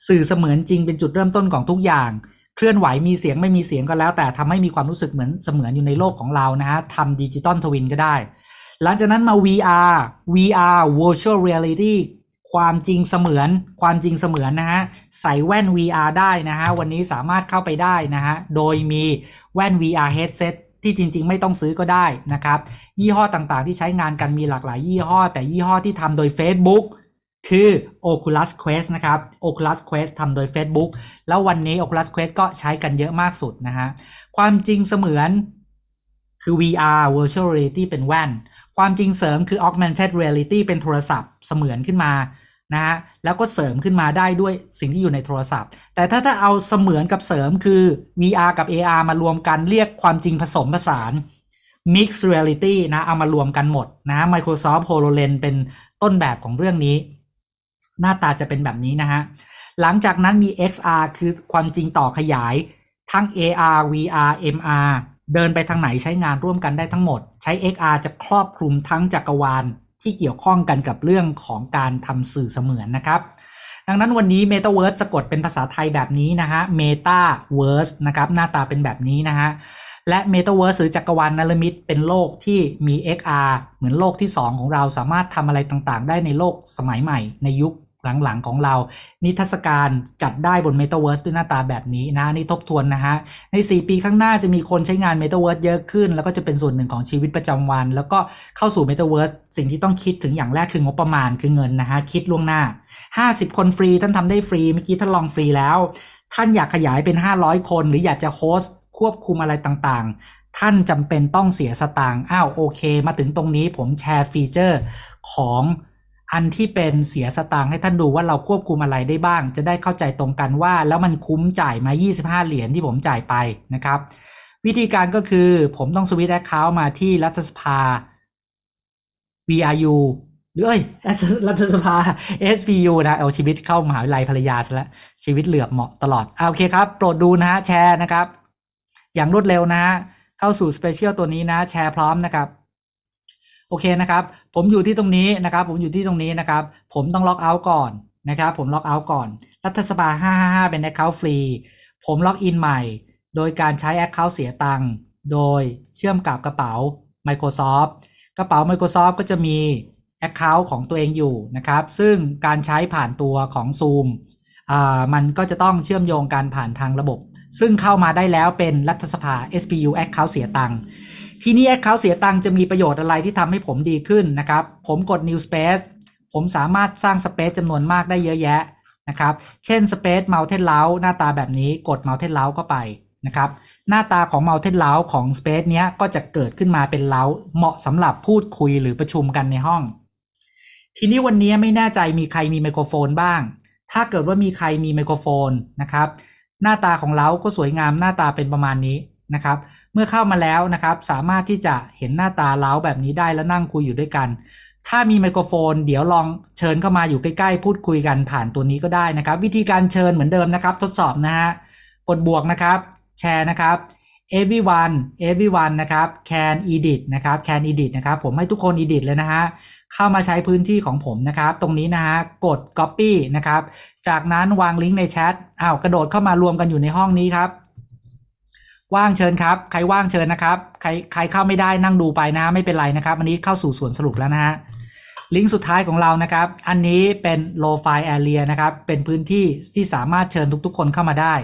สื่อเสมือนจริงเป็นจุดเริ่มต้นของทุกอย่าง เคลื่อนไหวมีเสียงไม่มีเสียงก็แล้วแต่ทำให้มีความรู้สึกเหมือนเสมือนอยู่ในโลกของเรานะฮะทำดิจิตอลทวินก็ได้ หลังจากนั้นมา VR VR Virtual Reality ความจริงเสมือนความจริงเสมือนนะฮะ ใส่แว่น VR ได้นะฮะ วันนี้สามารถเข้าไปได้นะฮะ โดยมีแว่น VR headset ที่จริงๆ ไม่ต้องซื้อก็ได้นะครับยี่ห้อต่างๆ ที่ใช้งานกันมีหลากหลายยี่ห้อ แต่ยี่ห้อที่ทำโดย Facebook คือ Oculus Quest นะครับ Oculus Quest ทำโดย Facebook แล้ววันนี้ Oculus Quest ก็ใช้กันเยอะมากสุดนะฮะ ความจริงเสมือนคือ VR Virtual Reality เป็นแว่น ความจริงเสริมคือ Augmented Reality เป็นโทรศัพท์เสมือนขึ้นมา นะฮะ แล้วก็เสริมขึ้นมาได้ด้วยสิ่งที่อยู่ในโทรศัพท์ แต่ถ้าถ้าเอาเสมือนกับเสริมคือ VR กับ AR มารวมกันเรียกความจริงผสมผสาน Mixed Reality นะ เอามารวมกันหมดนะ Microsoft HoloLens เป็นต้นแบบของเรื่องนี้หน้าตาจะเป็นแบบนี้นะฮะ หลังจากนั้นมี XR คือความจริงต่อขยาย ทั้ง AR VR MR เดินไปทางไหนใช้งานร่วมกันได้ทั้งหมด ใช้ XR จะครอบคลุมทั้งจักรวาลที่เกี่ยวข้องกันกับเรื่องของการทำสื่อเสมือนนะครับ ดังนั้นวันนี้ Metaverse สะกดเป็นภาษาไทยแบบนี้นะฮะ Metaverse นะครับหน้าตาเป็นแบบนี้นะฮะ และ Metaverse หรือจักรวาลนารมิตเป็นโลกที่มี XR เหมือนโลกที่ 2 ของเราสามารถทำอะไรต่างๆ ได้ในโลกสมัยใหม่ ในยุคหลังๆของเรานิทรรศการจัดได้บน Metaverse ด้วยหน้าตาแบบนี้นะ นี่ทบทวนนะฮะ ใน 4 ปีข้างหน้าจะมีคนใช้งาน Metaverse เยอะขึ้น แล้วก็จะเป็นส่วนหนึ่งของชีวิตประจำวัน แล้วก็เข้าสู่ Metaverse สิ่งที่ต้องคิดถึงอย่างแรกคืองบประมาณคือเงินนะฮะ คิดล่วงหน้า 50 คนฟรี ท่านทำได้ฟรี เมื่อกี้ท่านลองฟรีแล้ว ท่านอยากขยายเป็น 500 คน หรืออยากจะโฮสต์ควบคุมอะไรต่างๆ ท่านจำเป็นต้องเสียสตางค์ อ้าวโอเค มาถึงตรงนี้ผมแชร์ฟีเจอร์ของอันที่เป็นเสียสตางค์ให้ท่านดูว่าเราควบคุมอะไรได้บ้าง จะได้เข้าใจตรงกันว่าแล้วมันคุ้มจ่ายมา25 เหรียญที่ผมจ่ายไปนะครับ วิธีการก็คือผมต้องสวิตช์แอคเคาท์มาที่รัฐสภา VRU หรือเอ้ยรัฐสภา SPU นะเอาชีวิตเข้ามหาวิทยาลัยภรรยาซะแล้ว ชีวิตเหลือบเหมาะตลอดเอาโอเคครับโปรดดูนะฮะแชร์นะครับ อย่างรวดเร็วนะฮะเข้าสู่สเปเชียลตัวนี้นะแชร์พร้อมนะครับโอเคนะครับ ผมอยู่ที่ตรงนี้นะครับ ผมอยู่ที่ตรงนี้นะครับ ผมต้องล็อกเอาท์ก่อนนะครับ ผมล็อกเอาท์ก่อน รัฐสภา 555 เป็นแอคเคาท์ฟรี ผม ล็อกอินใหม่ โดยการใช้ แอคเคาท์เสียตังค์โดยเชื่อมกับกระเป๋า Microsoft กระเป๋า Microsoft ก็จะมีแอคเคาท์ของตัวเองอยู่นะครับ ซึ่งการใช้ผ่านตัวของ Zoom มันก็จะต้องเชื่อมโยงการผ่านทางระบบ ซึ่งเข้ามาได้แล้วเป็นรัฐสภา SPU Account เสียตังค์ทีนี้แอคเคาเสียตังค์จะมีประโยชน์อะไรที่ทำให้ผมดีขึ้นนะครับ ผมกด new space ผมสามารถสร้าง space จำนวนมากได้เยอะแยะนะครับ เช่น space mountain l a o u หน้าตาแบบนี้กด mountain l a o u t เข้าไปนะครับ หน้าตาของ mountain l a o u t ของ space เนี้ยก็จะเกิดขึ้นมาเป็น l ล้ o u t เหมาะสำหรับพูดคุยหรือประชุมกันในห้อง ทีนี้วันนี้ไม่แน่ใจมีใครมีไมโครโฟนบ้าง ถ้าเกิดว่ามีใครมีไมโครโฟนนะครับ หน้าตาของเล้าก็สวยงามหน้าตาเป็นประมาณนี้นะครับเมื่อเข้ามาแล้วนะครับ สามารถที่จะเห็นหน้าตาเล้าแบบนี้ได้แล้วนั่งคุยอยู่ด้วยกัน ถ้ามีไมโครโฟนเดี๋ยวลองเชิญเข้ามาอยู่ใกล้ๆพูดคุยกันผ่านตัวนี้ก็ได้นะครับ วิธีการเชิญเหมือนเดิมนะครับทดสอบนะฮะกดบวกนะครับแชร์นะครับ everyone everyone นะครับ can edit นะครับ can edit นะครับ ผมให้ทุกคน edit เลยนะฮะเข้ามาใช้พื้นที่ของผมนะครับตรงนี้นะฮะกด copy นะครับจากนั้นวางลิงก์ในแชทอ้าวกระโดดเข้ามารวมกันอยู่ในห้องนี้ครับว่างเชิญครับใครว่างเชิญนะครับ ใครใครเข้าไม่ได้นั่งดูไปนะไม่เป็นไรนะครับ อันนี้เข้าสู่ส่วนสรุปแล้วนะฮะลิงก์สุดท้ายของเรานะครับ อันนี้เป็น low file area นะครับเป็นพื้นที่ที่สามารถเชิญทุกๆคนเข้ามาได้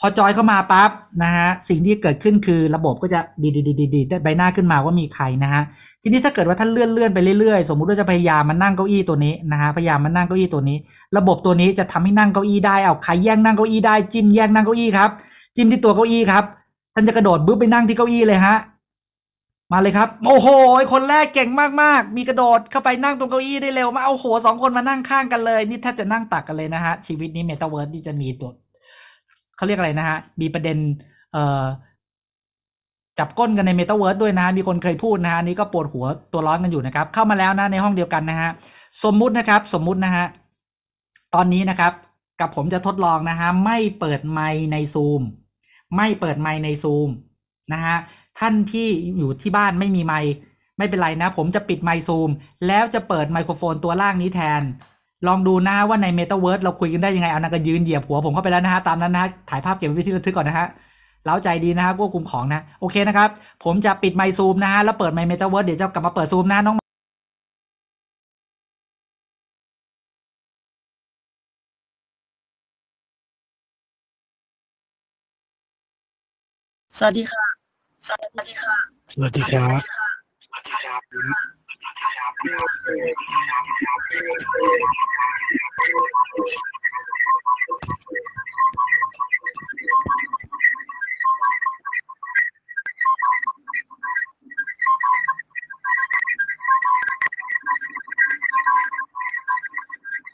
พอจอยเข้ามาปั๊บนะฮะสิ่งที่เกิดขึ้นคือระบบก็จะดีดีดีดีดีดใบหน้าขึ้นมาว่ามีใครนะฮะทีนี้ถ้าเกิดว่าท่านเลื่อนเลื่อนไปเรื่อยๆ สมมุติว่าจะพยายามมานั่งเก้าอี้ตัวนี้นะฮะพยายามมานั่งเก้าอี้ตัวนี้ ระบบตัวนี้จะทำให้นั่งเก้าอี้ได้เอาใครแย่งนั่งเก้าอี้ได้จิ้มแย่งนั่งเก้าอี้ครับจิ้มที่ตัวเก้าอี้ครับท่านจะกระโดดบึ้บไปนั่งที่เก้าอี้เลยฮะ มาเลยครับ โอ้โห คนแรกเก่งมากๆมีกระโดด เข้าไปนั่งตรงเก้าอี้ได้เร็วมาเอาโหสองคนมานั่งข้างกันเลย นี่แทบจะนั่งตักกันเลยนะฮะ ชีวิตนี้เมตาเวิร์สนี่จะมีตัวเขาเรียกอะไรนะฮะ มีประเด็น เอ่อจับก้นกันในเมตาเวิร์สด้วยนะฮะ มีคนเคยพูดนะฮะนี่ก็ปวดหัวตัวร้อนกันอยู่นะครับ เข้ามาแล้วนะ ในห้องเดียวกันนะฮะ สมมุตินะครับ สมมุตินะฮะ ตอนนี้นะครับ กับผมจะทดลองนะฮะ ไม่เปิดไมค์ในซูมไม่เปิดไมในซูมนะฮะ ท่าน ที่อยู่ที่บ้านไม่มีไมไม่เป็นไรนะผมจะปิดไมซูมแล้วจะเปิดไมโครโฟนตัวล่างนี้แทน ลองดู นะฮะว่าในเมตาเวิร์ดเรา คุยกันได้ ยัง ไงเอานัก็ยืนเหยียบหัวผมเข้าไปแล้วนะฮะตามนั้นนะฮะถ่ายภาพเก็บไว้ที่ระทึกก่อนนะฮะเล้าใจดีนะฮะควบคุมของนะโอเคนะครับผมจะ ปิดไมซูมนะฮะ แล้ว เปิดไมเมตาเวิร์ดเดี๋ยวจะกลับมาเปิดซูมนะน้องสวัสดีค่ะ สวัสดีค่ะ สวัสดีครับ สวัสดีครั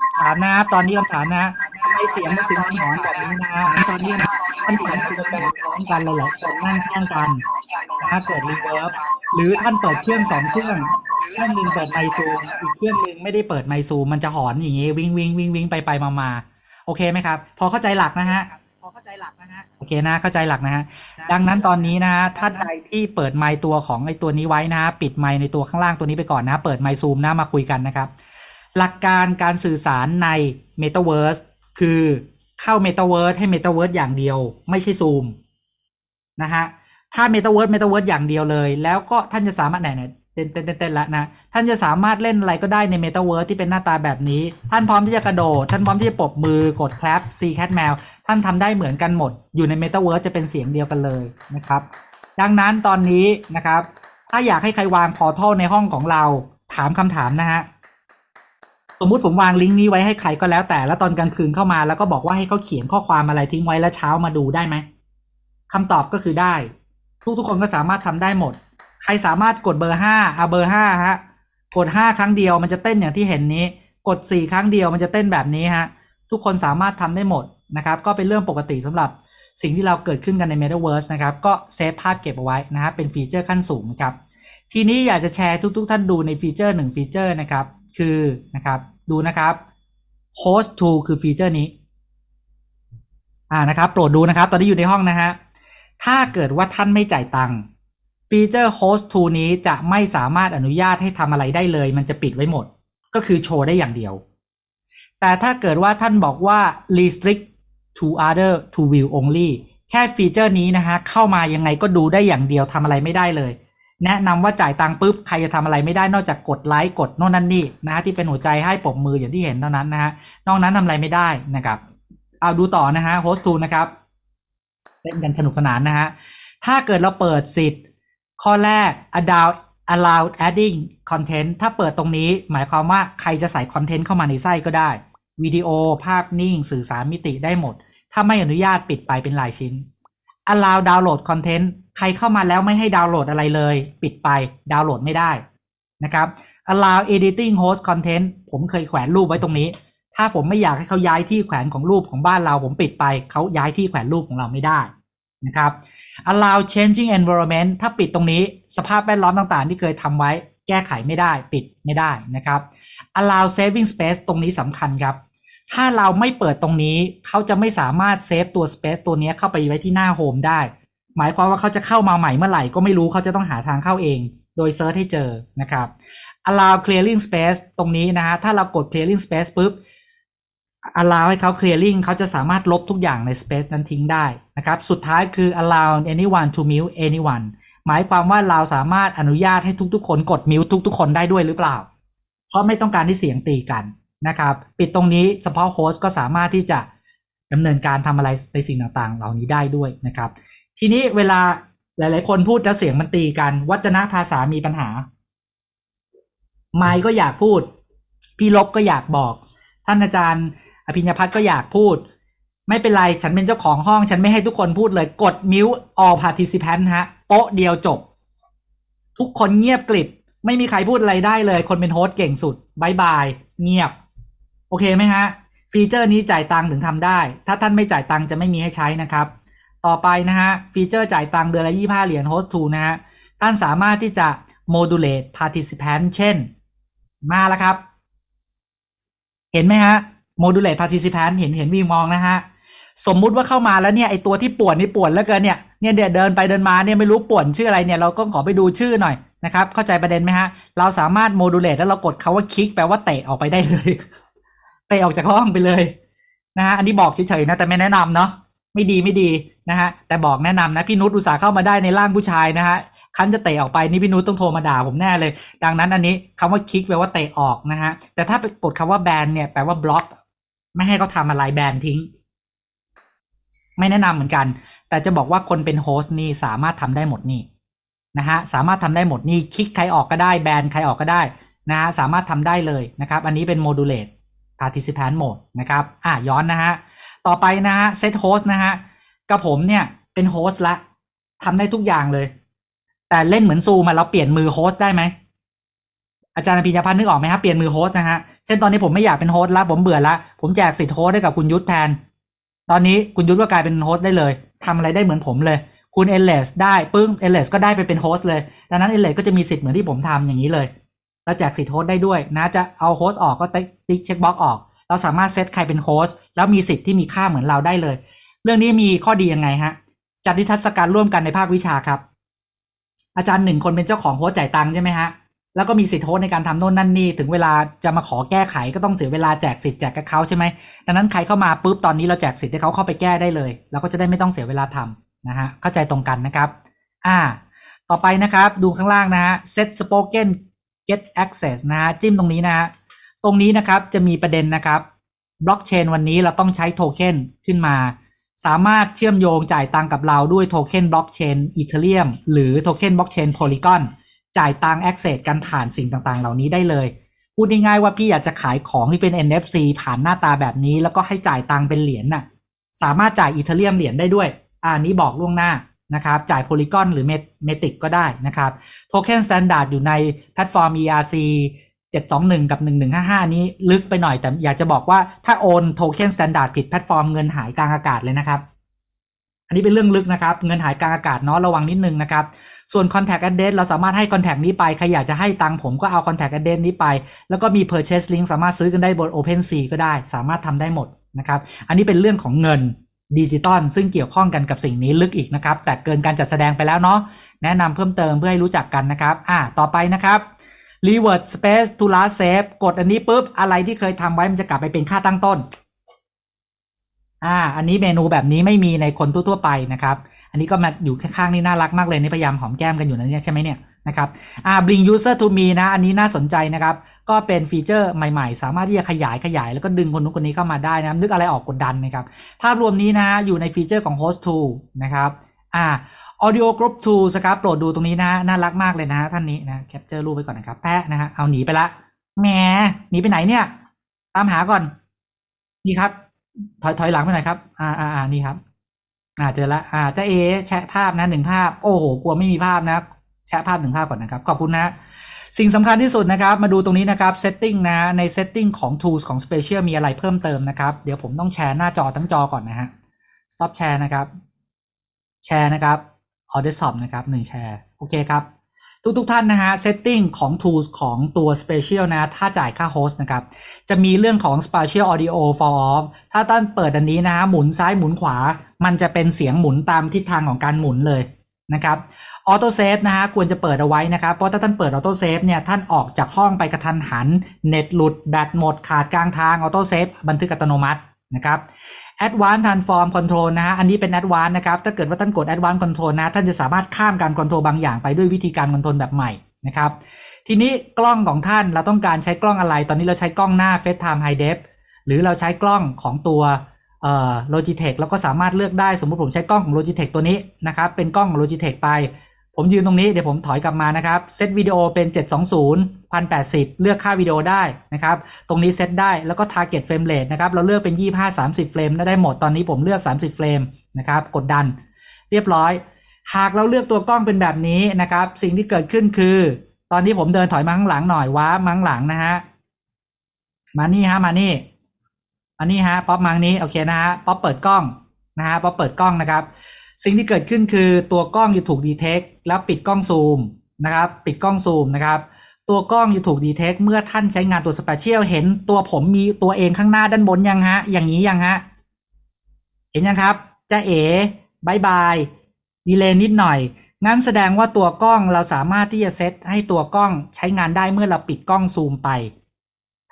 บถามนะตอนนี้คำถามนะไมเสียงมันถึงมัหอนแบบนี้นะตอนนี้ท่านเสียงคือจะนแบพร้อมกันหลายๆคนนั่งข้างกันนะเกิดรีเวิร์บหรือท่านเปิดเครื่องสองเครื่อง เครื่องหนึ่งเปิดไมซูมอีกเครื่องหนึ่งไม่ได้เปิดไมซูมมันจะหอนอย่างนี้วิ่งวิ่งวิ่งวิ่งไปไปมามาโอเคไหมครับ พอเข้าใจหลักนะฮะ พอเข้าใจหลักนะฮะ โอเคนะ เข้าใจหลักนะฮะ ดังนั้นตอนนี้นะฮะท่านใดที่เปิดไมตัวของไอตัวนี้ไว้นะฮะ ปิดไมในตัวข้างล่างตัวนี้ไปก่อนนะ เปิดไมซูมนะมาคุยกันนะครับ หลักการการสื่อสารในเมตาเวิร์สคือเข้าเมตาเวิร์ดให้เมตาเวิร์ดอย่างเดียวไม่ใช่ซูมนะฮะถ้าเมตาเวิร์ดเมตาเวิร์ดอย่างเดียวเลย แล้วก็ท่านจะสามารถไหนเนี่ยเต้นเต้นเต้นละนะท่านจะสามารถเล่นอะไรก็ได้ในเมตาเวิร์ดที่เป็นหน้าตาแบบนี้ ท่านพร้อมที่จะกระโดดท่านพร้อมที่จะปบมือกดแคลปซีแคทแมวท่านทำได้เหมือนกันหมดอยู่ในเมตาเวิร์ดจะเป็นเสียงเดียวกันเลยนะครับ ดังนั้นตอนนี้นะครับ ถ้าอยากให้ใครวางพอร์ทัลในห้องของเราถามคำถามนะฮะสมมุติผมวางลิงก์นี้ ไว้ให้ใครก็แล้วแต่ แล้ว ตอนกลางคืนเข้ามา แล้วก็บอกว่าให้เขาเขียนข้อความอะไรทิ้งไว้แล้วเช้ามาดูได้ไหมคำตอบก็คือได้ ทุกทุกคนก็สามารถทำได้หมด ใครสามารถกดเบอร์ห้าเอาเบอร์ห้าฮะ กดห้าครั้งเดียวมันจะเต้นอย่างที่เห็นนี้ กดสี่ครั้งเดียว มันจะเต้นแบบนี้ฮะ ทุกคนสามารถทำได้หมดนะครับ ก็เป็นเรื่องปกติสำหรับ สิ่งที่เราเกิดขึ้นกันใน Metaverse นะครับ ก็เซฟภาพเก็บเอาไว้นะครับเป็นฟีเจอร์ขั้นสูงนะครับ ทีนี้อยากจะแชร์ทุก ๆ ท่านดูในฟีเจอร์หนึ่งฟีเจอร์นะครับคือนะครับดูนะครับ host to คือฟีเจอร์ นี้อ่านะครับโปรดดูนะครับตอนนี้อยู่ในห้องนะฮะถ้าเกิดว่าท่านไม่จ่ายตังค์ฟีเจอร์ host to นี้จะไม่สามารถอนุญาตให้ทำอะไรได้เลย มันจะปิดไว้หมด ก็คือโชว์ได้อย่างเดียว แต่ถ้าเกิดว่าท่านบอกว่า restrict to other to view only แค่ฟีเจอร์นี้นะฮะเข้ามายังไงก็ดูได้อย่างเดียวทำอะไรไม่ได้เลยแนะนำว่าจ่ายตังค์ปุ๊บใครจะทำอะไรไม่ได้นอกจากกดไลค์กดโน่นนั่นนี่นะที่เป็นหัวใจให้ปมมืออย่างที่เห็นเท่านั้นนะฮะ นอกนั้นทำอะไรไม่ได้นะครับ เอาดูต่อนะฮะโฮสต์ทูนะครับเล่นกันสนุกสนานนะฮะถ้าเกิดเราเปิดสิทธิ์ข้อแรก allow allow adding content ถ้าเปิดตรงนี้ หมายความว่าใครจะใส่คอนเทนต์เข้ามาในไส้ก็ได้วิดีโอภาพนิ่งสื่อสารมิติได้หมด ถ้าไม่อนุญาตปิดไปเป็นลายชิ้น allow download content ใครเข้ามาแล้วไม่ให้ดาวน์โหลดอะไรเลย ปิดไปดาวน์โหลดไม่ได้นะครับ allow editing host content ผมเคยแขวนรูปไว้ตรงนี้ ถ้าผมไม่อยากให้เขาย้ายที่แขวนของรูปของบ้านเราผมปิดไปเขาย้ายที่แขวนรูปของเราไม่ได้นะครับ allow changing environment ถ้าปิดตรงนี้สภาพแวดล้อมต่างๆ ที่เคยทำไว้แก้ไขไม่ได้ปิดไม่ได้นะครับ allow saving space ตรงนี้สำคัญครับถ้าเราไม่เปิดตรงนี้เขาจะไม่สามารถเซฟตัว Space ตัวนี้เข้าไปไว้ที่หน้าโฮมได้ หมายความว่าเขาจะเข้ามาใหม่เมื่อไหร่ก็ไม่รู้ เขาจะต้องหาทางเข้าเอง โดยเซิร์ชให้เจอ นะครับ allow clearing space ตรงนี้นะฮะ ถ้าเรากด clearing space ปุ๊บ allow ให้เขา clearing เขาจะสามารถลบทุกอย่างใน space นั้นทิ้งได้นะครับ สุดท้ายคือ allow anyone to mute anyone หมายความว่าเราสามารถอนุญาตให้ทุก ๆ คนกดมิวทุกๆ คนได้ด้วยหรือเปล่า เพราะไม่ต้องการที่เสียงตีกันนะครับ ปิดตรงนี้เฉพาะโฮสต์ก็สามารถที่จะดำเนินการทำอะไรในสิ่งต่างๆ เหล่านี้ได้ด้วยนะครับ ทีนี้เวลาหลายๆคนพูดแล้วเสียงมันตีกันวัจนะภาษามีปัญหา ไมค์ก็อยากพูดพี่ลบก็อยากบอก ท่านอาจารย์อภิญญพัฒน์ก็อยากพูด ไม่เป็นไรฉันเป็นเจ้าของห้องฉันไม่ให้ทุกคนพูดเลยกดมิวออลพา r ิ i ิแพนฮะโป๊ะเดียวจบ ทุกคนเงียบกริบไม่มีใครพูดอะไรได้เลย คนเป็นโฮสต์เก่งสุดบายบายเงียบโอเคไหมฮะ ฟีเจอร์นี้จ่าย ตังค์ถึงทำได้ ถ้าท่านไม่จ่าย ตังค์จะไม่มีให้ใช้นะครับ ต่อไป นะฮะ ฟีเจอร์จ่ายตังค์เดือนละยี่ห้าเหรียญโฮสทูนะ ฮะ ท่านสามารถที่จะ modulate participant เช่น มา แล้ว ครับ เห็นไหมฮะ modulate participant เห็นเห็นวีมอง นะ ฮะ สมมุติว่าเข้ามาแล้ว เนี่ยไอตัวที่ปวดนี่ปวดแล้วเกินเนี่ย เนี่ยเดี๋ยวเดินไปเดินมาเนี่ยไม่รู้ปวดชื่ออะไรเนี่ยเราก็ขอไปดูชื่อหน่อยนะครับ เข้าใจประเด็นไหมฮะ เราสามารถโมดูลเลตแล้วเรากดคาว่าคลิกแปลว่าเตะออกไปได้เลยเตะออกจากห้องไปเลยนะฮะ อันนี้บอกเฉยๆนะ แต่ไม่แนะนำเนาะ ไม่ดีไม่ดีนะฮะ แต่บอกแนะนำนะ พี่นุชอุตส่าห์เข้ามาได้ในร่างผู้ชายนะฮะ คันจะเตะออกไปนี่พี่นุชต้องโทรมาด่าผมแน่เลย ดังนั้นอันนี้คำว่าคิกแปลว่าเตะออกนะฮะ แต่ถ้าไปกดคำว่าแบนเนี่ยแปลว่าบล็อก ไม่ให้เขาทาอะไรแบนทิ้ง ไม่แนะนำเหมือนกัน แต่จะบอกว่าคนเป็นโฮสต์นี่สามารถทำได้หมดนี่นะฮะ สามารถทำได้หมดนี่คิกใครออกก็ได้ แบนใครออกก็ได้นะฮะ สามารถทำได้เลยนะครับ อันนี้เป็นโมดูลเลต participant mode นะครับ อ่ะย้อนนะฮะ ต่อไปนะฮะ set host นะฮะกับผมเนี่ยเป็น host ละทำได้ทุกอย่างเลย แต่เล่นเหมือนซูมาเราเปลี่ยนมือ host ได้ไหม อาจารย์พิญญาพันธ์นึกออกไหมครับเปลี่ยนมือ host นะฮะ เช่นตอนนี้ผมไม่อยาก เป็น host ละผมเบื่อละ ผมแจกสิทธิ์ host ให้กับคุณยุทธแทน ตอนนี้คุณยุทธก็กลายเป็น host ได้เลย ทำอะไรได้เหมือนผมเลย คุณเอเลสได้ปึ้งเอเลสก็ได้ไปเป็นโฮสต์เลย ดังนั้นเอเลสก็จะมีสิทธิ์เหมือนที่ผมทำอย่างนี้เลยเราแจกสิทธิ์โฮสได้ด้วยนะจะเอาโฮสออกก็ติ๊กเช็คบล็อกออก เราสามารถเซตใครเป็นโฮสแล้วมีสิทธิ์ที่มีค่าเหมือนเราได้เลย เรื่องนี้มีข้อดียังไงฮะ จัดนิทรรศการร่วมกันในภาควิชาครับ อาจารย์หนึ่งคนเป็นเจ้าของโฮสจ่ายตังค์ใช่ไหมฮะ แล้วก็มีสิทธิ์โฮสในการทำโน่นนั่นนี่ถึงเวลาจะมาขอแก้ไขก็ต้องเสียเวลาแจกสิทธิ์แจกกับเขาใช่ไหมดังนั้นใครเข้ามาปุ๊บตอนนี้เราแจกสิทธิ์ให้เขาเข้าไปแก้ได้เลยเราก็จะได้ไม่ต้องเสียเวลาทำนะฮะเข้าใจตรงกันนะครับอ่าต่อไปนะครับดูข้างล่างนะฮะ set s p o k e น get access นะฮะจิ้มตรงนี้นะฮะตรงนี้นะครับจะมีประเด็นนะครับบล็อกเชนวันนี้เราต้องใช้โทเค็นขึ้นมา สามารถเชื่อมโยงจ่ายตังกับเราด้วยโทเค็นบล็อกเชนอีเทเรียม หรือโทเค็นบล็อกเชนโพลีกอนจ่ายตังแอคเซสกันผ่านสิ่งต่างๆ เหล่านี้ได้เลย พูดง่ายๆว่าพี่อยากจะขายของที่เป็น NFC ผ่านหน้าตาแบบนี้ แล้วก็ให้จ่ายตังเป็นเหรียญน่ะสามารถจ่ายอีเทเรียมเหรียญได้ด้วย อ่านี้บอกล่วงหน้านะครับ จ่ายโพลีกอนหรือเมติกก็ได้นะครับ โทเค็นสแตนดาร์ดอยู่ใน แพลตฟอร์ม ERC 721 กับ 1155 นี้ลึกไปหน่อยแต่อยากจะบอกว่า ถ้าโอนโทเค็นสแตนดาร์ดผิดแพลตฟอร์มเงินหายกลางอากาศเลยนะครับ อันนี้เป็นเรื่องลึกนะครับ เงินหายกลางอากาศเนาะระวังนิดนึงนะครับ ส่วน Contact Address เราสามารถให้ Contact นี้ไป ใครอยากจะให้ตังผมก็เอา Contact Address นี้ไป แล้วก็มี Purchase Link สามารถซื้อกันได้บน OpenSea ก็ได้ สามารถทำได้หมดนะครับอันนี้เป็นเรื่องของเงินดิจิตอลซึ่งเกี่ยวข้องกันกับสิ่งนี้ลึกอีกนะครับแต่เกินการจัดแสดงไปแล้วเนาะแนะนำเพิ่มเติมเพื่อให้รู้จักกันนะครับอ่าต่อไปนะครับ r e เว r ร space to last save กดอันนี้ปุ๊บ อะไรที่เคยทำไว้มันจะกลับไปเป็นค่าตั้งต้นอ่าอันนี้เมนูแบบนี้ไม่มีในคนทั่วๆไปนะครับอันนี้ก็มาอยู่ข้างๆนี่น่ารักมากเลยนี่พยายามหอมแก้มกันอยู่นะเนี่ยใช่ไหมเนี่ยนะครับ อ่า bring user to me นะ อันนี้น่าสนใจนะครับ ก็เป็นฟีเจอร์ใหม่ ๆ สามารถที่จะขยายขยาย แล้วก็ดึงคนนู้นคนนี้เข้ามาได้นะนึกอะไรออก กด ดันนะครับ ภาพรวมนี้นะอยู่ในฟีเจอร์ของ host to นะครับ อ่า audio group to สครับโปรด ดู ตรงนี้นะน่ารักมากเลยนะ ท่านนี้นะ c ค p เจอร์รูปไปก่อนนะครับ แพะนะฮะ เอาหนีไปละ แหมหนีไปไหนเนี่ย ตามหาก่อน นี่ครับ ถอยถอยหลังไปหน่อยครับ อ่าอ่าอ่านี่ครับ อ่าเจอละ อ่าจะเอ แชะภาพนะหนึ่งภาพ โอ้โห กลัวไม่มีภาพนะชะภาพหนึ่งภาพก่อนนะครับขอบคุณนะ สิ่งสำคัญที่สุดนะครับ มาดูตรงนี้นะครับเซตติ้งนะใน setting ของ tools ของ special มีอะไรเพิ่มเติมนะครับเดี๋ยวผมต้องแชร์หน้าจอทั้งจอก่อนนะฮะ stop share นะครับแชร์นะครับ a u d i t o p นะครับหนึ่งแชร์โอเคครับทุกทุกท่านนะฮะเซตติ้งของ tools ของตัว special นะถ้าจ่ายค่า host นะครับจะมีเรื่องของ s p e c i a l audio for off ถ้าท่านเปิดอันนี้นะฮะหมุนซ้ายหมุนขวา มันจะเป็นเสียงหมุนตามทิศทางของการหมุนเลยนะครับออโต้เซฟนะฮะควรจะเปิดเอาไว้นะครับเพราะถ้าท่านเปิดออโต้เซฟเนี่ยท่านออกจากห้องไปกระทันหันเน็ตหลุดแบตหมด ขาดกลางทางออโต้เซฟบันทึกอัตโนมัตินะครับแอดวานซ์ทันฟอร์มคอนโทรลนะฮะอันนี้เป็นแอดวานซ์นะครับถ้าเกิดว่าท่านกดแอดวานซ์คอนโทรลนะท่านจะสามารถข้ามการคอนโทรลบางอย่างไปด้วยวิธีการคอนโทรลแบบใหม่นะครับทีนี้กล้องของท่านเราต้องการใช้กล้องอะไร ตอนนี้เราใช้กล้องหน้า FaceTime High Def หรือเราใช้กล้องของตัวเอ่อ Logitech แล้วก็สามารถเลือกได้สมมติผมใช้กล้องของ Logitech ตัวนี้นะครับเป็นกล้องของ Logitech ไปผมยืนตรงนี้เดี๋ยวผมถอยกลับมานะครับ เซตวิดีโอเป็น 720 1080 เลือกค่าวิดีโอได้นะครับตรงนี้เซตได้แล้วก็ Target Frame Rate นะครับเราเลือกเป็น 25 30เฟรมได้หมดตอนนี้ผมเลือก 30เฟรมนะครับกดดัน เรียบร้อย หากเราเลือกตัวกล้องเป็นแบบนี้นะครับ สิ่งที่เกิดขึ้นคือ ตอนนี้ผมเดินถอยมาข้างหลังหน่อยว้ามาข้างหลังนะฮะมานี่ฮะมา นี่มานี่ฮะป๊อปมานี้โอเคนะฮะป๊อปเปิดกล้องนะฮะป๊อปเปิดกล้องนะครับสิ่งที่เกิดขึ้นคือตัวกล้องจะถูกดีเทคแล้วปิดกล้องซูมนะครับ ปิดกล้องซูมนะครับ ตัวกล้องจะถูกดีเทคเมื่อท่านใช้งานตัวสเปเชียลเห็นตัวผมมีตัวเองข้างหน้าด้านบนยังฮะ อย่างนี้ยังฮะ เห็นยังครับจะเอ๋บายบาย ดีเลย์นิดหน่อยงั้นแสดงว่าตัวกล้องเราสามารถที่จะเซตให้ตัวกล้องใช้งานได้เมื่อเราปิดกล้องซูมไป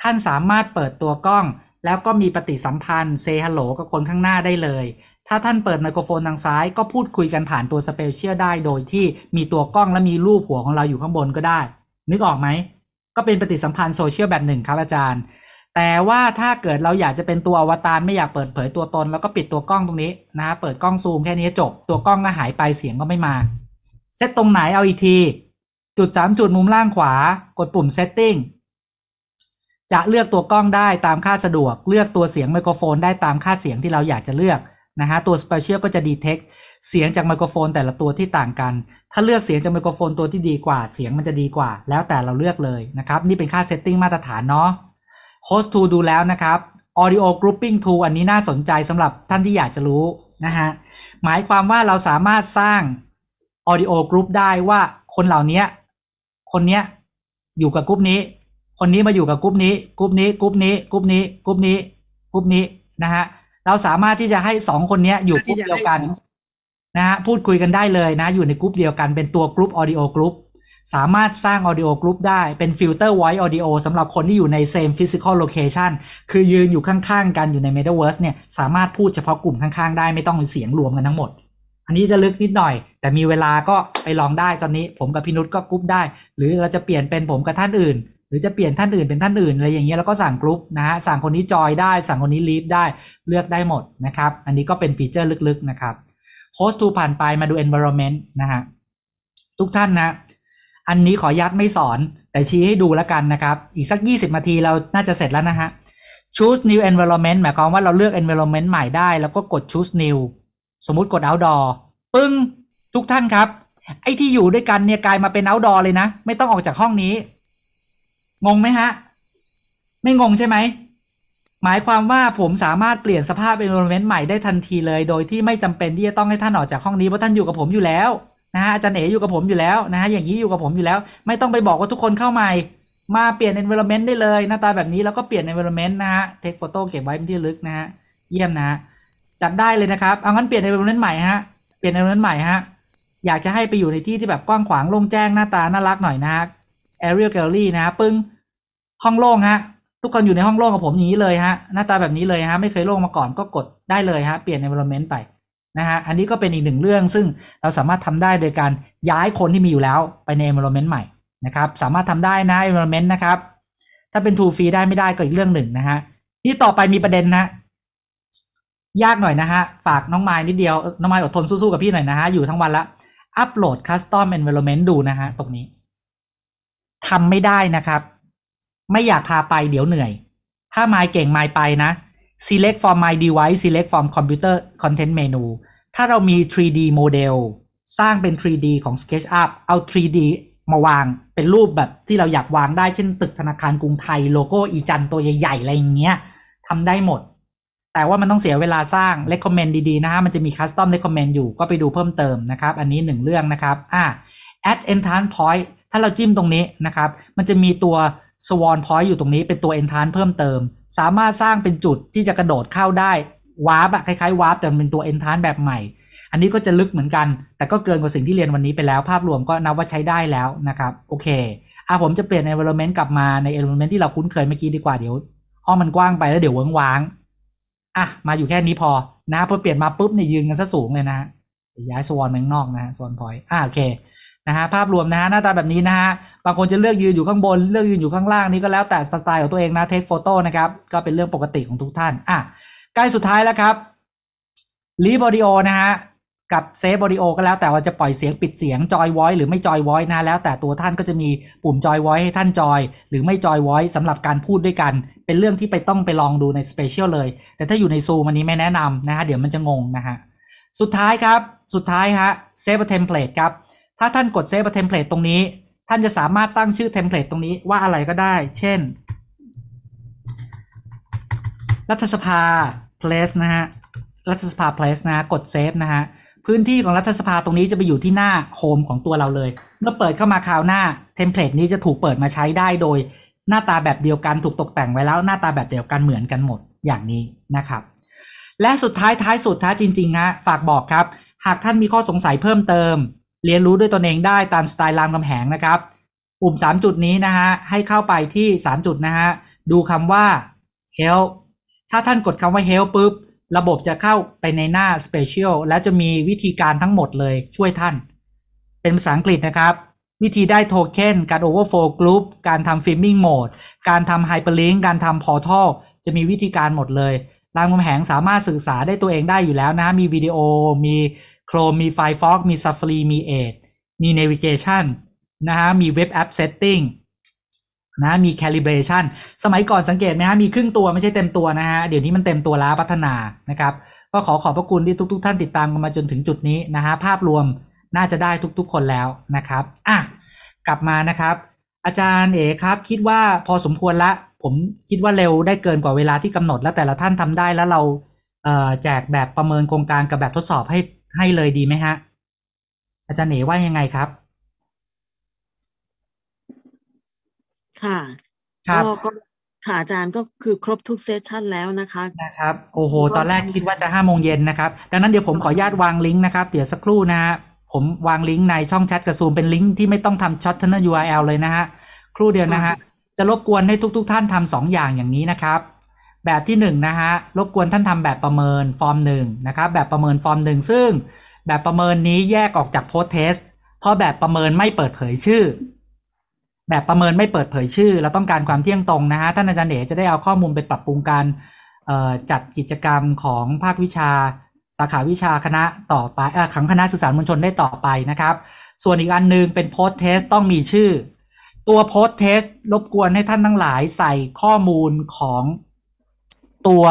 ท่านสามารถเปิดตัวกล้อง แล้วก็มีปฏิสัมพันธ์เซฮัลโหลกับคนข้างหน้าได้เลยถ้าท่านเปิดไมโครโฟนทางซ้ายก็พูดคุยกันผ่านตัวสเปเชียลได้โดยที่มีตัวกล้องและมีรูปหัวของเราอยู่ข้างบนก็ได้ นึกออกไหมก็เป็นปฏิสัมพันธ์โซเชียลแบบหนึ่งครับอาจารย์ แต่ว่าถ้าเกิดเราอยากจะเป็นตัวอวตารไม่อยากเปิดเผยตัวตนแล้วก็ปิดตัวกล้องตรงนี้นะ เปิดกล้องซูมแค่นี้จบตัวกล้องก็หายไปเสียงก็ไม่มา เซตตรงไหนเอาอีกทีจุดสามจุดมุมล่างขวากดปุ่ม setting จะเลือกตัวกล้องได้ตามค่าสะดวก เลือกตัวเสียงไมโครโฟนได้ตามค่าเสียงที่เราอยากจะเลือกนะฮะ ตัวสเปเชียลก็จะดีเทคเสียงจากไมโครโฟนแต่ละตัวที่ต่างกัน ถ้าเลือกเสียงจากไมโครโฟนตัวที่ดีกว่า เสียงมันจะดีกว่า แล้วแต่เราเลือกเลยนะครับ นี่เป็นค่าเซตติ้งมาตรฐานเนาะ host to ดูแล้วนะครับ audio grouping to อันนี้น่าสนใจสำหรับท่านที่อยากจะรู้ นะฮะ หมายความว่าเราสามารถสร้าง audio group ได้ว่าคนเหล่านี้ คนเนี้ย อยู่กับกลุ่มนี้ คนนี้มาอยู่กับกลุ่มนี้กลุ่มนี้กลุ่มนี้กลุ่มนี้กลุ่มนี้กลุ่มนี้นะฮะเราสามารถที่จะให้สองคนนี้อยู่กลุ่มเดียวกันนะฮะพูดคุยกันได้เลยนะอยู่ในกลุ่มเดียวกันเป็นตัวกลุ่มออดิโอกลุ่มสามารถสร้างออดิโอกรุ๊ปได้เป็นฟิลเตอร์ไวท์ออดิโอสำหรับคนที่อยู่ในเซมฟิสิกอลโลเคชันคือยืนอยู่ข้างๆกันอยู่ในเมตาเวิร์สเนี่ยสามารถพูดเฉพาะกลุ่มข้างๆได้ไม่ต้องเสียงรวมกันทั้งหมด อันนี้จะลึกนิดหน่อยแต่มีเวลาก็ไปลองได้ตอนนี้ผมกับพินุชก็กรุ๊ปได้ หรือเราจะเปลี่ยนเป็นผมกับท่านอื่นหรือจะเปลี่ยนท่านอื่นเป็นท่านอื่นอะไรอย่างเงี้ยแล้วก็สั่งกรุ๊ปนะฮะสั่งคนนี้จอยได้สั่งคนนี้ลีฟได้เลือกได้หมดนะครับอันนี้ก็เป็นฟีเจอร์ลึกๆนะครับ h สต์ทูผ่านไปมาดู environment นะฮะทุกท่านนะอันนี้ขอยัดไม่สอนแต่ชี้ให้ดูแล้วกันนะครับอีกสัก 20นาทีเราน่าจะเสร็จแล้วนะฮะ choose new environment หมายความว่าเราเลือก environment ใหม่ได้ แล้วก็กด choose new สมมุติกด outdoor ปึ้งทุกท่านครับ ไอ้ที่อยู่ด้วยกันเนี่ยกลายมาเป็น outdoor เลยนะ ไม่ต้องออกจากห้องนี้งงไหมฮะ ไม่งง ใช่ไหม หมายความว่าผมสามารถเปลี่ยนสภาพ environment ใหม่ได้ทันทีเลย โดยที่ไม่จำเป็นที่จะต้องให้ท่าน ออกจากห้องนี้เพราะท่านอยู่กับผมอยู่แล้วนะฮะอาจารย์เอ๋อยู่กับผมอยู่แล้วนะฮะอย่างนี้อยู่กับผมอยู่แล้ว ไม่ต้องไปบอกว่าทุกคนเข้า ใหม่มาเปลี่ยน environment ได้เลย หน้าตาแบบนี้แล้วก็เปลี่ยน environment นะฮะ take photo เก็บไว้เป็นที่ลึกนะฮะเยี่ยมนะ จัดได้เลยนะครับเอางั้นเปลี่ยน environment ใหม่ฮะเปลี่ยน environment ใหม่ฮะอยากจะให้ไปอยู่ในที่ที่แบบกว้างขวางโล่งแจ้งหน้าตาน่ารักหน่อยนะฮะ Aerial Gallery นะปึ้งห้องโล่งฮะ ทุกคนอยู่ในห้องโล่งกับผมอย่างนี้เลยฮะ หน้าตาแบบนี้เลยฮะ ไม่เคยโล่งมาก่อน ก็กดได้เลยฮะ เปลี่ยน environment ไปนะฮะ อันนี้ก็เป็นอีกหนึ่งเรื่อง ซึ่งเราสามารถทำได้โดยการย้ายคนที่มีอยู่แล้วไปใน environment ใหม่นะครับ สามารถทำได้นะ environment นะครับ ถ้าเป็น to f r ได้ไม่ได้ก็อีกเรื่องหนึ่งนะฮะนี่ต่อไปมีประเด็นนะยากหน่อยนะฮะ ฝากน้องไม้นิดเดียว น้องไม้อดทนสู้ๆกับพี่หน่อยนะฮะ อยู่ทั้งวันละ อัปโหลดคัสตอม e อ v i r o เมนต์ดูนะฮะตรงนี้ทำไม่ได้นะครับ ไม่อยากพาไปเดี๋ยวเหนื่อย ถ้าไมเก่งไมไปนะ select from my device select from computer content menu ถ้าเรามี 3D โมเดล สร้างเป็น 3D ของ SketchUp เอา 3D มาวางเป็นรูปแบบที่เราอยากวางได้เช่นตึกธนาคารกรุงไทย โลโก้อีจันตัวใหญ่ๆ อะไรอย่างเงี้ยทำได้หมด แต่ว่ามันต้องเสียเวลาสร้าง recommend ดีๆนะฮะมันจะมี custom recommend อยู่ก็ไปดูเพิ่มเติมนะครับ อันนี้หนึ่งเรื่องนะครับอ่า add entrance point ถ้าเราจิ้มตรงนี้นะครับ มันจะมีตัว swan point อยู่ตรงนี้เป็นตัว e n t r า n เพิ่มเติม สามารถสร้างเป็นจุดที่จะกระโดดเข้าได้วาร์ปอะคล้ายๆวาร์ปแต่เป็นตัว e n t r า n แบบใหม่ อันนี้ก็จะลึกเหมือนกัน แต่ก็เกินกว่าสิ่งที่เรียนวันนี้ไปแล้ว ภาพรวมก็นับว่าใช้ได้แล้วนะครับ โอเคอ่ะผมจะเปลี่ยน environment กลับมาใน environment ที่เราคุ้นเคยเมื่อกี้ดีกว่า เดี๋ยวห้องมันกว้างไปแล้วเดี๋ยวว้างๆอ่ะมาอยู่แค่นี้พอนะพอเปลี่ยนมาปุ๊บเนี่ยยืนกันซะสูงเลยนะ ย้ายสวอนแมงนอกนะสวอนพอยอ่ะโอเคะฮะภาพรวม นะฮะหน้าตาแบบนี้นะฮะบางคนจะเลือกยืนอยู่ข้างบนเลือกยืนอยู่ข้างล่างนี่ก็แล้วแต่สไตล์ของตัวเองนะเทคโฟโต้นะครับ ก็เป็นเรื่องปกติของทุกท่านอ่ะใกล้สุดท้ายแล้วครับรีบอดิโอนะฮะกับเซฟอดิโอก็แล้วแต่ว่าจะปล่อยเสียงปิดเสียงจอยไวท์หรือไม่จอยไวท์นะ แล้วแต่ตัวท่านก็จะมีปุ่มจอยไวท์ให้ท่านจอยหรือไม่จอยไวท์สำหรับการพูดด้วยกัน เป็นเรื่องที่ไปต้องไปลองดูในสเปเชียลเลย แต่ถ้าอยู่ในซูมันนี้ไม่แนะนำนะฮะเดี๋ยวมันจะงงนะฮะสุดท้ายครับสุดท้ายฮะเซฟเทมเพลตครับถ้าท่านกดเซฟเทมเพลตตรงนี้ ท่านจะสามารถตั้งชื่อเทมเพลตตรงนี้ว่าอะไรก็ได้ เช่น รัฐสภา place นะฮะ รัฐสภา place นะ กดเซฟนะฮะ พื้นที่ของรัฐสภาตรงนี้จะไปอยู่ที่หน้าโฮมของตัวเราเลย เมื่อเปิดเข้ามาคราวหน้าเทมเพลตนี้จะถูกเปิดมาใช้ได้โดย หน้าตาแบบเดียวกันถูกตกแต่งไว้แล้วหน้าตาแบบเดียวกันเหมือนกันหมดอย่างนี้นะครับ และสุดท้ายท้ายสุดท้ายจริงๆฮะฝากบอกครับ หากท่านมีข้อสงสัยเพิ่มเติมเรียนรู้ด้วยตนเองได้ตามสไตล์รามคำแหงนะครับ ปุ่ม 3 จุดนี้นะฮะ ให้เข้าไปที่ 3 จุดนะฮะ ดูคำว่า help ถ้าท่านกดคำว่า help ปุ๊บ ระบบจะเข้าไปในหน้า special และจะมีวิธีการทั้งหมดเลยช่วยท่าน เป็นภาษาอังกฤษนะครับ วิธีได้โทเค็น การ overflow group การทำ filming mode การทำ hyperlink การทำ portal จะมีวิธีการหมดเลย รามคำแหงสามารถสื่อสารได้ตัวเองได้อยู่แล้วนะมีวิดีโอ มี Chrome มี Firefox มี Safari มี Edge มี Navigation นะฮะ มี Web App Setting นะมี Calibration สมัยก่อนสังเกตไหมฮะ มีครึ่ง ตัวไม่ใช่เต็มตัว นะฮะ เดี๋ยว นี้ มันเต็มตัวแล้วพัฒนา นะครับ ก็ ขอ ขอบพระคุณที่ทุก ๆทท่านติดตาม กัน มาจนถึงจุดนี้นะฮะภาพรวมน่าจะได้ทุกๆคนแล้วนะครับอ่ะกลับมานะครับ อาจารย์เอ๋ครับคิดว่าพอสมควรละผมคิดว่าเร็วได้เกินกว่าเวลาที่กำหนดแล้วแต่ละท่านทำได้แล้วเราแจกแบบประเมินโครงการกับแบบทดสอบให้ให้เลยดีไหมฮะอาจารย์เอ๋ว่ายังไงครับ ค่ะครับก็ค่ะอาจารย์ก็คือครบทุกเซสชันแล้วนะคะ นะครับ โอ้โหตอนแรกคิดว่าจะห้าโมงเย็นนะครับดังนั้นเดี๋ยวผมขออนุญาตวางลิงก์นะครับเดี๋ยวสักครู่นะฮะผมวางลิงก์ในช่องแชทกระซูมเป็นลิงก์ที่ไม่ต้องทำช็อตเันเนอร์ URL เลยนะฮะครู่เดียวนะฮะจะรบกวนให้ทุก ๆ ท่านทำสองอย่างอย่างนี้นะครับแบบที่1นนะฮะ รบกวนท่านทำแบบประเมินฟอร์มหนึ่งนะครับ แบบประเมินฟอร์มหนึ่งซึ่งแบบประเมินนี้แยกออกจากโพสเทส เพราะแบบประเมินไม่เปิดเผยชื่อ แบบประเมินไม่เปิดเผยชื่อ เราต้องการความเที่ยงตรงนะฮะ ท่านอาจารย์เด๋จะได้เอาข้อมูลไปปรับปรุงการจัดกิจกรรมของภาควิชา สาขาวิชาคณะต่อไปอขังคณะสื่อสารมวลชนได้ต่อไปนะครับ ส่วนอีกอันนึงเป็นโพสเทสต้องมีชื่อ ตัวโพสเทสรบกวนให้ท่านทั้งหลายใส่ข้อมูลของตัว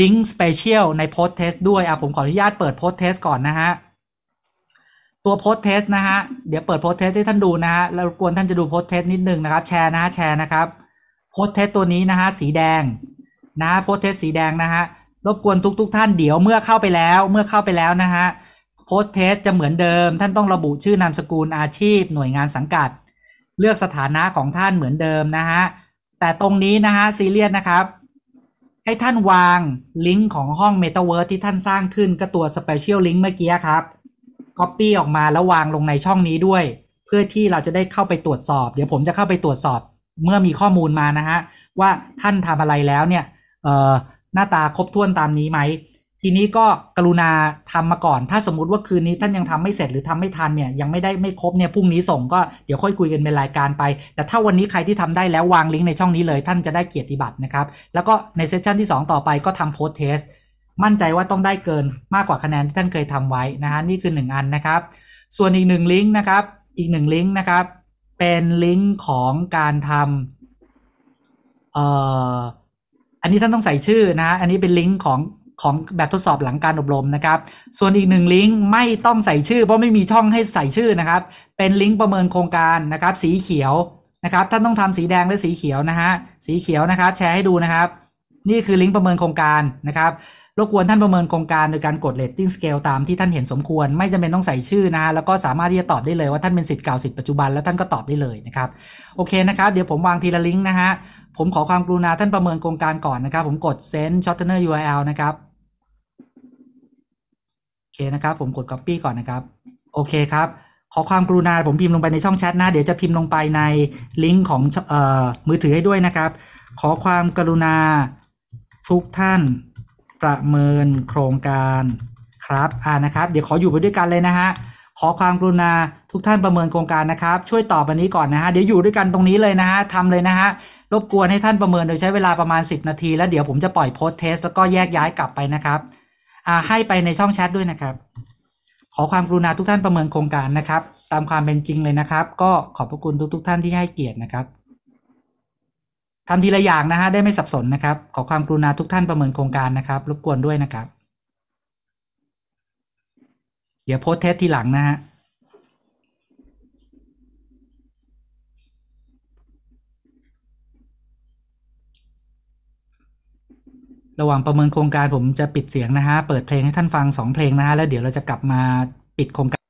ลิงก์สเปเชียลในโพสเทสด้วยอ่ะผมขออนุญาตเปิดโพสเทสก่อนนะฮะ ตัวโพสเทสนะฮะ เดี๋ยวเปิดโพสเทสให้ท่านดูนะฮะแล้วกวนท่านจะดูโพสเทสนิดนึงนะครับ แชร์นะฮะแชร์นะครับโพสเทสตัวนี้นะฮะสีแดงนะฮะโพสเทสสีแดงนะฮะรบกวนทุกๆทท่านเดี๋ยวเมื่อเข้าไปแล้วเมื่อเข้าไปแล้วนะฮะโพสเทสจะเหมือนเดิมท่านต้องระบุชื่อนามสกุลอาชีพ หน่วยงานสังกัด เลือกสถานะของท่านเหมือนเดิมนะฮะแต่ตรงนี้นะฮะซีเรียสนะครับให้ท่านวางลิงก์ของห้อง Metaverse ที่ท่านสร้างขึ้นก็ตัว Special Link เมื่อกี้ครับ Copy ออกมาแล้ววางลงในช่องนี้ด้วย เพื่อที่เราจะได้เข้าไปตรวจสอบ เดี๋ยวผมจะเข้าไปตรวจสอบเมื่อมีข้อมูลมานะฮะ ว่าท่านทำอะไรแล้วเนี่ยหน้าตาครบถ้วนตามนี้ไหมทีนี้ก็กรุณาทำมาก่อน ถ้าสมมุติว่าคืนนี้ท่านยังทำไม่เสร็จหรือทำไม่ทันเนี่ย ยังไม่ได้ไม่ครบเนี่ยพรุ่งนี้ส่งก็เดี๋ยวค่อยคุยกันเป็นรายการไป แต่ถ้าวันนี้ใครที่ทำได้แล้ววางลิงก์ในช่องนี้เลย ท่านจะได้เกียรติบัตรนะครับ แล้วก็ในเซสชันที่2ต่อไปก็ทำโพสเทส มั่นใจว่าต้องได้เกินมากกว่าคะแนนที่ท่านเคยทำไว้นะฮะนี่คือ 1 อันนะครับ ส่วนอีกหนึ่งลิงก์นะครับอีกหนึ่งลิงก์นะครับเป็นลิงก์ของการทำเอ่ออันนี้ท่านต้องใส่ชื่อนะอันนี้เป็นลิงก์ของของแบบทดสอบหลังการอบรมนะครับ ส่วนอีกหนึ่งลิงก์ไม่ต้องใส่ชื่อเพราะไม่มีช่องให้ใส่ชื่อนะครับ เป็นลิงก์ประเมินโครงการนะครับ สีเขียวนะครับท่านต้องทำสีแดงและสีเขียวนะฮะสีเขียวนะครับแชร์ให้ดูนะครับ นี่คือลิงก์ประเมินโครงการนะครับรบกวนท่านประเมินโครงการโดยการกดเลตติ้งสเกลตามที่ท่านเห็นสมควรไม่จำเป็นต้องใส่ชื่อนะฮะแล้วก็สามารถที่จะตอบได้เลยว่าท่านเป็นสิทธิ์เก่าสิทธิ์ปัจจุบันแล้วท่านก็ตอบได้เลยนะครับ โอเคนะครับเดี๋ยวผมวางทีละลิงก์นะฮะผมขอความกรุณาท่านประเมินโครงการก่อนนะครับ ผมกด send shortener URL นะครับเคนะครับผมกด Copy ก่อนนะครับโอเคครับขอความกรุณาผมพิมพ์ลงไปในช่องแชทนะเดี๋ยวจะพิมพ์ลงไปในลิงก์ของออมือถือให้ด้วยนะครับ ขอความกรุณาทุกท่าน ประเมินโครงการครับอ่านะครับเดี๋ยวขออยู่ไปด้วยกันเลยนะฮะขอความกรุณาทุกท่านประเมินโครงการนะครับ ช่วยตอบอันนี้ก่อนนะฮะเดี๋ยวอยู่ด้วยกันตรงนี้เลยนะฮะทำเลยนะฮะรบกวนให้ท่านประเมินโดยใช้เวลาประมาณ 10 นาทีแล้วเดี๋ยวผมจะปล่อยโพสเทสแล้วก็แยกย้ายกลับไปนะครับให้ไปในช่องแชทด้วยนะครับขอความ กรุณาทุกท่านประเมินโครงการนะครับ ตามความเป็นจริงเลยนะครับ ก็ขอบพระคุณทุก ๆท่านที่ให้เกียรตินะครับทำทีละอย่างนะฮะได้ไม่สับสนนะครับขอความกรุณาทุกท่านประเมินโครงการนะครับรบกวนด้วยนะครับเดี๋ยวโพสเทสทีหลังนะฮะระหว่างประเมินโครงการผมจะปิดเสียงนะฮะ เปิดเพลงให้ท่านฟัง 2 เพลงนะฮะ แล้วเดี๋ยวเราจะกลับมาปิดโครงการ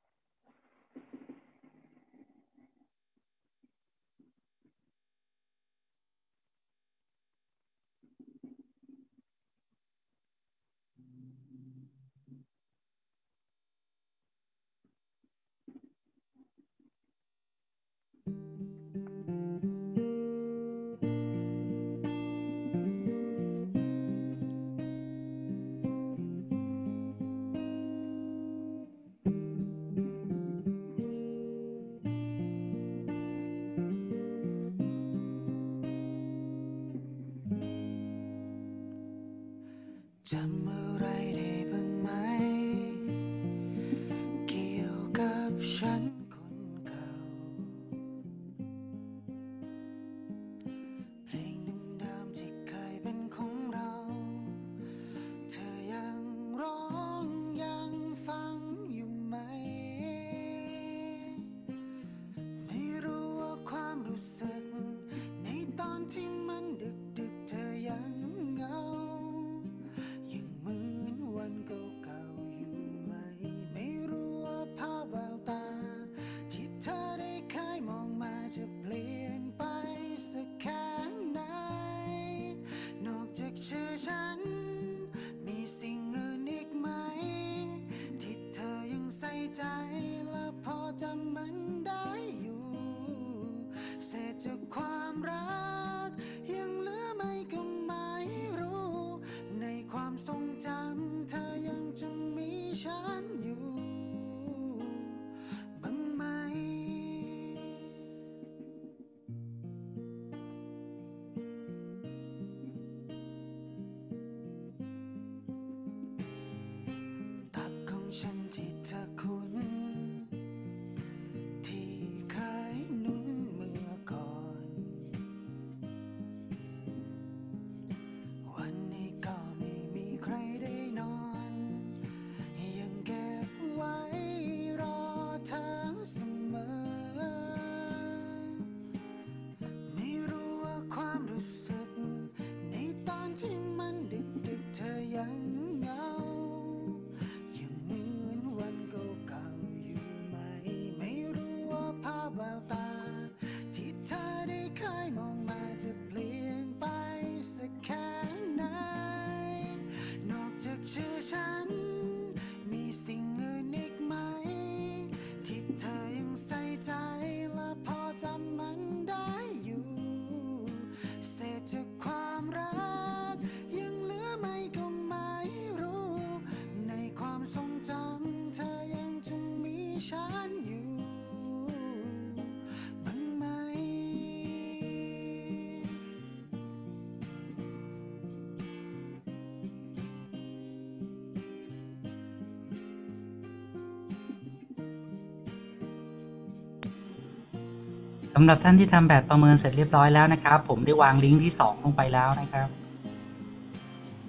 ำหรับท่านที่ทำแบบประเมินเสร็จเรียบร้อยแล้วนะครับ ผมได้วางลิงก์ที่ 2 ลงไปแล้วนะครับ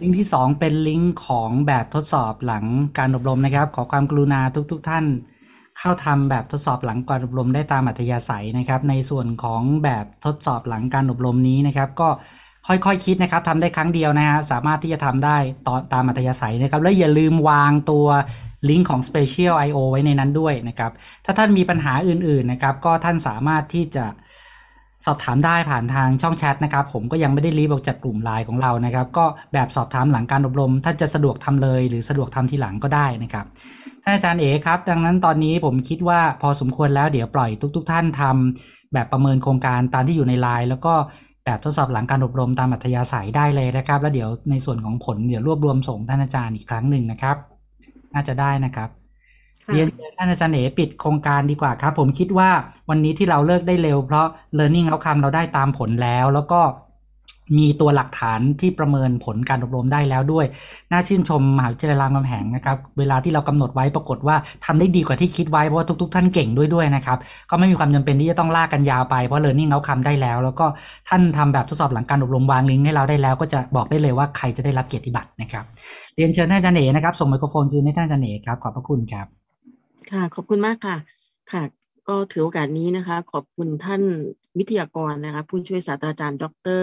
ลิงก์ที่ 2 เป็นลิงก์ของแบบทดสอบหลังการอบรมนะครับ ขอความกรุณาทุกๆทท่าน เข้าทำแบบทดสอบหลังการอบรมได้ตามอัธยาศัยนะครับ ในส่วนของแบบทดสอบหลังการอบรมนี้นะครับ ก็ค่อยๆคคิดนะครับทำได้ครั้งเดียวนะครับสามารถที่จะทำได้ตอนตามอัธยาศัยนะครับ และอย่าลืมวางตัวลิงก์ของ Special I.O. ไว้ในนั้นด้วยนะครับ ถ้าท่านมีปัญหาอื่นๆ นะครับ ก็ท่านสามารถที่จะสอบถามได้ผ่านทางช่องแชทนะครับ ผมก็ยังไม่ได้รีบออกจากกลุ่มไลน์ของเรานะครับ ก็แบบสอบถามหลังการอบรม ท่านจะสะดวกทำเลย หรือสะดวกทำทีหลังก็ได้นะครับ ท่านอาจารย์เอครับ ดังนั้นตอนนี้ผมคิดว่าพอสมควรแล้วเดี๋ยวปล่อยทุกๆทท่านทำแบบประเมินโครงการตามที่อยู่ในไลน์แล้วก็แบบทดสอบหลังการอบรมตามอัธยาศัยได้เลยนะครับ แล้วเดี๋ยวในส่วนของผลเดี๋ยวรวบรวมส่งท่านอาจารย์อีกครั้งหนึ่งนะครับน่าจะได้นะครับ เรียนท่านอาจารย์เอปิดโครงการดีกว่าครับ ผมคิดว่าวันนี้ที่เราเลิกได้เร็ว เพราะ learning outcome เราได้ตามผลแล้วแล้วก็มีตัวหลักฐานที่ประเมินผลการอบรมได้แล้วด้วยน่าชื่นชมมหาวิทยาลัยรามคำแหงนะครับเวลาที่เรากำหนดไว้ปรากฏว่าทำได้ดีกว่าที่คิดไว้ เพราะว่าทุกๆท่านเก่งด้วยด้วยนะครับ ก็ไม่มีความจำเป็นที่จะต้องลากกันยาวไปเพราะเร a r n น n g o u t c o m ได้แล้วแล้วก็ท่านทำแบบทดสอบหลังการอบรมวางลิงก์ให้เราได้แล้วก็จะบอกได้เลยว่าใครจะได้รับเกียรติบัตรนะครับ เรียนเชิญท่านจันเหนนะครับส่งไมโครโฟนคืนให้ท่านจันเหนครับขอบพระคุณครับ ค่ะขอบคุณมากค่ะ ค่ะก็ถือโอกาสนี้นะคะขอบคุณท่านวิทยากรนะคะ ผู้ช่วยศาสตราจารย์ ดร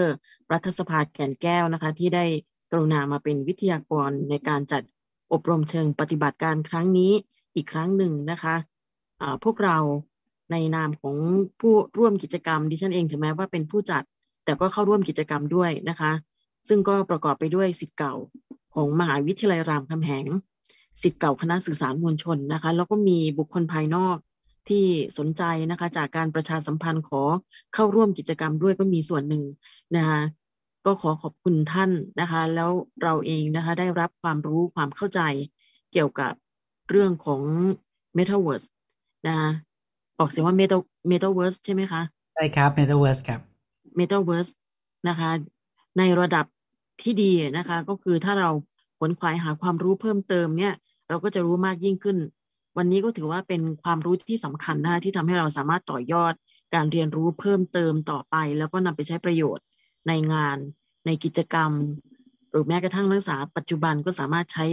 รัฐสภาแก่นแก้วนะคะ ที่ได้กรุณามาเป็นวิทยากรในการจัดอบรมเชิงปฏิบัติการครั้งนี้อีกครั้งหนึ่งนะคะะพวกเราในนามของผู้ร่วมกิจกรรมดิฉันเองถึงแม้ว่าเป็นผู้จัด แต่ก็เข้าร่วมกิจกรรมด้วยนะคะ ซึ่งก็ประกอบไปด้วยสิทธิ์เก่าของมหาวิทยาลัยรามคำแหงสิทธิ์เก่าคณะสื่อสารมวลชนนะคะแล้วก็มีบุคคลภายนอกที่สนใจนะคะจากการประชาสัมพันธ์ขอเข้าร่วมกิจกรรมด้วยก็มีส่วนหนึ่งนะคะก็ขอขอบคุณท่านนะคะแล้วเราเองนะคะได้รับความรู้ความเข้าใจเกี่ยวกับเรื่องของ Metaverse นะคะออกเสียงว่า Meta Metaverse ใช่ไหมคะใช่ครับ Metaverse ครับ Metaverse นะคะในระดับที่ดีนะคะก็คือถ้าเราขนขวายหาความรู้เพิ่มเติมเนี่ยเราก็จะรู้มากยิ่งขึ้นวันนี้ก็ถือว่าเป็นความรู้ที่สำคัญนะคะที่ทำให้เราสามารถต่อยอดการเรียนรู้เพิ่มเติมต่อไป แล้วก็นำไปใช้ประโยชน์ในงาน ในกิจกรรมหรือแม้กระทั่งนักศึกษาปัจจุบันก็สามารถใช้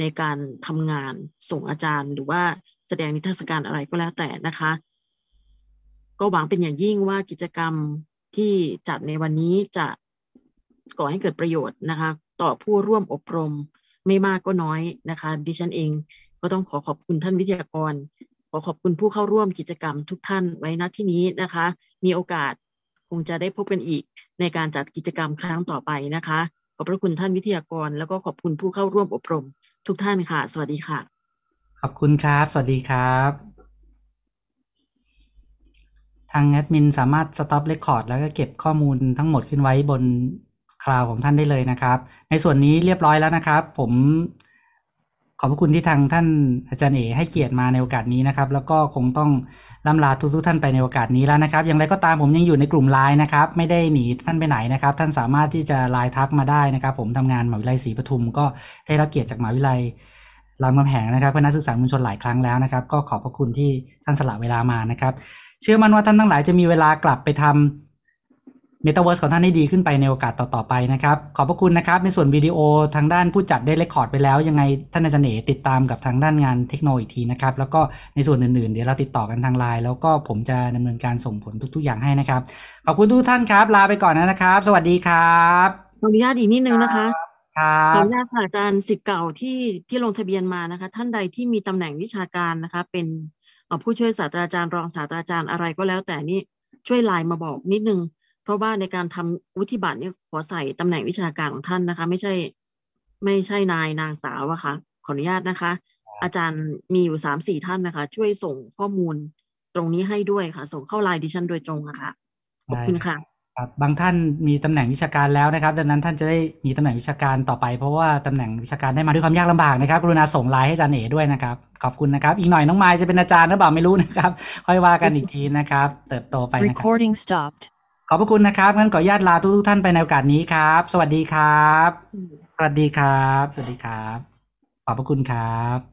ในการทำงานส่งอาจารย์ หรือว่าแสดงนิทรรศการอะไรก็แล้วแต่นะคะ ก็หวังเป็นอย่างยิ่งว่ากิจกรรมที่จัดในวันนี้จะก่อให้เกิดประโยชน์นะคะ ต่อผู้ร่วมอบรมไม่มากก็น้อยนะคะดิฉันเองก็ต้องขอขอบคุณท่านวิทยากร ขอขอบคุณผู้เข้าร่วมกิจกรรมทุกท่านไว้ณที่นี้นะคะ มีโอกาสคงจะได้พบกันอีกในการจัดกิจกรรมครั้งต่อไปนะคะ ขอบพระคุณท่านวิทยากร แล้วก็ขอบคุณผู้เข้าร่วมอบรม ทุกท่านค่ะ สวัสดีค่ะ ขอบคุณครับ สวัสดีครับ ทางแอดมินสามารถสต็อปเรคคอร์ดแล้วก็เก็บข้อมูลทั้งหมดขึ้นไว้บนคลาวของท่านได้เลยนะครับ ในส่วนนี้เรียบร้อยแล้วนะครับ ผมขอบพระคุณที่ทางท่านอาจารย์เอให้เกียรติมาในโอกาสนี้นะครับแล้วก็คงต้องล่ำลาทุกท่านไปในโอกาสนี้แล้วนะครับอย่างไรก็ตามผมยังอยู่ในกลุ่มไลน์นะครับไม่ได้หนีท่านไปไหนนะครับท่านสามารถที่จะไลน์ทักมาได้นะครับ ผมทำงานมหาวิทยาลัยศรีปทุม ก็ได้รับเกียรติจากมหาวิทยาลัยรามคำแหงนะครับเพื่อนักศึกษามวลชนหลายครั้งแล้วนะครับก็ขอบพระคุณที่ท่านสละเวลามานะครับ เชื่อมั่นว่าท่านทั้งหลายจะมีเวลากลับไปทำเมตาเวิร์สของท่านให้ดีขึ้นไปในโอกาสต่อๆไปนะครับ ขอบพระคุณนะครับในส่วนวิดีโอทางด้านผู้จัดได้เรคคอร์ดไปแล้วยังไงท่านอาจารย์เอติดตามกับทางด้านงานเทคโนโลยีทีนะครับแล้วก็ในส่วนอื่นๆ เดี๋ยวเราติดต่อกันทางไลน์แล้วก็ผมจะดำเนินการส่งผลทุก ๆ อย่างให้นะครับขอบคุณทุกท่านครับ ลาไปก่อนนะครับ สวัสดีครับขออนุญาตอีกนิดนึงนะคะขออนุญาตค่ะอาจารย์สิทธิ์เก่าที่ที่ลงทะเบียนมานะคะท่านใดที่มีตำแหน่งวิชาการนะคะเป็นผู้ช่วยศาสตราจารย์รองศาสตราจารย์อะไรก็แล้ว แต่นี่ช่วยไลน์มาบอกนิดนึงเพราะว่าในการทำวุฒิบัตรเนี่ยขอใส่ตำแหน่งวิชาการของท่านนะคะ ไม่ใช่ไม่ใช่นายนางสาวอะคะ่ะขออนุญาตนะคะ อาจารย์มีอยู่สามสี่ท่านนะคะช่วยส่งข้อมูลตรงนี้ให้ด้วยค่ะ ส่งเข้าไลน์ดิฉันโดยตรงอะคะ่ะขอบคุณค่ะบางท่านมีตำแหน่งวิชาการแล้วนะครับ ดังนั้นท่านจะได้มีตำแหน่งวิชาการต่อไป เพราะว่าตำแหน่งวิชาการได้มาด้วยความยากลำบากนะครับ กรุณาส่งไลน์ให้อาจารย์เอ๋ด้วยนะครับ ขอบคุณนะครับ อีกหน่อยน้องไม้จะเป็นอาจารย์หรือเปล่าไม่รู้นะครับ ค่อยว่ากันอีกทีนะครับ เติบโตไปนะครับ Recording stopped ขอบพระคุณนะครับงั้นขออนุญาตลาทุกท่านไปในโอกาสนี้ครับ สวัสดีครับ สวัสดีครับ สวัสดีครับ ขอบพระคุณครับ